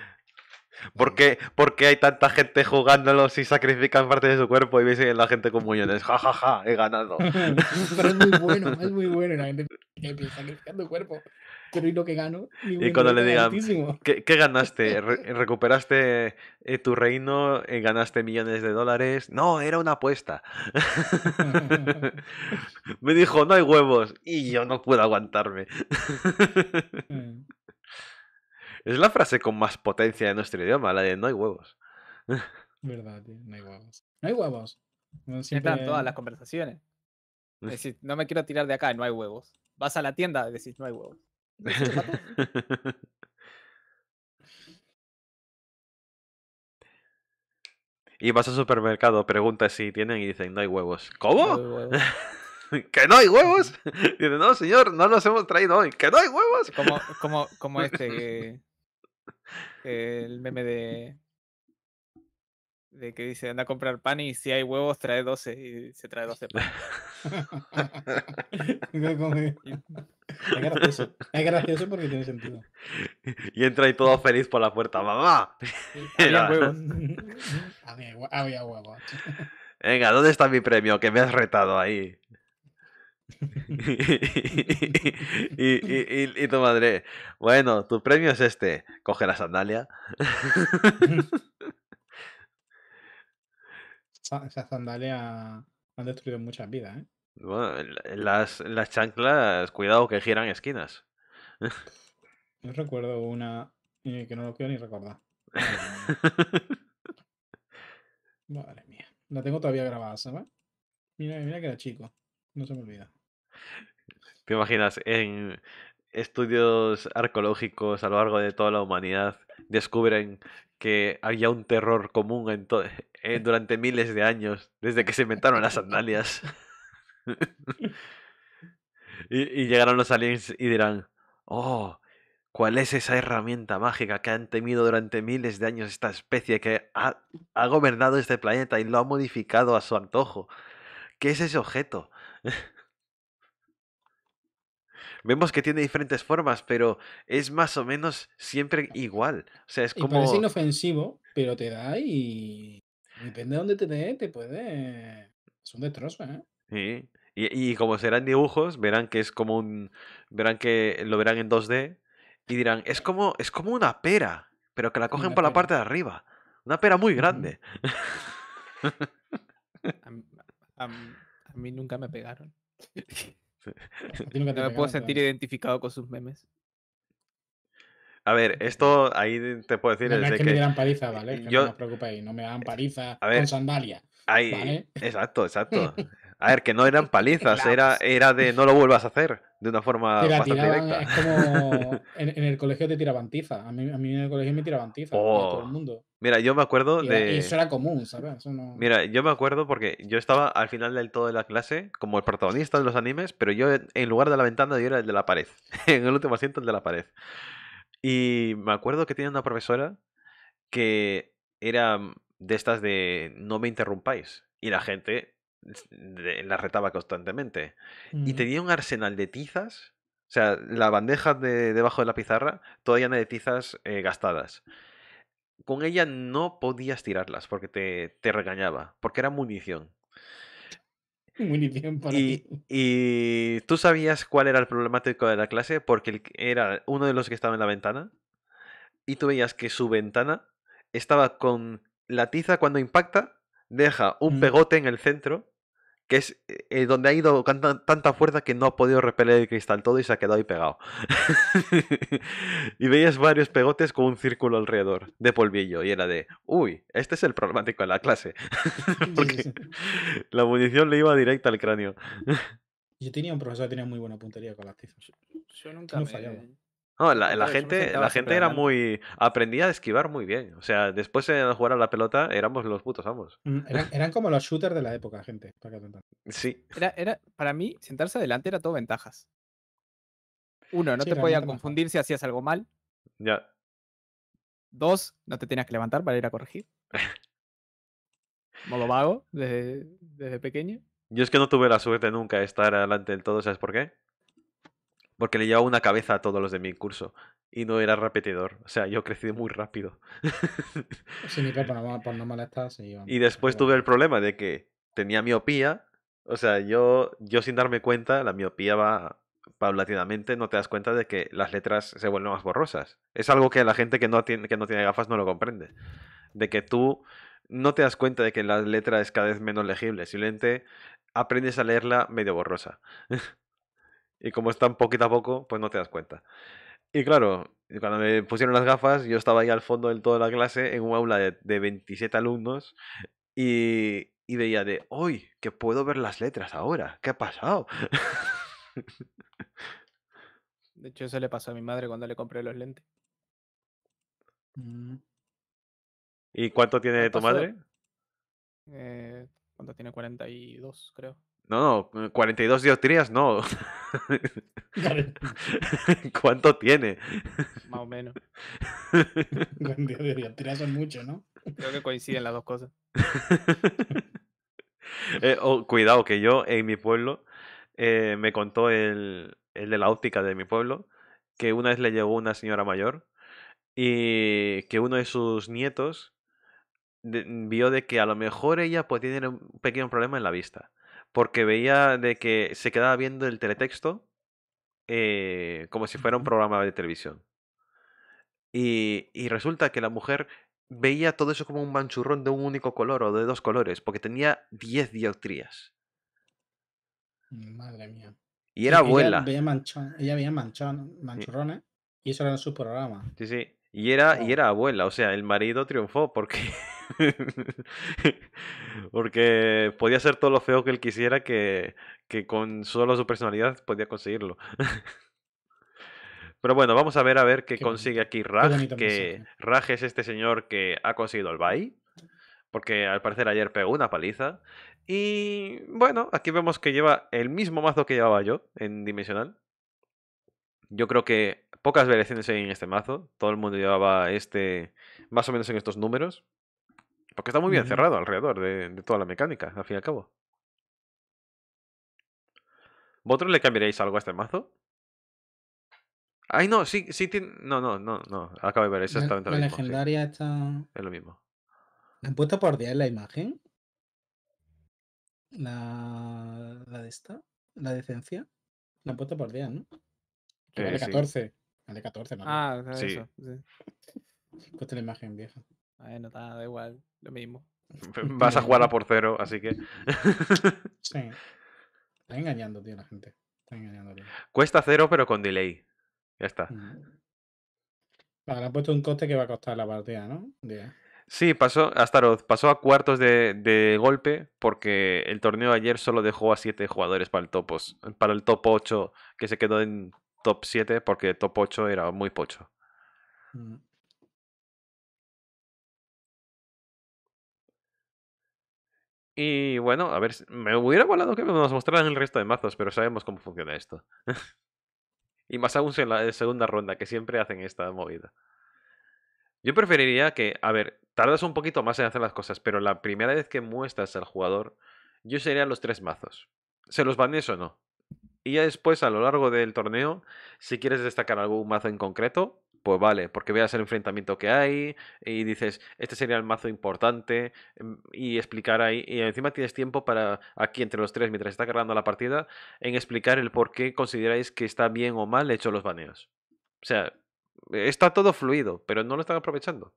¿Por qué, hay tanta gente jugándolo si sacrifican parte de su cuerpo y veis a la gente con muñones? ¡Ja, ja, ja! He ganado. Pero es muy bueno, es muy bueno. La gente sacrificando cuerpo. Pero y lo que gano. Y, cuando le digan, ¿qué, ¿qué, ganaste? ¿Recuperaste eh, tu reino? Eh, ¿Ganaste millones de dólares? No, era una apuesta. Me dijo, no hay huevos. Y yo no puedo aguantarme. Mm. Es la frase con más potencia de nuestro idioma, la de no hay huevos. Verdad, tío, no hay huevos. No hay huevos. No, todas las conversaciones. Decís, no me quiero tirar de acá, no hay huevos. Vas a la tienda, decís, no hay huevos. y vas al supermercado, preguntas si tienen y dicen, no hay huevos. ¿Cómo? ¿Que no hay huevos? Dicen, no, señor, no los hemos traído hoy. ¿Que no hay huevos? Como, como, como este que el meme de. De que dice, anda a comprar pan y si hay huevos, trae 12. Y se trae 12 pan. es gracioso. Es gracioso porque tiene sentido. Y entra y todo feliz por la puerta. ¡Mamá! había huevos. Venga, ¿dónde está mi premio? Que me has retado ahí. y, tu madre, bueno, tu premio es este, coge la sandalia. Esa sandalia han destruido muchas vidas, ¿eh? Bueno, las, las chanclas, cuidado que giran esquinas. No recuerdo una eh, que no lo quiero ni recordar. Madre mía. La tengo todavía grabada, ¿sabes? Mira, mira que era chico. No se me olvida. ¿Te imaginas en estudios arqueológicos a lo largo de toda la humanidad descubren que había un terror común durante miles de años, desde que se inventaron las sandalias? y, llegaron los aliens y dirán, oh, ¿Cuál es esa herramienta mágica que han temido durante miles de años esta especie que ha, ha, gobernado este planeta y lo ha modificado a su antojo? ¿Qué es ese objeto? Vemos que tiene diferentes formas, pero es más o menos siempre igual. O sea, es como. Y parece inofensivo, pero te da y. Depende de dónde te dé, te puede. Es un destrozo, ¿eh? Y, como serán dibujos, verán que es como un. Verán que lo verán en 2D y dirán, es como, es como una pera, pero que la cogen por la parte de arriba. Una pera muy grande. A mí nunca me pegaron. no me puedo sentir identificado con sus memes. A ver, esto ahí te puedo decir. No, que, me dan paliza, ¿vale? No os preocupéis, no me dan eh, paliza con sandalia. Ahí... Exacto, exacto. A ver, que no eran palizas, era, era de no lo vuelvas a hacer de una forma Es como en, el colegio te tiraban tiza. A mí, en el colegio me tiraban tiza. todo el oh. mundo. Mira, yo me acuerdo de... y eso era común, ¿sabes? Mira, yo me acuerdo porque yo estaba al final del todo de la clase como el protagonista de los animes, pero yo en lugar de la ventana yo era el de la pared. en el último asiento el de la pared. Y me acuerdo que tenía una profesora que era de estas de no me interrumpáis. Y la gente la retaba constantemente. Y mm. tenía un arsenal de tizas, o sea, la bandeja de, debajo de la pizarra, todavía no de tizas eh, gastadas. Con ella no podías tirarlas porque te, regañaba, porque era munición. para y, ti. y tú sabías cuál era el problemático de la clase porque era uno de los que estaba en la ventana y tú veías que su ventana estaba con la tiza cuando impacta, deja un mm. pegote en el centro que es eh, eh, donde ha ido con tanta fuerza que no ha podido repeler el cristal todo y se ha quedado ahí pegado. y veías varios pegotes con un círculo alrededor de polvillo y era de, uy, este es el problemático de la clase. la munición le iba directa al cráneo. Yo tenía un profesor que tenía muy buena puntería con las tizas. Yo nunca fallaba. No, la, gente, la gente era muy. Aprendía a esquivar muy bien. O sea, después de jugar a la pelota, éramos los putos ambos. Mm, eran, como los shooters de la época, gente. Para sí. Era, era, para mí, sentarse adelante era todo ventajas. Uno, no te podías confundir si hacías algo mal. Ya. Dos, no te tenías que levantar para ir a corregir. Modo vago, desde, desde pequeño. Yo es que no tuve la suerte nunca de estar adelante del todo, ¿sabes por qué? Porque le llevaba una cabeza a todos los de mi curso. Y no era repetidor. O sea, yo crecí muy rápido. Y después tuve el problema de que tenía miopía. O sea, yo, yo sin darme cuenta, la miopía va paulatinamente, no te das cuenta de que las letras se vuelven más borrosas. Es algo que la gente que no tiene, que no tiene gafas no lo comprende. De que tú no te das cuenta de que las letra es cada vez menos legible. Simplemente aprendes a leerla medio borrosa. Y como están poquito a poco, pues no te das cuenta. Y claro, cuando me pusieron las gafas, yo estaba ahí al fondo de toda la clase, en un aula de, 27 alumnos, y, veía de, ¡Uy! que puedo ver las letras ahora, ¿qué ha pasado? De hecho, eso le pasó a mi madre cuando le compré los lentes. Mm. ¿Y cuánto tiene tu madre? Eh, ¿Cuánto tiene? 42, creo. No, no, 42 dioptrías no. ¿Cuánto tiene? Más o menos. 42 dioptrías son mucho, ¿no? Creo que coinciden las dos cosas. Eh, oh, cuidado, que yo en mi pueblo eh, me contó el, de la óptica de mi pueblo que una vez le llegó una señora mayor y que uno de sus nietos vio de que a lo mejor ella podía pues, tiene un pequeño problema en la vista porque veía de que se quedaba viendo el teletexto eh, como si fuera un programa de televisión. Y, resulta que la mujer veía todo eso como un manchurrón de un único color o de dos colores, porque tenía 10 dioptrías. Madre mía. Y era abuela. ella veía manchón, mm. manchurrones y eso era su programa. Sí, sí. Y era, y era abuela, o sea, el marido triunfó porque, porque podía ser todo lo feo que él quisiera, que, con solo su personalidad podía conseguirlo. Pero bueno, vamos a ver a ver qué, consigue aquí Raj, que Raj es este señor que ha conseguido el bye, porque al parecer ayer pegó una paliza. Y bueno, aquí vemos que lleva el mismo mazo que llevaba yo en Dimensional. Yo creo que pocas variaciones hay en este mazo. Todo el mundo llevaba este más o menos en estos números. Porque está muy bien cerrado alrededor de, toda la mecánica, al fin y al cabo. ¿Vosotros le cambiaréis algo a este mazo? Ay, no, sí, sí tiene. No, no, no, no. Acabo de ver, esa exactamente la, La legendaria está. Es lo mismo. ¿La han puesto por en la imagen? La. La de esta. La decencia. La han puesto por día, ¿no? El vale 14. Vale 14, Ah, eso. Sí. la pues imagen vieja. No nada, da igual, lo mismo. Vas a jugar a por cero, así que. sí. Está engañando, tío, la gente. Está engañando, Cuesta cero, pero con delay. Ya está. Vale, le han puesto un coste que va a costar la partida, ¿no? Sí, pasó, pasó a cuartos de, golpe porque el torneo ayer solo dejó a 7 jugadores para el, topos, para el top 8 que se quedó en top 7 porque top 8 era muy pocho. Mm. Y bueno, a ver, me hubiera volado que nos mostraran el resto de mazos, pero sabemos cómo funciona esto. y más aún en la segunda ronda, que siempre hacen esta movida. Yo preferiría que, a ver, tardas un poquito más en hacer las cosas, pero la primera vez que muestras al jugador, yo sería los tres mazos. ¿Se los van o no? Y ya después, a lo largo del torneo, si quieres destacar algún mazo en concreto, pues vale, porque veas el enfrentamiento que hay y dices, este sería el mazo importante em, y explicar ahí. Y encima tienes tiempo para, aquí entre los tres, mientras está cargando la partida, en explicar el por qué consideráis que está bien o mal hecho los baneos. O sea, está todo fluido, pero no lo están aprovechando.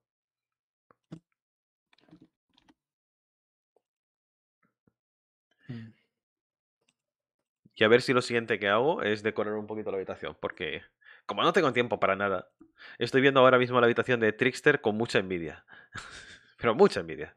Y a ver si lo siguiente que hago es decorar un poquito la habitación, porque como no tengo tiempo para nada, estoy viendo ahora mismo la habitación de Trickster con mucha envidia. Pero mucha envidia.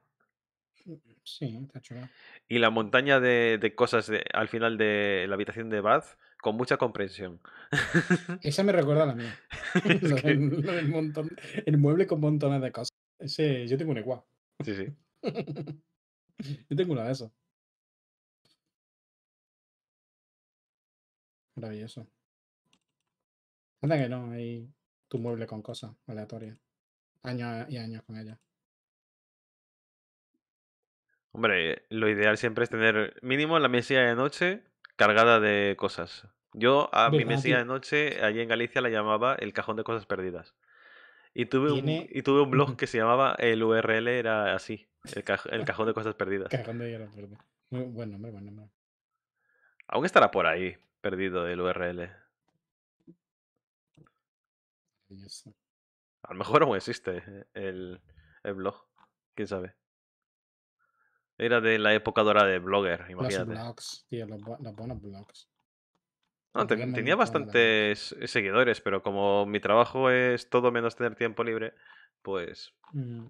Mm, sí, está chula. Y la montaña de, cosas al final de la habitación de Bath con mucha comprensión. Esa me recuerda a la mía. el mueble con montones de cosas. Ese, yo tengo un igual. Sí, sí. yo tengo una de esas. Maravilloso. Anda que no, hay tu mueble con cosas aleatorias. Años y años con ella. Hombre, lo ideal siempre es tener mínimo la mesilla de noche cargada de cosas. Yo a mi mesilla de noche allí en Galicia la llamaba el cajón de cosas perdidas. Y tuve, un, y tuve un blog que se llamaba el URL era así, el, cajón de cosas perdidas. cajón de cosas perdidas. buen nombre, buen nombre. Aún estará por ahí, perdido el URL. A lo mejor aún existe eh, el, blog, quién sabe. Era de la época dorada de Blogger, imagínate. Los blogs, los, blogs. tenía bastantes eh, seguidores, pero como mi trabajo es todo menos tener tiempo libre, pues. Mm.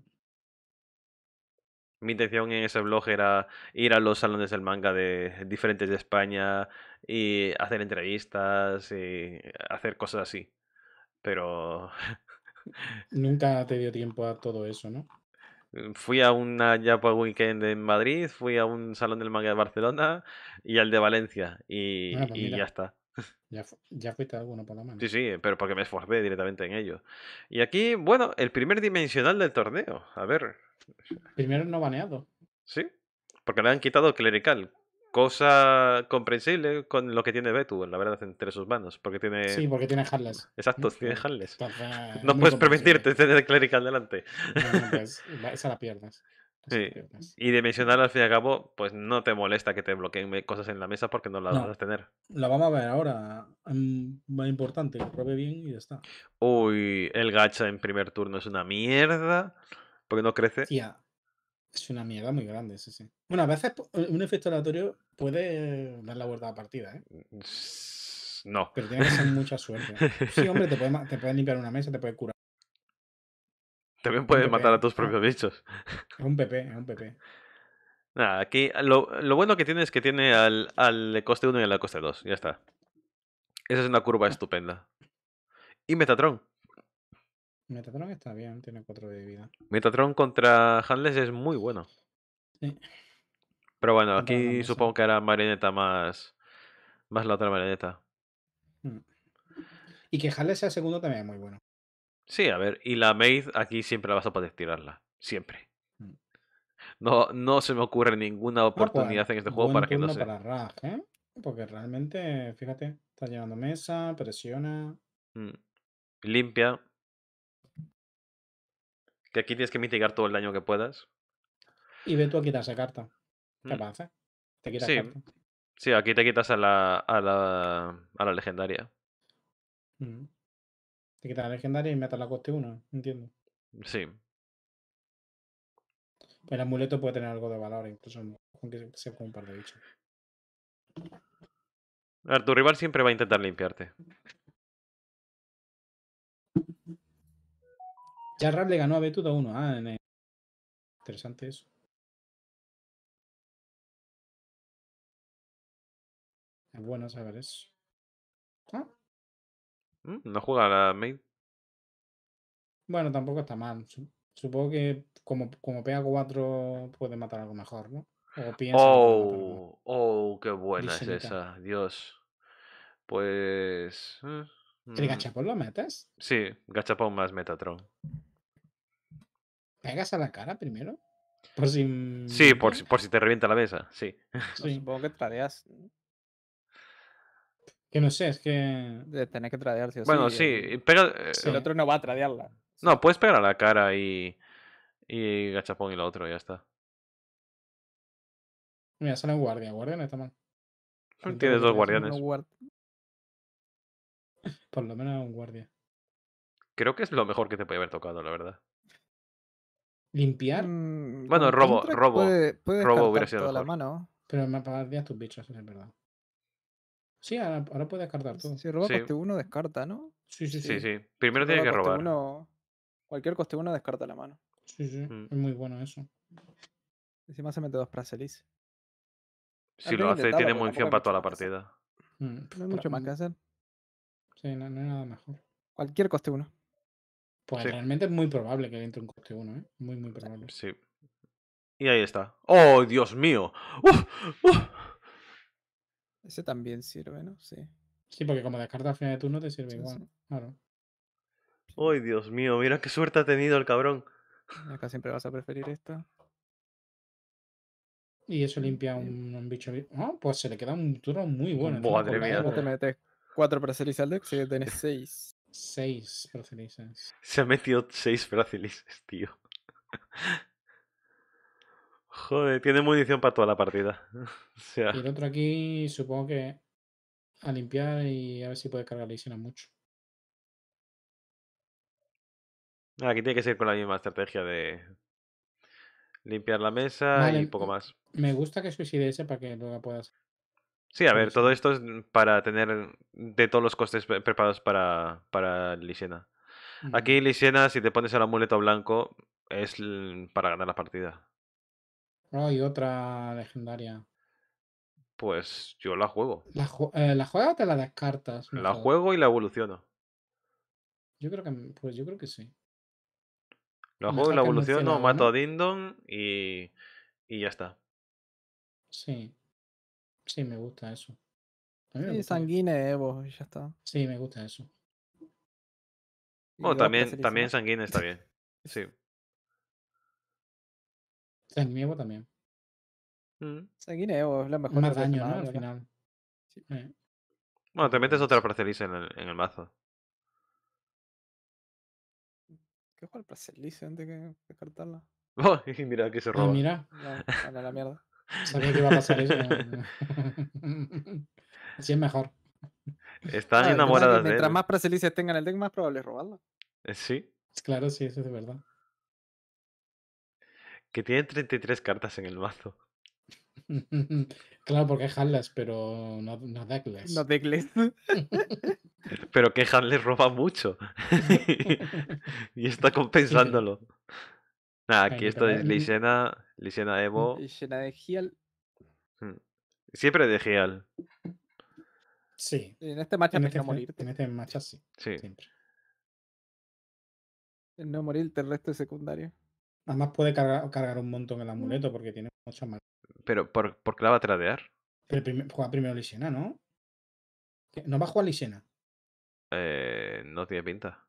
Mi intención en ese blog era ir a los salones del manga de diferentes de España y hacer entrevistas y hacer cosas así. Pero... Nunca te dio tiempo a todo eso, ¿no? Mm, fui a una Japan Weekend en Madrid, fui a un salón del manga de Barcelona y al de Valencia y ah, pues ya está. Ya, ya fuiste alguno por la mano Sí, sí, pero porque me esforcé directamente en ello. Y aquí, bueno, el primer dimensional del torneo. A ver. Primero no baneado. Sí, porque le han quitado clerical. Cosa comprensible con lo que tiene Betu, la verdad, entre sus manos. Porque tiene... Sí, porque tiene Harles. Exacto, tiene Harles. no puedes permitirte tener clerical delante. Pues, esa la pierdes. Sí. Pues y dimensional al fin y al cabo, pues no te molesta que te bloqueen cosas en la mesa porque no las vas a tener. La vamos a ver ahora. Mm, más importante, que pruebe bien y ya está. Uy, el gacha en primer turno es una mierda. Porque no crece. es una mierda muy grande, sí, sí. Bueno, a veces eh, un efecto aleatorio puede dar la vuelta a la partida, ¿eh? Mm, no. Pero tiene que ser mucha suerte. Sí, hombre, te te puede limpiar una mesa, te puede curar. También puedes matar a tus ah. propios bichos. Es un PP, un PP. Nada, aquí lo, bueno que tiene es que tiene al, al coste 1 y al coste 2. Ya está. Esa es una curva ah. estupenda. Y Metatron. Metatron está bien, tiene 4 de vida. Metatron contra Hanles es muy bueno. Sí. Pero bueno, aquí supongo que era marioneta más, más la otra marioneta. Mm. Y que Hanles sea segundo también es muy bueno. Sí, a ver, y la Maid aquí siempre la vas a poder tirarla. Siempre. Mm. No, no se me ocurre ninguna oportunidad en este juego para que no se. ¿eh? Porque realmente, fíjate, está llevando mesa, presiona. Mm, limpia. Que aquí tienes que mitigar todo el daño que puedas. Y ve tú a quitarse esa carta. ¿Qué mm. pasa? Te quitas sí. carta. Sí, aquí te quitas a la, a la, a la legendaria. Te quitas la legendaria y metas la coste 1, entiendo. Sí. El amuleto puede tener algo de valor, incluso aunque se con un par de bichos. A ver, tu rival siempre va a intentar limpiarte. ya le ganó a Betudo 1. Ah, en el... interesante eso. Es bueno saber eso. ¿Ah? ¿Mm? ¿No juega la main? Bueno, tampoco está mal. Supongo que como, como pega cuatro puede matar algo mejor, ¿no? O piensa oh, oh, qué buena es esa, Dios. Pues. ¿te eh, mm. gachapón lo metes? Sí, gachapón más Metatron. ¿Pegas a la cara primero? Por si... Mm, sí, por si, por si te revienta la mesa, sí. sí. Supongo que tareas que no sé, es que. De tener que tradear, sí Bueno, sí, pero. Eh, el otro no va a tradearla. No, puedes pegar a la cara y. Y gachapón y lo otro, y ya está. Mira, sale un guardia. Guardia está mal. Tienes dos guardianes. Por lo menos un guardia. Creo que es lo mejor que te puede haber tocado, la verdad. ¿Limpiar? Mm, bueno, robo, robo. robo hubiera sido. Mejor. La mano. Pero me apagarías tus bichos, eso es verdad. Sí, ahora, puede descartar todo. Si roba coste 1, descarta, ¿no? Sí, sí, sí. sí, Primero tiene que robar. cualquier coste 1 descarta la mano. Sí, sí. Mm. Es muy bueno eso. Encima se mete dos Praselis. Si lo hace, tiene munición para toda la partida. Mm, no hay mucho más que hacer. Sí, no, hay nada mejor. Cualquier coste 1. Pues realmente es muy probable que entre un coste 1, ¿eh? Muy, muy eh, probable. Sí. Y ahí está. ¡Oh, Dios mío! ¡Uf! ¡Uf! Ese también sirve, ¿no? Sí. Sí, porque como descarta al final de turno te sirve igual. Claro. ¡Ay, Dios mío! Mira qué suerte ha tenido el cabrón. Acá siempre vas a preferir esta. Y eso mm, limpia un, un bicho. Ah, pues se le queda un turno muy bueno. Madre mía. Te metes cuatro al deck si tenés seis. Seis Se ha metido seis bracelis tío. Joder, tiene munición para toda la partida. Y el otro aquí, supongo que a limpiar y a ver si puede cargar Lisena mucho. Ah, aquí tiene que ser con la misma estrategia de limpiar la mesa y poco más. Me gusta que suicide ese para que luego puedas. Sí, a ver, todo esto es para tener de todos los costes preparados para, para Lisena. Aquí Lisena, si te pones el amuleto blanco, es para ganar la partida. Hay otra legendaria. Pues yo la juego. ¿La, eh, juegas o te la descartas? La juego y la evoluciono. Yo creo que, pues yo creo que sí. La juego y la evoluciono, mato a Dindon y, y ya está. Sí. Sí, me gusta eso. sí, sanguine Evo, ya está. Sí, me gusta eso. Bueno, también, también sanguine está bien. Sí. Sanguinevo también. Mm. es la mejor. Más daño, ¿no? Al final. Eh. Bueno, te metes otra Pracelice en el, en el mazo. ¿Qué es el Pracelice? antes que descartarla? Oh, mira que se ah, roba. mira. No, la mierda. Sabía que iba a pasar eso. Así es mejor. Están enamoradas de Mientras más Pracelices tengan el deck, más probable es robarla. Eh, sí. Claro, sí, eso es de verdad que tiene 33 cartas en el mazo. Claro, porque handlas, pero no, no deckless. No deckless. pero que handles roba mucho. y está compensándolo. Nada, aquí esto es Lisena, Lisena Evo. Lisena de Gial. Mm. Siempre de Gial. Sí. En este match te este, morir. En este match sí. sí. Siempre. no morir, el resto secundario. Además puede cargar, un montón el mm. amuleto porque tiene mucha mal Pero, ¿por, ¿por qué la va a tradear? juega primero Lisena, ¿no? ¿No va a jugar Lisena? Eh, no tiene pinta.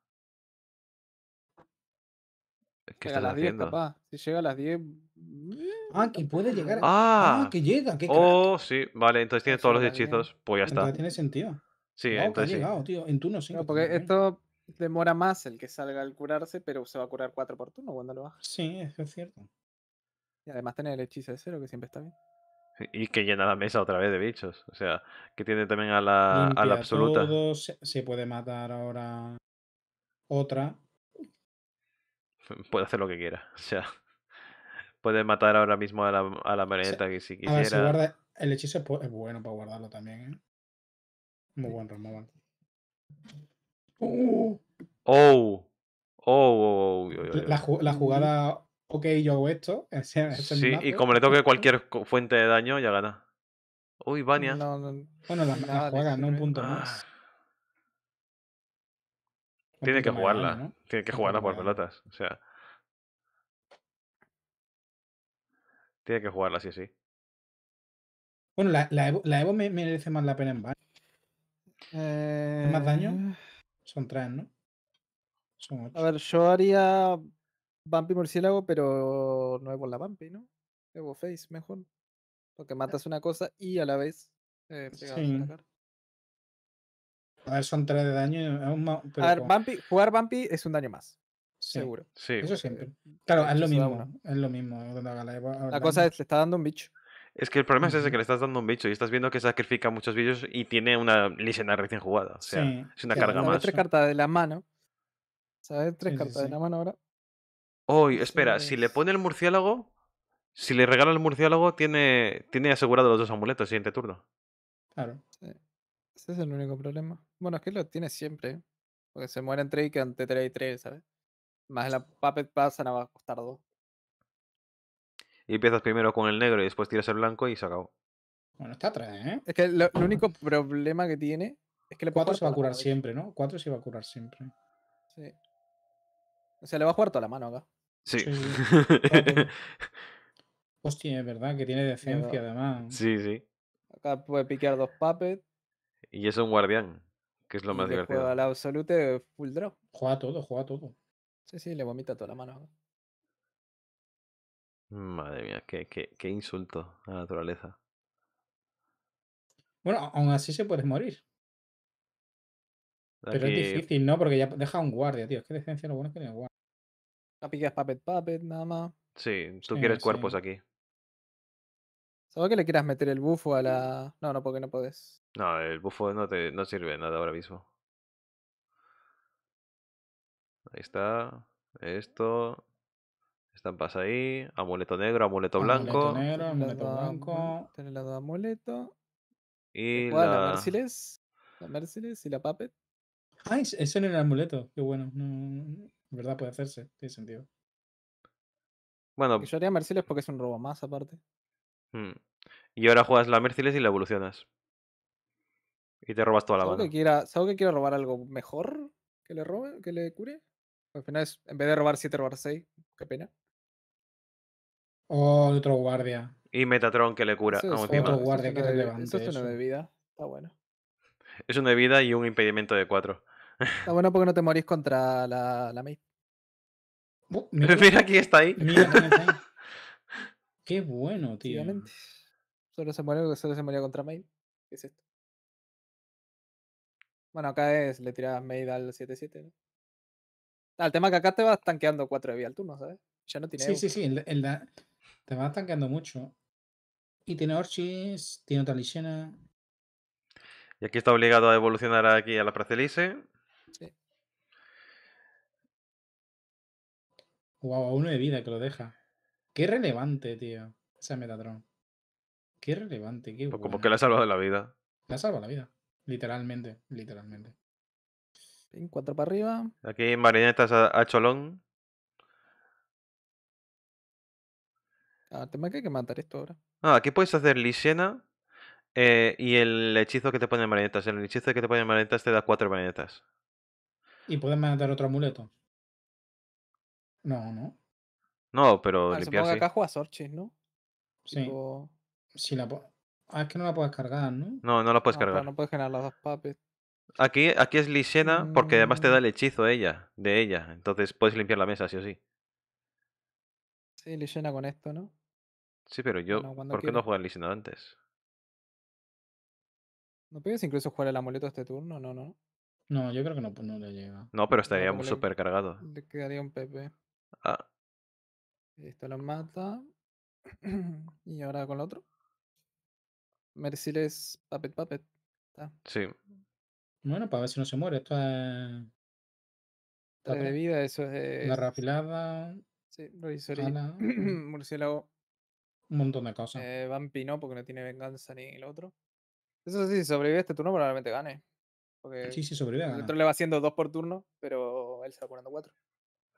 ¿Qué llega estás haciendo? Si llega a las 10. Ah, mm, que puede llegar. Ah. ah, que llega. oh, sí. Vale, entonces tiene todos los hechizos. Pues ya está. Entonces tiene sentido. Sí, entonces. Ha llegado, tío. En turno sí. No, porque ¿eh? esto demora más el que salga al curarse, pero se va a curar cuatro por turno cuando lo baja. Sí, eso es cierto. Y además tiene el hechizo de cero, que siempre está bien. Y que llena la mesa otra vez de bichos. O sea, que tiene también a la, absoluta. se puede matar ahora otra. Puede hacer lo que quiera. O sea, puede matar ahora mismo a la, a la marioneta que si quisiera. el hechizo es bueno para guardarlo también. ¿eh? Muy buen removal. Oh. Oh. Oh, la, la, mm. jugada, ok, yo hago esto. sí, y como le toque cualquier fuente de daño, ya gana. Uy, Vania. bueno, la, la juega, no un ah. punto más. Tiene que jugarla. Tiene que jugarla por pelotas. O sea. Tiene que jugarla, sí, sí. Bueno, la, la Evo, me, merece más la pena en Vania. ¿Más daño? Eh. Son tres, ¿no? A ver, yo haría Bumpy Murciélago, pero no es la Bumpy, ¿no? Evo Face, mejor. Porque matas una cosa y a la vez eh, sí. a, a ver, son tres de daño. a ver, jugar Bumpy es un daño más. seguro. Eh, eso siempre. Eh, claro, eh, es lo mismo. Es lo mismo. La cosa es, te está dando un bicho. Es que el problema es ese que le estás dando un bicho y estás viendo que sacrifica muchos bichos y tiene una licena recién jugada. O sea, es una carga más. tres cartas de la mano. ¿Sabes? Tres cartas de la mano ahora. Hoy, espera, si le pone el murciélago, si le regala el murciélago, tiene, tiene asegurado los dos amuletos siguiente turno. Claro. Ese es el único problema. Bueno, es que lo tiene siempre. Porque se muere tres y que ante y tres, ¿sabes? Más la Puppet no va a costar dos y empiezas primero con el negro y después tiras el blanco y se acabó. Bueno, está atrás, ¿eh? Es que el único problema que tiene es que le Cuatro se va a curar siempre, ¿no? Cuatro se va a curar siempre. Sí. O sea, le va a jugar toda la mano acá. Sí. Hostia, es verdad, que tiene decencia además. Sí, sí. Acá puede piquear dos puppets. Y es un guardián, que es lo más divertido. Juega al absolute full drop. Juega todo, juega todo. Sí, sí, le vomita toda la mano. Madre mía, qué, qué, qué insulto a la naturaleza. Bueno, aún así se puedes morir. Pero es difícil, ¿no? Porque ya deja un guardia, tío. Es que decencia lo bueno es que tiene guardia. La pillas puppet, puppet, nada más. Sí, tú quieres cuerpos aquí. Solo que le quieras meter el bufo a la. No, no, porque no puedes. No, el bufo no te no sirve nada ahora mismo. Ahí está. Esto. Estampas ahí, amuleto negro, amuleto, amuleto blanco. Negro, amuleto blanco. Tiene la de amuleto. Y la... la Merciless. La Merciless y la Puppet. Ah, eso en el amuleto. Qué bueno. No, verdad puede hacerse. Tiene sentido. Bueno. yo haría Merciless porque es un robo más aparte. Hmm, y ahora juegas la Merciless y la evolucionas. Y te robas toda la banda. ¿Sabes que quiero robar algo mejor que le robe, que le cure? Al final es, en vez de robar 7, robar 6. Qué pena. Oh, otro guardia. Y Metatron que le cura. Es otro guardia que relevante. Esto es una bebida. Está bueno. Es una bebida y un impedimento de cuatro. Está bueno porque no te morís contra la, la uh, mira, aquí está ahí. Mira Qué bueno, tío. Obviamente. Solo se murió, solo se murió contra Maid. ¿Qué es esto? Bueno, acá es, le tiras Maid al 7-7, ¿no? Ah, el tema es que acá te vas tanqueando 4 de vida al turno, ¿sabes? Ya no tiene. Sí, sí, sí. en la, te va tanqueando mucho. Y tiene Orchis, tiene otra Lichena. Y aquí está obligado a evolucionar aquí a la Pracelise. Sí. Wow, a uno de vida que lo deja. Qué relevante, tío. ese Metatron. Qué relevante, qué pues Como que le ha salvado la vida. Le ha salvado la vida. Literalmente, literalmente. En cuatro para arriba. Aquí Marineta a Cholón. Ah, tema que hay que matar esto ahora. Ah, aquí puedes hacer Lisena eh, y el hechizo que te pone en marionetas. El hechizo que te pone en marionetas te da cuatro marionetas. ¿Y puedes mandar otro amuleto? No, no. No, pero limpias. Ah, limpiar, acá juegas ¿no? Sí. Si la ah, es que no la puedes cargar, ¿no? No, no la puedes ah, cargar. No puedes generar las dos papes. Aquí, aquí es Lisena porque además te da mm. el hechizo ella, de ella. Entonces puedes limpiar la mesa, sí o sí. Sí, Lisena con esto, ¿no? Sí, pero yo, ¿por qué no no juegan licinado antes? ¿No puedes incluso jugar el amuleto este turno? No, no. No, yo creo que no, no le llega. No, pero estaría muy súper cargado. Le quedaría un PP. Ah. Esto lo mata. y ahora con el otro. Merciles Puppet Puppet. Sí. Bueno, para ver si no se muere. Esto es. La de vida, eso es. La rafilada. Sí, lo hizo Murciélago un montón de cosas. Eh, porque no tiene venganza ni el otro. Eso sí, si sobrevive este turno, probablemente gane. sí, sí, sobrevive. El otro le va haciendo dos por turno, pero él se va poniendo cuatro.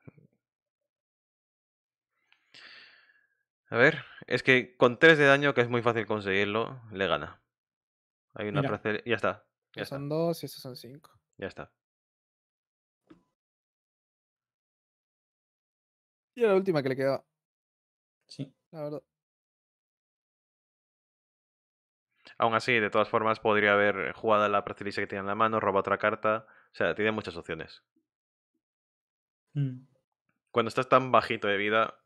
Mm. A ver, es que con tres de daño, que es muy fácil conseguirlo, le gana. Hay una placer. Ya está. Ya son dos y esos son cinco. Ya está. Y era la última que le quedaba. Sí. La verdad. Aún así, de todas formas, podría haber jugado la practilisa que tiene en la mano, roba otra carta. O sea, tiene muchas opciones. Mm. Cuando estás tan bajito de vida.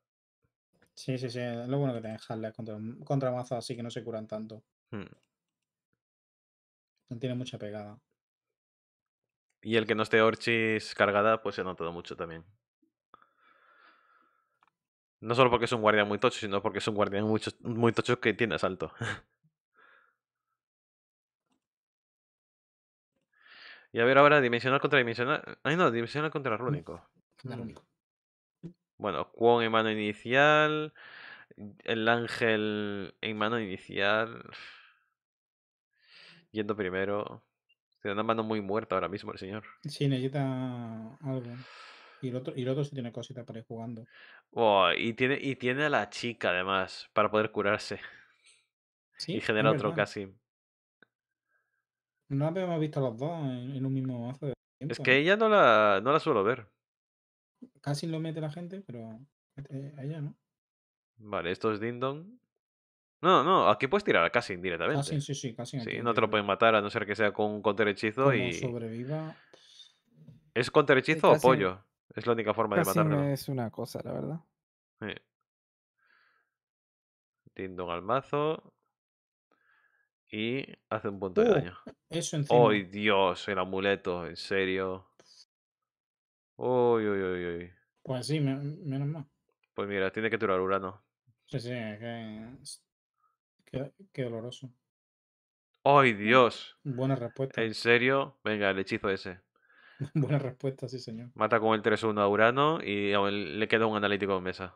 Sí, sí, sí. lo bueno que tiene Harley contra, contra así que no se curan tanto. Hmm. No tiene mucha pegada. Y el que no esté Orchis cargada, pues se ha notado mucho también. No solo porque es un guardián muy tocho, sino porque es un guardián muy tocho que tiene asalto. Y a ver ahora, dimensional contra dimensional. Ay, no, dimensional contra rúnico. rúnico. Mm. Bueno, Kwon en mano inicial. El ángel en mano inicial. Yendo primero. Tiene una mano muy muerta ahora mismo el señor. Sí, necesita algo. Y el otro, y otro sí tiene cositas para ir jugando. y, tiene, y tiene a la chica además para poder curarse. Y genera otro casi. No habíamos visto los dos en, un mismo mazo. De tiempo. Es que ¿eh? ella no la, no la suelo ver. Casi lo mete la gente, pero ella no. Vale, esto es Dindon. No, no, aquí puedes tirar a Cassin directamente. Cassin, sí, sí, Cassin. Sí, no te lo pueden matar a no ser que sea con un contrahechizo y. sobreviva. ¿Es contrahechizo eh, o pollo? Es la única forma de matarlo. Es una cosa, la verdad. Dindon al mazo. Y hace un punto de uh, daño. eso ¡Ay, Dios! El amuleto, en serio. Uy, uy, uy, Pues sí, menos mal. Pues mira, tiene que durar Urano. Sí, sí, que- qué, doloroso. ¡Ay, Dios! Buena respuesta. En serio. Venga, el hechizo ese. Buena respuesta, sí, señor. Mata con el 3-1 a Urano y le queda un analítico en mesa.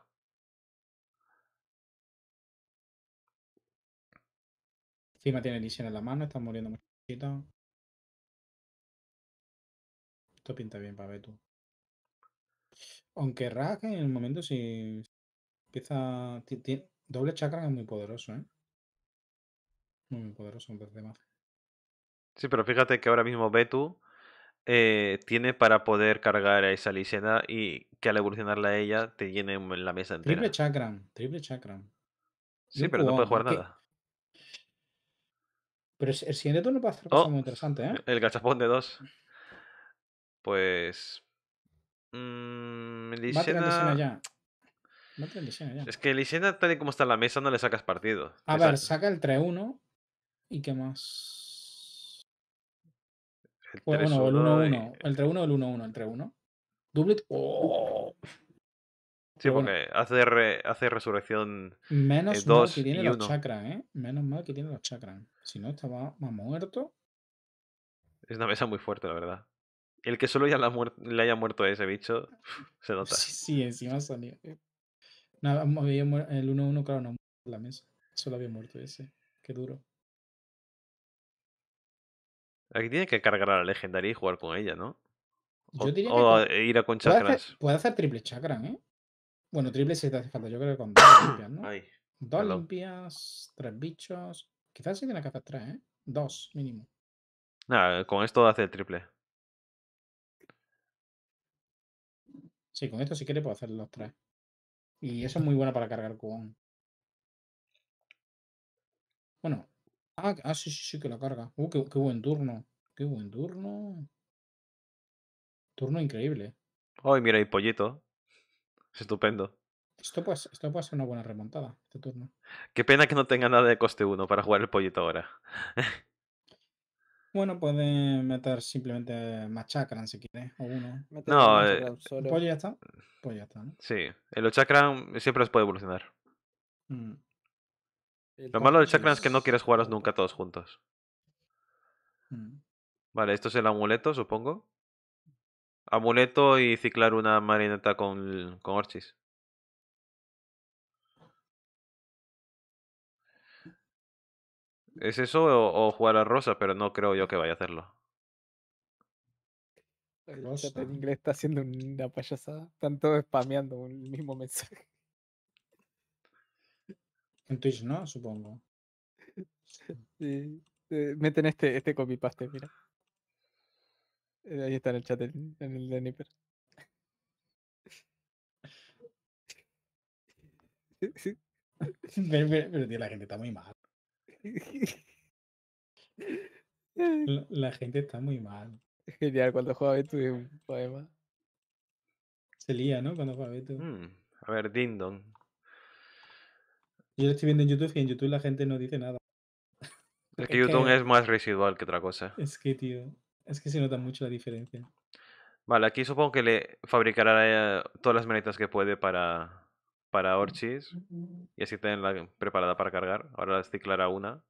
Encima tiene Lysena en la mano, está muriendo muy Esto pinta bien para Betu. Aunque Rack en el momento si empieza. doble chakra es muy poderoso, ¿eh? Muy, poderoso un más. Sí, pero fíjate que ahora mismo Betu eh, tiene para poder cargar a esa Lysena y que al evolucionarla a ella te llene la mesa entera. Triple chakra, triple chakra. Sí, pero no puede jugar nada. Pero el siguiente turno puede a ser oh, muy interesante, ¿eh? El gachapón de dos. Pues. Mmm, Lisena... ya. ya. Es que Lisena, tal y como está en la mesa, no le sacas partido. A ver, saca el 3-1. ¿Y qué más? El 3-1. Pues, el 1-1. El 3-1 el 1-1. El 3-1. Doublet. ¡Oh! Sí, porque hace, resurrección. Menos eh, mal que tiene los chakras, ¿eh? Menos mal que tiene los chakras. Si no, estaba más muerto. Es una mesa muy fuerte, la verdad. El que solo ya le haya muerto a ese bicho, se nota. Sí, encima salió. No, el 1-1, claro, no la mesa. Solo había muerto ese. Qué duro. Aquí tiene que cargar a la legendaria y jugar con ella, ¿no? O, ir a con chakras. Puede hacer, puede hacer triple chakra, ¿eh? Bueno, triple si te hace falta, yo creo que con dos limpias, ¿no? dos limpias, tres bichos. Quizás sí tiene que hacer tres, ¿eh? Dos mínimo. Nada, con esto hace triple. Sí, con esto si quiere puedo hacer los tres. Y eso es ah. muy bueno para cargar con... Bueno. Ah, ah, sí, sí, sí, que la carga. Uh, qué, buen turno. Qué buen turno. Turno increíble. Ay, mira, hay pollito. Estupendo. Esto pues, puede ser una buena remontada, este turno. Qué pena que no tenga nada de coste 1 para jugar el pollito ahora. bueno, puede meter simplemente Más Machacran si quiere, o uno. no, eh, el Pollo está. Sí, el Chakran siempre los puede evolucionar. Mm. Lo malo del Chakran es... que no quieres jugarlos nunca todos juntos. Mm. Vale, esto es el amuleto, supongo amuleto y ciclar una marineta con, con Orchis. ¿Es eso o, jugar a Rosa? Pero no creo yo que vaya a hacerlo. El en inglés está haciendo una payasada. Están todos spameando el mismo mensaje. En Twitch, ¿no? Supongo. Sí. Eh, meten este, este copy paste, mira. Eh, ahí está en el chat en el de Nipper. pero, tío, la gente está muy mal. La, gente está muy mal. Es genial, cuando juega Beto es un poema. Se lía, ¿no? Cuando juega Beto. Mm, a ver, Dindon. Yo lo estoy viendo en YouTube y en YouTube la gente no dice nada. Es que YouTube es más residual que otra cosa. Es que, tío. Es que se nota mucho la diferencia. Vale, aquí supongo que le fabricará eh, todas las manitas que puede para, para mm, Orchis. Mm, mm. Y así tenla preparada para cargar. Ahora la ciclará una.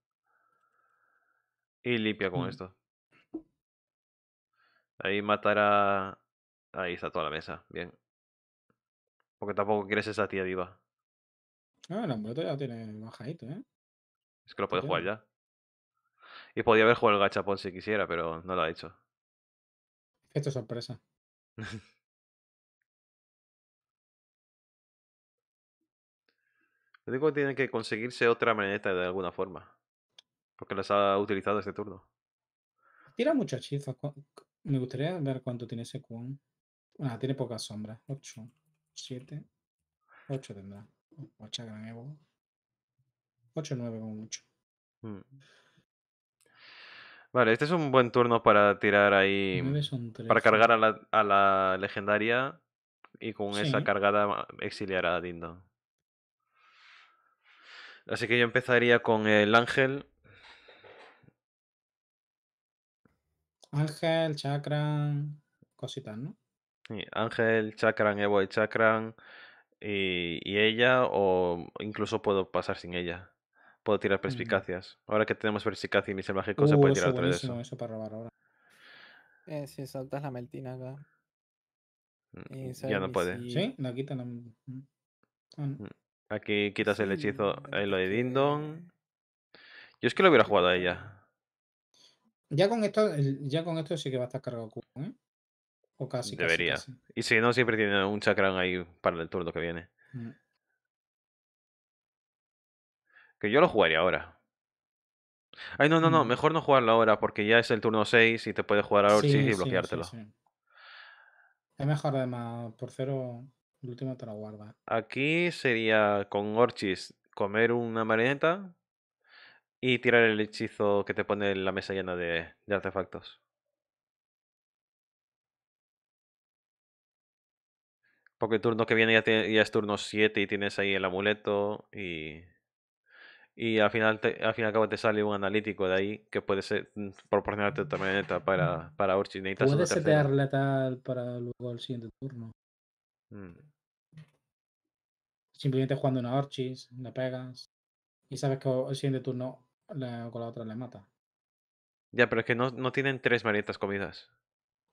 Y limpia con esto. Ahí matará. Ahí está toda la mesa. Bien. Porque tampoco quieres esa tía diva. Ah, la ya tiene bajadito, ¿eh? Es que lo puede jugar ya. Y podía haber jugado el gachapon si quisiera, pero no lo ha hecho. Esto es sorpresa. Lo digo que tiene que conseguirse otra maneta de alguna forma. Porque las ha utilizado este turno. Tira mucho hechizo. Me gustaría ver cuánto tiene ese Kun. Ah, tiene pocas sombras. 8, 7, 8 tendrá. 8 8, 9 como mucho. Mm. Vale, este es un buen turno para tirar ahí. para cargar a la, legendaria y con esa cargada exiliar a Dindo. Así que yo empezaría con el ángel. Ángel, chakran, cositas, ¿no? ángel, chakran, Evo y chakran. y ella, o incluso puedo pasar sin ella. Puedo tirar perspicacias. Ahora que tenemos perspicacia y mi mágico, se uh, puede tirar otra vez. Eso. eso para robar ahora. Eh, si saltas la meltina acá. Mm, mm, ya no puede. Sí, la quita. Mm, aquí quitas el hechizo, Ahí lo de Dindon. Yo es que lo hubiera jugado a ella. Ya con esto, ya con esto sí que va a estar cargado ¿eh? O casi. Debería. Casi, Y si no, siempre tiene un chakra ahí para el turno que viene. Que yo lo jugaría ahora. Ay, no, no, no, mm. mejor no jugarlo ahora porque ya es el turno 6 y te puede jugar a Orchis y bloqueártelo. es mejor además, por cero, el último te lo guarda. Aquí sería con Orchis comer una marioneta y tirar el hechizo que te pone la mesa llena de, artefactos. Porque el turno que viene ya, ya es turno 7 y tienes ahí el amuleto y y al final, te, al cabo te sale un analítico de ahí que puede ser mm, proporcionarte también para, para Urchin. Puede setear letal para luego el siguiente turno. Mm. Simplemente jugando una Orchis, la pegas y sabes que el siguiente turno con la otra le mata. Ya, pero es que no, no tienen tres marietas comidas.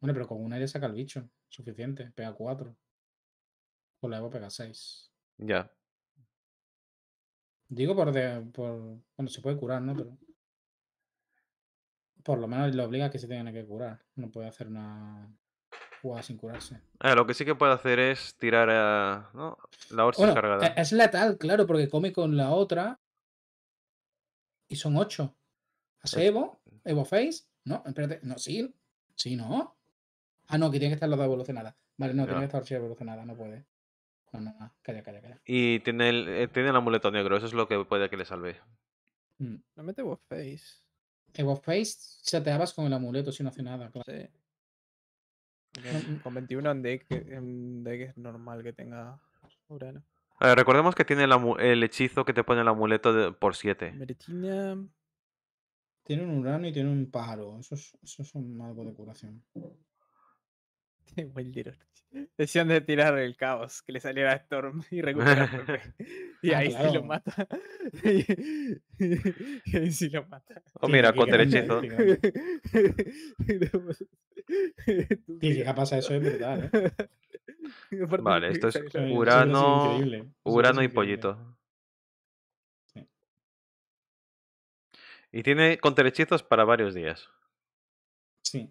Bueno, pero con una ya saca el bicho. Suficiente. Pega cuatro. Con la Evo pega seis. Ya. Digo por, de, por... Bueno, se puede curar, ¿no? Pero... Por lo menos le obliga a que se tengan que curar. No puede hacer una jugada sin curarse. Ah, lo que sí que puede hacer es tirar a... ¿no? la orcha cargada. E-, es letal, claro, porque come con la otra. Y son ocho. Hace Evo, Evo Face. No, espérate. No, sí. Sí, no. Ah, no, que tiene que estar los dos evolucionadas. Vale, no, tiene que estar dos evolucionada, no puede. Y tiene el, eh, tiene el amuleto negro, eso es lo que puede que le salve. No mm. mete Wolf Face. El Wolf Face chateabas con el amuleto si no hace nada, claro. Con, 21 mm, mm. eh, en deck, es normal que tenga Urano. recordemos que tiene el, hechizo que te pone el amuleto por 7. Tiene un Urano y tiene un pájaro. Eso es, eso es un algo de curación. decisión de tirar el caos, que le saliera Storm y recuperar ah, Y ahí sí lo mata. y, ahí sí lo mata. O mira, con el hechizo. Si pasa eso, es verdad. ¿eh? Vale, esto es Urano, Urano y Pollito. Y tiene contrahechizos para varios días. Sí.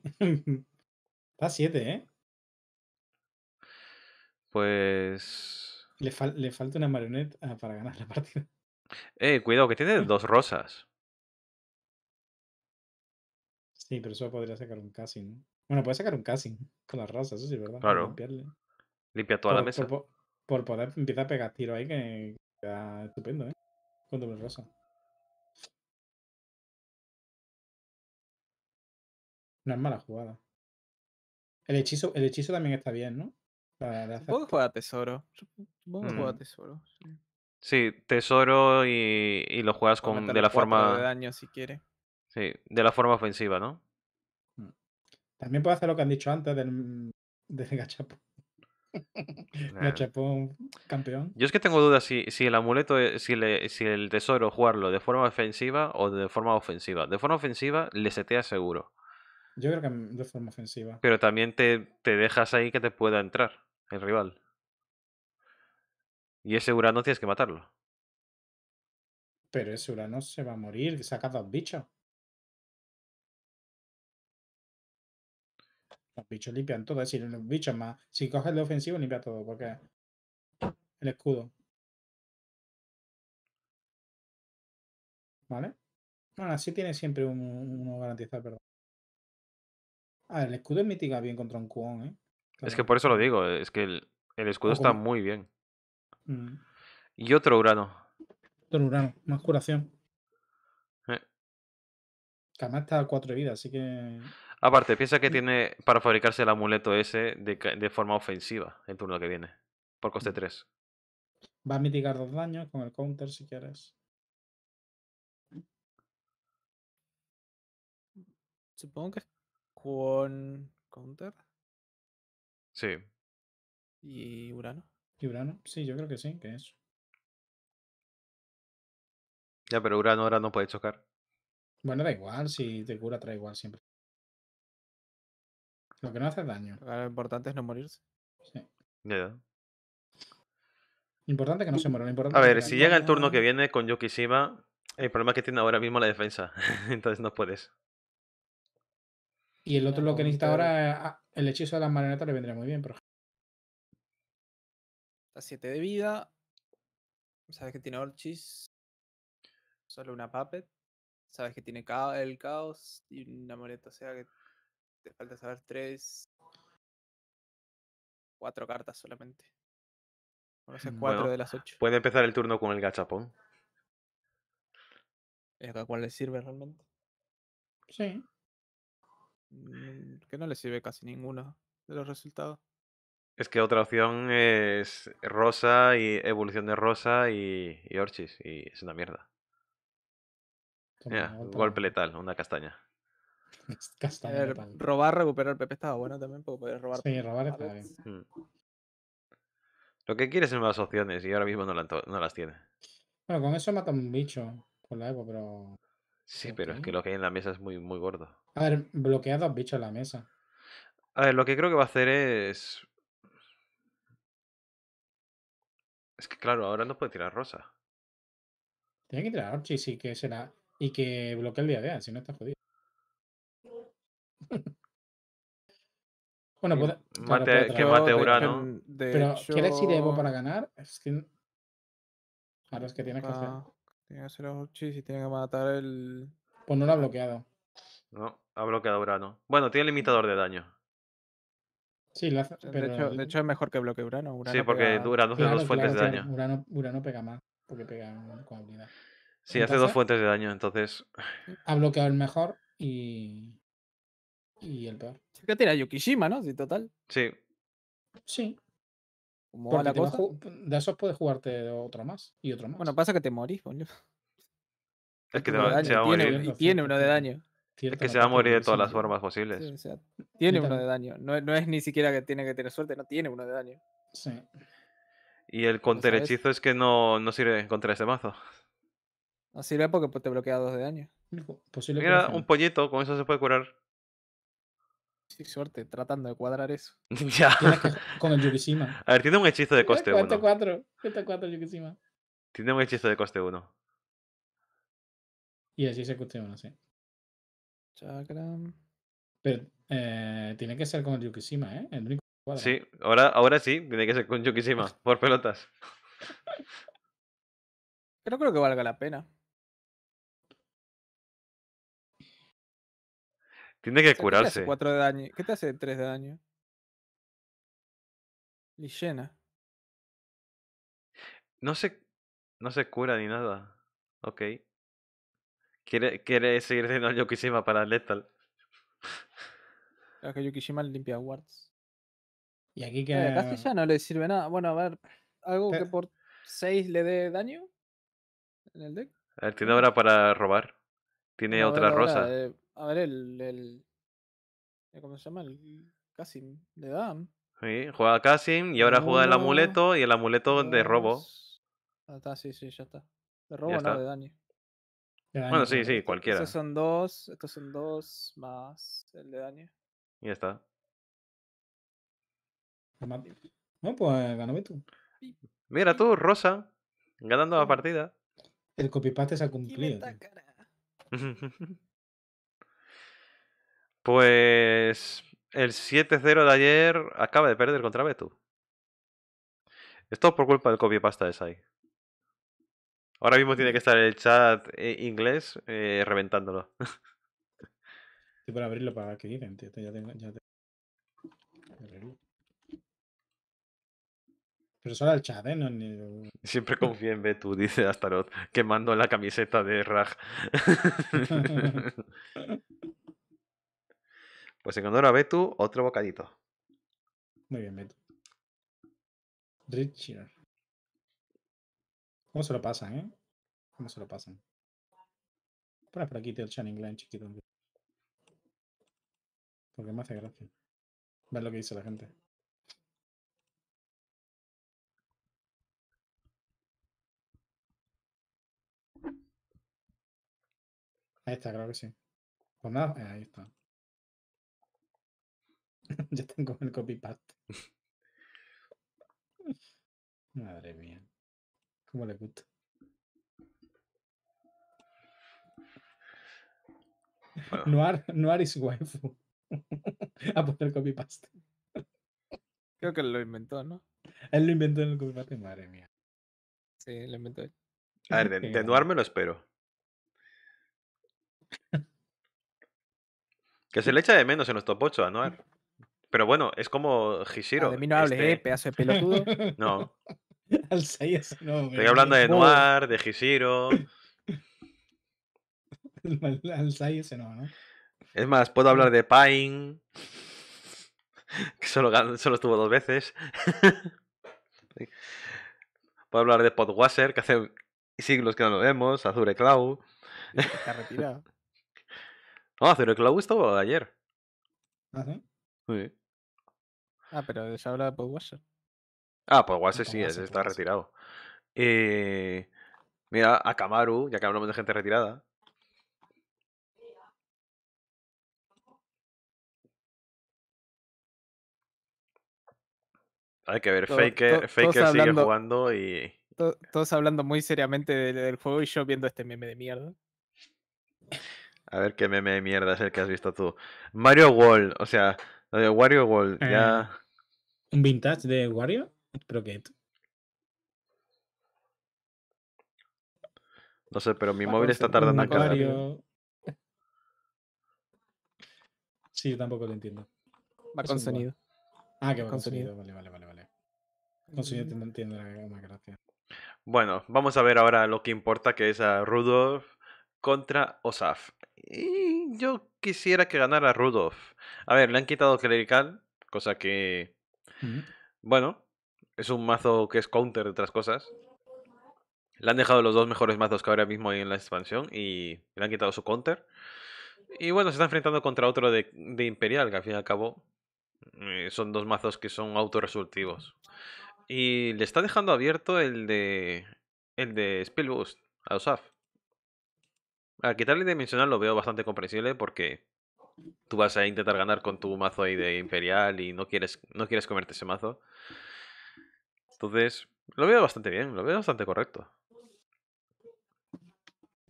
está siete ¿eh? Pues. Le, falta una marioneta ah, para ganar la partida. Eh, cuidado, que tiene dos rosas. Sí, pero eso podría sacar un casing, Bueno, puede sacar un casing con las rosas, eso sí, ¿verdad? Claro. Limpia toda la mesa. Por, poder empezar a pegar tiro ahí que queda estupendo, ¿eh? Con doble rosa. es mala jugada. El hechizo, el hechizo también está bien, ¿no? Puedo jugar a tesoro. Puedo jugar juega tesoro. Sí. tesoro y, lo juegas con, de la forma. De daño si quiere. Sí, de la forma ofensiva, ¿no? Mm. También puede hacer lo que han dicho antes del, del Gachapón. campeón. Yo es que tengo dudas si, si el amuleto, si, si el tesoro jugarlo de forma ofensiva o de forma ofensiva. De forma ofensiva le setea seguro. Yo creo que mm, de forma ofensiva. Pero también te dejas ahí que te pueda entrar el rival. Y ese Urano tienes que matarlo. Pero ese Urano se va a morir, saca dos bichos. Los bichos limpian todo, es decir, los bichos más. Si coges el ofensivo, limpia todo, porque el escudo. ¿Vale? Bueno, así tiene siempre un, uno garantizado, perdón. Ah, el escudo es mitiga bien contra un cuón, ¿eh? Es que por eso lo digo, es que el, escudo está muy bien. Mm. Y otro Urano. Otro Urano, más curación. Eh. Que está a cuatro vidas, así que. Aparte, piensa que mm. tiene para fabricarse el amuleto ese de, forma ofensiva el turno que viene, por coste 3. Mm. Va a mitigar dos daños con el counter si quieres. Supongo que con counter. Sí. ¿Y Urano? ¿Y Urano? Sí, yo creo que sí, que es. Ya, pero Urano ahora no puede chocar. Bueno, da igual, si te cura trae igual siempre. Lo que no hace daño. Lo importante es no morirse. Sí. Ya. Importante que no se muera. a ver, si llega el turno que viene con Yokishima, el problema es que tiene ahora mismo la defensa. Entonces no puedes. Y el otro lo que necesita ahora, ah, el hechizo de las marionetas le vendría muy bien, por ejemplo. Está 7 de vida. Sabes que tiene Orchis. Solo una Puppet. Sabes que tiene el Caos y una marioneta. O sea que te falta saber tres. Cuatro cartas solamente. Bueno, mm, de las 8. Puede empezar el turno con el gachapón. ¿Y a cuál le sirve realmente? Sí que no le sirve casi ninguno de los resultados. Es que otra opción es Rosa y evolución de Rosa y, Orchis, y es una mierda. Un golpe letal, una castaña. robar, recuperar Pepe estaba bueno también, porque poder robar. Sí, robar bien. Mm. Lo que quieres son más opciones y ahora mismo no, la, no las tiene. Bueno, con eso mata un bicho por la época pero. Sí, pero es que lo que hay en la mesa es muy, muy gordo. A ver, bloquea dos bichos en la mesa. A ver, lo que creo que va a hacer es. Es que claro, ahora no puede tirar rosa. Tiene que tirar orchis y que será. Y que bloquee el día de si no está jodido. bueno, puede. mate, que mate Urano. Pero, hecho... ¿quieres ir Evo para ganar? Es que. Ahora es que tiene que hacer. Ah, tiene que hacer orchis y tiene que matar el. Pues no lo ha bloqueado ha bloqueado Urano. Bueno, tiene limitador de daño. Sí, pero... de, hecho, es mejor que bloquee Urano. sí, porque dura Urano hace dos fuentes de daño. Urano, Urano, pega más, porque pega con habilidad. Sí, hace dos fuentes de daño, entonces. Ha bloqueado el mejor y. Y el peor. qué que tira Yukishima, ¿no? Sí, total. Sí. Sí. Como la De esos puedes jugarte otro más y otro más. Bueno, pasa que te morís, coño. Es que te va, a morir. y tiene uno de daño. Es que se va a morir de todas las formas posibles. tiene uno de daño. No, no, es ni siquiera que tiene que tener suerte, no tiene uno de daño. Sí. Y el hechizo es que no, no sirve contra este mazo. No sirve porque pues, te bloquea dos de daño. Posible Mira, un pollito, con eso se puede curar. Sí, suerte, tratando de cuadrar eso. ya. con el Yukishima. A ver, tiene un hechizo de coste 1. cuatro 4, cuatro, 4 Yukishima. Tiene un hechizo de coste 1. Y así se coste uno sí. Chakram. Pero eh, tiene que ser con Yukishima, ¿eh? El Sí, ahora, ahora sí, tiene que ser con Yukishima, por pelotas. Pero creo que valga la pena. Tiene que curarse. ¿Qué te hace de daño? ¿Qué te hace 3 de daño? Lillena. No se, no se cura ni nada. Ok. Quiere, quiere seguir siendo Yokishima para Lethal. que Yokishima limpia wards. Y aquí eh, que. Casi ya no le sirve nada. Bueno, a ver. Algo que por 6 le dé daño en el deck. A ver, tiene obra para robar. Tiene otra rosa. a ver, el, ¿Cómo se llama? El Casim. Le da. Sí, juega Casim y ahora juega el amuleto y el amuleto de robo. Ah, está, sí, sí, ya está. De robo, no, de daño. Bueno, sí, sí, cualquiera. Estos son dos, estos son dos más el de daño. Y ya está. No, pues Ganó Betu Mira tú, Rosa, ganando la partida. El copypaste se ha cumplido. pues el 7-0 de ayer acaba de perder contra Betu. Esto por culpa del copypasta de Sai. Ahora mismo tiene que estar el chat eh, inglés eh, reventándolo. para abrirlo para que Ya tengo, Pero solo el chat, ¿eh? No, Siempre confía en Betu, dice Astaroth, quemando la camiseta de Raj. pues en honor a Betu, otro bocadito. Muy bien, Betu. Richard. ¿Cómo se lo pasan, eh? ¿Cómo se lo pasan? Para por aquí del Channing inglés, chiquito. Porque me hace gracia. Ver lo que dice la gente. Ahí está, creo que sí. Pues nada, eh, ahí está. ya tengo el copy-paste. Madre mía como le gusta. Noir, Noir is waifu. a poner copy Creo que él lo inventó, ¿no? Él lo inventó en el copypaste madre mía. Sí, lo inventó A ver, de, Noar me lo espero. que se le echa de menos en los top 8 a Noir. Pero bueno, es como Hishiro. Ah, de mí no hable eh, este pedazo de pelotudo. No. Al no, Estoy hablando de Noir, de Hishiro. Al no, ¿no? Es más, puedo hablar de Pine. Que solo, solo estuvo dos veces. puedo hablar de Podwasser, que hace siglos que no lo vemos. Azure Cloud. Está retirado. No, Azure Cloud estuvo ayer. ¿Ah, sí? Sí. Ah, pero se habla de Podwasser. Ah, pues Wase ah, sí, ese está retirado. Eh, mira, a ya que hablamos de gente retirada. Hay que ver, Faker, sigue jugando y. todos hablando muy seriamente del, juego y yo viendo este meme de mierda. A ver qué meme de mierda es el que has visto tú. Mario Wall, o sea, de Wario World eh. ya. ¿Un vintage de Wario? No sé, pero mi móvil está tardando en ¿eh? Sí, yo tampoco lo entiendo. Va con sonido. Ah, que va con, sonido. Vale, vale, vale, vale. Con sonido entiendo mm. la gracias. Bueno, vamos a ver ahora lo que importa, que es a Rudolf contra Osaf. Y yo quisiera que ganara Rudolf. A ver, le han quitado clerical, cosa que... Mm. Bueno, es un mazo que es counter de otras cosas. Le han dejado los dos mejores mazos que ahora mismo hay en la expansión y le han quitado su counter. Y bueno, se está enfrentando contra otro de, Imperial, que al fin y al cabo eh, son dos mazos que son autorresultivos. Y le está dejando abierto el de. el de Spill a Osaf. Al quitarle dimensional lo veo bastante comprensible porque tú vas a intentar ganar con tu mazo ahí de Imperial y no quieres, no quieres comerte ese mazo. Entonces, lo veo bastante bien, lo veo bastante correcto.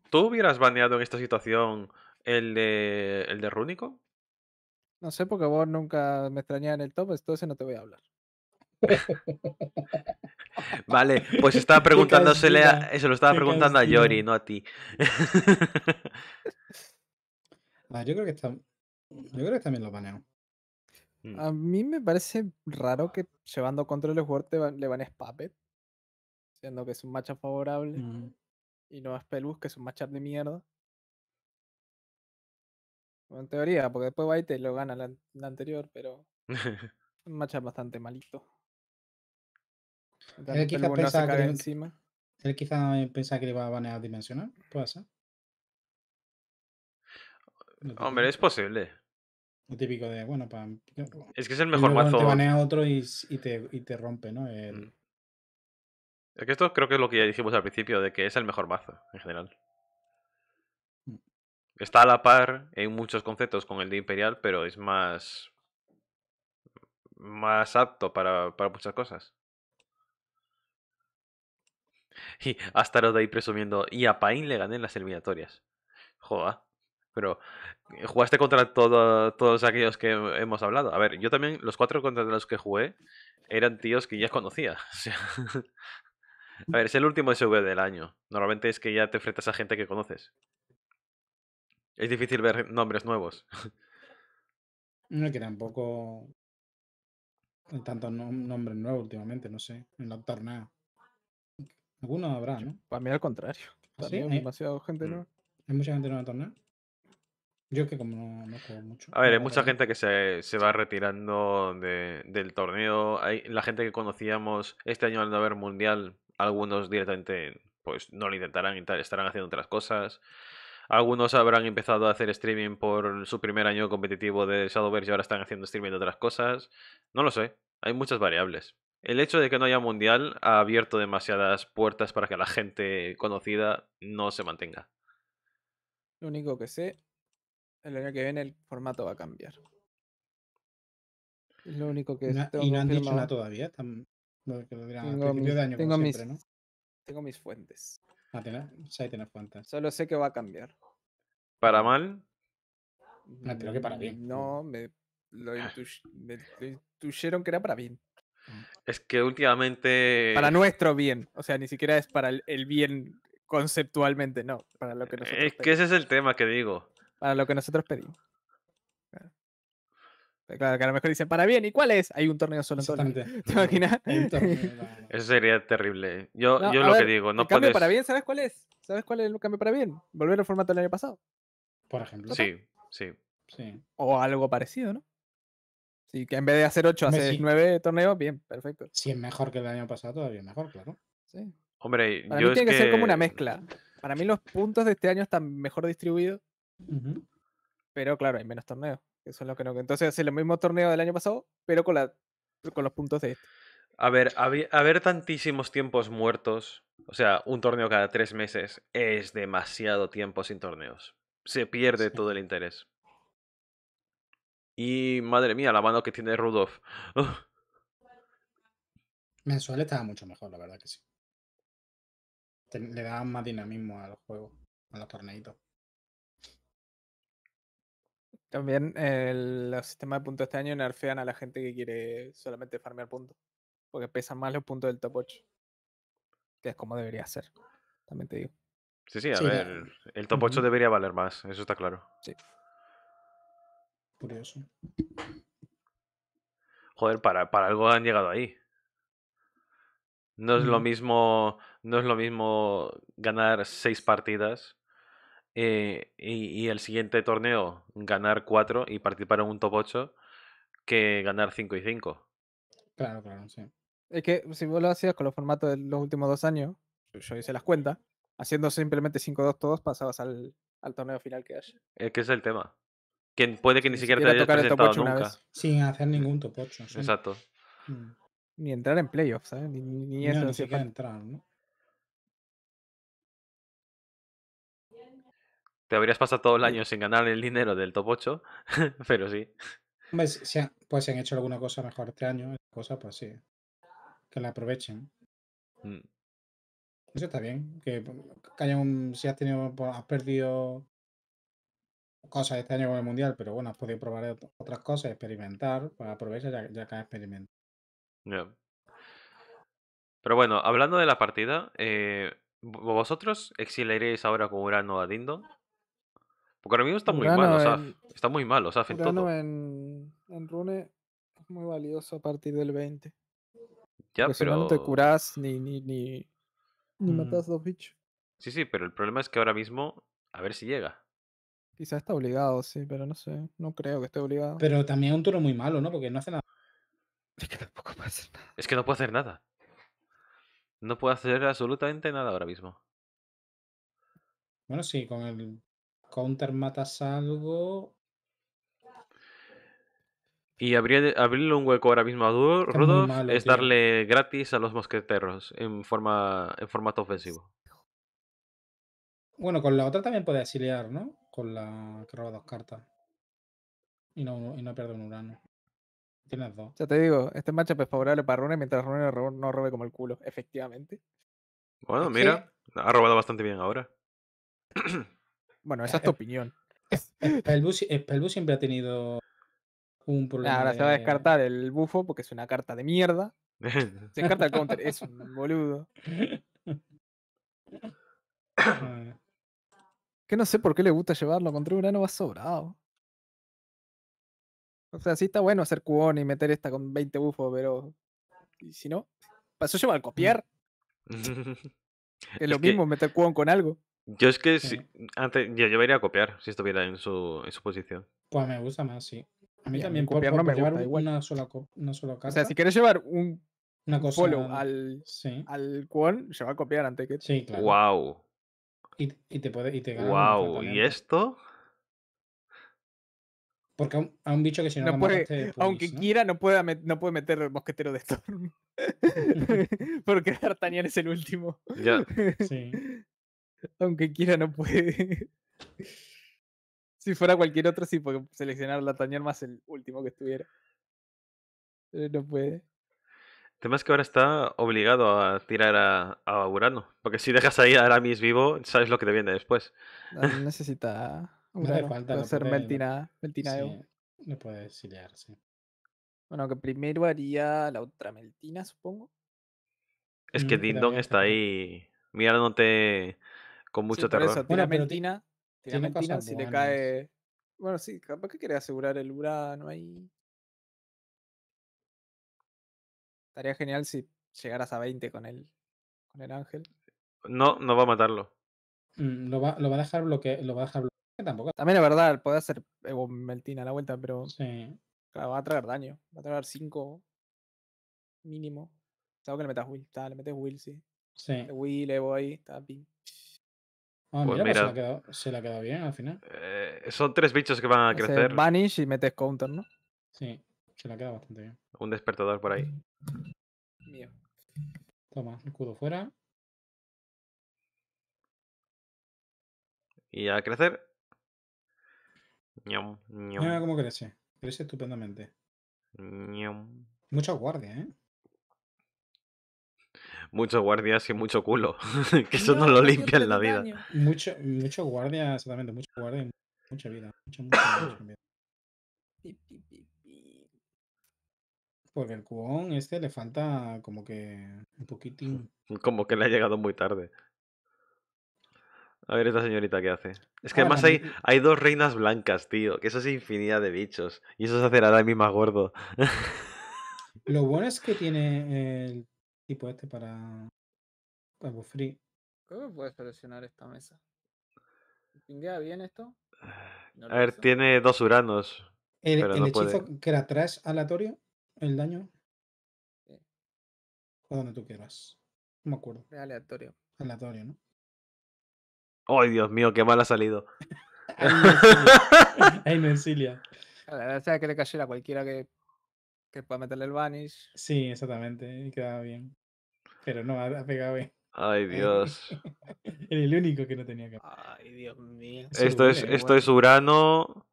¿Tú hubieras baneado en esta situación el de, el de Rúnico? No sé, porque vos nunca me extrañé en el top, entonces no te voy a hablar. vale, pues estaba eso lo estaba preguntando a Yori, no a ti. Ah, yo creo que también lo baneo. Mm. A mí me parece raro que llevando controles fuerte le van a espapet siendo que es un matchup favorable, mm. y no es Spellbus, que es un matchup de mierda. en teoría, porque después va y lo gana la, anterior, pero un matchup bastante malito. Él quizá, piensa que, encima. Eh, le va a banear dimensional, puede ser. Hombre, es posible. Lo típico de, bueno, pa'. Es que es el mejor mazo. Te banea otro y, y, te, y, te, rompe, ¿no? Es que esto creo que es lo que ya dijimos al principio, de que es el mejor mazo en general. Mm. Está a la par en muchos conceptos con el de Imperial, pero es más. más apto para, para muchas cosas. Y Astaroth ahí presumiendo, y a Pain le gané en las eliminatorias. Joda pero eh, jugaste contra todos aquellos que hemos hablado. A ver, yo también, los cuatro contra los que jugué eran tíos que ya conocía. a ver, es el último SV del año. Normalmente es que ya te enfrentas a gente que conoces. Es difícil ver nombres nuevos. No, que tampoco hay tantos nombres nuevos últimamente, no sé, en la torneo Algunos habrá, ¿no? Para mí al contrario. ¿Ah, ¿Sí? ¿Eh? Mm. Hay gente nueva. mucha gente en la torneo yo que como no, mucho. A ver, hay mucha gente que se, va retirando del torneo. Hay la gente que conocíamos este año al no haber mundial, algunos directamente pues no lo intentarán, estarán haciendo otras cosas. Algunos habrán empezado a hacer streaming por su primer año competitivo de Shadowverse y ahora están haciendo streaming de otras cosas. No lo sé, hay muchas variables. El hecho de que no haya mundial ha abierto demasiadas puertas para que la gente conocida no se mantenga. Lo único que sé el año que viene el formato va a cambiar. Es lo único que... y no han dicho nada todavía. tengo, mis, ah, pues fuentes. Solo sé que va a cambiar. ¿Para mal? No, ah, para mm, pues. No, me lo, me intuyeron que era para bien. Mm. Es que últimamente. Para nuestro bien. O sea, ni siquiera es para el, bien conceptualmente, no. Para lo que Es que ese es el tema que digo para lo que nosotros pedimos. Claro, que a lo mejor dicen, para bien, ¿y cuál es? Hay un torneo solo Exactamente. ¿Te imaginas? Eso sería terrible. Yo, yo lo que digo, no cambio para bien, ¿sabes cuál es? ¿Sabes cuál es el cambio para bien? Volver al formato del año pasado. Por ejemplo. Sí, sí, sí. O algo parecido, ¿no? Sí, que en vez de hacer 8, haces 9 torneos, bien, perfecto. Si es mejor que el año pasado, todavía mejor, claro. Sí. Hombre, para mí tiene que ser como una mezcla. Para mí los puntos de este año están mejor distribuidos pero claro, hay menos torneos. eso es los que no. Entonces es el mismo torneo del año pasado, pero con, los puntos de este. A ver, haber tantísimos tiempos muertos, o sea, un torneo cada tres meses, es demasiado tiempo sin torneos. Se pierde todo el interés. Y madre mía, la mano que tiene Rudolf. Mensual estaba mucho mejor, la verdad que sí. le daban más dinamismo al juego, a los torneitos. También eh, el, los sistemas de puntos este año nerfean a la gente que quiere solamente farmear puntos. Porque pesan más los puntos del top 8. Que es como debería ser. También te digo. Sí, sí, a ver. El, top 8 debería valer más, eso está claro. Sí. Curioso. Joder, para, para algo han llegado ahí. No es lo mm. mismo. No es lo mismo ganar seis partidas eh, y, y, el siguiente torneo ganar 4 y participar en un top 8 que ganar 5 y 5. Claro, claro, sí. Es que si vos lo hacías con los formatos de los últimos dos años, yo hice las cuentas, haciendo simplemente 5-2 todos, pasabas al, al, torneo final que hay. Es que es el tema. Que puede que ni, siquiera, te hayas presentado nunca. Sin hacer ningún top 8. Exacto. Mm. Ni entrar en playoffs, ¿sabes? ¿eh? Ni, eso. ni siquiera entrar, ¿no? Te habrías pasado todo el año sin ganar el dinero del top 8, pero sí. Pues si, han, pues han hecho alguna cosa mejor este año, cosa, pues sí. Que la aprovechen. Mm. Eso está bien. Que, si has tenido, pues, has perdido cosas este año con el mundial, pero bueno, has podido probar otras cosas, experimentar, pues aprovecha ya, ya que has experimentado. Pero bueno, hablando de la partida, eh, ¿vosotros exilaréis ahora con Urano a Dindon. Porque ahora mismo está muy malo, Saf. Está muy malo, Saf, en todo. En, en Rune es muy valioso a partir del 20. Ya, pero. Pues no, te curas ni, ni, ni, ni mm. matas dos bichos. Sí, sí, pero el problema es que ahora mismo, a ver si llega. Quizá está obligado, sí, pero no sé. No creo que esté obligado. Pero también es un turno muy malo, ¿no? Porque no hace nada. Es que tampoco puede hacer nada. Es que no puede hacer nada. No puede hacer absolutamente nada ahora mismo. Bueno, sí, con el Counter matas algo. Y abrir, abrirle un hueco ahora mismo a Rudolf es darle gratis a los mosqueteros en, forma, en formato ofensivo. Bueno, con la otra también puede asiliar ¿no? Con la que roba dos cartas. Y no, y no pierde un urano. Tienes dos. Ya te digo, este matchup es favorable para Rune mientras Rune no robe como el culo, efectivamente. Bueno, mira, ha robado bastante bien ahora. Bueno, esa es tu eh, opinión. El siempre ha tenido un problema. Ahora se va a descartar el bufo porque es una carta de mierda. Se descarta el counter, es un boludo. que no sé por qué le gusta llevarlo contra un grano va sobrado. O sea, sí está bueno hacer cubón y meter esta con 20 bufos, pero. si no? ¿Pasó lleva al copiar? es lo mismo meter cubón con algo. Yo es que si, antes, yo, yo, iría a copiar si estuviera en su, en su posición. Pues me gusta más, sí. A mí también copiar no me llevar igual. Una, sola una sola casa O sea, si quieres llevar un una cosa, al, sí. al se va a copiar antes que. Sí, claro. ¡Wow! Y, y te puede, ¡Wow! ¿Y esto? Porque a un, bicho que si no, puede, pues, Aunque quiera, no puede, no puede meter el mosquetero de Storm. Porque D'Artagnan es el último. Ya. Sí. Aunque quiera, no puede. si fuera cualquier otro, sí, porque seleccionar la Tanyar más el último que estuviera. Pero eh, no puede. El tema es que ahora está obligado a tirar a, a Urano. Porque si dejas ahí a Aramis vivo, sabes lo que te viene después. necesita Urano. falta, no hacer puede, Meltina, Meltina No puede exiliar, sí. Bueno, que primero haría la otra Meltina, supongo. Es que mm, Dindon está ahí te con mucho terror. tira mentina, tira mentina si le te cae. Bueno, sí, capaz que querés asegurar el Urano ahí. Estaría genial si llegaras a 20 con el, con el ángel. No, no va a matarlo. Mm, lo, va, lo va a dejar bloqueado. Lo va a dejar tampoco. También es verdad, puede hacer Evo eh, Meltina a la vuelta, pero. Sí. Claro, va a traer daño. Va a traer 5 mínimo. Sabo que le metas Will. Está, le metes Will, sí. Sí. Will, Evo ahí, está bien. Ah, pues pues se, la ha bien al final. Eh, son tres bichos que van a crecer. Vanish y metes counter, ¿no? Sí, se la ha quedado bastante bien. Un despertador por ahí. Mío. Toma, escudo fuera. Y a crecer. Ñom, Mira cómo crece. Crece estupendamente. Mucha guardia, ¿eh? muchos guardias y mucho culo. que eso no, lo limpian en la vida. Mucho, mucho guardia, exactamente, mucho guardia mucha vida. Mucha, mucho, Porque el cubón este le falta como que un poquitín. Como que le ha llegado muy tarde. A ver esta señorita qué hace. Es que ah, además hay, dos reinas blancas, tío. Que eso es infinidad de bichos. Y eso se hace a mismo más gordo. Lo bueno es que tiene el tipo este para algo free. Creo que puede seleccionar esta mesa. ¿Pinguea bien esto? Ah, a ver, tiene dos uranos. ¿El, hechizo que era tres aleatorio? ¿El daño? Sí. O donde tú quieras. No me acuerdo. Es aleatorio. Aleatorio, ¿no? ¡Ay, Dios mío, qué mal ha salido! Ahí no la O sea, que le cayera cualquiera que que para meterle el vanish. Sí, exactamente, y quedaba bien. Pero no, ha pegado bien. Ay, Dios. Era el único que no tenía que. Ay, Dios mío. Esto es, esto es Urano.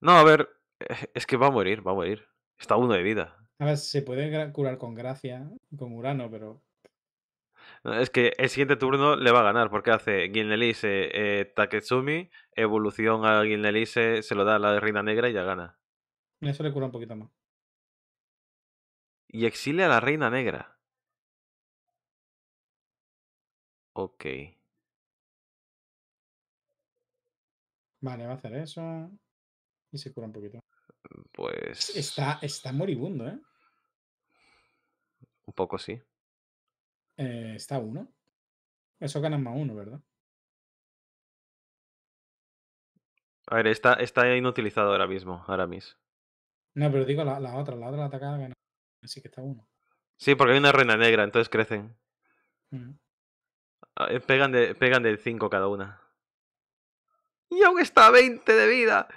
No, a ver, eh, es que va a morir, va a morir. Está uno de vida. A ver, se puede curar con gracia, con Urano, pero. es que el siguiente turno le va a ganar, porque hace Guilnelise eh, Taketsumi, evolución a Guilnelise, se lo da a la Reina Negra y ya gana. Eso le cura un poquito más y exilia a la reina negra. Ok. Vale, va a hacer eso. Y se cura un poquito. Pues. Está, está moribundo, ¿eh? Un poco sí. Eh, está uno. Eso gana más uno, ¿verdad? A ver, está, está inutilizado ahora mismo, ahora mismo. No, pero digo la, otra, la otra la atacada Así que está uno. Sí, porque hay una reina negra, entonces crecen. Ah, eh, pegan de, pegan de 5 cada una. Y aún está a 20 de vida.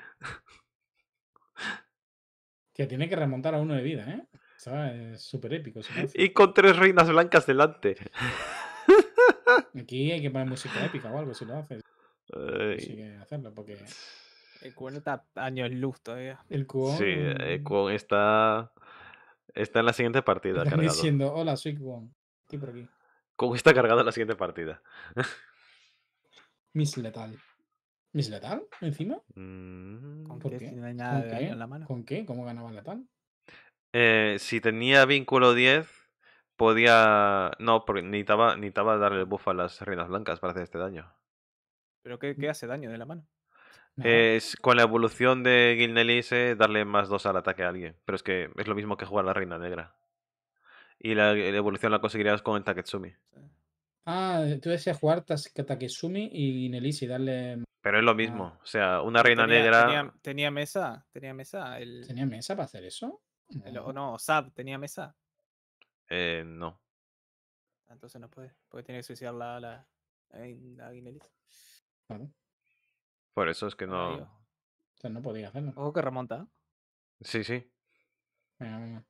Que tiene que remontar a uno de vida, ¿eh? Es Súper épico. Y con tres reinas blancas delante. Aquí hay que poner música épica o algo si lo haces. Hay que hacerlo porque. El cuón está años luz todavía. El cuón... Sí, el cuón está. Está en la siguiente partida. Están cargado. diciendo, hola, soy Kwon. Estoy por aquí. ¿Cómo está cargado en la siguiente partida. Miss Letal. ¿Miss Letal? ¿Encima? Mm. ¿Con qué? qué? en la mano. ¿Con qué? ¿Cómo ganaba Letal? Eh, si tenía vínculo 10, podía. No, porque necesitaba, darle el buff a las reinas blancas para hacer este daño. ¿Pero qué, qué mm. hace daño de la mano? Es con la evolución de Gilnelise eh, darle más dos al ataque a alguien. Pero es que es lo mismo que jugar la Reina Negra. Y la, evolución la conseguirías con el Taketsumi. Ah, tú decías jugar Taketsumi y Gilnelise y darle. Pero es lo mismo. O sea, una Reina Negra. Tenía, mesa. Tenía mesa. ¿Tenía mesa para hacer eso? No, no Sab, ¿tenía mesa? Eh, no. Ah, entonces no puede. Porque tiene que suicidar la, la, la, por eso es que no. no podía hacerlo. Ojo que remonta. Sí, sí. Venga, venga.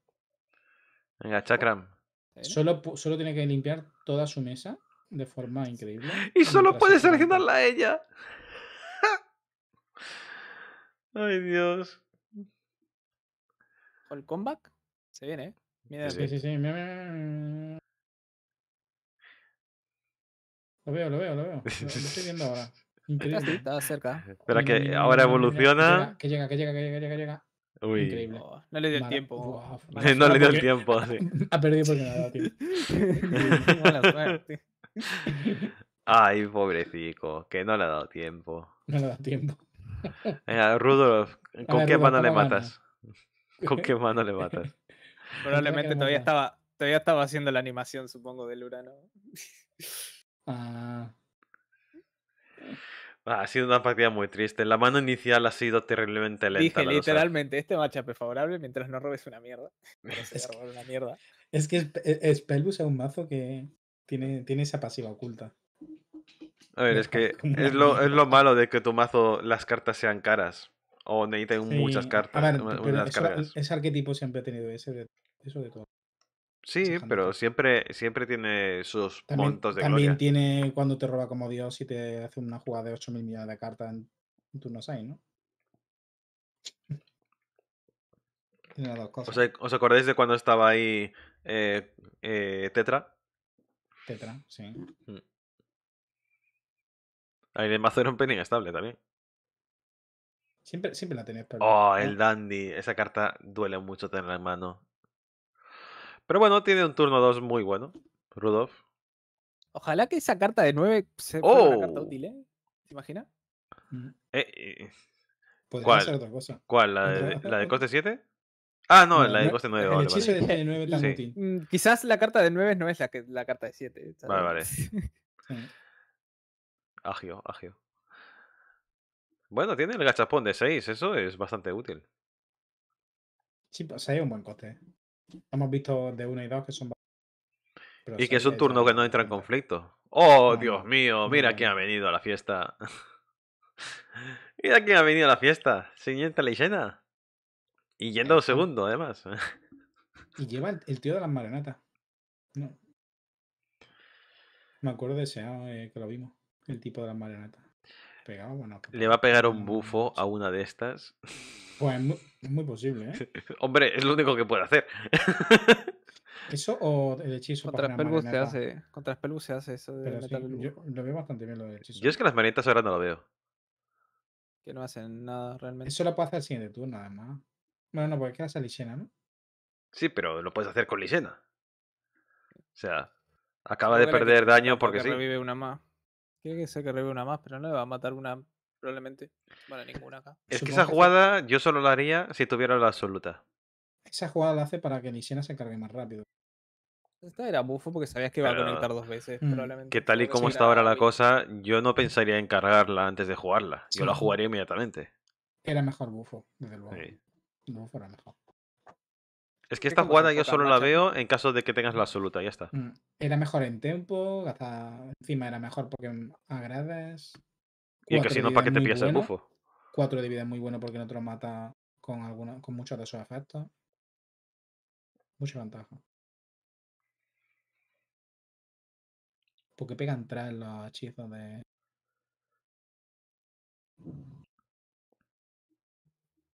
Venga, Chakram. Solo, solo tiene que limpiar toda su mesa de forma increíble. Y solo puede puedes seleccionarla a ella. Ay, Dios. el comeback? Se viene, ¿eh? Mira, Sí, sí, sí. Lo veo, lo veo, lo veo. lo estoy viendo ahora. Increíble. cerca. Espera, que ahora evoluciona. Que llega, que llega, que llega, que llega. Uy. Increíble. Oh, no le dio el tiempo. no, le dio el tiempo, Ha perdido porque no ha dado Ay, pobrecito, que no le ha dado tiempo. No le ha dado tiempo. Venga, eh, Rudolf, ¿con qué mano le matas? ¿Con qué mano le matas? Probablemente todavía estaba, todavía estaba haciendo la animación, supongo, del Urano. Ah, Ah, ha sido una partida muy triste. La mano inicial ha sido terriblemente lenta. Dije literalmente, este matchup es favorable mientras no robes una mierda. es, que, una es que Spellbus es un mazo que tiene, tiene esa pasiva oculta. A ver, es que es lo, malo de que tu mazo las cartas sean caras. O necesiten muchas cartas. ese arquetipo siempre ha tenido ese eso de todo. Sí, pero siempre, siempre tiene sus montos puntos de también tiene cuando te roba como Dios y te hace una jugada de 8.000 millones de carta. en, turno 6, ¿no? tiene dos ¿Os, acordáis de cuando estaba ahí eh, eh, Tetra? Tetra, sí. Mm. Ahí el mazo era un penny estable también. Siempre, siempre la tenías pero... Oh, el Dandy. Esa carta duele mucho tenerla en mano. Pero bueno, tiene un turno 2 muy bueno, Rudolf. Ojalá que esa carta de 9 sea una carta ¡Oh! útil, ¿eh? ¿Te imaginas? Mm. Eh, eh ¿Cuál? Ser otra cosa. ¿Cuál? ¿La de, coste 7? Ah, no, la de coste 9. hechizo de 9 tan mm, Quizás la carta de 9 no es la, que, la carta de 7. Vale, vale. agio, agio. Bueno, tiene el gachapón de 6, eso es bastante útil. Sí, pues hay un buen coste. ¿eh? Hemos visto de una y dos que son... y que es un turno que no entra en conflicto. ¡Oh, Dios mío! Mira quién ha venido a la fiesta. mira quién ha venido a la fiesta. la llena. Y yendo un segundo, además. y lleva el, tío de las marionetas. No. Me acuerdo de ese año ah, eh, que lo vimos. El tipo de las marionetas. Le va a pegar un bufo a una de estas. Pues es muy, posible, ¿eh? Hombre, es lo único que puede hacer. ¿Eso o el hechizo? Contra Spellbook se hace. Contra Spellbook se hace eso de yo Lo veo bastante bien lo del hechizo. Yo es que las manitas ahora no lo veo. Que no hacen nada realmente. Eso lo puede hacer el siguiente turno, además. Bueno, no, porque quedas a Lisena, ¿no? Sí, pero lo puedes hacer con Lisena. O sea, acaba de perder daño porque que sí. revive una más. Quiere que sea que revive una más, pero no le va a matar una probablemente. Vale, ninguna acá. Es que esa jugada yo solo la haría si tuviera la absoluta. Esa jugada la hace para que Nishina se encargue más rápido. Esta era bufo porque sabías que iba a conectar dos veces, mm, Que tal y como está ahora la cosa, yo no pensaría en cargarla antes de jugarla. Yo la jugaría inmediatamente. Era mejor bufo, desde luego. Sí. Bufo era mejor. Es que esta jugada yo solo la veo en caso de que tengas la absoluta, ya está. Mm, era mejor en tempo, encima era mejor porque agradas. Y si no, para que te pillas el bufo. Cuatro de vida es muy bueno porque no te lo mata con, con muchos de esos efectos. Mucha ventaja. Porque pegan tres los hechizos de.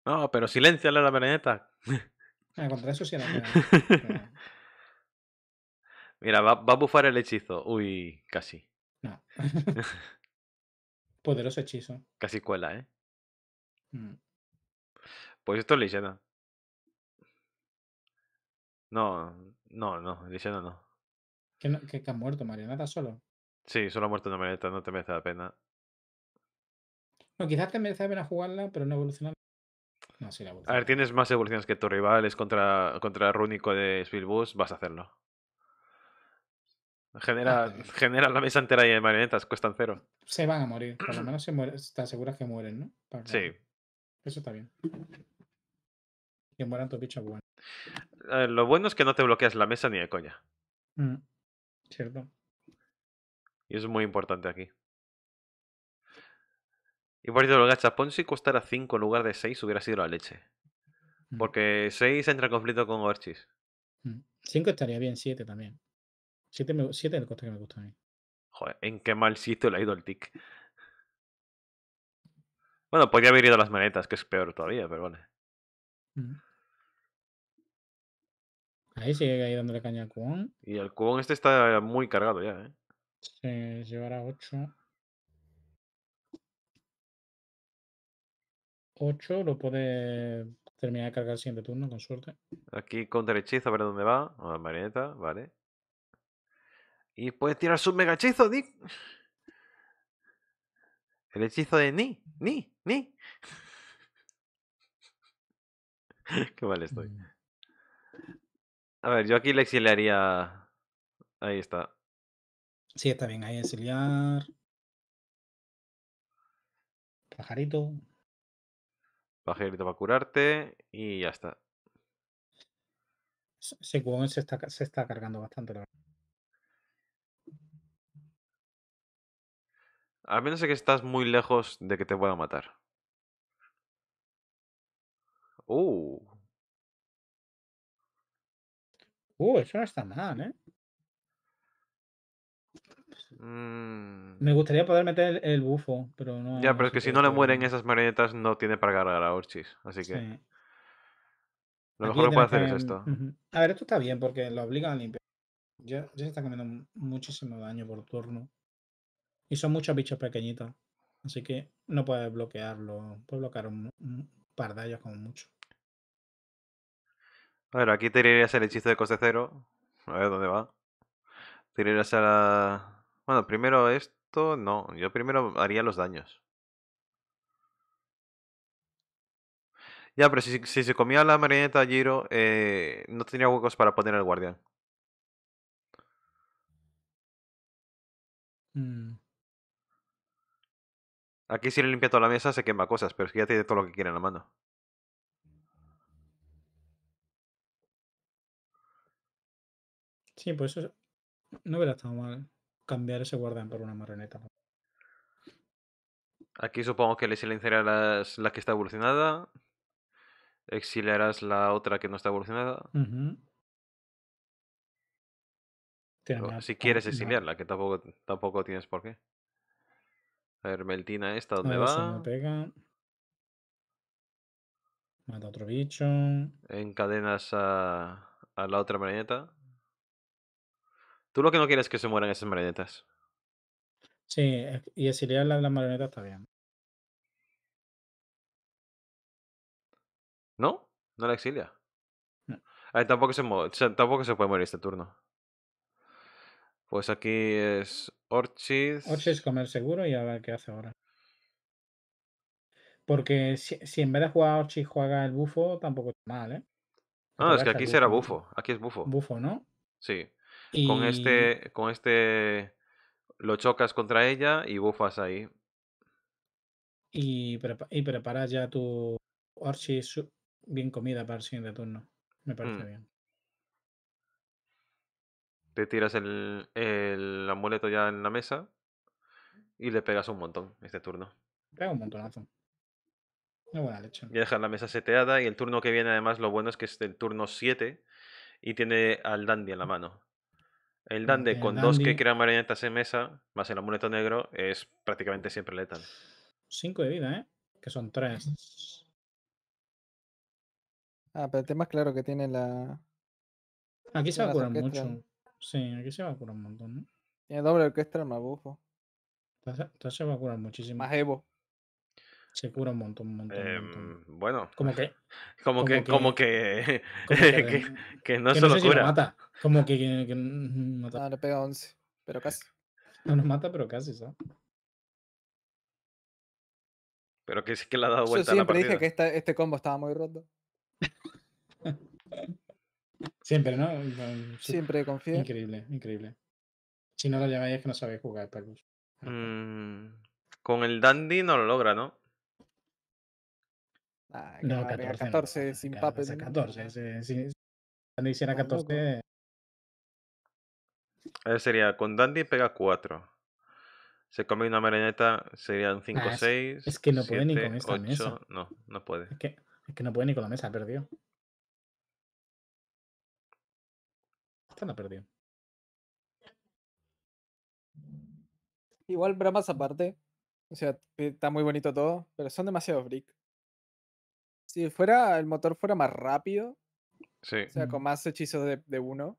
No, pero silenciale la pereneta. Ah, contra eso sí era. Mira, va, va a bufar el hechizo. Uy, casi. No. Poderoso hechizo. Casi cuela, ¿eh? Mm. Pues esto es Lysena. No, no, no, Lysena no. ¿Que, que, que ha muerto marioneta solo? Sí, solo ha muerto una marioneta, no te merece la pena. No, quizás te merece la pena jugarla, pero no evolucionar. No, sí, la evoluciona. A ver, tienes más evoluciones que tu rivales contra, contra Rúnico de Spielbus, vas a hacerlo. Genera, la mesa entera y de marionetas, cuestan cero. Se van a morir, por lo menos se mueren, te que mueren, ¿no? sí. Eso está bien. Que mueran tus bichos eh, lo bueno es que no te bloqueas la mesa ni de coña. Mm, cierto. Y es muy importante aquí. Y por cierto, el gachapón si costara 5 en lugar de 6 hubiera sido la leche. Mm. Porque 6 entra en conflicto con Orchis. 5 mm. estaría bien, 7 también. 7 es el coste que me gusta a mí. Joder, en qué mal sitio le ha ido el tic. Bueno, podría haber ido a las manetas que es peor todavía, pero vale. Ahí sigue ahí dándole caña al cubón. Y el cubón este está muy cargado ya, ¿eh? Se llevará 8. 8 lo puede terminar de cargar el siguiente turno, con suerte. Aquí contra hechizo, a ver dónde va. A la marioneta, vale. ¿Y puedes tirar su mega hechizo, El hechizo de Ni, Ni, Ni. Qué mal estoy. Mm. A ver, yo aquí le exiliaría. Ahí está. Sí, está bien. Ahí exiliar. Pajarito. Pajarito para curarte y ya está. Ese se está, se está cargando bastante, la verdad. A menos de que estás muy lejos de que te pueda matar. Uh. Uh, eso no está mal, ¿eh? Me mm. gustaría poder meter el, bufo, pero no. Ya, pero es que si no le mueren esas marionetas, no tiene para cargar a Orchis. Así que. Lo mejor que puede hacer es esto. A ver, esto está bien porque lo obliga a limpiar. Ya, ya se está comiendo muchísimo daño por turno. Y son muchos bichos pequeñitos. Así que no puedes bloquearlo. Puedes bloquear un, par de ellos como mucho. A ver, aquí tirarías el hechizo de coste cero. A ver dónde va. Tirarías a la... Bueno, primero esto... No, yo primero haría los daños. Ya, pero si, si se comía la marioneta Giro, eh, no tenía huecos para poner al guardián. Mm. Aquí si le limpia toda la mesa se quema cosas, pero es que ya tiene todo lo que quiere en la mano. Sí, pues eso... no hubiera estado mal cambiar ese guardián por una marioneta. Aquí supongo que le silenciarás la que está evolucionada. Exiliarás la otra que no está evolucionada. si quieres exiliarla, que tampoco, tampoco tienes por qué. A ver, Meltina esta, ¿dónde va? Mata otro bicho. Encadenas a, a la otra marioneta. Tú lo que no quieres es que se mueran esas marionetas. Sí, y exiliar las, las marionetas está bien. ¿No? No la exilia. Ah, tampoco se, tampoco se puede morir este turno. Pues aquí es Orchis. Orchis comer seguro y a ver qué hace ahora. Porque si, en vez de jugar a Orchis juega el bufo, tampoco está mal, ¿eh? No, es que aquí será bufo. Aquí es bufo. Bufo, ¿no? Sí. Con este. Con este. Lo chocas contra ella y bufas ahí. Y, y preparas ya tu Orchis bien comida para el siguiente turno. Me parece mm. bien. Te tiras el, el amuleto ya en la mesa y le pegas un montón este turno. Pega un montonazo. Una buena Y dejas la mesa seteada y el turno que viene además lo bueno es que es el turno 7 y tiene al dandy en la mano. El Dandy con dos que crean marionetas en mesa, más el amuleto negro, es prácticamente siempre letal. 5 de vida, ¿eh? Que son 3. Ah, pero el tema es claro que tiene la. Aquí se va a curar mucho. Sí, aquí se va a curar un montón, ¿no? Tiene doble orquesta más bufo. Entonces se va a curar muchísimo. Más Evo. Se cura un montón, un montón. Em, bueno. ¿Cómo que. Como, que, Como que. que, no se lo cura. Si lo mata. Como que. que, le pega 11. Pero casi. No nos mata, pero casi, ¿sabes? Pero que sí que le ha dado vuelta Yo a la partida. siempre dije que este combo estaba muy roto. Siempre, ¿no? Siempre confío. Increíble, increíble. Si no lo llamáis es que no sabéis jugar, Perlus. Mm, con el Dandy no lo logra, ¿no? Ah, no, 14, 14 sin papel. 14, si, Dandy hiciera 14. sería con Dandy pega 4. Se come una marioneta, serían 5, 6. Ah, es que no puede ni con esta mesa. No, no puede. Es que, no puede ni con la mesa, perdió. no la perdí. Igual bromas aparte. O sea, eh, está muy bonito todo, pero son demasiados brick. Si fuera el motor fuera más rápido, o sea, con más hechizos de, uno,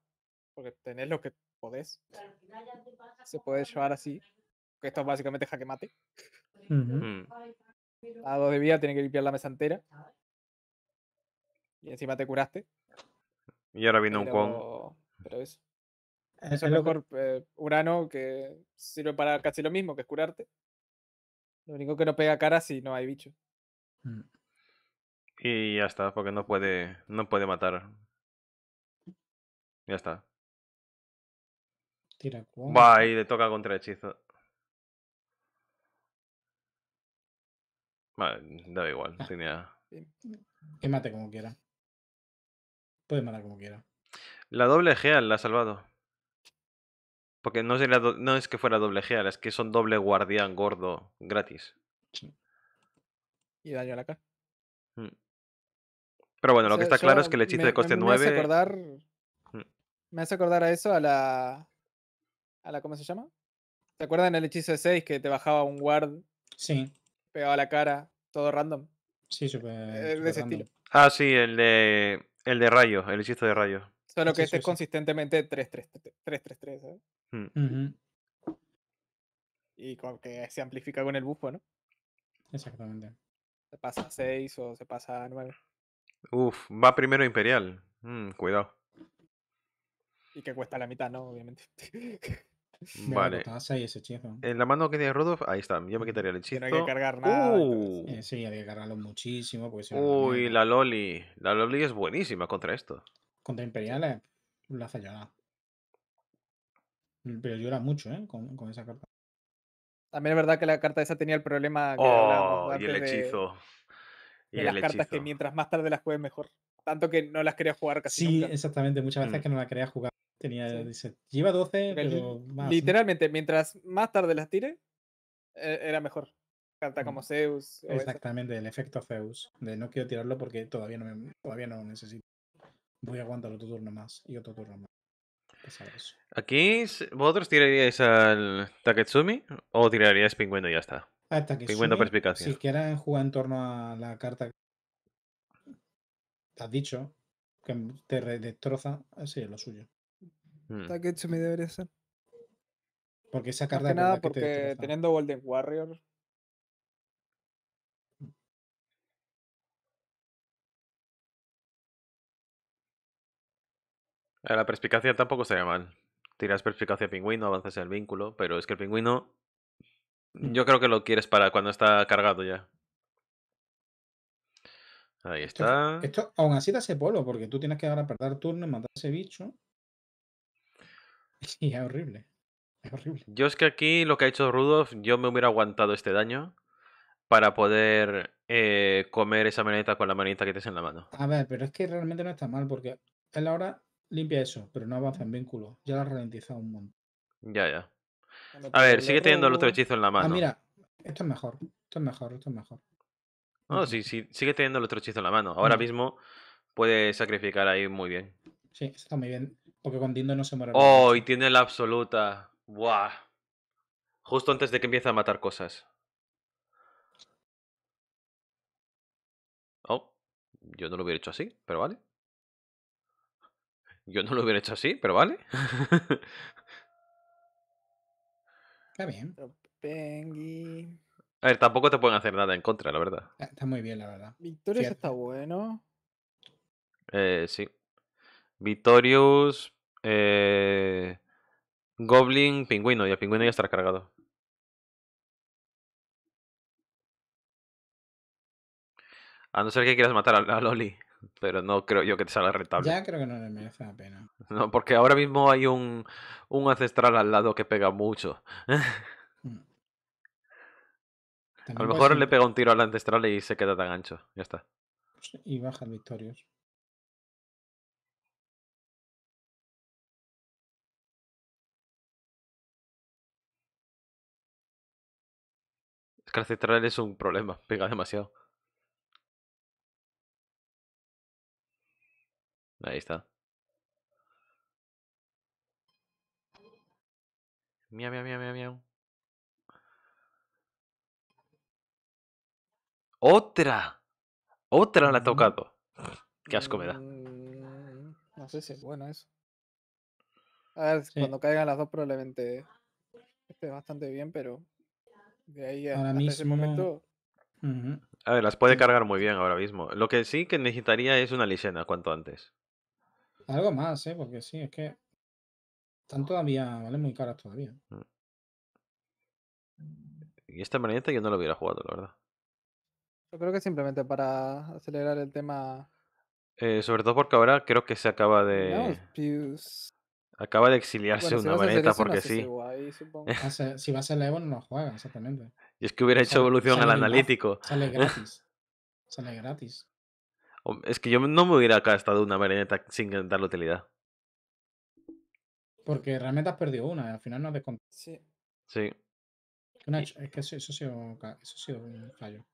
porque tenés lo que podés, se puede llevar así. Que esto es básicamente jaque mate. Mm. A dos de vida tiene que limpiar la mesa entera. Y encima te curaste. Y ahora viene un juego pero eso. es lo mejor eh, Urano, que sirve para casi lo mismo, que es curarte. Lo único que no pega cara si no hay bicho. Mm. Y ya está, porque no puede, no puede matar. Ya está. Tira Va, y le toca contra hechizo. Vale, da igual, ah. tenía. Que mate como quiera. Puede matar como quiera. La doble geal la ha salvado. Porque no es, que fuera doble geal, es que son doble guardián gordo gratis. Y daño a la cara. Mm. Pero bueno, lo que está claro es que el hechizo de coste 9. Mm. Me hace acordar. a eso, a la. A la ¿Cómo se llama? ¿Te acuerdan el hechizo de 6 que te bajaba un guard? Sí. Pegaba la cara, todo random. Sí, super, eh, de ese estilo. Ah, sí, el de. El de rayo, el hechizo de rayo. Solo que este es consistentemente 3-3-3, mm Y como que se amplifica con el bufo, ¿no? Exactamente. Se pasa a 6 o se pasa a 9. Uf, va primero Imperial. Hmm, cuidado. Y que cuesta la mitad, ¿no? Obviamente. Vale. En la mano que tiene Rudolf, ahí está. Yo me quitaría el hechizo. No hay que cargar nada. ¡Uh! Eh, sí, hay que cargarlo muchísimo. Uy, la Loli. La Loli es buenísima contra esto. Contra Imperiales eh, la hace mm, Pero llora mucho, ¿eh? Con, esa carta. También es verdad que la carta esa tenía el problema oh, y el hechizo. y las cartas que mientras más tarde las juegues mejor. Tanto que no las quería jugar casi. Sí, exactamente. Muchas veces mm. que no las quería jugar. Tenía, lleva 12, pero más. Literalmente, mientras más tarde las tire, e, era mejor. Carta mm. como Zeus. Exactamente, el efecto Zeus. De no quiero tirarlo porque todavía no, me, todavía no necesito voy a aguantar otro turno más y otro turno más. Aquí, ¿vosotros tiraríais al Taketsumi o tiraríais pingüino y ya está? Ah, pingüino perspicacia. Si quieren jugar en torno a la carta que has dicho, que te destroza, eh, sí, es lo suyo. Hmm. Taketsumi debería ser. Porque esa carta. nada, porque teniendo Golden Warrior Eh, la perspicacia tampoco estaría mal. Tiras perspicacia pingüino, avanzas en el vínculo, pero es que el pingüino. Mm, mm. Yo creo que lo quieres para cuando está cargado ya. Ahí está. Esto, aún así da hace polo, porque tú tienes que ahora perder turno, matar ese bicho. Y es horrible. Es horrible. Yo es que aquí lo que ha hecho Rudolf, yo me hubiera aguantado este daño para poder eh, comer esa manita con la manita que tienes en la mano. A ver, pero es que realmente no está mal, porque la hora limpia eso, pero no avanza en vínculo. Ya la ha ralentizado un montón. Ya, ya. A ver, sigue teniendo el otro hechizo en la ah, mano. Ah, mira, esto es mejor, esto es mejor, esto es mejor. No, sí, sí, sigue teniendo el otro hechizo en la mano. Ahora mismo puede sacrificar ahí muy bien. Sí, está muy bien. Porque con Dindo no se muere. ¡Oh! Y tiene la absoluta. ¡Buah! Justo antes de que empiece a matar cosas. Oh, yo no lo hubiera hecho así, pero vale. Yo no lo hubiera hecho así, pero vale. Está bien. A ver, tampoco te pueden hacer nada en contra, la verdad. Ah, está muy bien, la verdad. Victorious está bueno. Eh, sí. Victorious. Eh, Goblin, pingüino. Y el pingüino ya estará cargado. A no ser que quieras matar a Loli pero no creo yo que te salga rentable. Ya creo que no le merece la pena. No, porque ahora mismo hay un, un ancestral al lado que pega mucho. Mm. a lo mejor le pega un tiro al ancestral y se queda tan ancho. Ya está. Pues y baja victorios. Es que el ancestral es un problema, pega demasiado. Ahí está. Miau, miau, miau, miau, miau. ¡Otra! ¡Otra la he tocado! ¡Qué asco me da! Mm, no sé si es bueno eso. A ver, cuando caigan las dos probablemente esté bastante bien, pero de ahí a, ese momento... A ver, las puede cargar muy bien ahora mismo. Lo que sí que necesitaría es una lisena cuanto antes. Algo más, ¿eh? Porque sí, es que están todavía, ¿vale? Muy caras todavía. Mm. Y esta maneta yo no lo hubiera jugado, la verdad. Yo creo que simplemente para acelerar el tema. Eh, sobre todo porque ahora creo que se acaba de. acaba de exiliarse una maneta porque sí. Si, va a ser la Evo no juega, exactamente. Y es que hubiera hecho evolución al analítico. Sale gratis. sale gratis. Es que yo no me hubiera acá estado una marioneta sin darle utilidad. Porque realmente has perdido una, al final no has descontado. Sí. Sí. es que eso, ha sido, un fallo.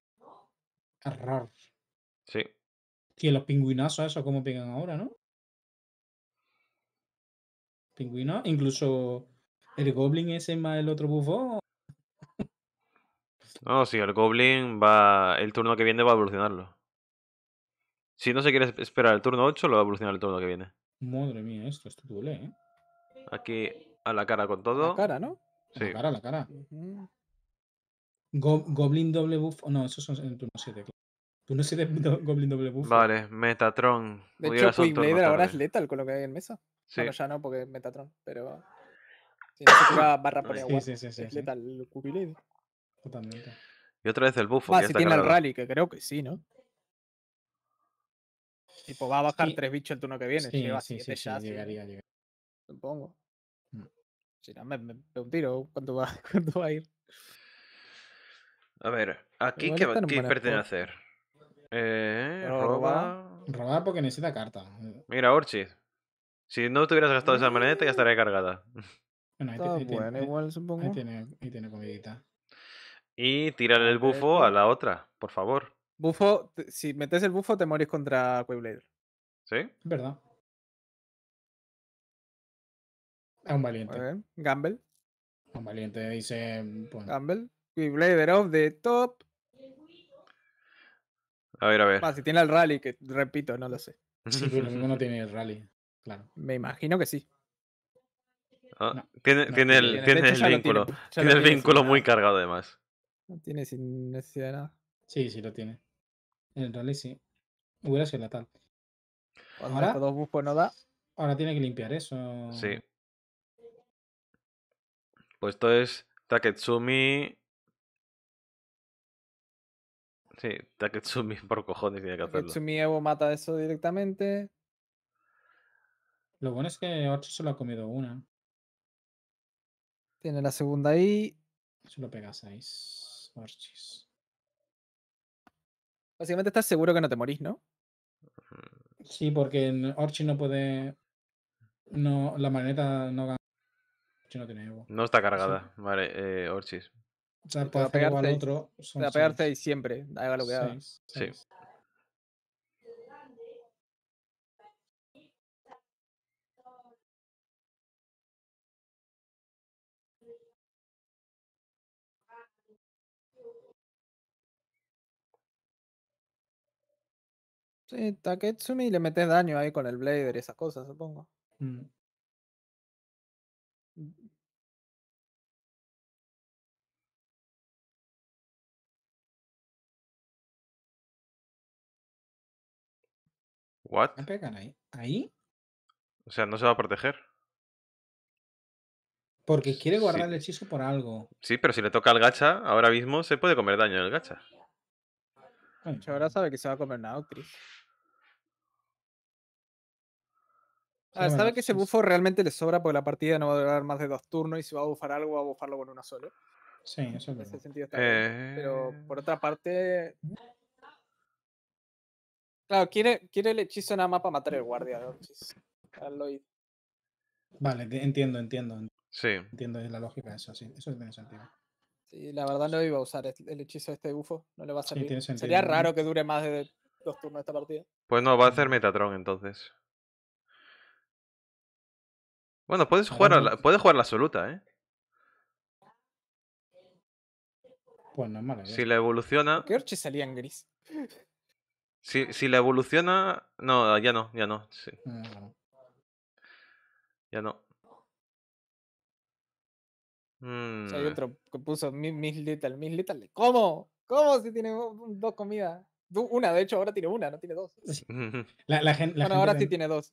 Error. Sí. Y los pingüinazos, eso como pegan ahora, ¿no? pingüino incluso el Goblin ese más el otro bufón. No, sí, el Goblin va. El turno que viene va a evolucionarlo. Si no se quiere esperar el turno 8, lo va a evolucionar el turno que viene. Madre mía, esto, esto duele, ¿eh? Aquí a la cara con todo. A la cara, ¿no? Sí. A la cara, a la cara. Goblin doble buff. Oh, no, esos son en turno 7, claro. Turno 7 Goblin doble buff. Vale, eh. Metatron. De hecho, hecho, Blader ahora es letal con lo que hay en mesa. Sí. Bueno, ya no, porque es Metatron, pero. Si barra por Sí, sí, sí. Es letal el Totalmente. Y otra vez el buff. Ah, si tiene el rally, que creo que sí, ¿no? Tipo, va a bajar tres bichos el turno que viene. Sí, sí, llegaría, llegaría. Supongo. Mm. Si no, me, me, un tiro. ¿Cuánto va, va a ir? A ver, ¿aquí qué, este qué pertenece? Eh, roba. Roba porque necesita carta. Eh. Mira, Orchid. Si no te hubieras gastado esa maneta ya mm. estaría cargada. Bueno, ahí, Está bueno, igual, supongo. Ahí tiene, tiene comidita. Y tirar el bufo a la otra, por favor. Bufo, si metes el bufo, te morís contra Quayblader. ¿Sí? Verdad. Es un valiente. Muy Gamble. Un valiente, dice. Mm, bueno. Gamble. Quayblader off the top. A ver, a ver. Ah, si tiene el rally, que repito, no lo sé. No tiene el rally. Claro. Me imagino que sí. Ah, tiene, tiene, el, el, vínculo. Tiene, el vínculo muy cargado, además. No tiene sin necesidad nada. Sí, sí lo tiene. El rally sí. Hubiera sido letal. ahora, dos pues no da. Ahora tiene que limpiar eso. Sí. Pues esto es Taketsumi. Sí, Taketsumi por cojones tiene que hacerlo. Taketsumi Evo mata eso directamente. Lo bueno es que Ocho solo ha comido una. Tiene la segunda ahí. solo pega 6. Orchis. Básicamente estás seguro que no te morís, ¿no? Sí, porque en Orchi no puede. No, la marioneta no Orchi no tiene No está cargada, vale, eh, Orchis. O sea, puede pegarte, al otro. pegarte siempre, haga lo que hagas. Sí. Sí, Taketsumi le metes daño ahí con el Blader y esas cosas, supongo. ¿Qué? Mm. Mm. What? ¿Me pegan ahí? ¿Ahí? O sea, no se va a proteger. Porque quiere guardar el hechizo por algo. Sí, pero si le toca al gacha, ahora mismo se puede comer daño en el gacha. ahora mm. sabe que se va a comer Nautilus. Ah, sabe que ese bufo realmente le sobra porque la partida no va a durar más de dos turnos y si va a bufar algo va a bufarlo con una sola Sí, eso es En ese sentido está bien. Pero por eh. otra parte... Mm. Claro, quiere, quiere el hechizo nada más para matar el guardia. Vale, entiendo, entiendo. Sí. Entiendo la lógica de eso, sí. Eso tiene sentido. Sí, la verdad no iba a usar este, el hechizo de este bufo. No le va a servir. Sería raro que dure más de dos turnos esta partida. Pues no, va a hacer Metatron entonces. Bueno, puedes jugar, la, pues jugar la absoluta, ¿eh? Pues no mala Si la evoluciona. ¿Qué orche salía en gris? Si, si la evoluciona. No, ya no, ya no. Sí. Ah, ya no. hay mm. otro que puso Miss Little. Miss Little. ¿Cómo? ¿Cómo si tiene dos comidas? Una, de hecho, ahora tiene una, no tiene dos. La, bueno, ahora sí tiene dos.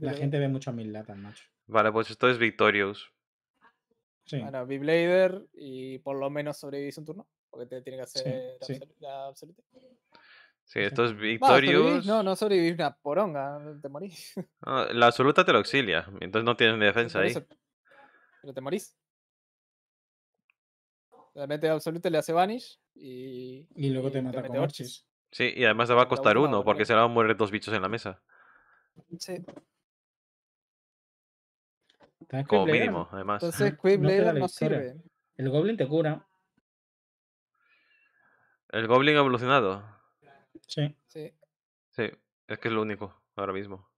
la gente ve mucho a Mil macho. Vale, pues esto es Victorious. Sí. Bueno, blader y por lo menos sobrevivís un turno, porque te tiene que hacer la, absoluta. Sí, esto es Victorious. No, no sobrevivís una poronga, te morís. Ah, la absoluta te lo auxilia, entonces no tienes defensa ahí. Pero te morís. La mete absoluta le hace vanish y. Y luego te mata con Orchis. Sí, y además te va a costar uno, porque se le van a morir dos bichos en la mesa. Sí. Como mínimo, además. Entonces, no sirve. El Goblin te cura. ¿El Goblin ha evolucionado? Sí. Sí. Sí, es que es lo único ahora mismo.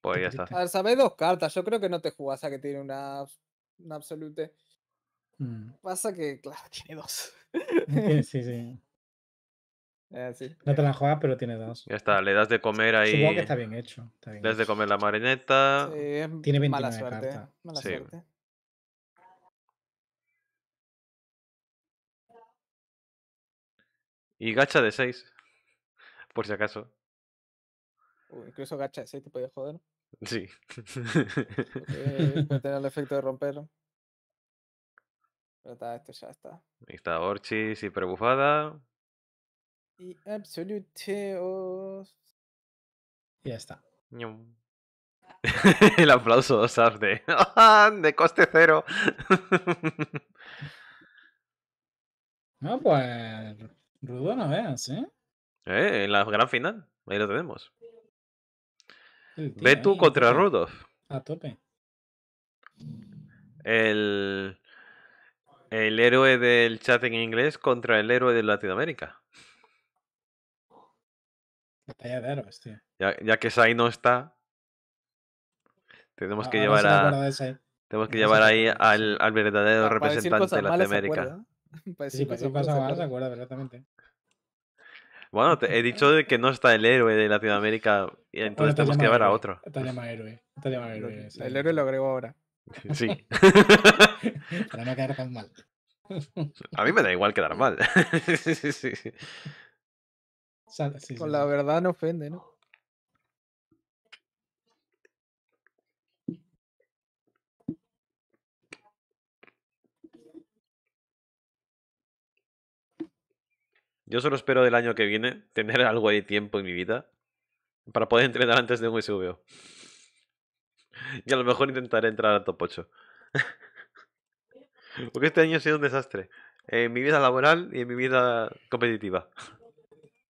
Pues ya está. A ver, sabes dos cartas. Yo creo que no te jugas a que tiene una, una absolute. Mm. Pasa que, claro, tiene dos. sí, ah, sí. No te la juegas, pero tiene dos. Ya está, le das de comer ahí. Supongo está bien hecho. le das de comer la marineta. tiene mala suerte, Mala suerte. Y gacha de 6. Por si acaso. incluso gacha de 6 te puede joder. Sí. puede tener el efecto de romperlo esto está. Ahí está Orchis y Prebufada. Y Absoluteos. Ya está. El aplauso de coste cero. no, pues rudo no veas, ¿eh? ¿eh? en la gran final, ahí lo tenemos. Betu contra Rudolf. A tope. El el héroe del chat en inglés contra el héroe de Latinoamérica. Batalla de héroes, Ya, ya que Sai no está, tenemos que llevar a. Tenemos que llevar ahí al, verdadero representante de Latinoamérica. sí, se Bueno, he dicho que no está el héroe de Latinoamérica, y entonces tenemos que llevar a otro. El héroe lo agrego ahora. Sí. Para no quedar mal. A mí me da igual quedar mal. sí, sí, sí. Con la verdad no ofende, ¿no? Yo solo espero del año que viene tener algo de tiempo en mi vida para poder entrenar antes de un SVO y a lo mejor intentaré entrar al top 8. Porque este año ha sido un desastre. En mi vida laboral y en mi vida competitiva.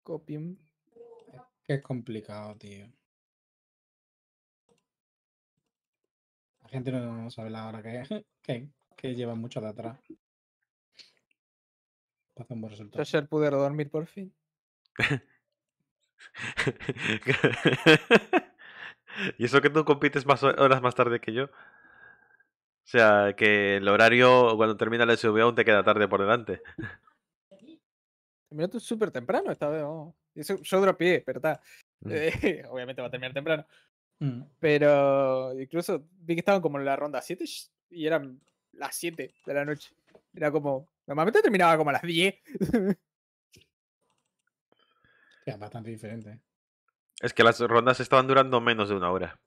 Copium. qué complicado, tío. La gente no sabe la hora que, que, que lleva mucho de atrás. pasamos un buen resultado. ser poder dormir por fin. y eso que tú compites más horas más tarde que yo. O sea, que el horario cuando termina la SUV aún te queda tarde por delante. Terminó tú súper temprano esta vez. Eso, yo dropié, verdad. Mm. Eh, obviamente va a terminar temprano. Mm. Pero incluso vi que estaban como en la ronda 7 y eran las 7 de la noche. Era como. Normalmente terminaba como a las 10. Era bastante diferente. Es que las rondas estaban durando menos de una hora.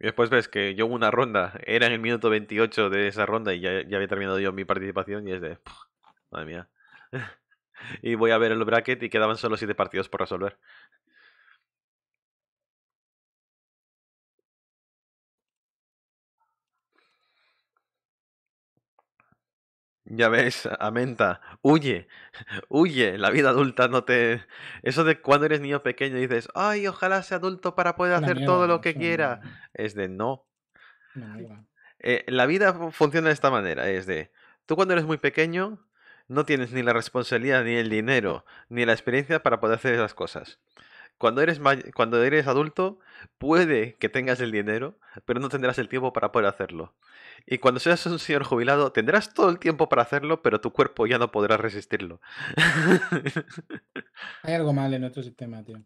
Y después ves que yo una ronda, era en el minuto 28 de esa ronda y ya, había terminado yo mi participación y es de... madre mía. y voy a ver el bracket y quedaban solo 7 partidos por resolver. Ya ves, Amenta, huye, huye, la vida adulta no te... Eso de cuando eres niño pequeño y dices, ay, ojalá sea adulto para poder hacer todo lo que quiera. Es de no. Eh, la vida funciona de esta manera, es de, tú cuando eres muy pequeño no tienes ni la responsabilidad, ni el dinero, ni la experiencia para poder hacer esas cosas. Cuando eres, cuando eres adulto, puede que tengas el dinero, pero no tendrás el tiempo para poder hacerlo. Y cuando seas un señor jubilado, tendrás todo el tiempo para hacerlo, pero tu cuerpo ya no podrá resistirlo. Hay algo mal en nuestro sistema, tío.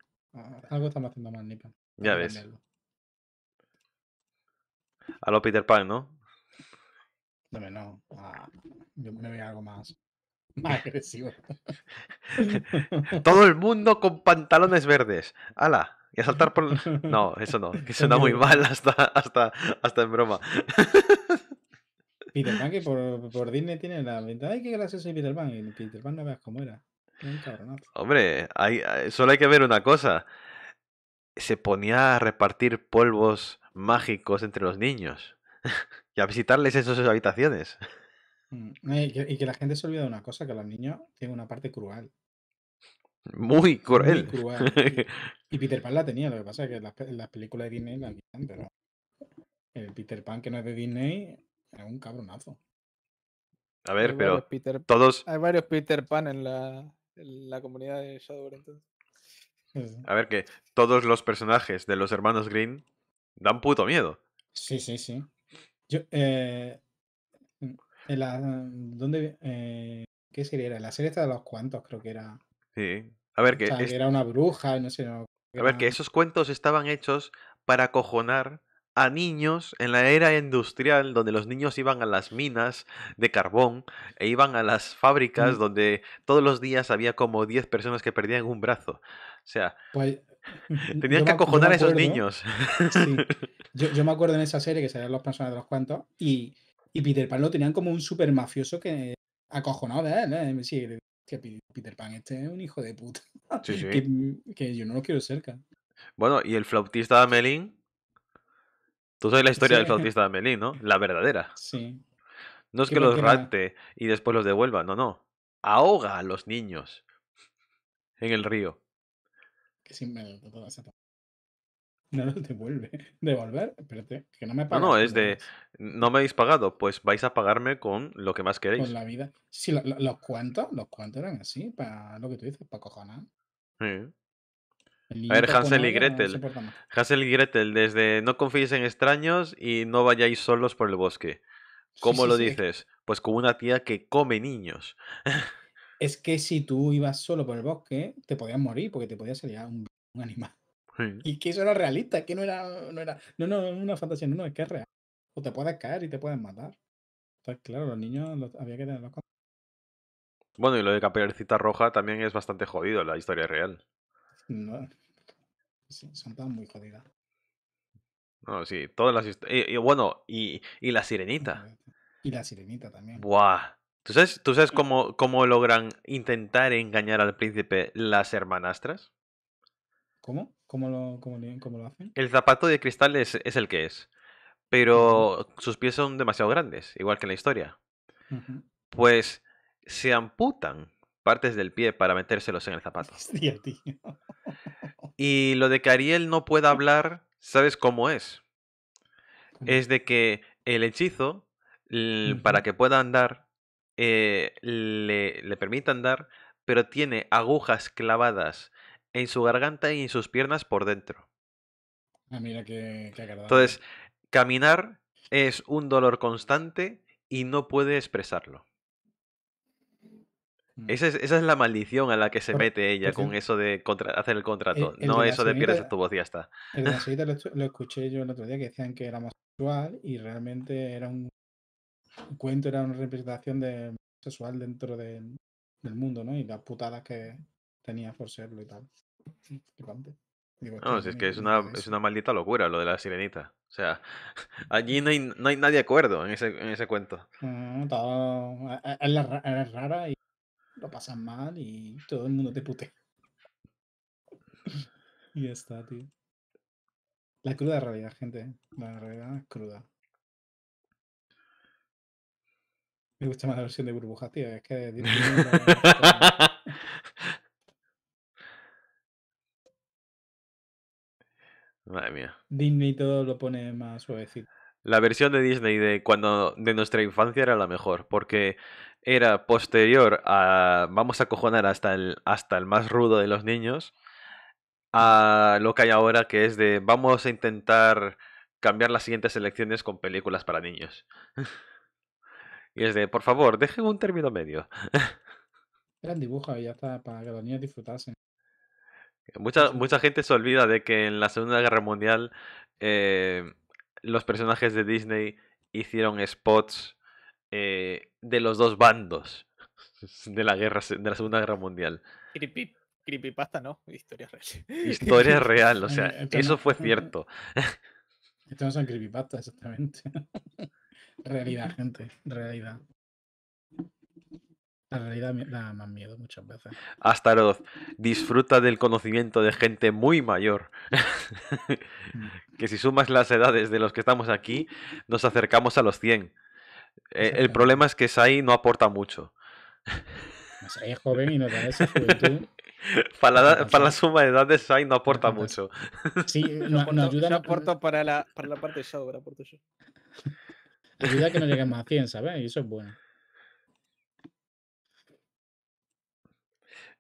Algo estamos haciendo mal, Nipa. Ya ves. A lo Peter Pan, ¿no? No, no. Ah, yo me veo algo más. Más agresivo. Todo el mundo con pantalones verdes. ¡Hala! Y a saltar por. No, eso no. Que suena muy mal hasta, hasta, hasta en broma. Peter Pan, que por, por Disney tiene la venta. ¡Ay, qué gracioso Peter Pan! Y Peter Pan no veas cómo era. Hombre, hay, eh, solo hay que ver una cosa. Se ponía a repartir polvos mágicos entre los niños y a visitarles en sus habitaciones. Mm, eh, y que, la gente se olvida de una cosa, que los niños tienen una parte cruel, Muy cruel. Y, Peter Pan la tenía, lo que pasa es que las, películas de Disney la tienen pero el Peter Pan que no es de Disney es un cabronazo. A ver, pero todos. hay varios Peter Pan en la, comunidad de Shadow Entonces. A ver, que todos los personajes de los hermanos Green dan puto miedo. Sí, sí, sí. Yo, eh, la, mm, ¿Dónde? Eh, ¿Qué serie era? La serie de los cuantos, creo que era. Sí. A ver, que, era una bruja, no sé. a ver, que esos cuentos estaban hechos para acojonar a niños en la era industrial, donde los niños iban a las minas de carbón e iban a las fábricas, mm. donde todos los días había como 10 personas que perdían un brazo. O sea, pues, tenían que acojonar a esos niños. Yo, me acuerdo en esa serie que serían los personajes de los cuantos y y Peter Pan lo tenían como un super mafioso que acojonado de él, ¿eh? Sí, que Peter Pan este es un hijo de puta. Que, yo no lo quiero cerca. Bueno, y el flautista de Amelín. Tú sabes la historia del flautista de Amelín, ¿no? La verdadera. Sí. No es que, los rante y después los devuelva, no, no. Ahoga a los niños en el río. Que no los devuelve. Devolver, espérate, que no me No, no, es de. No me habéis pagado, pues vais a pagarme con lo que más queréis. Con la vida. Sí, los cuantos, los cuantos eran así, para lo que tú dices, para cojonar. A ver, Hansel y Gretel. Hansel y Gretel, desde no confíes en extraños y no vayáis solos por el bosque. ¿Cómo lo dices? Pues como una tía que come niños. Es que si tú ibas solo por el bosque, te podías morir porque te podía salir un, un animal. Y que eso era realista, que no era, no era, no, no, una fantasía, no, es que es real. O te puedes caer y te pueden matar. Entonces, claro, los niños había que tenerlos Bueno, y lo de Caperucita Roja también es bastante jodido, la historia es real. No. Sí, son tan muy jodidas. No, sí, todas las y, y, bueno, y, y, la sirenita. Y la sirenita también. Buah. ¿Tú sabes, tú sabes cómo, cómo logran intentar engañar al príncipe las hermanastras? ¿Cómo? ¿Cómo lo, hacen? El zapato de cristal es, el que es. Pero sus pies son demasiado grandes, igual que en la historia. Pues se amputan partes del pie para metérselos en el zapato. Hostia, tío. Y lo de que Ariel no pueda hablar, ¿sabes cómo es? Es de que el hechizo, para que pueda andar, eh, le, le, permite andar, pero tiene agujas clavadas en su garganta y en sus piernas por dentro. Ah, mira qué, agarrado. Entonces, caminar es un dolor constante y no puede expresarlo. Mm. Esa es, la maldición a la que se mete ella con eso de hacer el contrato. no eso de pierdes tu voz y ya está. El lo, escuché yo el otro día que decían que era homosexual y realmente era un, cuento, era una representación de sexual dentro del mundo, ¿no? Y la putada que, tenía por serlo y tal. no, si es que es una, es una maldita locura lo de la sirenita. O sea, allí no hay, nadie de acuerdo en ese, en ese cuento. Mm, e, e, es todo, rara y lo pasas mal y todo el mundo te pute. y ya está, tío. La cruda realidad, gente. La realidad es cruda. Me gusta más la versión de burbujas, tío. Es que... Madre mía. Disney todo lo pone más suavecito. La versión de Disney de cuando de nuestra infancia era la mejor, porque era posterior a vamos a cojonar hasta el hasta el más rudo de los niños a lo que hay ahora que es de vamos a intentar cambiar las siguientes elecciones con películas para niños. y es de, por favor, dejen un término medio. eran dibujo y ya está para que los niños disfrutasen. Mucha, gente se olvida de que en la Segunda Guerra Mundial eh, los personajes de Disney hicieron spots eh, de los dos bandos de la guerra de la Segunda Guerra Mundial. creepypasta, ¿no? Historia real. Historia real, o sea, eso fue cierto. Estamos no son creepypasta, exactamente. Realidad, gente, realidad. La realidad me da más miedo muchas veces. Hasta Astaroth, disfruta del conocimiento de gente muy mayor. Mm. que si sumas las edades de los que estamos aquí, nos acercamos a los 100. Eh, el problema es que Sai no aporta mucho. Sai es joven y no tiene esa juventud. Para la, suma de edades, Sai no aporta mucho. Sí, no, ayuda. aporta para la, parte de Shadow, aporto yo. Ayuda que no lleguemos a 100, ¿sabes? Y eso es bueno.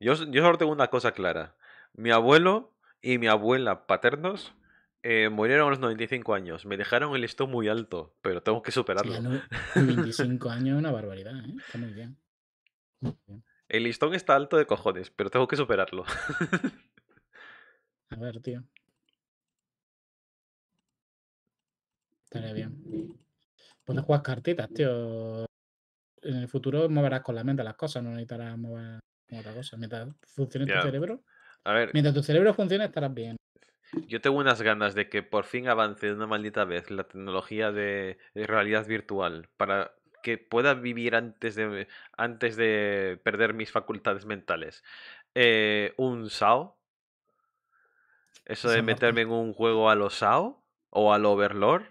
Yo, yo solo tengo una cosa clara. Mi abuelo y mi abuela paternos eh, murieron a los 95 años. Me dejaron el listón muy alto, pero tengo que superarlo. 25 años es una barbaridad, ¿eh? Está muy bien. El listón está alto de cojones, pero tengo que superarlo. a ver, tío. Estaría bien. Pues a jugar cartitas, tío. En el futuro moverás con la mente las cosas, no necesitarás mover otra cosa. Mientras funcione tu cerebro, mientras tu cerebro funcione, estarás bien. Yo tengo unas ganas de que por fin avance una maldita vez la tecnología de, realidad virtual para que pueda vivir antes de, antes de perder mis facultades mentales. Eh, un SAO. Eso de meterme en un juego a lo SAO o al Overlord.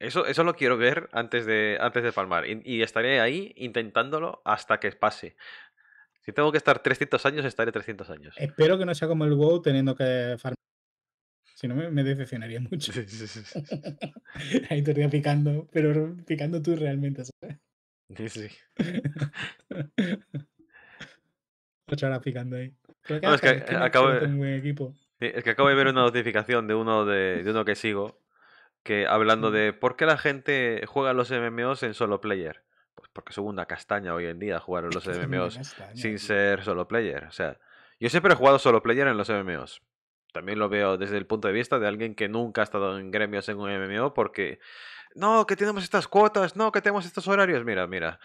Eso, eso lo quiero ver antes de, antes de palmar. y, estaré ahí intentándolo hasta que pase. Si tengo que estar 300 años, estaré 300 años. Espero que no sea como el WoW teniendo que farmar. Si no, me, decepcionaría mucho. Ahí te picando, pero picando tú realmente, ¿sabes? Sí, sí. Ocho horas picando ahí. que es que, acabo de... equipo. es de ver una notificación de uno, de, uno que sigo que hablando de por qué la gente juega los MMOs en solo player porque es una castaña hoy en día jugar en los MMOs sin ser solo player. O sea, yo siempre he jugado solo player en los MMOs. También lo veo desde el punto de vista de alguien que nunca ha estado en gremios en un MMO porque, no, que tenemos estas cuotas, no, que tenemos estos horarios. Mira, mira,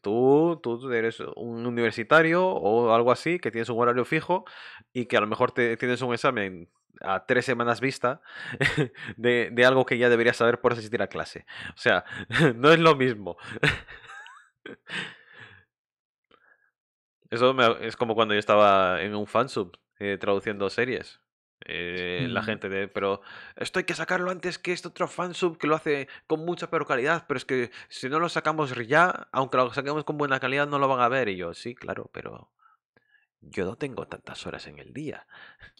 tú, tú eres un universitario o algo así, que tienes un horario fijo y que a lo mejor te, tienes un examen a tres semanas vista de, de algo que ya deberías saber por asistir a clase. O sea, no es lo mismo. Eso es como cuando yo estaba en un fansub eh, traduciendo series. Eh, la mm. gente de, pero esto hay que sacarlo antes que este otro fansub que lo hace con mucha peor calidad. Pero es que si no lo sacamos ya, aunque lo saquemos con buena calidad, no lo van a ver. Y yo, sí, claro, pero yo no tengo tantas horas en el día.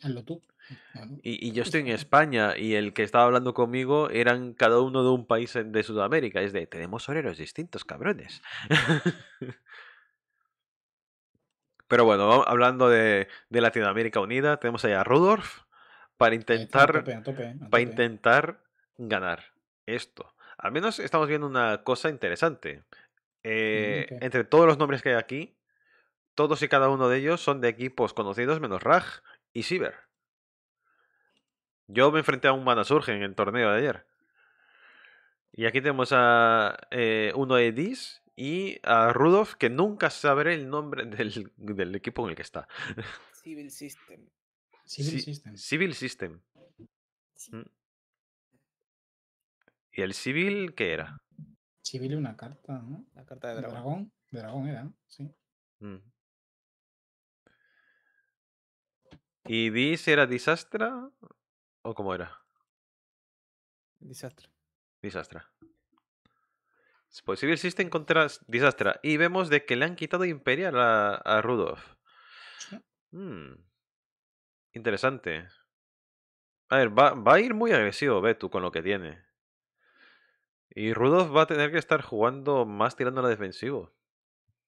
Hazlo tú. y, yo estoy en España y el que estaba hablando conmigo eran cada uno de un país de Sudamérica. Es de, tenemos horarios distintos, cabrones. Pero bueno, hablando de, Latinoamérica Unida, tenemos allá a Rudolf para intentar, para intentar ganar esto. Al menos estamos viendo una cosa interesante. Eh, entre todos los nombres que hay aquí, todos y cada uno de ellos son de equipos conocidos menos Raj y Cyber. Yo me enfrenté a un Surge en el torneo de ayer. Y aquí tenemos a eh, uno de Dis y a Rudolf, que nunca sabré el nombre del, equipo en el que está. Civil System. Civil System. Civil System. Mm. ¿Y el civil qué era? Civil una carta, ¿no? La carta de dragón. Dragón, dragón era, sí. Mm. ¿Y Dis era Disastra? ¿O cómo era? Disastra. Disastra. Pues si contra Disastra. Y vemos de que le han quitado Imperial a, Rudolf. Mm. Interesante. A ver, va, va, a ir muy agresivo tú con lo que tiene. Y Rudolf va a tener que estar jugando más tirando a la defensivo.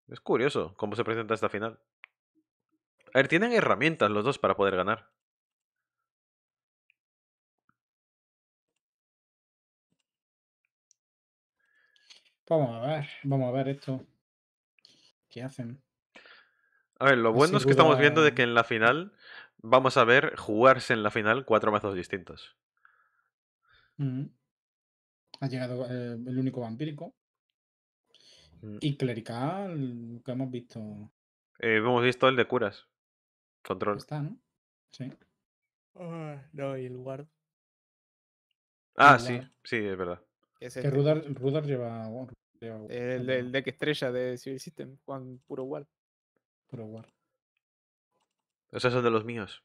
Es curioso cómo se presenta esta final. A ver, tienen herramientas los dos para poder ganar. Vamos a ver, vamos a ver esto. ¿Qué hacen? A ver, lo pues bueno es que estamos viendo de que en la final vamos a ver jugarse en la final cuatro mazos distintos. Mm. Ha llegado eh, el único vampírico. Mm. Y clerical, que hemos visto. Eh, hemos visto el de curas. Control. Está, ¿no? Sí. Ah, no, y el guard. Ah, sí, sí, es verdad. que Rudar, lleva, El, deck estrella de Civil System, Juan puro guard. Puro guard. Esos son de los míos.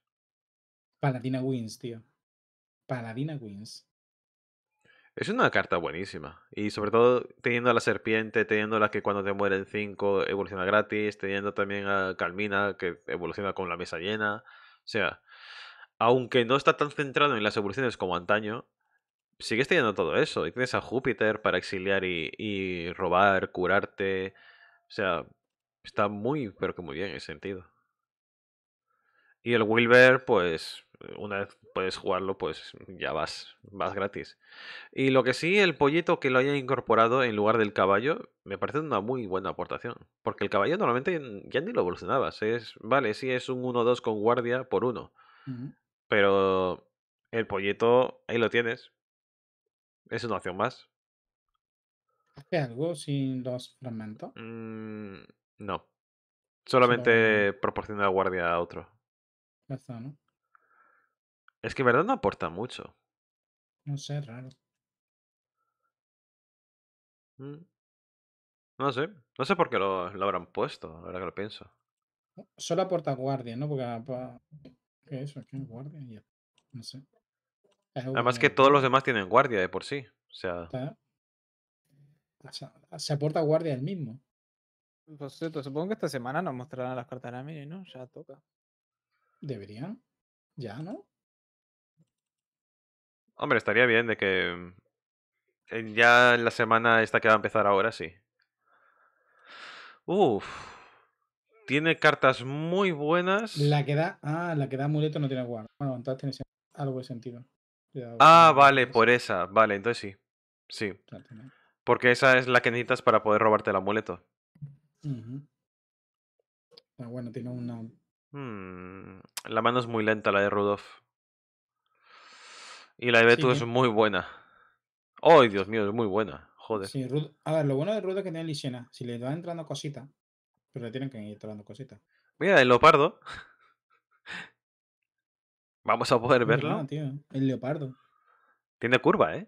Paladina Wins, tío. Paladina Wins. Es una carta buenísima. Y sobre todo teniendo a la serpiente, teniendo a la que cuando te mueren 5 evoluciona gratis, teniendo también a Calmina que evoluciona con la mesa llena. O sea, aunque no está tan centrado en las evoluciones como antaño, sigues teniendo todo eso. Y tienes a Júpiter para exiliar y, robar, curarte. O sea, está muy, pero que muy bien en ese sentido. Y el Wilber, pues, una vez puedes jugarlo, pues ya vas, vas gratis. Y lo que sí, el pollito que lo haya incorporado en lugar del caballo, me parece una muy buena aportación. Porque el caballo normalmente ya ni lo evolucionabas. Es, vale, sí es un 1-2 con guardia por uno. Pero el pollito, ahí lo tienes. Es una opción más. ¿Hace algo sin los fragmentos? Mm, no. Solamente proporciona guardia a otro. ¿no? Es que verdad no aporta mucho. No sé, raro. Mm. No sé. No sé por qué lo, habrán puesto, verdad que lo pienso. Solo aporta guardia, ¿no? Porque. Ah, ¿Qué es eso? ¿Qué es guardia? No sé. Además que todos los demás tienen guardia de por sí. O sea. Se aporta guardia el mismo. Por cierto, supongo que esta semana nos mostrarán las cartas de mini, ¿no? Ya toca. Deberían. Ya, ¿no? Hombre, estaría bien de que mm, ya en la semana esta que va a empezar ahora, sí. Uf. Tiene cartas muy buenas. La que da. Ah, la que da amuleto no tiene guarda. Bueno, entonces tiene algo de sentido. ah, vale, por esa. Vale, entonces sí. Sí. Porque esa es la que necesitas para poder robarte el amuleto. Ah, bueno, tiene una. Mm, la mano es muy lenta, la de Rudolf. Y la de Betu es muy buena. ¡Ay, Dios mío! Es muy buena. Joder. A ver, lo bueno de Rudo es que tiene Licena, Si le va entrando cosita, pero le tienen que ir entrando cosita. Mira, el leopardo. Vamos a poder verlo. tío. El leopardo. Tiene curva, ¿eh?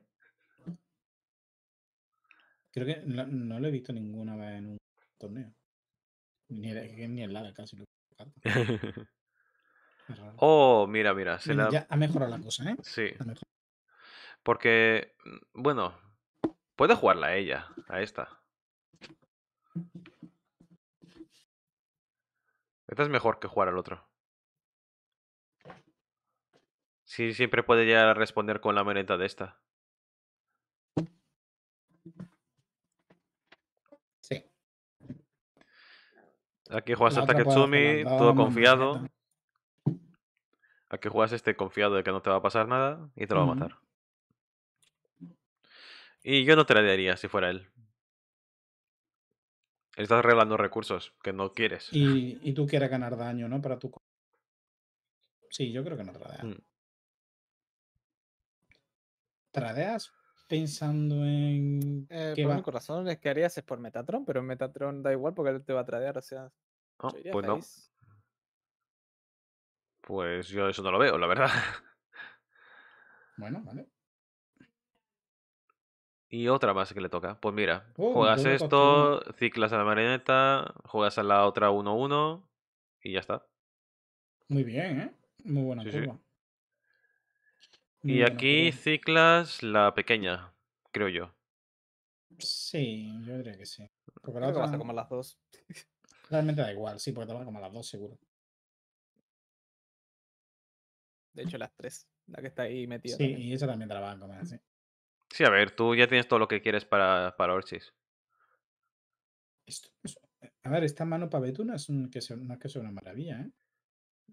Creo que no, lo he visto ninguna vez en un torneo. Ni, ni en Lara, casi lo he Oh, mira, mira. Se mm, la... ya ha mejorado la cosa, ¿eh? Sí. Porque, mm, bueno, puede jugarla a ella, a esta. Esta es mejor que jugar al otro. Sí, siempre puede ya responder con la maneta de esta. Sí. Aquí juegas hasta Taketsumi, todo confiado a que juegas este confiado de que no te va a pasar nada y te lo va a matar. Y yo no tradearía si fuera él. Estás arreglando recursos que no quieres. Y, tú quieres ganar daño, ¿no? Para tu. Sí, yo creo que no tradeas. Mm. ¿Tradeas pensando en. Eh, ¿Qué por es que harías es por Metatron, pero en Metatron da igual porque él te va a tradear, o sea. Ah, pues no pues yo eso no lo veo, la verdad. Bueno, vale. Y otra base que le toca. Pues mira, juegas esto, ciclas a la marioneta, juegas a la otra 1-1 y ya está. Muy bien, ¿eh? Muy buena sí, y aquí eh ciclas la pequeña, creo yo. Sí, yo diría que sí. Porque la vas a comer las dos. Realmente da igual, sí, porque te vas a comer las dos seguro. De hecho, las tres, la que está ahí metida. Sí, y esa también te la van a comer, sí. Sí, a ver, tú ya tienes todo lo que quieres para, para Orchis. a ver, esta mano para Betuna es, que es, una, que es una maravilla, ¿eh?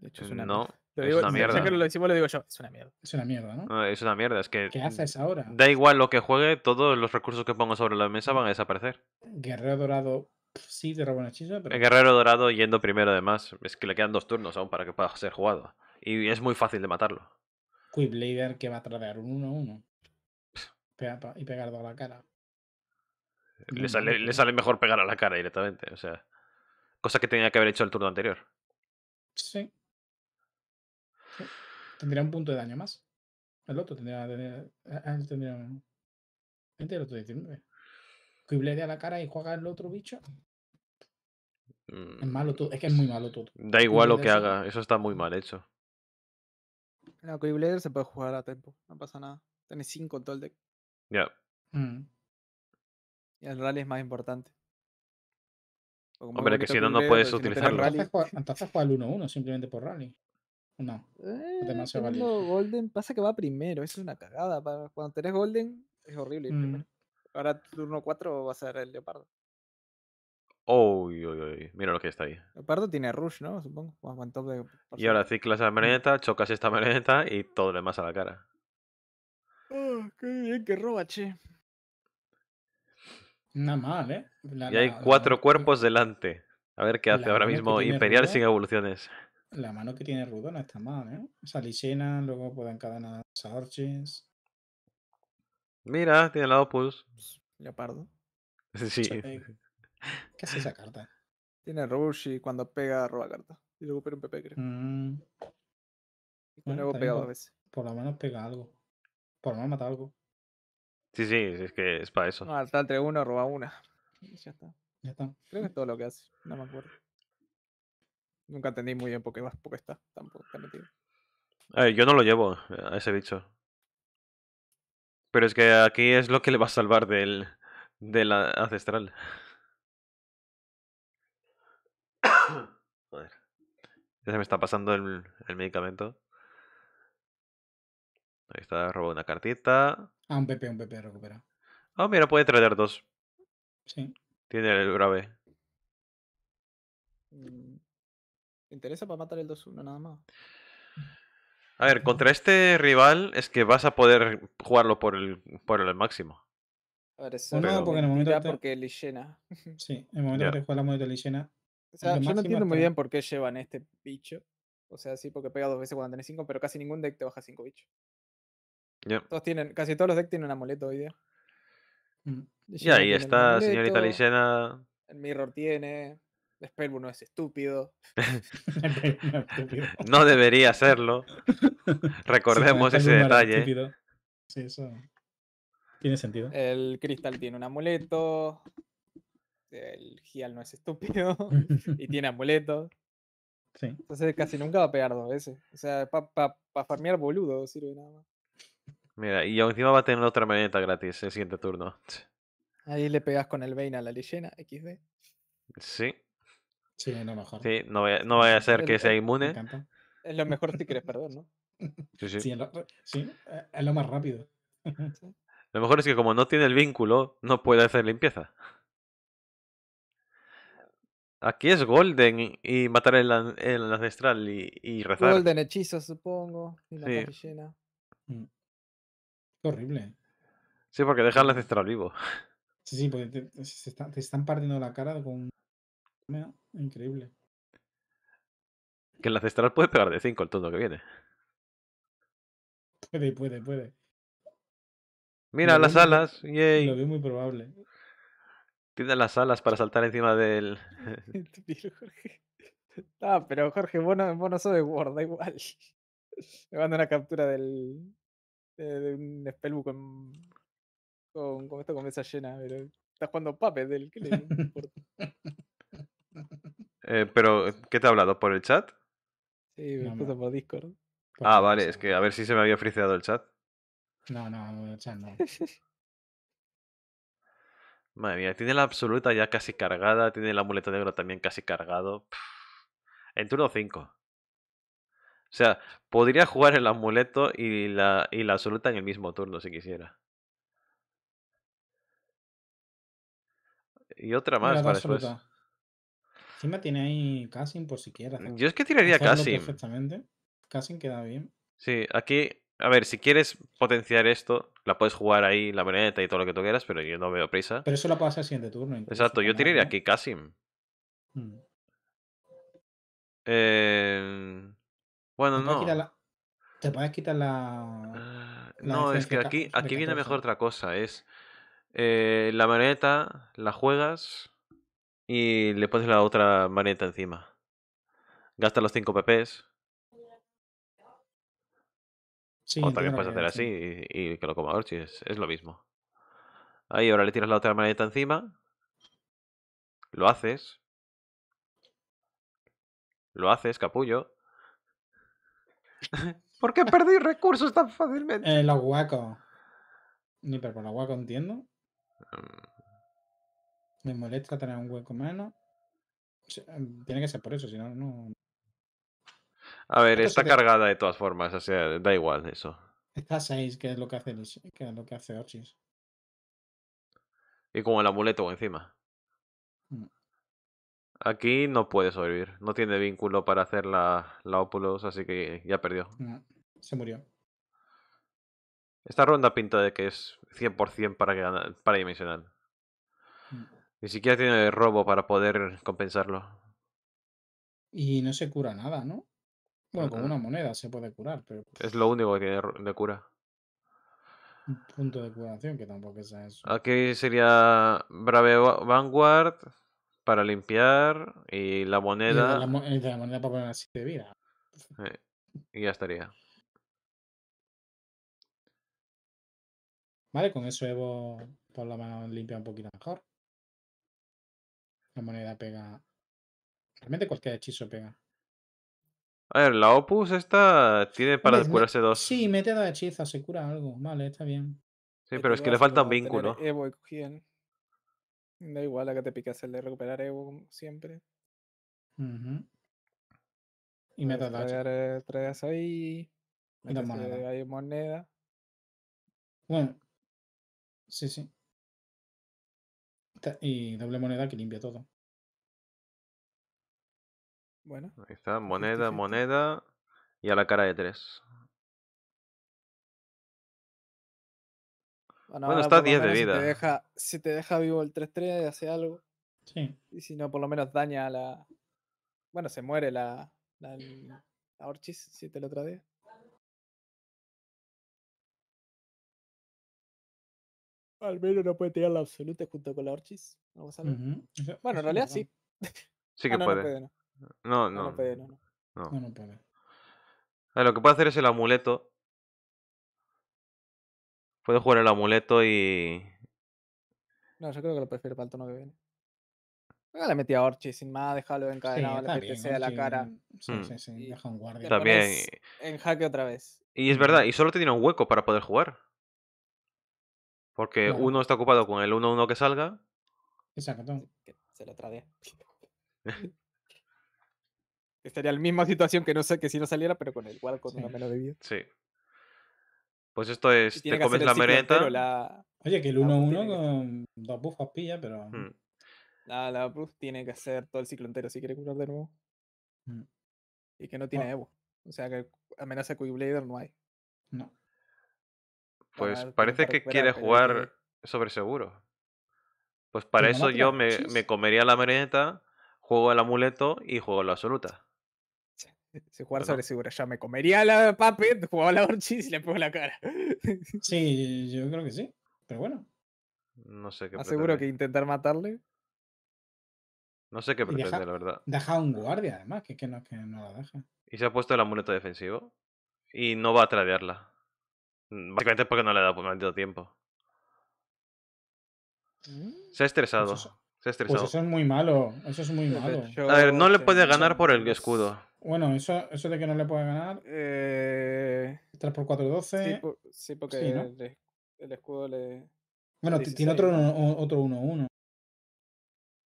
De hecho, es mm, una no, es mierda. que lo decimos, lo digo yo. Es una mierda. Es una mierda, ¿no? es una mierda. Es que. ¿Qué haces ahora? Da igual lo que juegue, todos los recursos que pongo sobre la mesa van a desaparecer. Guerrero Dorado, sí, te roba una chispa El Guerrero Dorado yendo primero, además. Es que le quedan dos turnos aún para que pueda ser jugado. Y es muy fácil de matarlo. Quibblader que va a traer un 1-1. Y pegarlo a la cara. Eh, le sale, mejor pegar a la cara directamente. O sea, cosa que tenía que haber hecho el turno anterior. Sí. Tendría un punto de daño más. El otro tendría. tendría. Eh, eh, el otro 19. Quibblader a la cara y juega el otro bicho. Es mm, malo todo. Es que es muy malo todo. Da igual lo que haga. Eso está muy mm. mal hecho. La el se puede jugar a tempo, no pasa nada. Tenés 5 en todo el deck. Ya. Mm. Y el rally es más importante. Hombre, que si no, no puedes utilizarlo. rally. juega, entonces el 1-1 simplemente por rally. No. Eh, demasiado valioso. Golden pasa que va primero, es una cagada. Cuando tenés Golden es horrible. Mm. primero. Ahora turno 4 va a ser el Leopardo. Uy, uy, uy, mira lo que está ahí. Leopardo tiene Rush, ¿no? Supongo. y ahora ciclas a la marioneta, chocas esta marioneta y todo le demás a la cara. Oh, qué bien que roba, che. Nada mal, ¿eh? y hay cuatro cuerpos delante. A ver qué hace ahora mismo Imperial sin evoluciones. La mano que tiene Rudo está mal, ¿eh? Salicena, luego puede encadenar a Orchis. Mira, tiene la Opus. Leopardo. Sí. ¿Qué hace esa carta? Tiene Rush y cuando pega, roba carta. Y recupera un PP, creo. Mm. Y pega dos veces. Por lo menos pega algo. Por lo menos mata algo. Sí, sí, es que es para eso. Ah, está entre uno, roba una. Y ya está. Ya está. Creo que es todo lo que hace. No me acuerdo. Nunca entendí muy bien por qué está. Tampoco está metido. Eh, yo no lo llevo a ese bicho. Pero es que aquí es lo que le va a salvar del, del ancestral. Ya se me está pasando el, medicamento. Ahí está, robó una cartita. Ah, un PP, un PP recupera. Ah, mira, puede traer dos. Sí. Tiene el grave. ¿Te mm, interesa para matar el 2-1 nada más? A ver, contra este rival es que vas a poder jugarlo por el, por el máximo. A ver, eso no, porque en el momento. Te... Porque Lishena. Sí, en el momento que juega la moneda o sea, yo no entiendo muy bien por qué llevan este bicho. O sea, sí, porque pega dos veces cuando tenés cinco, pero casi ningún deck te baja cinco bichos. Todos tienen, casi todos los decks tienen un amuleto hoy día. Mm. Y ahí está, señorita Licena. El Mirror tiene. Spellbook no es estúpido. no debería serlo. Recordemos ese detalle. Sí, eso tiene sentido. El cristal tiene un amuleto. Este, el Gial no es estúpido y tiene amuleto Sí. Entonces casi nunca va a pegar dos veces. O sea, para farmear boludo sirve nada más. Mira, y encima va a tener otra maneta gratis el siguiente turno. Ahí le pegas con el Vein a la leyena, XD. Sí. Sí, no mejor. Sí, no vaya, a ser que sea inmune. Es lo mejor si quieres perder, ¿no? Sí, sí. sí, es lo más rápido. Lo mejor es que como no tiene el vínculo, no puede hacer limpieza. Aquí es Golden y matar el, ancestral y, rezar. Golden hechizo, supongo. Y la sí. Mm. horrible. Sí, porque deja al ancestral vivo. Sí, sí, porque te, están partiendo la cara con. Increíble. Que el ancestral puede pegar de 5 el turno que viene. Puede, puede, puede. Mira las alas, yay. Lo veo muy probable. Tiene las alas para saltar encima del. Ah, pero Jorge, vos no, de Word, da igual. Me mando una captura del. de, un spellbook con. con, esto con mesa llena, pero. Estás jugando papes del. ¿Qué le importa? Eh, pero, ¿qué te ha hablado? ¿Por el chat? Sí, me no, por Discord. ah, vale, es que a ver si se me había friseado el chat. No, no, el chat no. Madre mía, tiene la absoluta ya casi cargada, tiene el amuleto negro también casi cargado. En turno 5. O sea, podría jugar el amuleto y la, y la absoluta en el mismo turno si quisiera. Y otra más para absoluta. Encima tiene ahí Cassin por siquiera Yo es que tiraría Cassin. perfectamente. Cassin queda bien. Sí, aquí a ver, si quieres potenciar esto, la puedes jugar ahí, la maneta y todo lo que tú quieras, pero yo no veo prisa. Pero eso lo puedes hacer siguiente turno. Exacto, yo tiraría aquí casi. Eh, bueno, no. Te puedes quitar la. Ah, no, es que aquí, aquí viene mejor otra cosa. Es. Eh, la marioneta la juegas y le pones la otra maneta encima. Gasta los 5 PPs o también puedes hacer así y, que lo coma Orchi, es, lo mismo. Ahí ahora le tiras la otra maneta encima. Lo haces. Lo haces, capullo. ¿Por qué perdí recursos tan fácilmente? Eh, el Ni pero por la hueco entiendo. Mm. Me molesta tener un hueco menos. Tiene que ser por eso, si no, no. A ver, está cargada de todas formas, o sea, da igual eso. Está 6, que es lo que hace, que lo que hace Y con el amuleto encima. Mm. Aquí no puede sobrevivir. No tiene vínculo para hacer la, la así que ya perdió. Mm, se murió. Esta ronda pinta de que es 100% para, para dimensional. Mm. Ni siquiera tiene robo para poder compensarlo. Y no se cura nada, ¿no? Bueno, con una moneda se puede curar, pero. Es lo único que tiene de cura. Un punto de curación, que tampoco es eso. Aquí sería Brave Vanguard para limpiar y la moneda. Y la, moneda para poner así de vida. Eh, y ya estaría. Vale, con eso Evo por la mano limpia un poquito mejor. La moneda pega. Realmente cualquier hechizo pega. A ver, la Opus esta tiene para curarse dos. Sí, mete dos hechizo, se cura algo. Vale, está bien. Sí, pero es que le falta un vínculo. Evo Da igual a que te piques el de recuperar Evo siempre. Mhm. Y mete dos. Traer, ahí. Y Hay eh, moneda. Bueno. Sí, sí. Y doble moneda que limpia todo. Bueno. Ahí está, moneda, moneda y a la cara de tres. Bueno, está 10 de vida. Si te, deja, vivo el 3-3, hace algo. Sí. Y si no, por lo menos daña a la. Bueno, se muere la. La, Orchis, si te lo trae. Al menos no puede tirar la absoluta junto con la Orchis. Vamos a Bueno, en realidad sí. Sí ah, que puede. No, no. No, no, no, ver, ah, lo que puede hacer es el amuleto. Puede jugar el amuleto y. No, yo creo que lo prefiero para el tono que viene. Venga le metí a Orchi sin más, dejarlo encadenado, mm, sí, le sea la cara. Sí, sí, sí, deja un guardia. También. En jaque otra vez. Y es verdad, y solo te tiene un hueco para poder jugar. Porque uno está ocupado con el 1-1 que salga. Exacto. Se lo trae Estaría la misma situación que no sé que si no saliera, pero con el cual con una menos de vida. Sí. Pues esto es, te comes la mereta. Oye, que el 1-1 con dos buffas pilla, pero... Mm. La, la buff tiene que hacer todo el ciclo entero si quiere curar de nuevo. Mm. Y que no tiene Evo. O sea que amenaza con Blader no hay. No. Pues parece que quiere jugar sobre seguro. Pues para eso yo me, me, comería la mereta, juego el amuleto y juego la absoluta. Si jugar sobre segura, ya me comería la Puppet, jugaba la Orchis y le pongo la cara. Sí, yo creo que sí. Pero bueno. No sé qué Aseguro que intentar matarle. No sé qué pretende, la verdad. Deja un guardia, además, que, que, no, que no la deja. Y se ha puesto el amuleto defensivo. Y no va a tradearla. Mm, básicamente porque no le ha dado, tiempo. Se ha estresado. se ha estresado. Pues, pues es muy malo. Eso es muy malo. A ver, no le puede ganar por el escudo. Bueno, eso, eso de que no le puede ganar. Eh... 3 x 4, 12. Sí, porque el, escudo le. Bueno, tiene otro 1-1.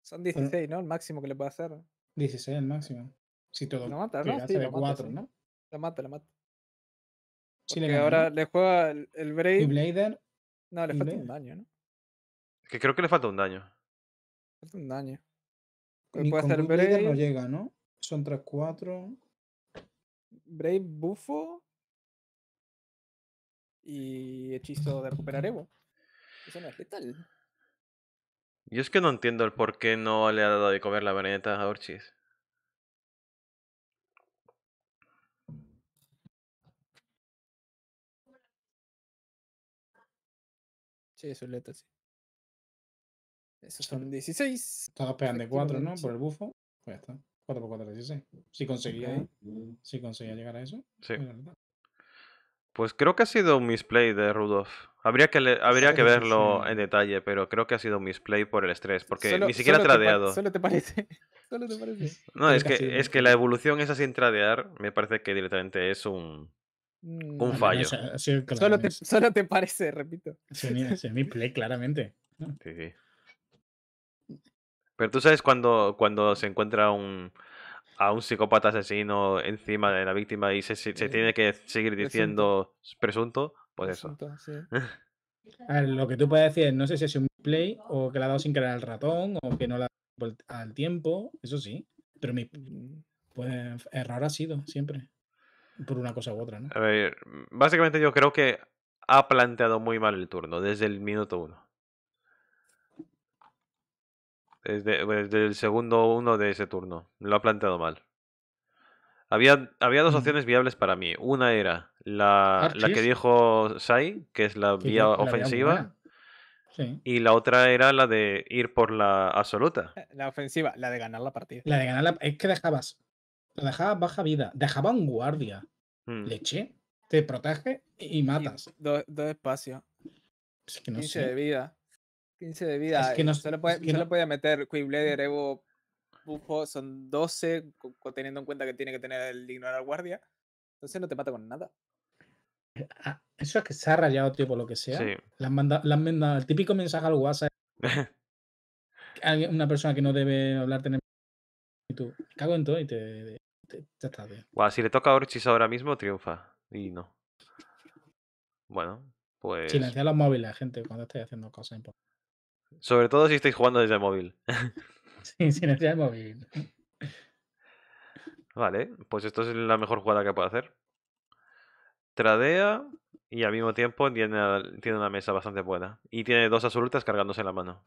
Son 16, ¿no? El máximo que le puede hacer. 16 el máximo. Si todo. Lo mata, ¿no? Sí, lo, 4, mata, ¿no? lo mata, lo mata. Porque le ahora le juega el, Brave. ¿Y Blader? No, le falta un daño, ¿no? Es que creo que le falta un daño. Falta un daño. puede hacer Blader no llega, ¿no? Son tres, cuatro. Brave, bufo. Y hechizo de recuperar Evo. Eso no es letal. Yo es que no entiendo el por qué no le ha dado de comer la marioneta a Orchis. Sí, eso es letal, sí. Esos son 16. estaba pegando de 4, ¿no? Por el bufo. Pues ya está. 4x4, Si conseguía, si conseguía llegar a eso. Sí. Pues creo que ha sido un misplay de Rudolf. Habría que, habría que verlo en detalle, pero creo que ha sido un misplay por el estrés, porque ni siquiera ha tradeado. Solo te parece. Solo te parece. No, es que, es que la evolución esa sin tradear me parece que directamente es un, mm, un fallo. solo, te, parece, repito. Es un misplay, claramente. Sí, sí. Pero tú sabes cuando, cuando se encuentra un, a un psicópata asesino encima de la víctima y se, se, eh, tiene que seguir diciendo presunto, pues eso. lo que tú puedes decir no sé si es un play o que le ha dado sin querer al ratón o que no la ha dado al tiempo, eso sí. Pero mi mm. pues, error ha sido siempre, por una cosa u otra. ¿no? A ver, básicamente yo creo que ha planteado muy mal el turno desde el minuto uno. Desde, pues, el segundo uno de ese turno. Lo ha planteado mal. Había, había dos mm. opciones viables para mí. Una era la, la que dijo Sai, que es la vía ofensiva. Y la otra era la de ir por la absoluta. Eh, la ofensiva, la de ganar la partida. La de ganar Es que dejabas. Dejabas baja vida. Dejaba un guardia. Mm. Leche. Te protege y matas. Dos espacios. no sé. de vida. 15 de vida. Es que no, eh, solo, puede, meter que meter Evo, Bufo, son 12, teniendo en cuenta que tiene que tener el digno la guardia. Entonces no te mata con nada. Eh, ah, eso es que se ha rayado, tío, por lo que sea. Sí. el típico mensaje al WhatsApp. una persona que no debe hablar tener. Y tú, cago en todo y te. te, está, si le toca a Orchis ahora mismo, triunfa. Y no. Bueno, pues. Silencia los móviles, gente, cuando estés haciendo cosas importantes. Sobre todo si estáis jugando desde el móvil. Sí, sí, desde el móvil. Vale, pues esto es la mejor jugada que puedo hacer. Tradea y al mismo tiempo tiene, una mesa bastante buena. Y tiene dos absolutas cargándose en la mano.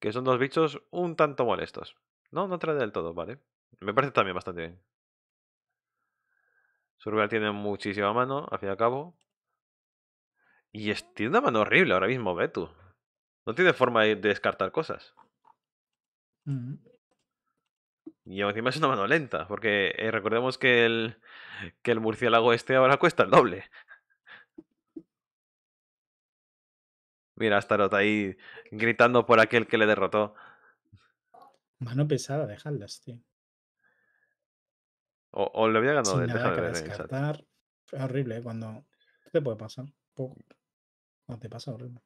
Que son dos bichos un tanto molestos. No, no tradea del todo, vale. Me parece también bastante bien. Surveal tiene muchísima mano, al fin y al cabo. Y es, tiene una mano horrible ahora mismo, Betu. No tiene forma de descartar cosas. Mm. Y encima es una mano lenta, porque eh, recordemos que el, que el murciélago este ahora cuesta el doble. Mira, Starot ahí gritando por aquel que le derrotó. Mano pesada, dejadlas, tío. O, o le había ganado Sin de, nada que de descartar. Es horrible eh, cuando. te puede pasar? te pasa, horrible.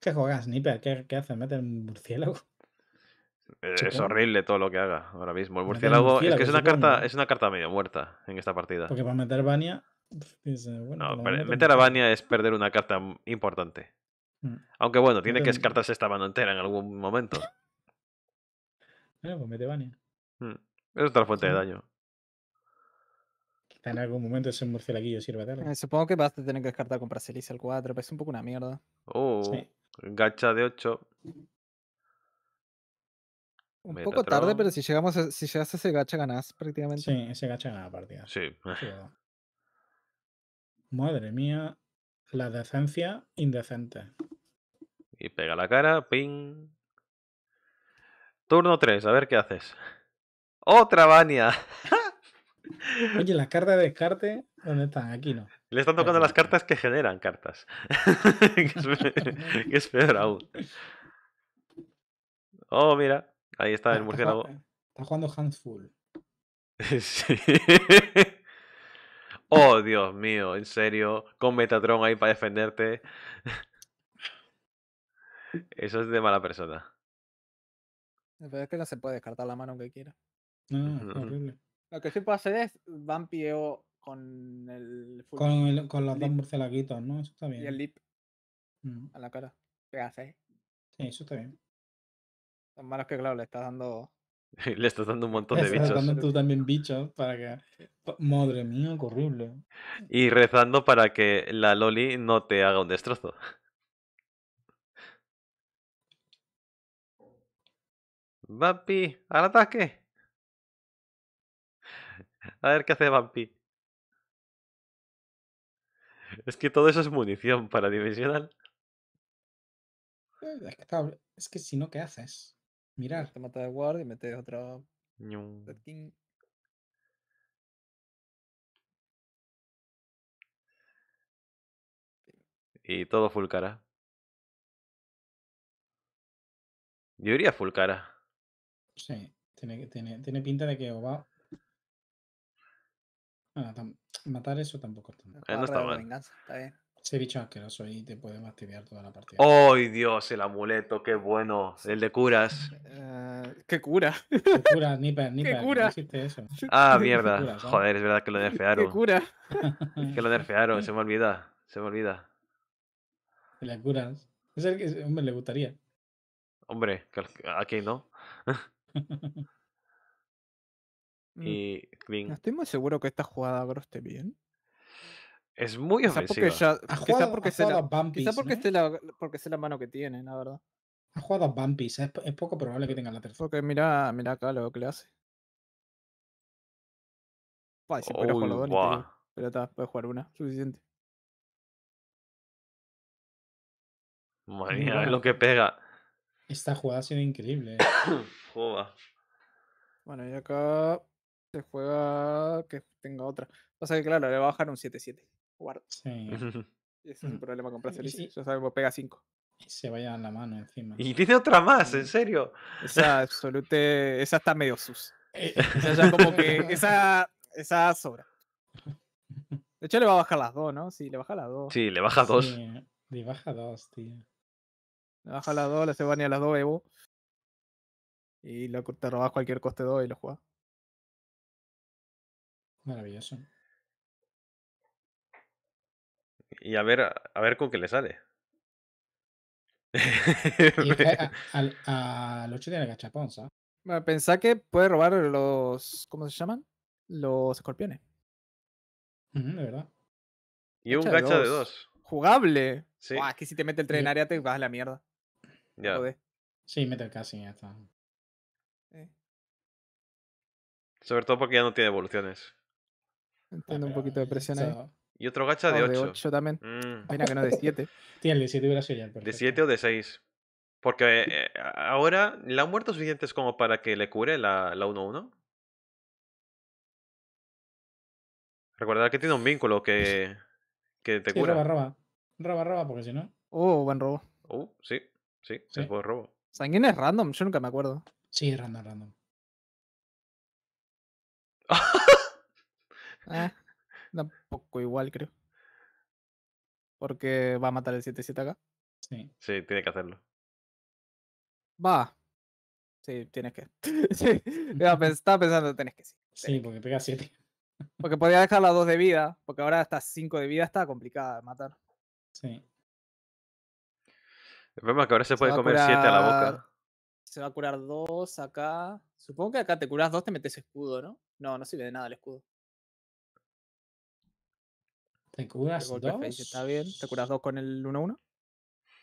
¿Qué juegas, Sniper? ¿Qué, qué hace? ¿Mete un murciélago? Eh, es horrible todo lo que haga ahora mismo. El murciélago, es que es una, carta, es una carta medio muerta en esta partida. Porque para meter Bania. Bueno, pues meter a Bania es perder una carta importante. Mm. Aunque bueno, tiene que descartarse esta mano entera en algún momento. Bueno, pues mete Bania. Mm. Es otra fuente de daño en algún momento ese murcielaguillo sirve de eh, supongo que vas a tener que descartar con Brasilis al 4, pero es un poco una mierda. Oh, gacha de 8. Un poco tarde, pero si llegamos si llegas a ese gacha ganás prácticamente. Sí, ese gacha gana partida. Sí. Madre mía, la decencia indecente. Y pega la cara, ping. Turno 3, a ver qué haces. ¡Otra Bania! Oye, las cartas de descarte, ¿dónde están? Aquí no. Le están tocando las cartas que generan cartas. que, es peor, aún. Oh, mira. Ahí está el ah, murciélago. Está jugando handful. sí. Oh, Dios mío, en serio. Con Metatron ahí para defenderte. Eso es de mala persona. verdad es que no se puede descartar la mano aunque quiera. No, no, horrible. Lo que sí puedo hacer es vampiro con el, con, el, con, los dos murcelaguitos, ¿no? Eso está bien. Y el lip mm. a la cara. ¿Qué haces? Sí, eso está bien. Lo malo es que, claro, le estás dando. le estás dando un montón de bichos. Le estás tú también bichos para que. Madre mía, qué horrible. Y rezando para que la Loli no te haga un destrozo. Vampi, al ataque. A ver qué hace Vampi. Es que todo eso es munición para Dimensional. Eh, es que si no, ¿qué haces? mira Te este mata de guard y metes otro. Y todo full cara. Yo iría full cara. Sí, tiene, pinta de que va Ah, matar eso tampoco No está mal. está bien. bicho asqueroso y te puede fastidiar toda la partida. oh, Dios! El amuleto, qué bueno. El de curas. que eh, ¿Qué cura? ¿Qué cura? Ni cura? Ah, mierda. Joder, es verdad que lo nerfearon. ¿Qué cura? que lo nerfearon, se me olvida. Se me olvida. La curas. Es el que, hombre, le gustaría. Hombre, aquí no. Mm. Y Kling. No estoy muy seguro que esta jugada bro, esté bien. Es muy quizá ofensiva. Porque quizá porque, ¿eh? se la, porque, la, mano que tiene, la verdad. Ha jugado a Bumpies, es, poco probable que tenga la tercera. Porque mira, mira acá lo que le hace. pero puede jugar una, suficiente. mira es lo que pega. Esta jugada ha sido increíble. ¿eh? Joda. Bueno, y acá se juega que tenga otra. Pasa que, claro, le va a bajar un 7-7. Guarda. Sí. Ese es un mm. problema con Placer sí. Ya sabemos, pega 5. se vaya a la mano encima. Y dice otra más, en serio. Esa absolute. Esa está medio sus. Esa eh, ya como que. Esa. Esa sobra. De hecho, le va a bajar las dos, ¿no? Sí, le baja las dos. Sí, le baja dos. Eh, le baja dos, tío. Le baja las dos, le se bañar las dos, Evo. Y lo te robas cualquier coste 2 y lo juega Maravilloso. Y a ver, a ver con qué le sale. Eh, al, 8 tiene gachapón, ¿sabes? pensá que puede robar los. ¿Cómo se llaman? Los escorpiones. de verdad. Y un gacha, de, dos. Jugable. Sí. es que si te mete el tren en área te vas a la mierda. Ya. Sí, mete el casi y ya está. Eh. Sobre todo porque ya no tiene evoluciones. Entiendo un poquito de ah, presión ahí. Y otro gacha de 8. De 8 también. Mm. Pena que no de 7. Tiene el de 7 hubiera sido ya. Perfecto. De 7 o de 6. Porque eh, ahora ¿La han muerto suficientes como para que le cure la 1-1. La Recordar que tiene un vínculo que, que te sí, cura. Roba, roba. Roba, roba, porque si no. Oh, buen robo. Oh, uh, sí, sí, sí. es buen robo. ¿Sanguina es random? Yo nunca me acuerdo. Sí, es random, random. Ah. tampoco igual, creo. Porque va a matar el 7-7 acá. Sí. Sí, tiene que hacerlo. Va. Sí, tienes que. Estaba pensando, tenés que sí. sí, porque pega 7. Porque podía dejar las 2 de vida, porque ahora hasta 5 de vida está complicada de matar. Sí. El problema que ahora se, puede comer 7 a la boca. Se va a curar 2 acá. Supongo que acá te curas 2, te metes escudo, ¿no? No, no sirve de nada el escudo. Te curas dos. está bien. Te curas dos con el 1-1.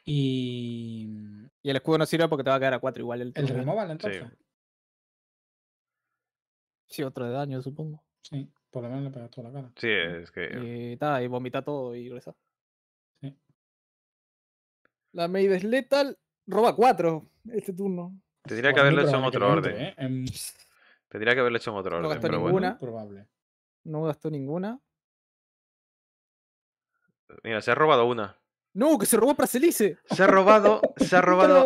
Y... Mm, y el escudo no sirve porque te va a quedar a 4 igual. El, el removal entonces. Sí. otro de daño, supongo. Sí, por lo menos le pegas toda la cara. Sí, es que. Y, y vomita todo y regresa. Sí. La Maid es letal. Roba 4 este turno. Tendría que haberlo hecho en otro orden. ¿eh? Em. Tendría que haberlo hecho en otro orden. No gastó ninguna. Probable. No gastó ninguna. Mira, se ha robado una. No, que se robó para Celice. Se ha robado, se ha robado.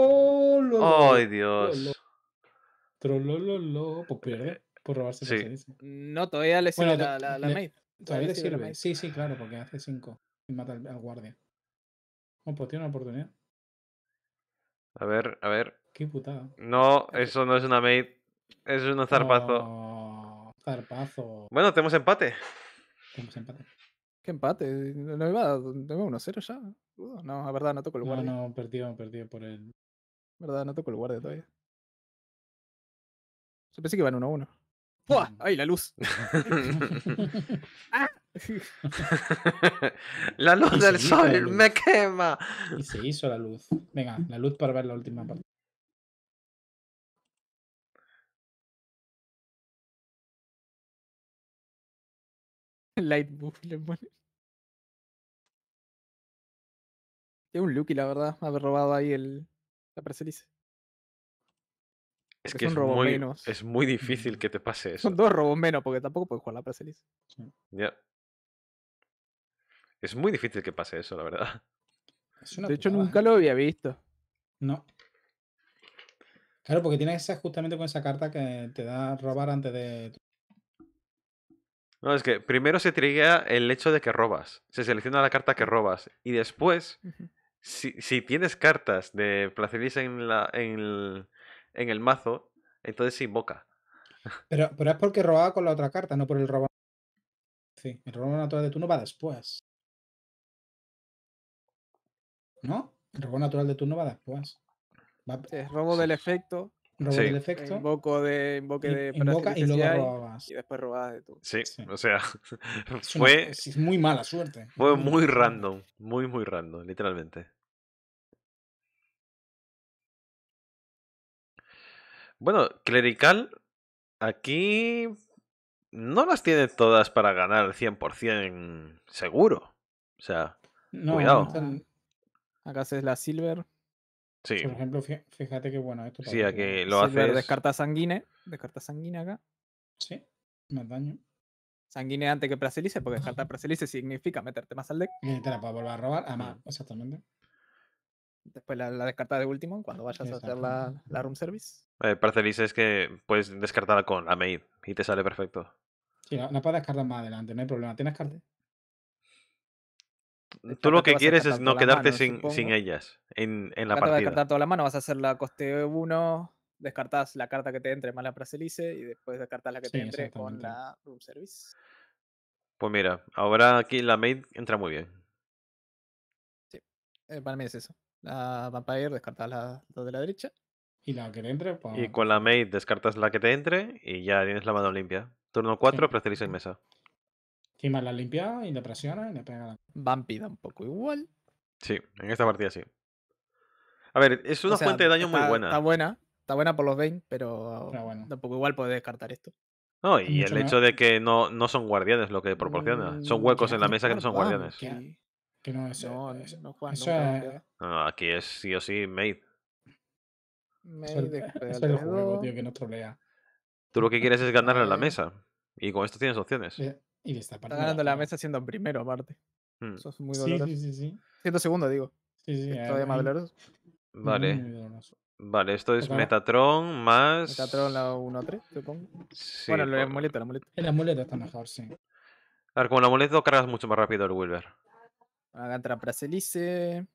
¡Ay, Dios! Trolololo, pues por robarse sí. No, todavía le sirve la, maid. Todavía, le sirve. Sí, sí, claro, porque hace 5 y mata al, guardia. No, pues tiene una oportunidad. A ver, a ver. Qué putada. No, eso no es una maid. Eso es un zarpazo. zarpazo. Bueno, tenemos empate. Tenemos empate empate? ¿No iba, no 1-0 ya? no, la verdad, no toco el guardia. No, no, perdió, perdió por el. Verdad, no toco el guardia todavía. Yo pensé que iban 1-1. ¡Fua! ¡Ay, la luz! ¡Ah! la luz del sol me quema. Y se hizo la luz. Venga, la luz para ver la última parte. Light le Es un Lucky, la verdad, haber robado ahí el, la preselice. Es que es, muy, es muy difícil mm. que te pase eso. Son dos robos menos, porque tampoco puedes jugar la preselice. Ya. Es muy difícil que pase eso, la verdad. de hecho, nunca ¿eh? lo había visto. No. Claro, porque tiene que justamente con esa carta que te da robar antes de no, es que primero se triguea el hecho de que robas. Se selecciona la carta que robas. Y después, si, si, tienes cartas de Placidis en, la, en, el, en el mazo, entonces se invoca. Pero, pero es porque robaba con la otra carta, no por el robo. Sí, el robo natural de turno va después. ¿No? El robo natural de turno va después. Va... Es robo del efecto sí. de, invoque de y luego robabas. Y, después robabas de tú. Sí, o sea, es Es muy mala suerte. Fue muy random, muy, muy random, literalmente. Bueno, Clerical, aquí no las tiene todas para ganar 100% seguro. O sea, cuidado. Acá haces la Silver. Sí. Por ejemplo, fíjate que bueno, esto. Sí, a que lo haces. descarta sanguínea. Descarta sanguínea acá. Sí, más daño. Sanguínea antes que Pracelice porque descartar Pracelice significa meterte más al deck. Y te la puedes volver a robar, además, mm. exactamente. Después la, descarta de último, cuando vayas a hacer la, room service. Eh, es que puedes descartarla con la y te sale perfecto. Sí, no, no puedes descartar más adelante, no hay problema. ¿Tienes cartas? Tú lo que quieres es no quedarte sin, sin, ellas en, en la parte partida. Vas descartar toda la mano, vas a hacer la coste uno descartas la carta que te entre más la Praselice y después descartas la que te entre con la Room Service. Pues mira, ahora aquí la Maid entra muy bien. Sí, eh, para mí es eso. La Vampire descartás la dos de la derecha. Y la que te entre, Y pues con la Maid descartas la que te entre y ya tienes la mano limpia. Turno 4, sí. en mesa. Gima la limpia y le presiona y le pega la. Vampida un poco igual. Sí, en esta partida sí. A ver, es una fuente de daño muy buena. Está buena, está buena por los Bane, pero, tampoco igual puede descartar esto. No, y el hecho de que no, no son guardianes lo que proporciona. Mm, son huecos en la mesa que no son guardianes. Que, no es. Eh, no, aquí es sí o sí Made. Made que no trolea. Tú lo que quieres es ganarle a la mesa. Y con esto tienes opciones. Eh, y le está, parando ganando la, mesa siendo primero, aparte. Mm. Eso es muy doloroso. Sí, sí, sí, sí. Siendo segundo, digo. Sí, sí. todavía más doloroso. Vale. Vale, esto es Metatron más. Metatron la 1-3, supongo. bueno, la amuleto, la muleta. La amuleto está mejor, sí. A ver, con la amuleto cargas mucho más rápido el Wilber. Agarra Praselice.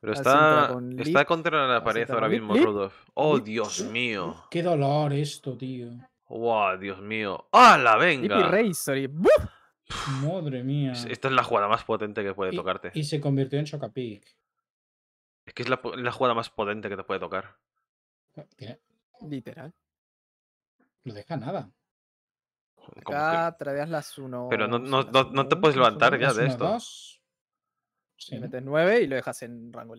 Pero está, está contra la pared ahora mismo, Rudolf. ¡Oh, Dios mío! ¡Qué dolor esto, tío! ¡Wow! Dios mío. la Venga. Razor Madre mía. Esta es la jugada más potente que puede tocarte. Y se convirtió en Chocapic. Es que es la, jugada más potente que te puede tocar. Literal. No deja nada. Acá traías las 1. Pero no, no, no, te puedes levantar ya de esto. Sí. Metes 9 y lo dejas en rango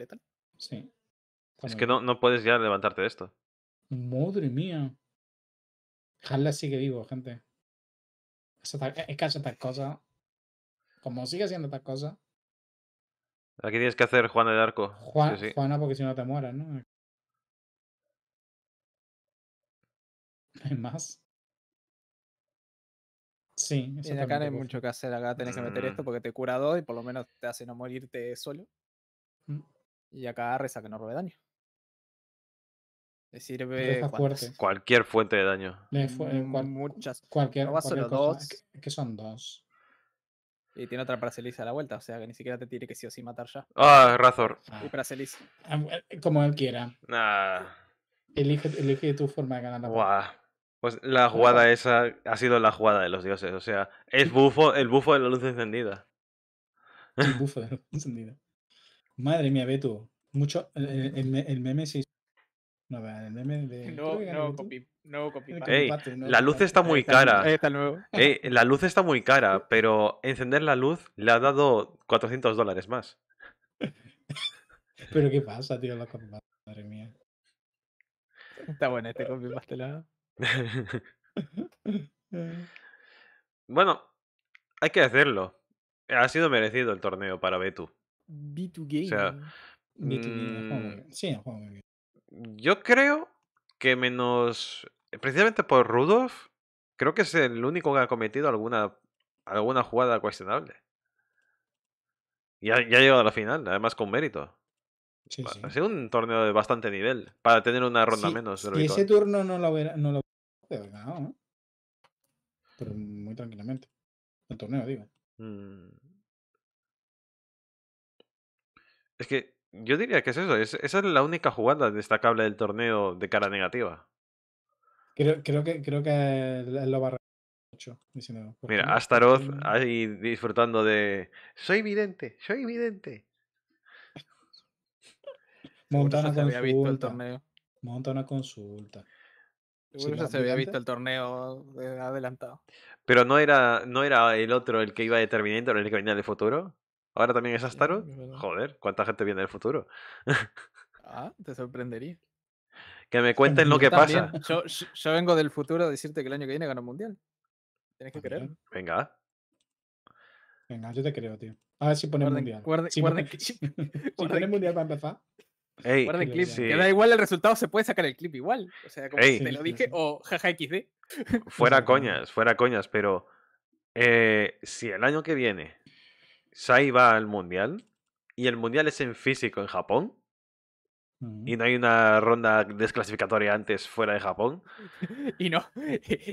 Sí. Es que no, no puedes ya levantarte de esto. Madre mía. Jala sigue vivo, gente. Es, que hace tal cosa. Como sigue haciendo tal cosa. Aquí tienes que hacer Juan de Arco. Juan, Juana, porque si no te mueras, ¿no? hay más. Sí, acá no hay mucho que hacer. Acá tienes que meter esto mm. porque te cura dos y por lo menos te hace no morirte solo. Mm. Y acá reza que no robe daño. Le sirve cualquier fuente de daño. Mm, eh, muchas. Cualquier, fuente que, son dos. Y tiene otra parceliza a la vuelta, o sea que ni siquiera te tiene que sí o sí matar ya. Ah, Razor. Y ah, eh, Como él quiera. Nah. Elige, tu forma de ganar la vuelta. Pues la jugada esa ha sido la jugada de los dioses. O sea, es bufo, el bufo de la luz encendida. El bufo de la luz encendida. Madre mía, tú. Mucho. El, meme se no, el meme de. copy, copy Ey, la luz está muy cara. Está nuevo. Ey, la luz está muy cara, pero encender la luz le ha dado 400 dólares más. pero qué pasa, tío, la copy madre mía. Está bueno este copy pastelado. bueno, hay que hacerlo. Ha sido merecido el torneo para Betu. B2 Game. O sea, B2 Game. Mm, sí, Sí, juego muy bien yo creo que menos, eh, precisamente por Rudolf, creo que es el único que ha cometido alguna, alguna jugada cuestionable. Y ha, llegado a la final, además con mérito. ha sido un torneo de bastante nivel para tener una ronda menos. y ese turno no lo hubiera, ganado, ¿no? Pero muy tranquilamente. El torneo, digo. Mm. Es que yo diría que es eso. esa es la única jugada destacable del torneo de cara negativa. Creo, creo que creo que lo va 8, Mira, Astaroth ahí disfrutando de. Soy vidente, soy vidente. Monta una, consulta, visto el torneo. monta consulta. se, había visto el torneo adelantado. Pero no era, no era el otro el que iba determinando el que venía de futuro. Ahora también es Astaroth. Joder, ¿cuánta gente viene del futuro? ah, te sorprendería. Que me cuenten lo que pasa. Yo, vengo del futuro a decirte que el año que viene gana el mundial. Tienes que creer. Venga. Venga, yo te creo, tío. A ver si pone mundial. Guarden, si guarden, mundial para empezar. Ey, guarden clip. Que da igual el resultado, se puede sacar el clip igual. O sea, como te lo dije, o jaja XD. Fuera coñas, fuera coñas, pero eh, si el año que viene Sai va al mundial y el mundial es en físico en Japón. Mm. Y no hay una ronda desclasificatoria antes fuera de Japón. Y no.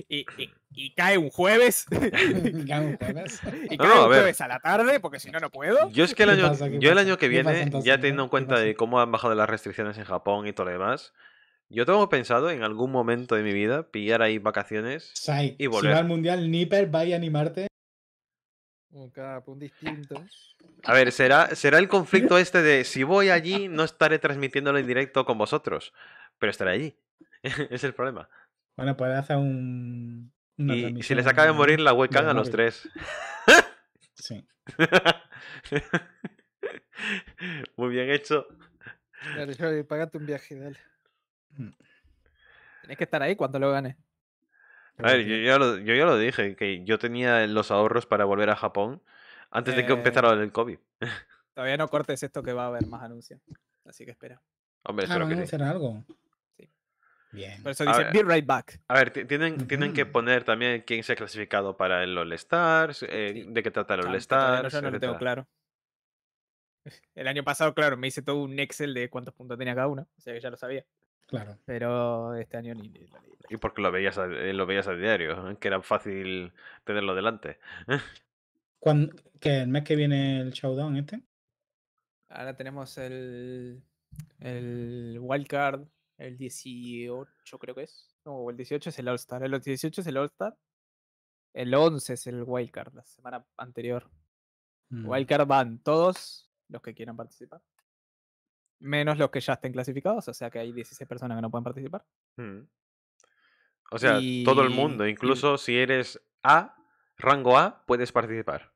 Y, cae un jueves. y cae un jueves. a la tarde, porque si no, no puedo. Yo es que el año, yo el año que viene, ya teniendo en cuenta de cómo han bajado las restricciones en Japón y todo lo demás, yo tengo pensado en algún momento de mi vida pillar ahí vacaciones y volver. Si va al mundial, Nipper vaya a animarte distinto. A ver, ¿será, será el conflicto este de si voy allí no estaré transmitiéndolo en directo con vosotros, pero estaré allí. es el problema. Bueno, pues hacer un... y si les acaba de morir la webcam a los tres. sí. Muy bien hecho. págate un viaje, dale. Mm. Tienes que estar ahí cuando lo ganes. A ver, yo ya, lo, dije, que yo tenía los ahorros para volver a Japón antes de que eh, empezara el COVID. Todavía no cortes esto que va a haber más anuncios. Así que espera. Hombre, ah, espero que algo. Sí. Bien. Por eso dice, be right back. A ver, tienen, tienen que poner también quién se ha clasificado para el All Stars, eh, de qué trata el All Stars. yo no lo tengo claro. El año pasado, claro, me hice todo un Excel de cuántos puntos tenía cada uno, o sea que ya lo sabía. Claro. Pero este año ni, Y porque lo veías a, eh, lo veías diario, ¿eh? que era fácil tenerlo delante. ¿Que el mes que viene el showdown este? Ahora tenemos el, el wildcard, el 18 creo que es. No, el 18 es el All-Star. El 18 es el All-Star. El 11 es el wildcard, la semana anterior. Mm. Wildcard van todos los que quieran participar. Menos los que ya estén clasificados, o sea que hay 16 personas que no pueden participar. Mm. O sea, todo el mundo, incluso si eres A, rango A, puedes participar.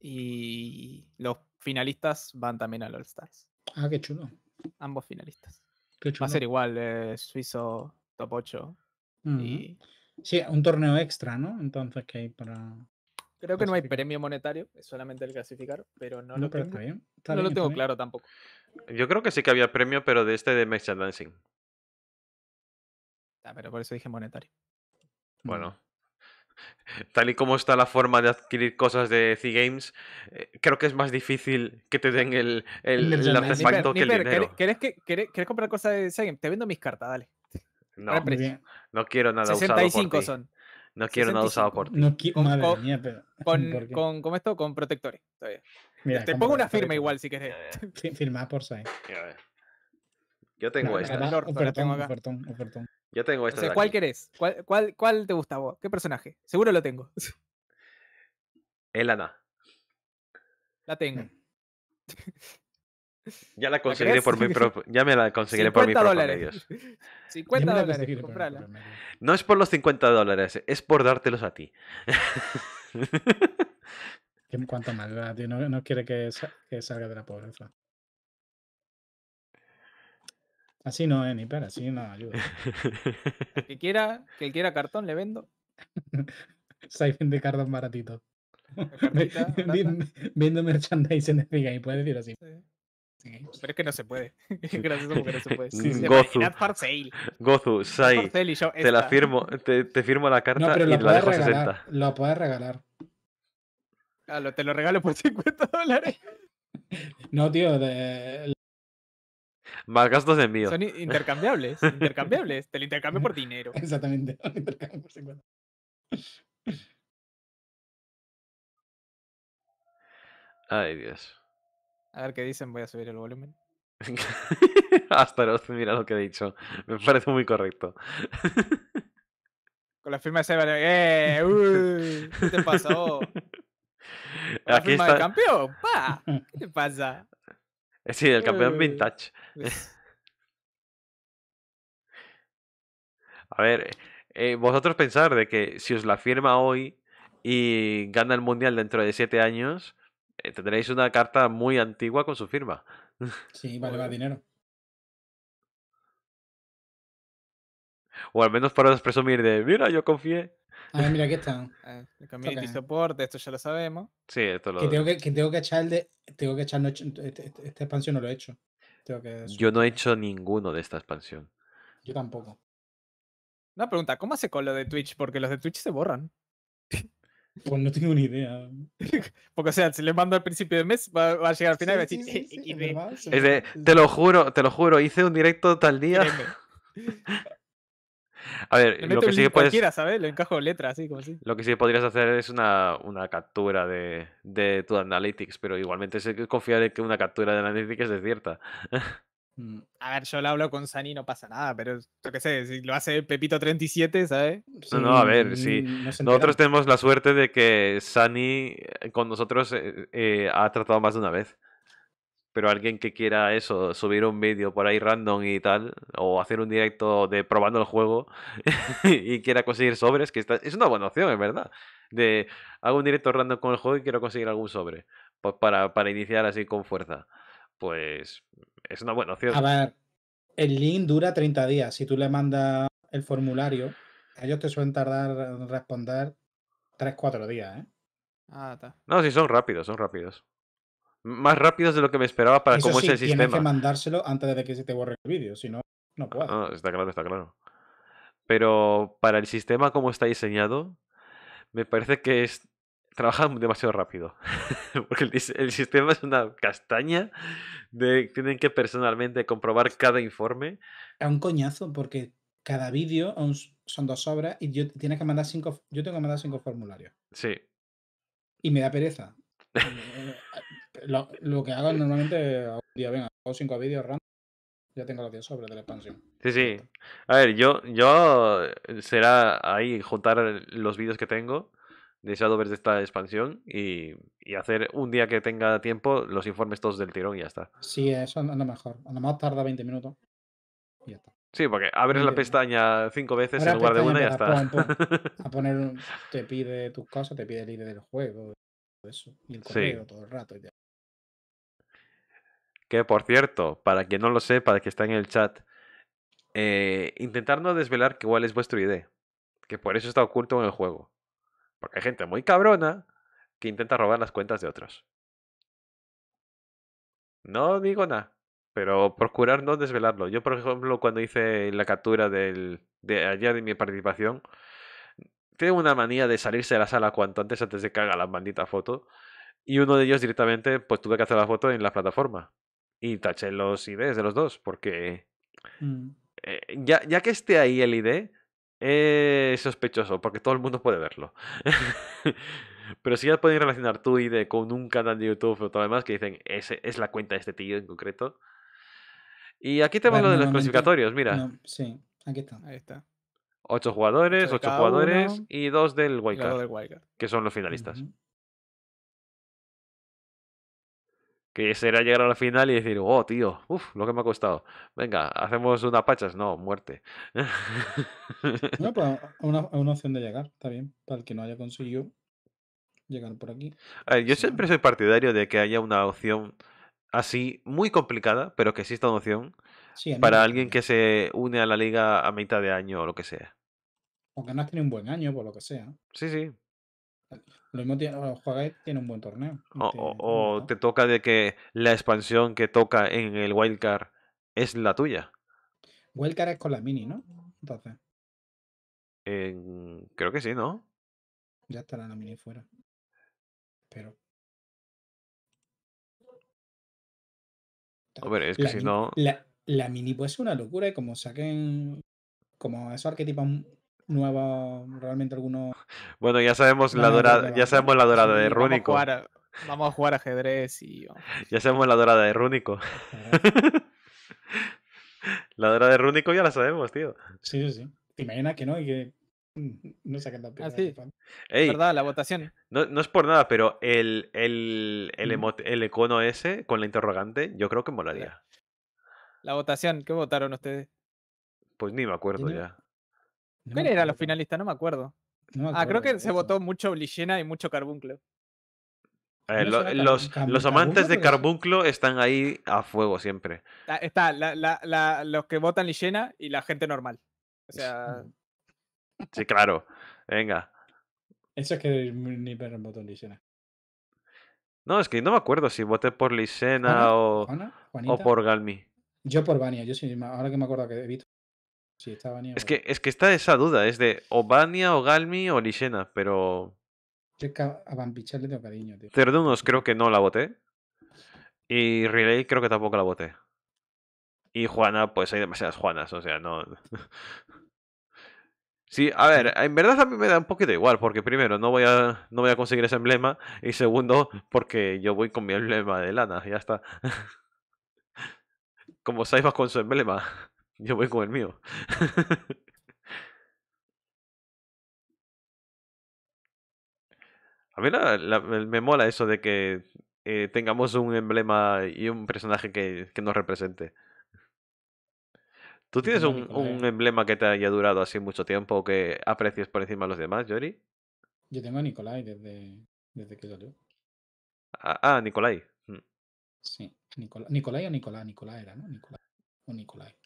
Y los finalistas van también al All Stars. Ah, qué chulo. Ambos finalistas. Qué Va a ser igual, eh, suizo top 8. y... Sí, un torneo extra, ¿no? Entonces, que hay para...? Creo que no hay premio monetario, es solamente el clasificar, pero no, lo no lo tengo claro tampoco. Yo creo que sí que había premio, pero de este de Dancing. Ah, pero por eso dije monetario. Mm. Bueno. Tal y como está la forma de adquirir cosas de C Games, eh, creo que es más difícil que te den el, el, el artefacto que el dinero. ¿quieres, que, querés, comprar cosas de C Games? Te vendo mis cartas, dale. No, no quiero nada usado por son. No quiero nada usado por ti. No, madre con, mía, con, esto, con protectores. Te pongo una firma igual si quieres Firmada por Sainz. Yo tengo esta. Yo tengo esta. ¿Cuál querés? ¿Cuál, cuál, cuál te gusta vos? ¿Qué personaje? Seguro lo tengo. Elana. La tengo. Hmm. Ya la conseguiré por mi propio. Ya me la conseguiré por mi propio 50 dólares, No es por los 50 dólares, es por dártelos a ti. ¿Cuánto maldad, tío. No, no quiere que, salga de la pobreza. Así no, eh, ni para, así no ayuda. que quiera, que quiera cartón, le vendo. Siphon de cartón baratito. en Viendo merchandising y ¿puedes decir así. Sí. Pero es que no se puede. Gracias a que no se puede. Sí, Gozu. Saif, Gozu, Sai. te la firmo, te, firmo la carta y la dejo 60. Lo puedes regalar. Ah, te lo regalo por 50 dólares. No, tío, de... Más gastos de envío. Son intercambiables, intercambiables. Te lo intercambio por dinero. Exactamente, lo intercambio por 50. Ay, Dios. A ver qué dicen, voy a subir el volumen. Hasta los, mira lo que he dicho. Me parece muy correcto. Con la firma de Seven, ¡eh! Uy, ¿Qué te pasó? Aquí está. El campeón? ¡Pa! ¿Qué pasa? Sí, el campeón eh. vintage. A ver, eh, vosotros pensar de que si os la firma hoy y gana el mundial dentro de 7 años, eh, tendréis una carta muy antigua con su firma. Sí, vale va dinero. O al menos para presumir de, mira, yo confié. Ah, mira, aquí están. Ah, el community de esto ya lo sabemos. Sí, esto lo. Que tengo que, tengo que echar de, tengo este, este, esta expansión no lo he hecho. Yo no he hecho ninguno de esta expansión. Yo tampoco. Una pregunta, ¿cómo hace con lo de Twitch? Porque los de Twitch se borran. Pues no tengo ni idea. Porque, o sea, si le mando al principio de mes, va, a llegar al final y va a decir. te lo juro, te lo juro, hice un directo tal día. A ver, lo que sí que puedes. Lo encajo de letra, así como así. Lo que sí podrías hacer es una, una captura de, de, tu Analytics, pero igualmente sé confiar en que una captura de Analytics es cierta. Mm, a ver, yo lo hablo con Sani, no pasa nada, pero yo qué sé, si lo hace Pepito37, ¿sabes? no, a ver, sí. Nosotros tenemos la suerte de que Sani eh, con nosotros eh, eh, ha tratado más de una vez pero alguien que quiera eso, subir un vídeo por ahí random y tal, o hacer un directo de probando el juego y quiera conseguir sobres, que es una buena opción, es verdad. De hago un directo random con el juego y quiero conseguir algún sobre pues para, para iniciar así con fuerza. Pues es una buena opción. A ver, el link dura 30 días. Si tú le mandas el formulario, ellos te suelen tardar en responder 3-4 días, ¿eh? Ah, no, sí, son rápidos, son rápidos más rápidos de lo que me esperaba para cómo es el sistema. Tienes que mandárselo antes de que se te borre el vídeo, si no, no puedo. Ah, está claro, está claro. Pero para el sistema como está diseñado, me parece que es trabaja demasiado rápido. Porque el, sistema es una castaña de tienen que personalmente comprobar cada informe. Es un coñazo, porque cada vídeo son dos obras y yo tiene que mandar cinco. Yo tengo que mandar cinco formularios. Sí. Y me da pereza. Eh, eh, eh, lo, que hago normalmente un día, venga, hago cinco vídeos random, ya tengo los 10 sobre de la expansión. Sí, sí. A ver, yo, yo será ahí juntar los vídeos que tengo de ver de esta expansión y, y, hacer un día que tenga tiempo los informes todos del tirón y ya está. Sí, eso es lo mejor. A lo más tarda 20 minutos y ya está. Sí, porque abres la pestaña cinco veces en lugar de una y ya está. a poner, te pide tus cosas, te pide el ID del juego, eso, y el correo todo el rato. Y ya. Que por cierto, para quien no lo sepa, para que está en el chat, eh, intentar no desvelar que cuál es vuestro ID. Que por eso está oculto en el juego. Porque hay gente muy cabrona que intenta robar las cuentas de otros. No digo nada, pero procurar no desvelarlo. Yo, por ejemplo, cuando hice la captura del, de ayer de mi participación, tengo una manía de salirse de la sala cuanto antes antes de que haga la maldita foto. Y uno de ellos directamente, pues tuve que hacer la foto en la plataforma y taché los IDs de los dos, porque mm. eh, ya, ya, que esté ahí el ID, eh, es sospechoso, porque todo el mundo puede verlo. Pero si ya pueden relacionar tu ID con un canal de YouTube o todo lo demás que dicen, Ese es la cuenta de este tío en concreto. Y aquí tenemos lo de los clasificatorios, mira. sí, aquí está. Ocho jugadores, ocho, jugadores y dos del Wildcard, que son los finalistas. que será llegar a la final y decir, oh, tío, uff, lo que me ha costado. Venga, hacemos unas pachas. No, muerte. No, pues una, una opción de llegar, está bien. Para el que no haya conseguido llegar por aquí. Ver, yo siempre soy partidario de que haya una opción así, muy complicada, pero que exista una opción para alguien que se une a la liga a mitad de año o lo que sea. Aunque no has tenido un buen año, por lo que sea. Sí, sí. Lo mismo tiene, tiene un buen torneo. O, te, o, te, toca de que la expansión que toca en el Wildcard es la tuya. Wildcard es con la mini, ¿no? Entonces. Creo que sí, ¿no? Ya estará la mini fuera. Pero. ver, es que si no. La, la, mini pues es una locura y como saquen. Como esos arquetipos nueva realmente alguno Bueno, ya sabemos la dorada, ya sabemos la dorada de Rúnico. Vamos a jugar, ajedrez y ya sabemos la dorada de Rúnico. la dorada de Rúnico ya la sabemos, tío. Sí, sí, sí. Te imaginas que no y que no saquen qué ah, sí. ¿Verdad? La votación. No, no, es por nada, pero el, el, el, el, icono ese con la interrogante, yo creo que molaría. La votación, ¿qué votaron ustedes? Pues ni me acuerdo ya. Quién era los finalistas? No me acuerdo. ah, creo que se votó mucho Lillena y mucho Carbuncle. Eh, los, los amantes de Carbunclo están ahí a fuego siempre. Ah, está, la, los que votan Lillena y la gente normal. O sea. Sí, claro. Venga. Eso es que ni votó Lillena. No, es que no me acuerdo si voté por Lisena o, por Galmi. Yo por Vania, yo sí, ahora que me acuerdo que visto. Es que, es que está esa duda, es de Obania, Ogalmi o Galmi, o Lishena, pero... Cerdunos creo que no la voté. Y Relay creo que tampoco la voté. Y Juana, pues hay demasiadas Juanas, o sea, no... Sí, a ver, en verdad a mí me da un poquito igual, porque primero, no voy a, no voy a conseguir ese emblema, y segundo, porque yo voy con mi emblema de lana, ya está. Como saifa con su emblema. Yo voy con el mío. A mí me mola eso de que eh, tengamos un emblema y un personaje que, que nos represente. ¿Tú tienes un, un, emblema que te haya durado así mucho tiempo o que aprecies por encima de los demás, Yori? Yo tengo a Nicolai desde, desde que salió. Ah, ah Nicolai. Mm. Sí, Nicolai, o Nicolai Nicolai era, ¿no? Nicolai. O Nicolai.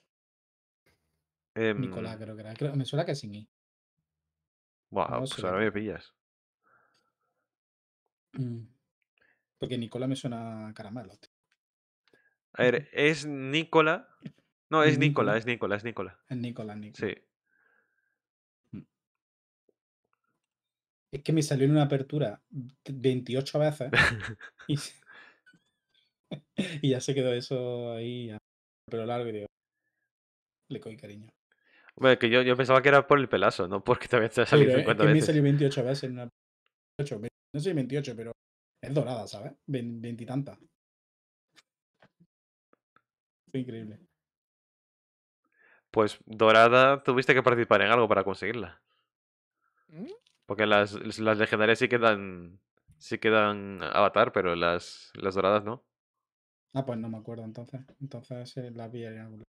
Nicolás, em, creo que era. me suena que sin I. Wow, no, pues ahora me pillas. Mm, porque Nicolás me suena caramelo. A ver, es Nicolás No, es Nicolás es Nicolás es Nicolás Es Nicolás Nicolás. Sí. Mm. Es que me salió en una apertura 28 veces y, ya se quedó eso ahí, pero largo y digo, le cogí cariño. Bueno, que yo, pensaba que era por el pelazo, no porque también te ha salido 50 veces. mí 28 veces. No, sé no 28, pero es dorada, ¿sabes? Veintitanta. Fue increíble. Pues dorada, tuviste que participar en algo para conseguirla. ¿Mm? Porque las, las legendarias sí quedan. Sí quedan avatar, pero las, las doradas no. Ah, pues no me acuerdo entonces. Entonces la eh, las vi en algún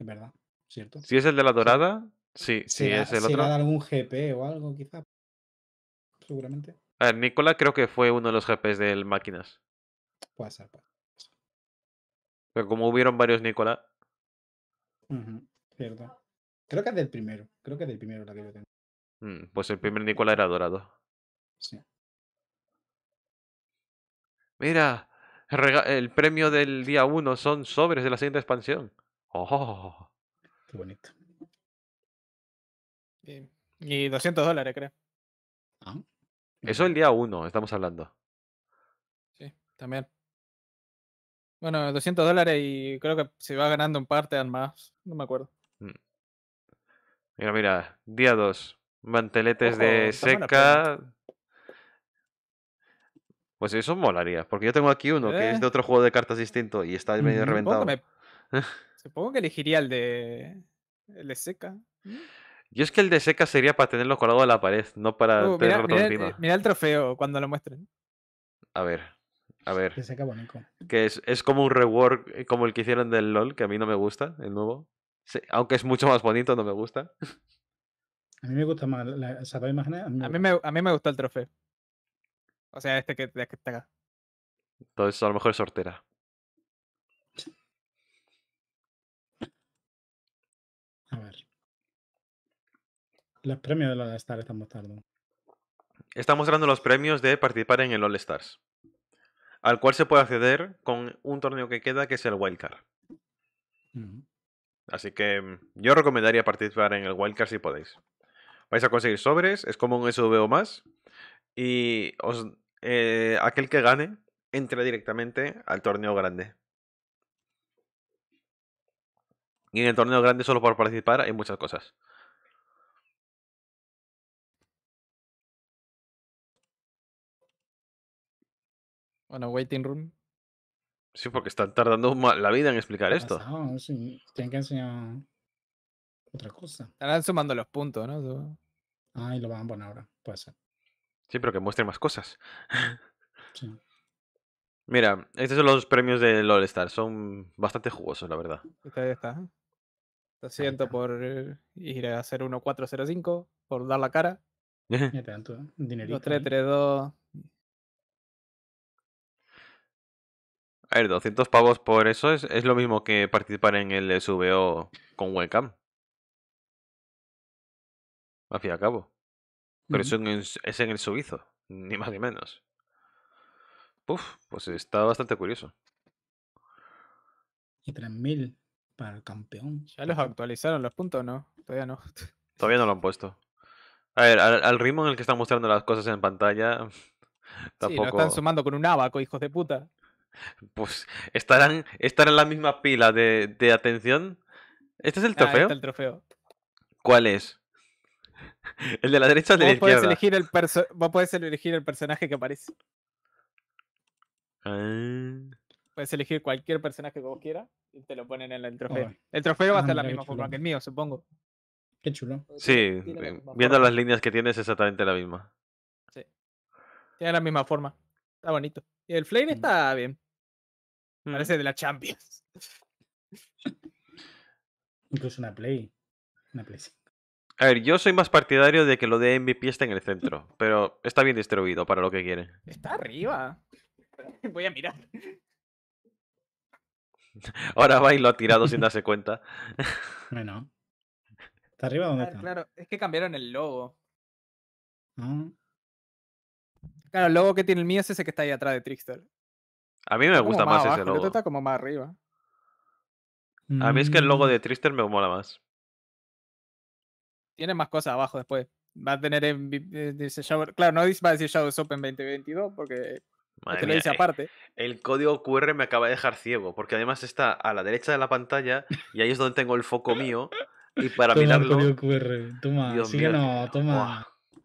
es verdad, ¿cierto? Si es el de la dorada, sí, sí, si es el otro. algún GP o algo, quizá? Seguramente. A ver, Nicola creo que fue uno de los GPs del Máquinas. Puede ser, Pero como hubieron varios Nicola. cierto. Creo que es del primero. Creo que es del primero la que yo tengo. Mm, pues el primer Nicola era dorado. Sí. Mira, el premio del día 1 son sobres de la siguiente expansión. Oh. Qué bonito. Y, y 200 dólares, creo. ¿Ah? Eso el día 1, estamos hablando. Sí, también. Bueno, 200 dólares y creo que se va ganando en parte más. No me acuerdo. Mm. Mira, mira, día 2. Manteletes de seca. Pues eso molaría, porque yo tengo aquí uno que es eh. de otro juego de cartas distinto y está medio reventado. Supongo que elegiría el de. El de seca. Yo es que el de seca sería para tenerlo colado a la pared, no para uh, tenerlo todo Mira el, eh, el trofeo cuando lo muestren. A ver. A ver. Que seca bonito. Que es, es como un rework eh, como el que hicieron del LOL, que a mí no me gusta, el nuevo. aunque es mucho más bonito, no me gusta. A mí me gusta más. La, A mí, me a, mí me, a el trofeo. O sea, este que, este que está acá. Entonces, a lo mejor es sortera. A ver. Los premios la All-Star están mostrando. Está mostrando los premios de participar en el All-Stars. Al cual se puede acceder con un torneo que queda, que es el Wildcard. Así que mm, yo recomendaría participar en el Wildcard si podéis. Vais a conseguir sobres, es como un SVO más. Y eh, aquel que gane entra directamente al torneo grande. Y en el torneo grande solo por participar hay muchas cosas. Bueno, waiting room. Sí, porque están tardando la vida en explicar esto. tienen que enseñar otra cosa. Están sumando los puntos, ¿no? Ah, y lo van a poner ahora, puede ser. Sí, pero que muestren más cosas. Mira, estos son los premios de LOL Star. Son bastante jugosos, la verdad. está. Lo siento por eh, ir a hacer 1405, por dar la cara. tanto? ¿eh? Dinerito. 2332. A ver, 200 pavos por eso es, es, lo mismo que participar en el eh, SVO con webcam. Al fin y al cabo. Pero eso es en el suizo, ni más ni menos. Puf, pues está bastante curioso. Y 3.000 para el campeón. ¿Ya los actualizaron los puntos o no? Todavía no. Todavía no lo han puesto. A ver, al, ritmo en el que están mostrando las cosas en pantalla, tampoco... Sí, lo están sumando con un abaco, hijos de puta. Pues estarán, estarán en la misma pila de, atención. ¿Este es el ah, este trofeo? el trofeo. ¿Cuál es? El de la derecha o el de la izquierda. Elegir el vos podés elegir el personaje que aparece. Ah. Puedes elegir cualquier personaje que vos quieras y te lo ponen en el trofeo. el trofeo va a ah, ser la misma forma que el mío, supongo. Qué chulo. Sí, viendo las líneas que tienes, es exactamente la misma. Sí. Tiene la misma forma. Está bonito. Y el flame mm. está bien. Mm. Parece de la Champions. Incluso una Play. Una Play A ver, yo soy más partidario de que lo de MVP esté en el centro, pero está bien distribuido para lo que quiere. Está arriba. Voy a mirar. Ahora va y lo ha tirado sin darse cuenta. Bueno. ¿Está arriba dónde claro, ah, está? Claro, es que cambiaron el logo. Ah. Claro, el logo que tiene el mío es ese que está ahí atrás de Trickster. A mí me gusta más, ese logo. está como más arriba. A mí es que el logo de Trickster me mola más. Tiene más cosas abajo después. Va a tener, en, eh, claro, no va a decir Shadows Open 2022 porque este eh, aparte. El código QR me acaba de dejar ciego, porque además está a la derecha de la pantalla y ahí es donde tengo el foco mío. Y para mirarlo. El código QR, toma,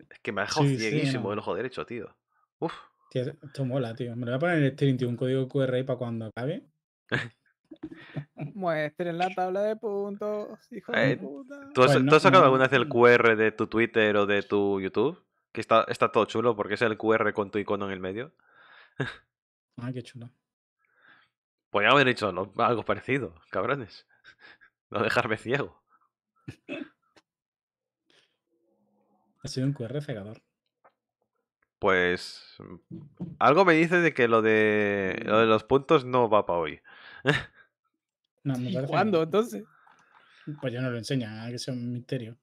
es que me ha dejado cieguísimo el ojo derecho, tío. Uf. esto mola, tío. Me lo voy a poner en el stream, un código QR y para cuando acabe. Muestren la tabla de puntos, hijo de eh, puta. ¿Tú has, pues sacado alguna vez el QR de tu Twitter o de tu YouTube? Que está, está todo chulo porque es el QR con tu icono en el medio. Ah, qué chulo. Podrían haber hecho algo parecido, cabrones. No dejarme ciego. ha sido un QR cegador. Pues algo me dice de que lo de, lo de los puntos no va para hoy. no, ¿Cuándo entonces? Pues ya no lo enseña que sea un misterio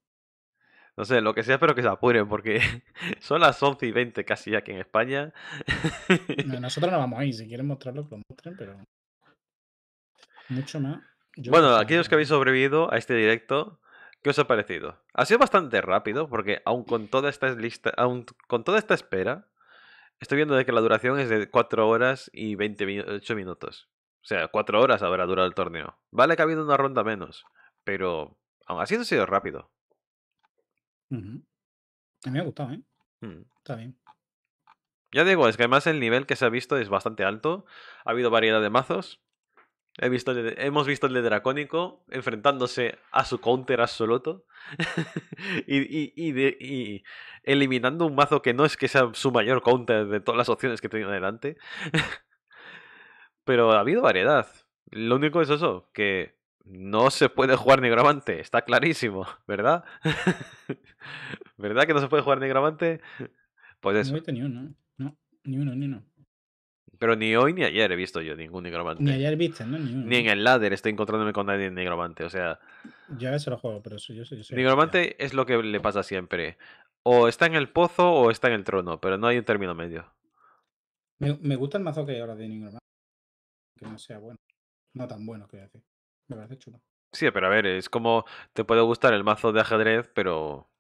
no sé, lo que sea, espero que se apuren, porque son las 11 y 20 casi aquí en España. nosotros no vamos ahí, si quieren mostrarlo, lo pues muestren, pero. Mucho más. bueno, aquellos que habéis sobrevivido a este directo, ¿qué os ha parecido? Ha sido bastante rápido, porque aún con toda esta lista, aun con toda esta espera, estoy viendo de que la duración es de 4 horas y 28 minutos. O sea, 4 horas habrá durado el torneo. Vale que ha habido una ronda menos, pero aún así ha sido rápido me ha gustado, ¿eh? Mm. Está bien. Ya digo, es que además el nivel que se ha visto es bastante alto. Ha habido variedad de mazos. He visto hemos visto el de Dracónico enfrentándose a su counter absoluto y, y, eliminando un mazo que no es que sea su mayor counter de todas las opciones que tenía adelante Pero ha habido variedad. Lo único es eso, que no se puede jugar negromante, está clarísimo, ¿verdad? ¿Verdad que no se puede jugar negromante Pues eso. No no, ni uno, ni uno. Pero ni hoy ni ayer he visto yo ningún negromante Ni ayer viste, ¿no? Ni, uno. ni en el ladder estoy encontrándome con nadie en nigromante, o sea... Ya a lo juego, pero eso yo soy... Nigromante es lo que le pasa siempre. O está en el pozo o está en el trono, pero no hay un término medio. Me, gusta el mazo que hay ahora de negromante Que no sea bueno. No tan bueno, quería decir. Sí, pero a ver, es como te puede gustar el mazo de ajedrez, pero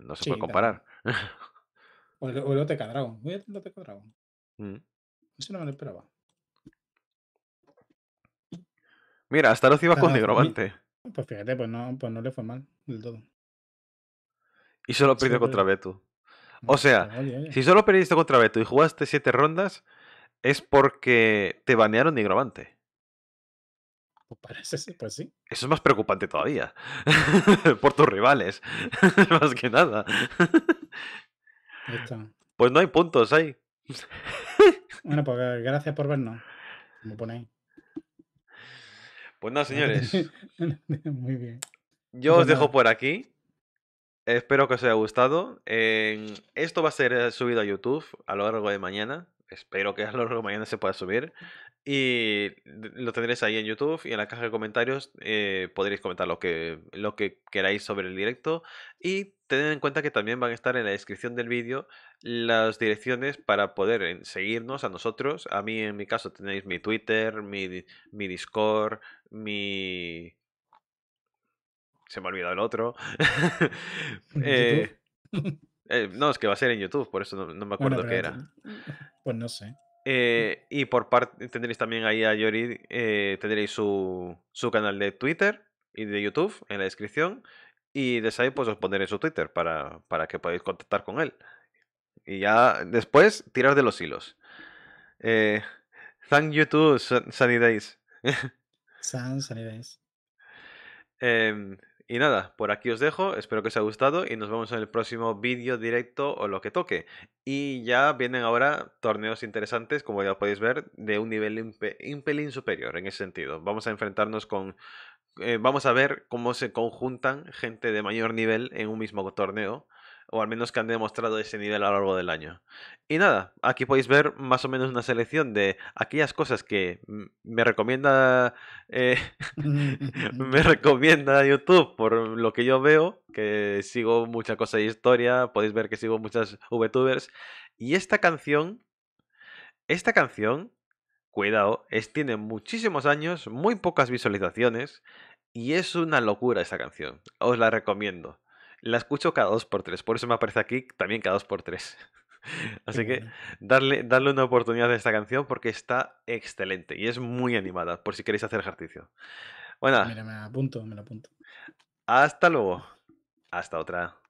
no se puede comparar. O, el, o Dragon. Voy a Dragon. Mm. Eso no me lo esperaba. Mira, hasta los iba con Nigromante Pues fíjate, pues no, pues no le fue mal del todo. Y solo perdió contra pues Beto. O mm, sea, si solo perdiste contra Beto y jugaste 7 rondas, es porque te banearon Nigromante. Pues Eso es más preocupante todavía. Por tus rivales. más que nada. Pues no hay puntos ahí. bueno, pues gracias por vernos. Como ponéis. Pues nada, señores. Muy bien. Yo pues os dejo por aquí. Espero que os haya gustado. esto va a ser eh, subido a YouTube a lo largo de mañana. Espero que a lo largo de mañana se pueda subir. Y lo tendréis ahí en YouTube y en la caja de comentarios eh, podréis comentar lo que, lo que queráis sobre el directo. Y tened en cuenta que también van a estar en la descripción del vídeo las direcciones para poder eh, seguirnos a nosotros. A mí, en mi caso, tenéis mi Twitter, mi, Discord, mi... Se me ha olvidado el otro. Eh, no, es que va a ser en YouTube, por eso no, me acuerdo qué era. Pues no sé. Eh, y por parte tendréis también ahí a Yori, eh, tendréis su, su, canal de Twitter y de YouTube en la descripción. Y de ahí pues os pondré su Twitter para, que podáis contactar con él. Y ya después tirar de los hilos. Eh, thank you to Sunny Days. sunny Days. Em, y nada, por aquí os dejo, espero que os haya gustado y nos vemos en el próximo vídeo directo o lo que toque. Y ya vienen ahora torneos interesantes, como ya podéis ver, de un nivel un pelín superior en ese sentido. Vamos a enfrentarnos con... Eh, vamos a ver cómo se conjuntan gente de mayor nivel en un mismo torneo o al menos que han demostrado ese nivel a lo largo del año. Y nada, aquí podéis ver más o menos una selección de aquellas cosas que me recomienda eh, me recomienda YouTube por lo que yo veo, que sigo mucha cosa de historia, podéis ver que sigo muchas VTubers. Y esta canción, esta canción, cuidado, es, tiene muchísimos años, muy pocas visualizaciones, y es una locura esta canción. Os la recomiendo. La escucho cada dos por tres, por eso me aparece aquí también cada dos por tres. Así que darle, darle una oportunidad a esta canción porque está excelente y es muy animada, por si queréis hacer ejercicio. Bueno, Mira, me apunto, me la apunto. Hasta luego. Hasta otra.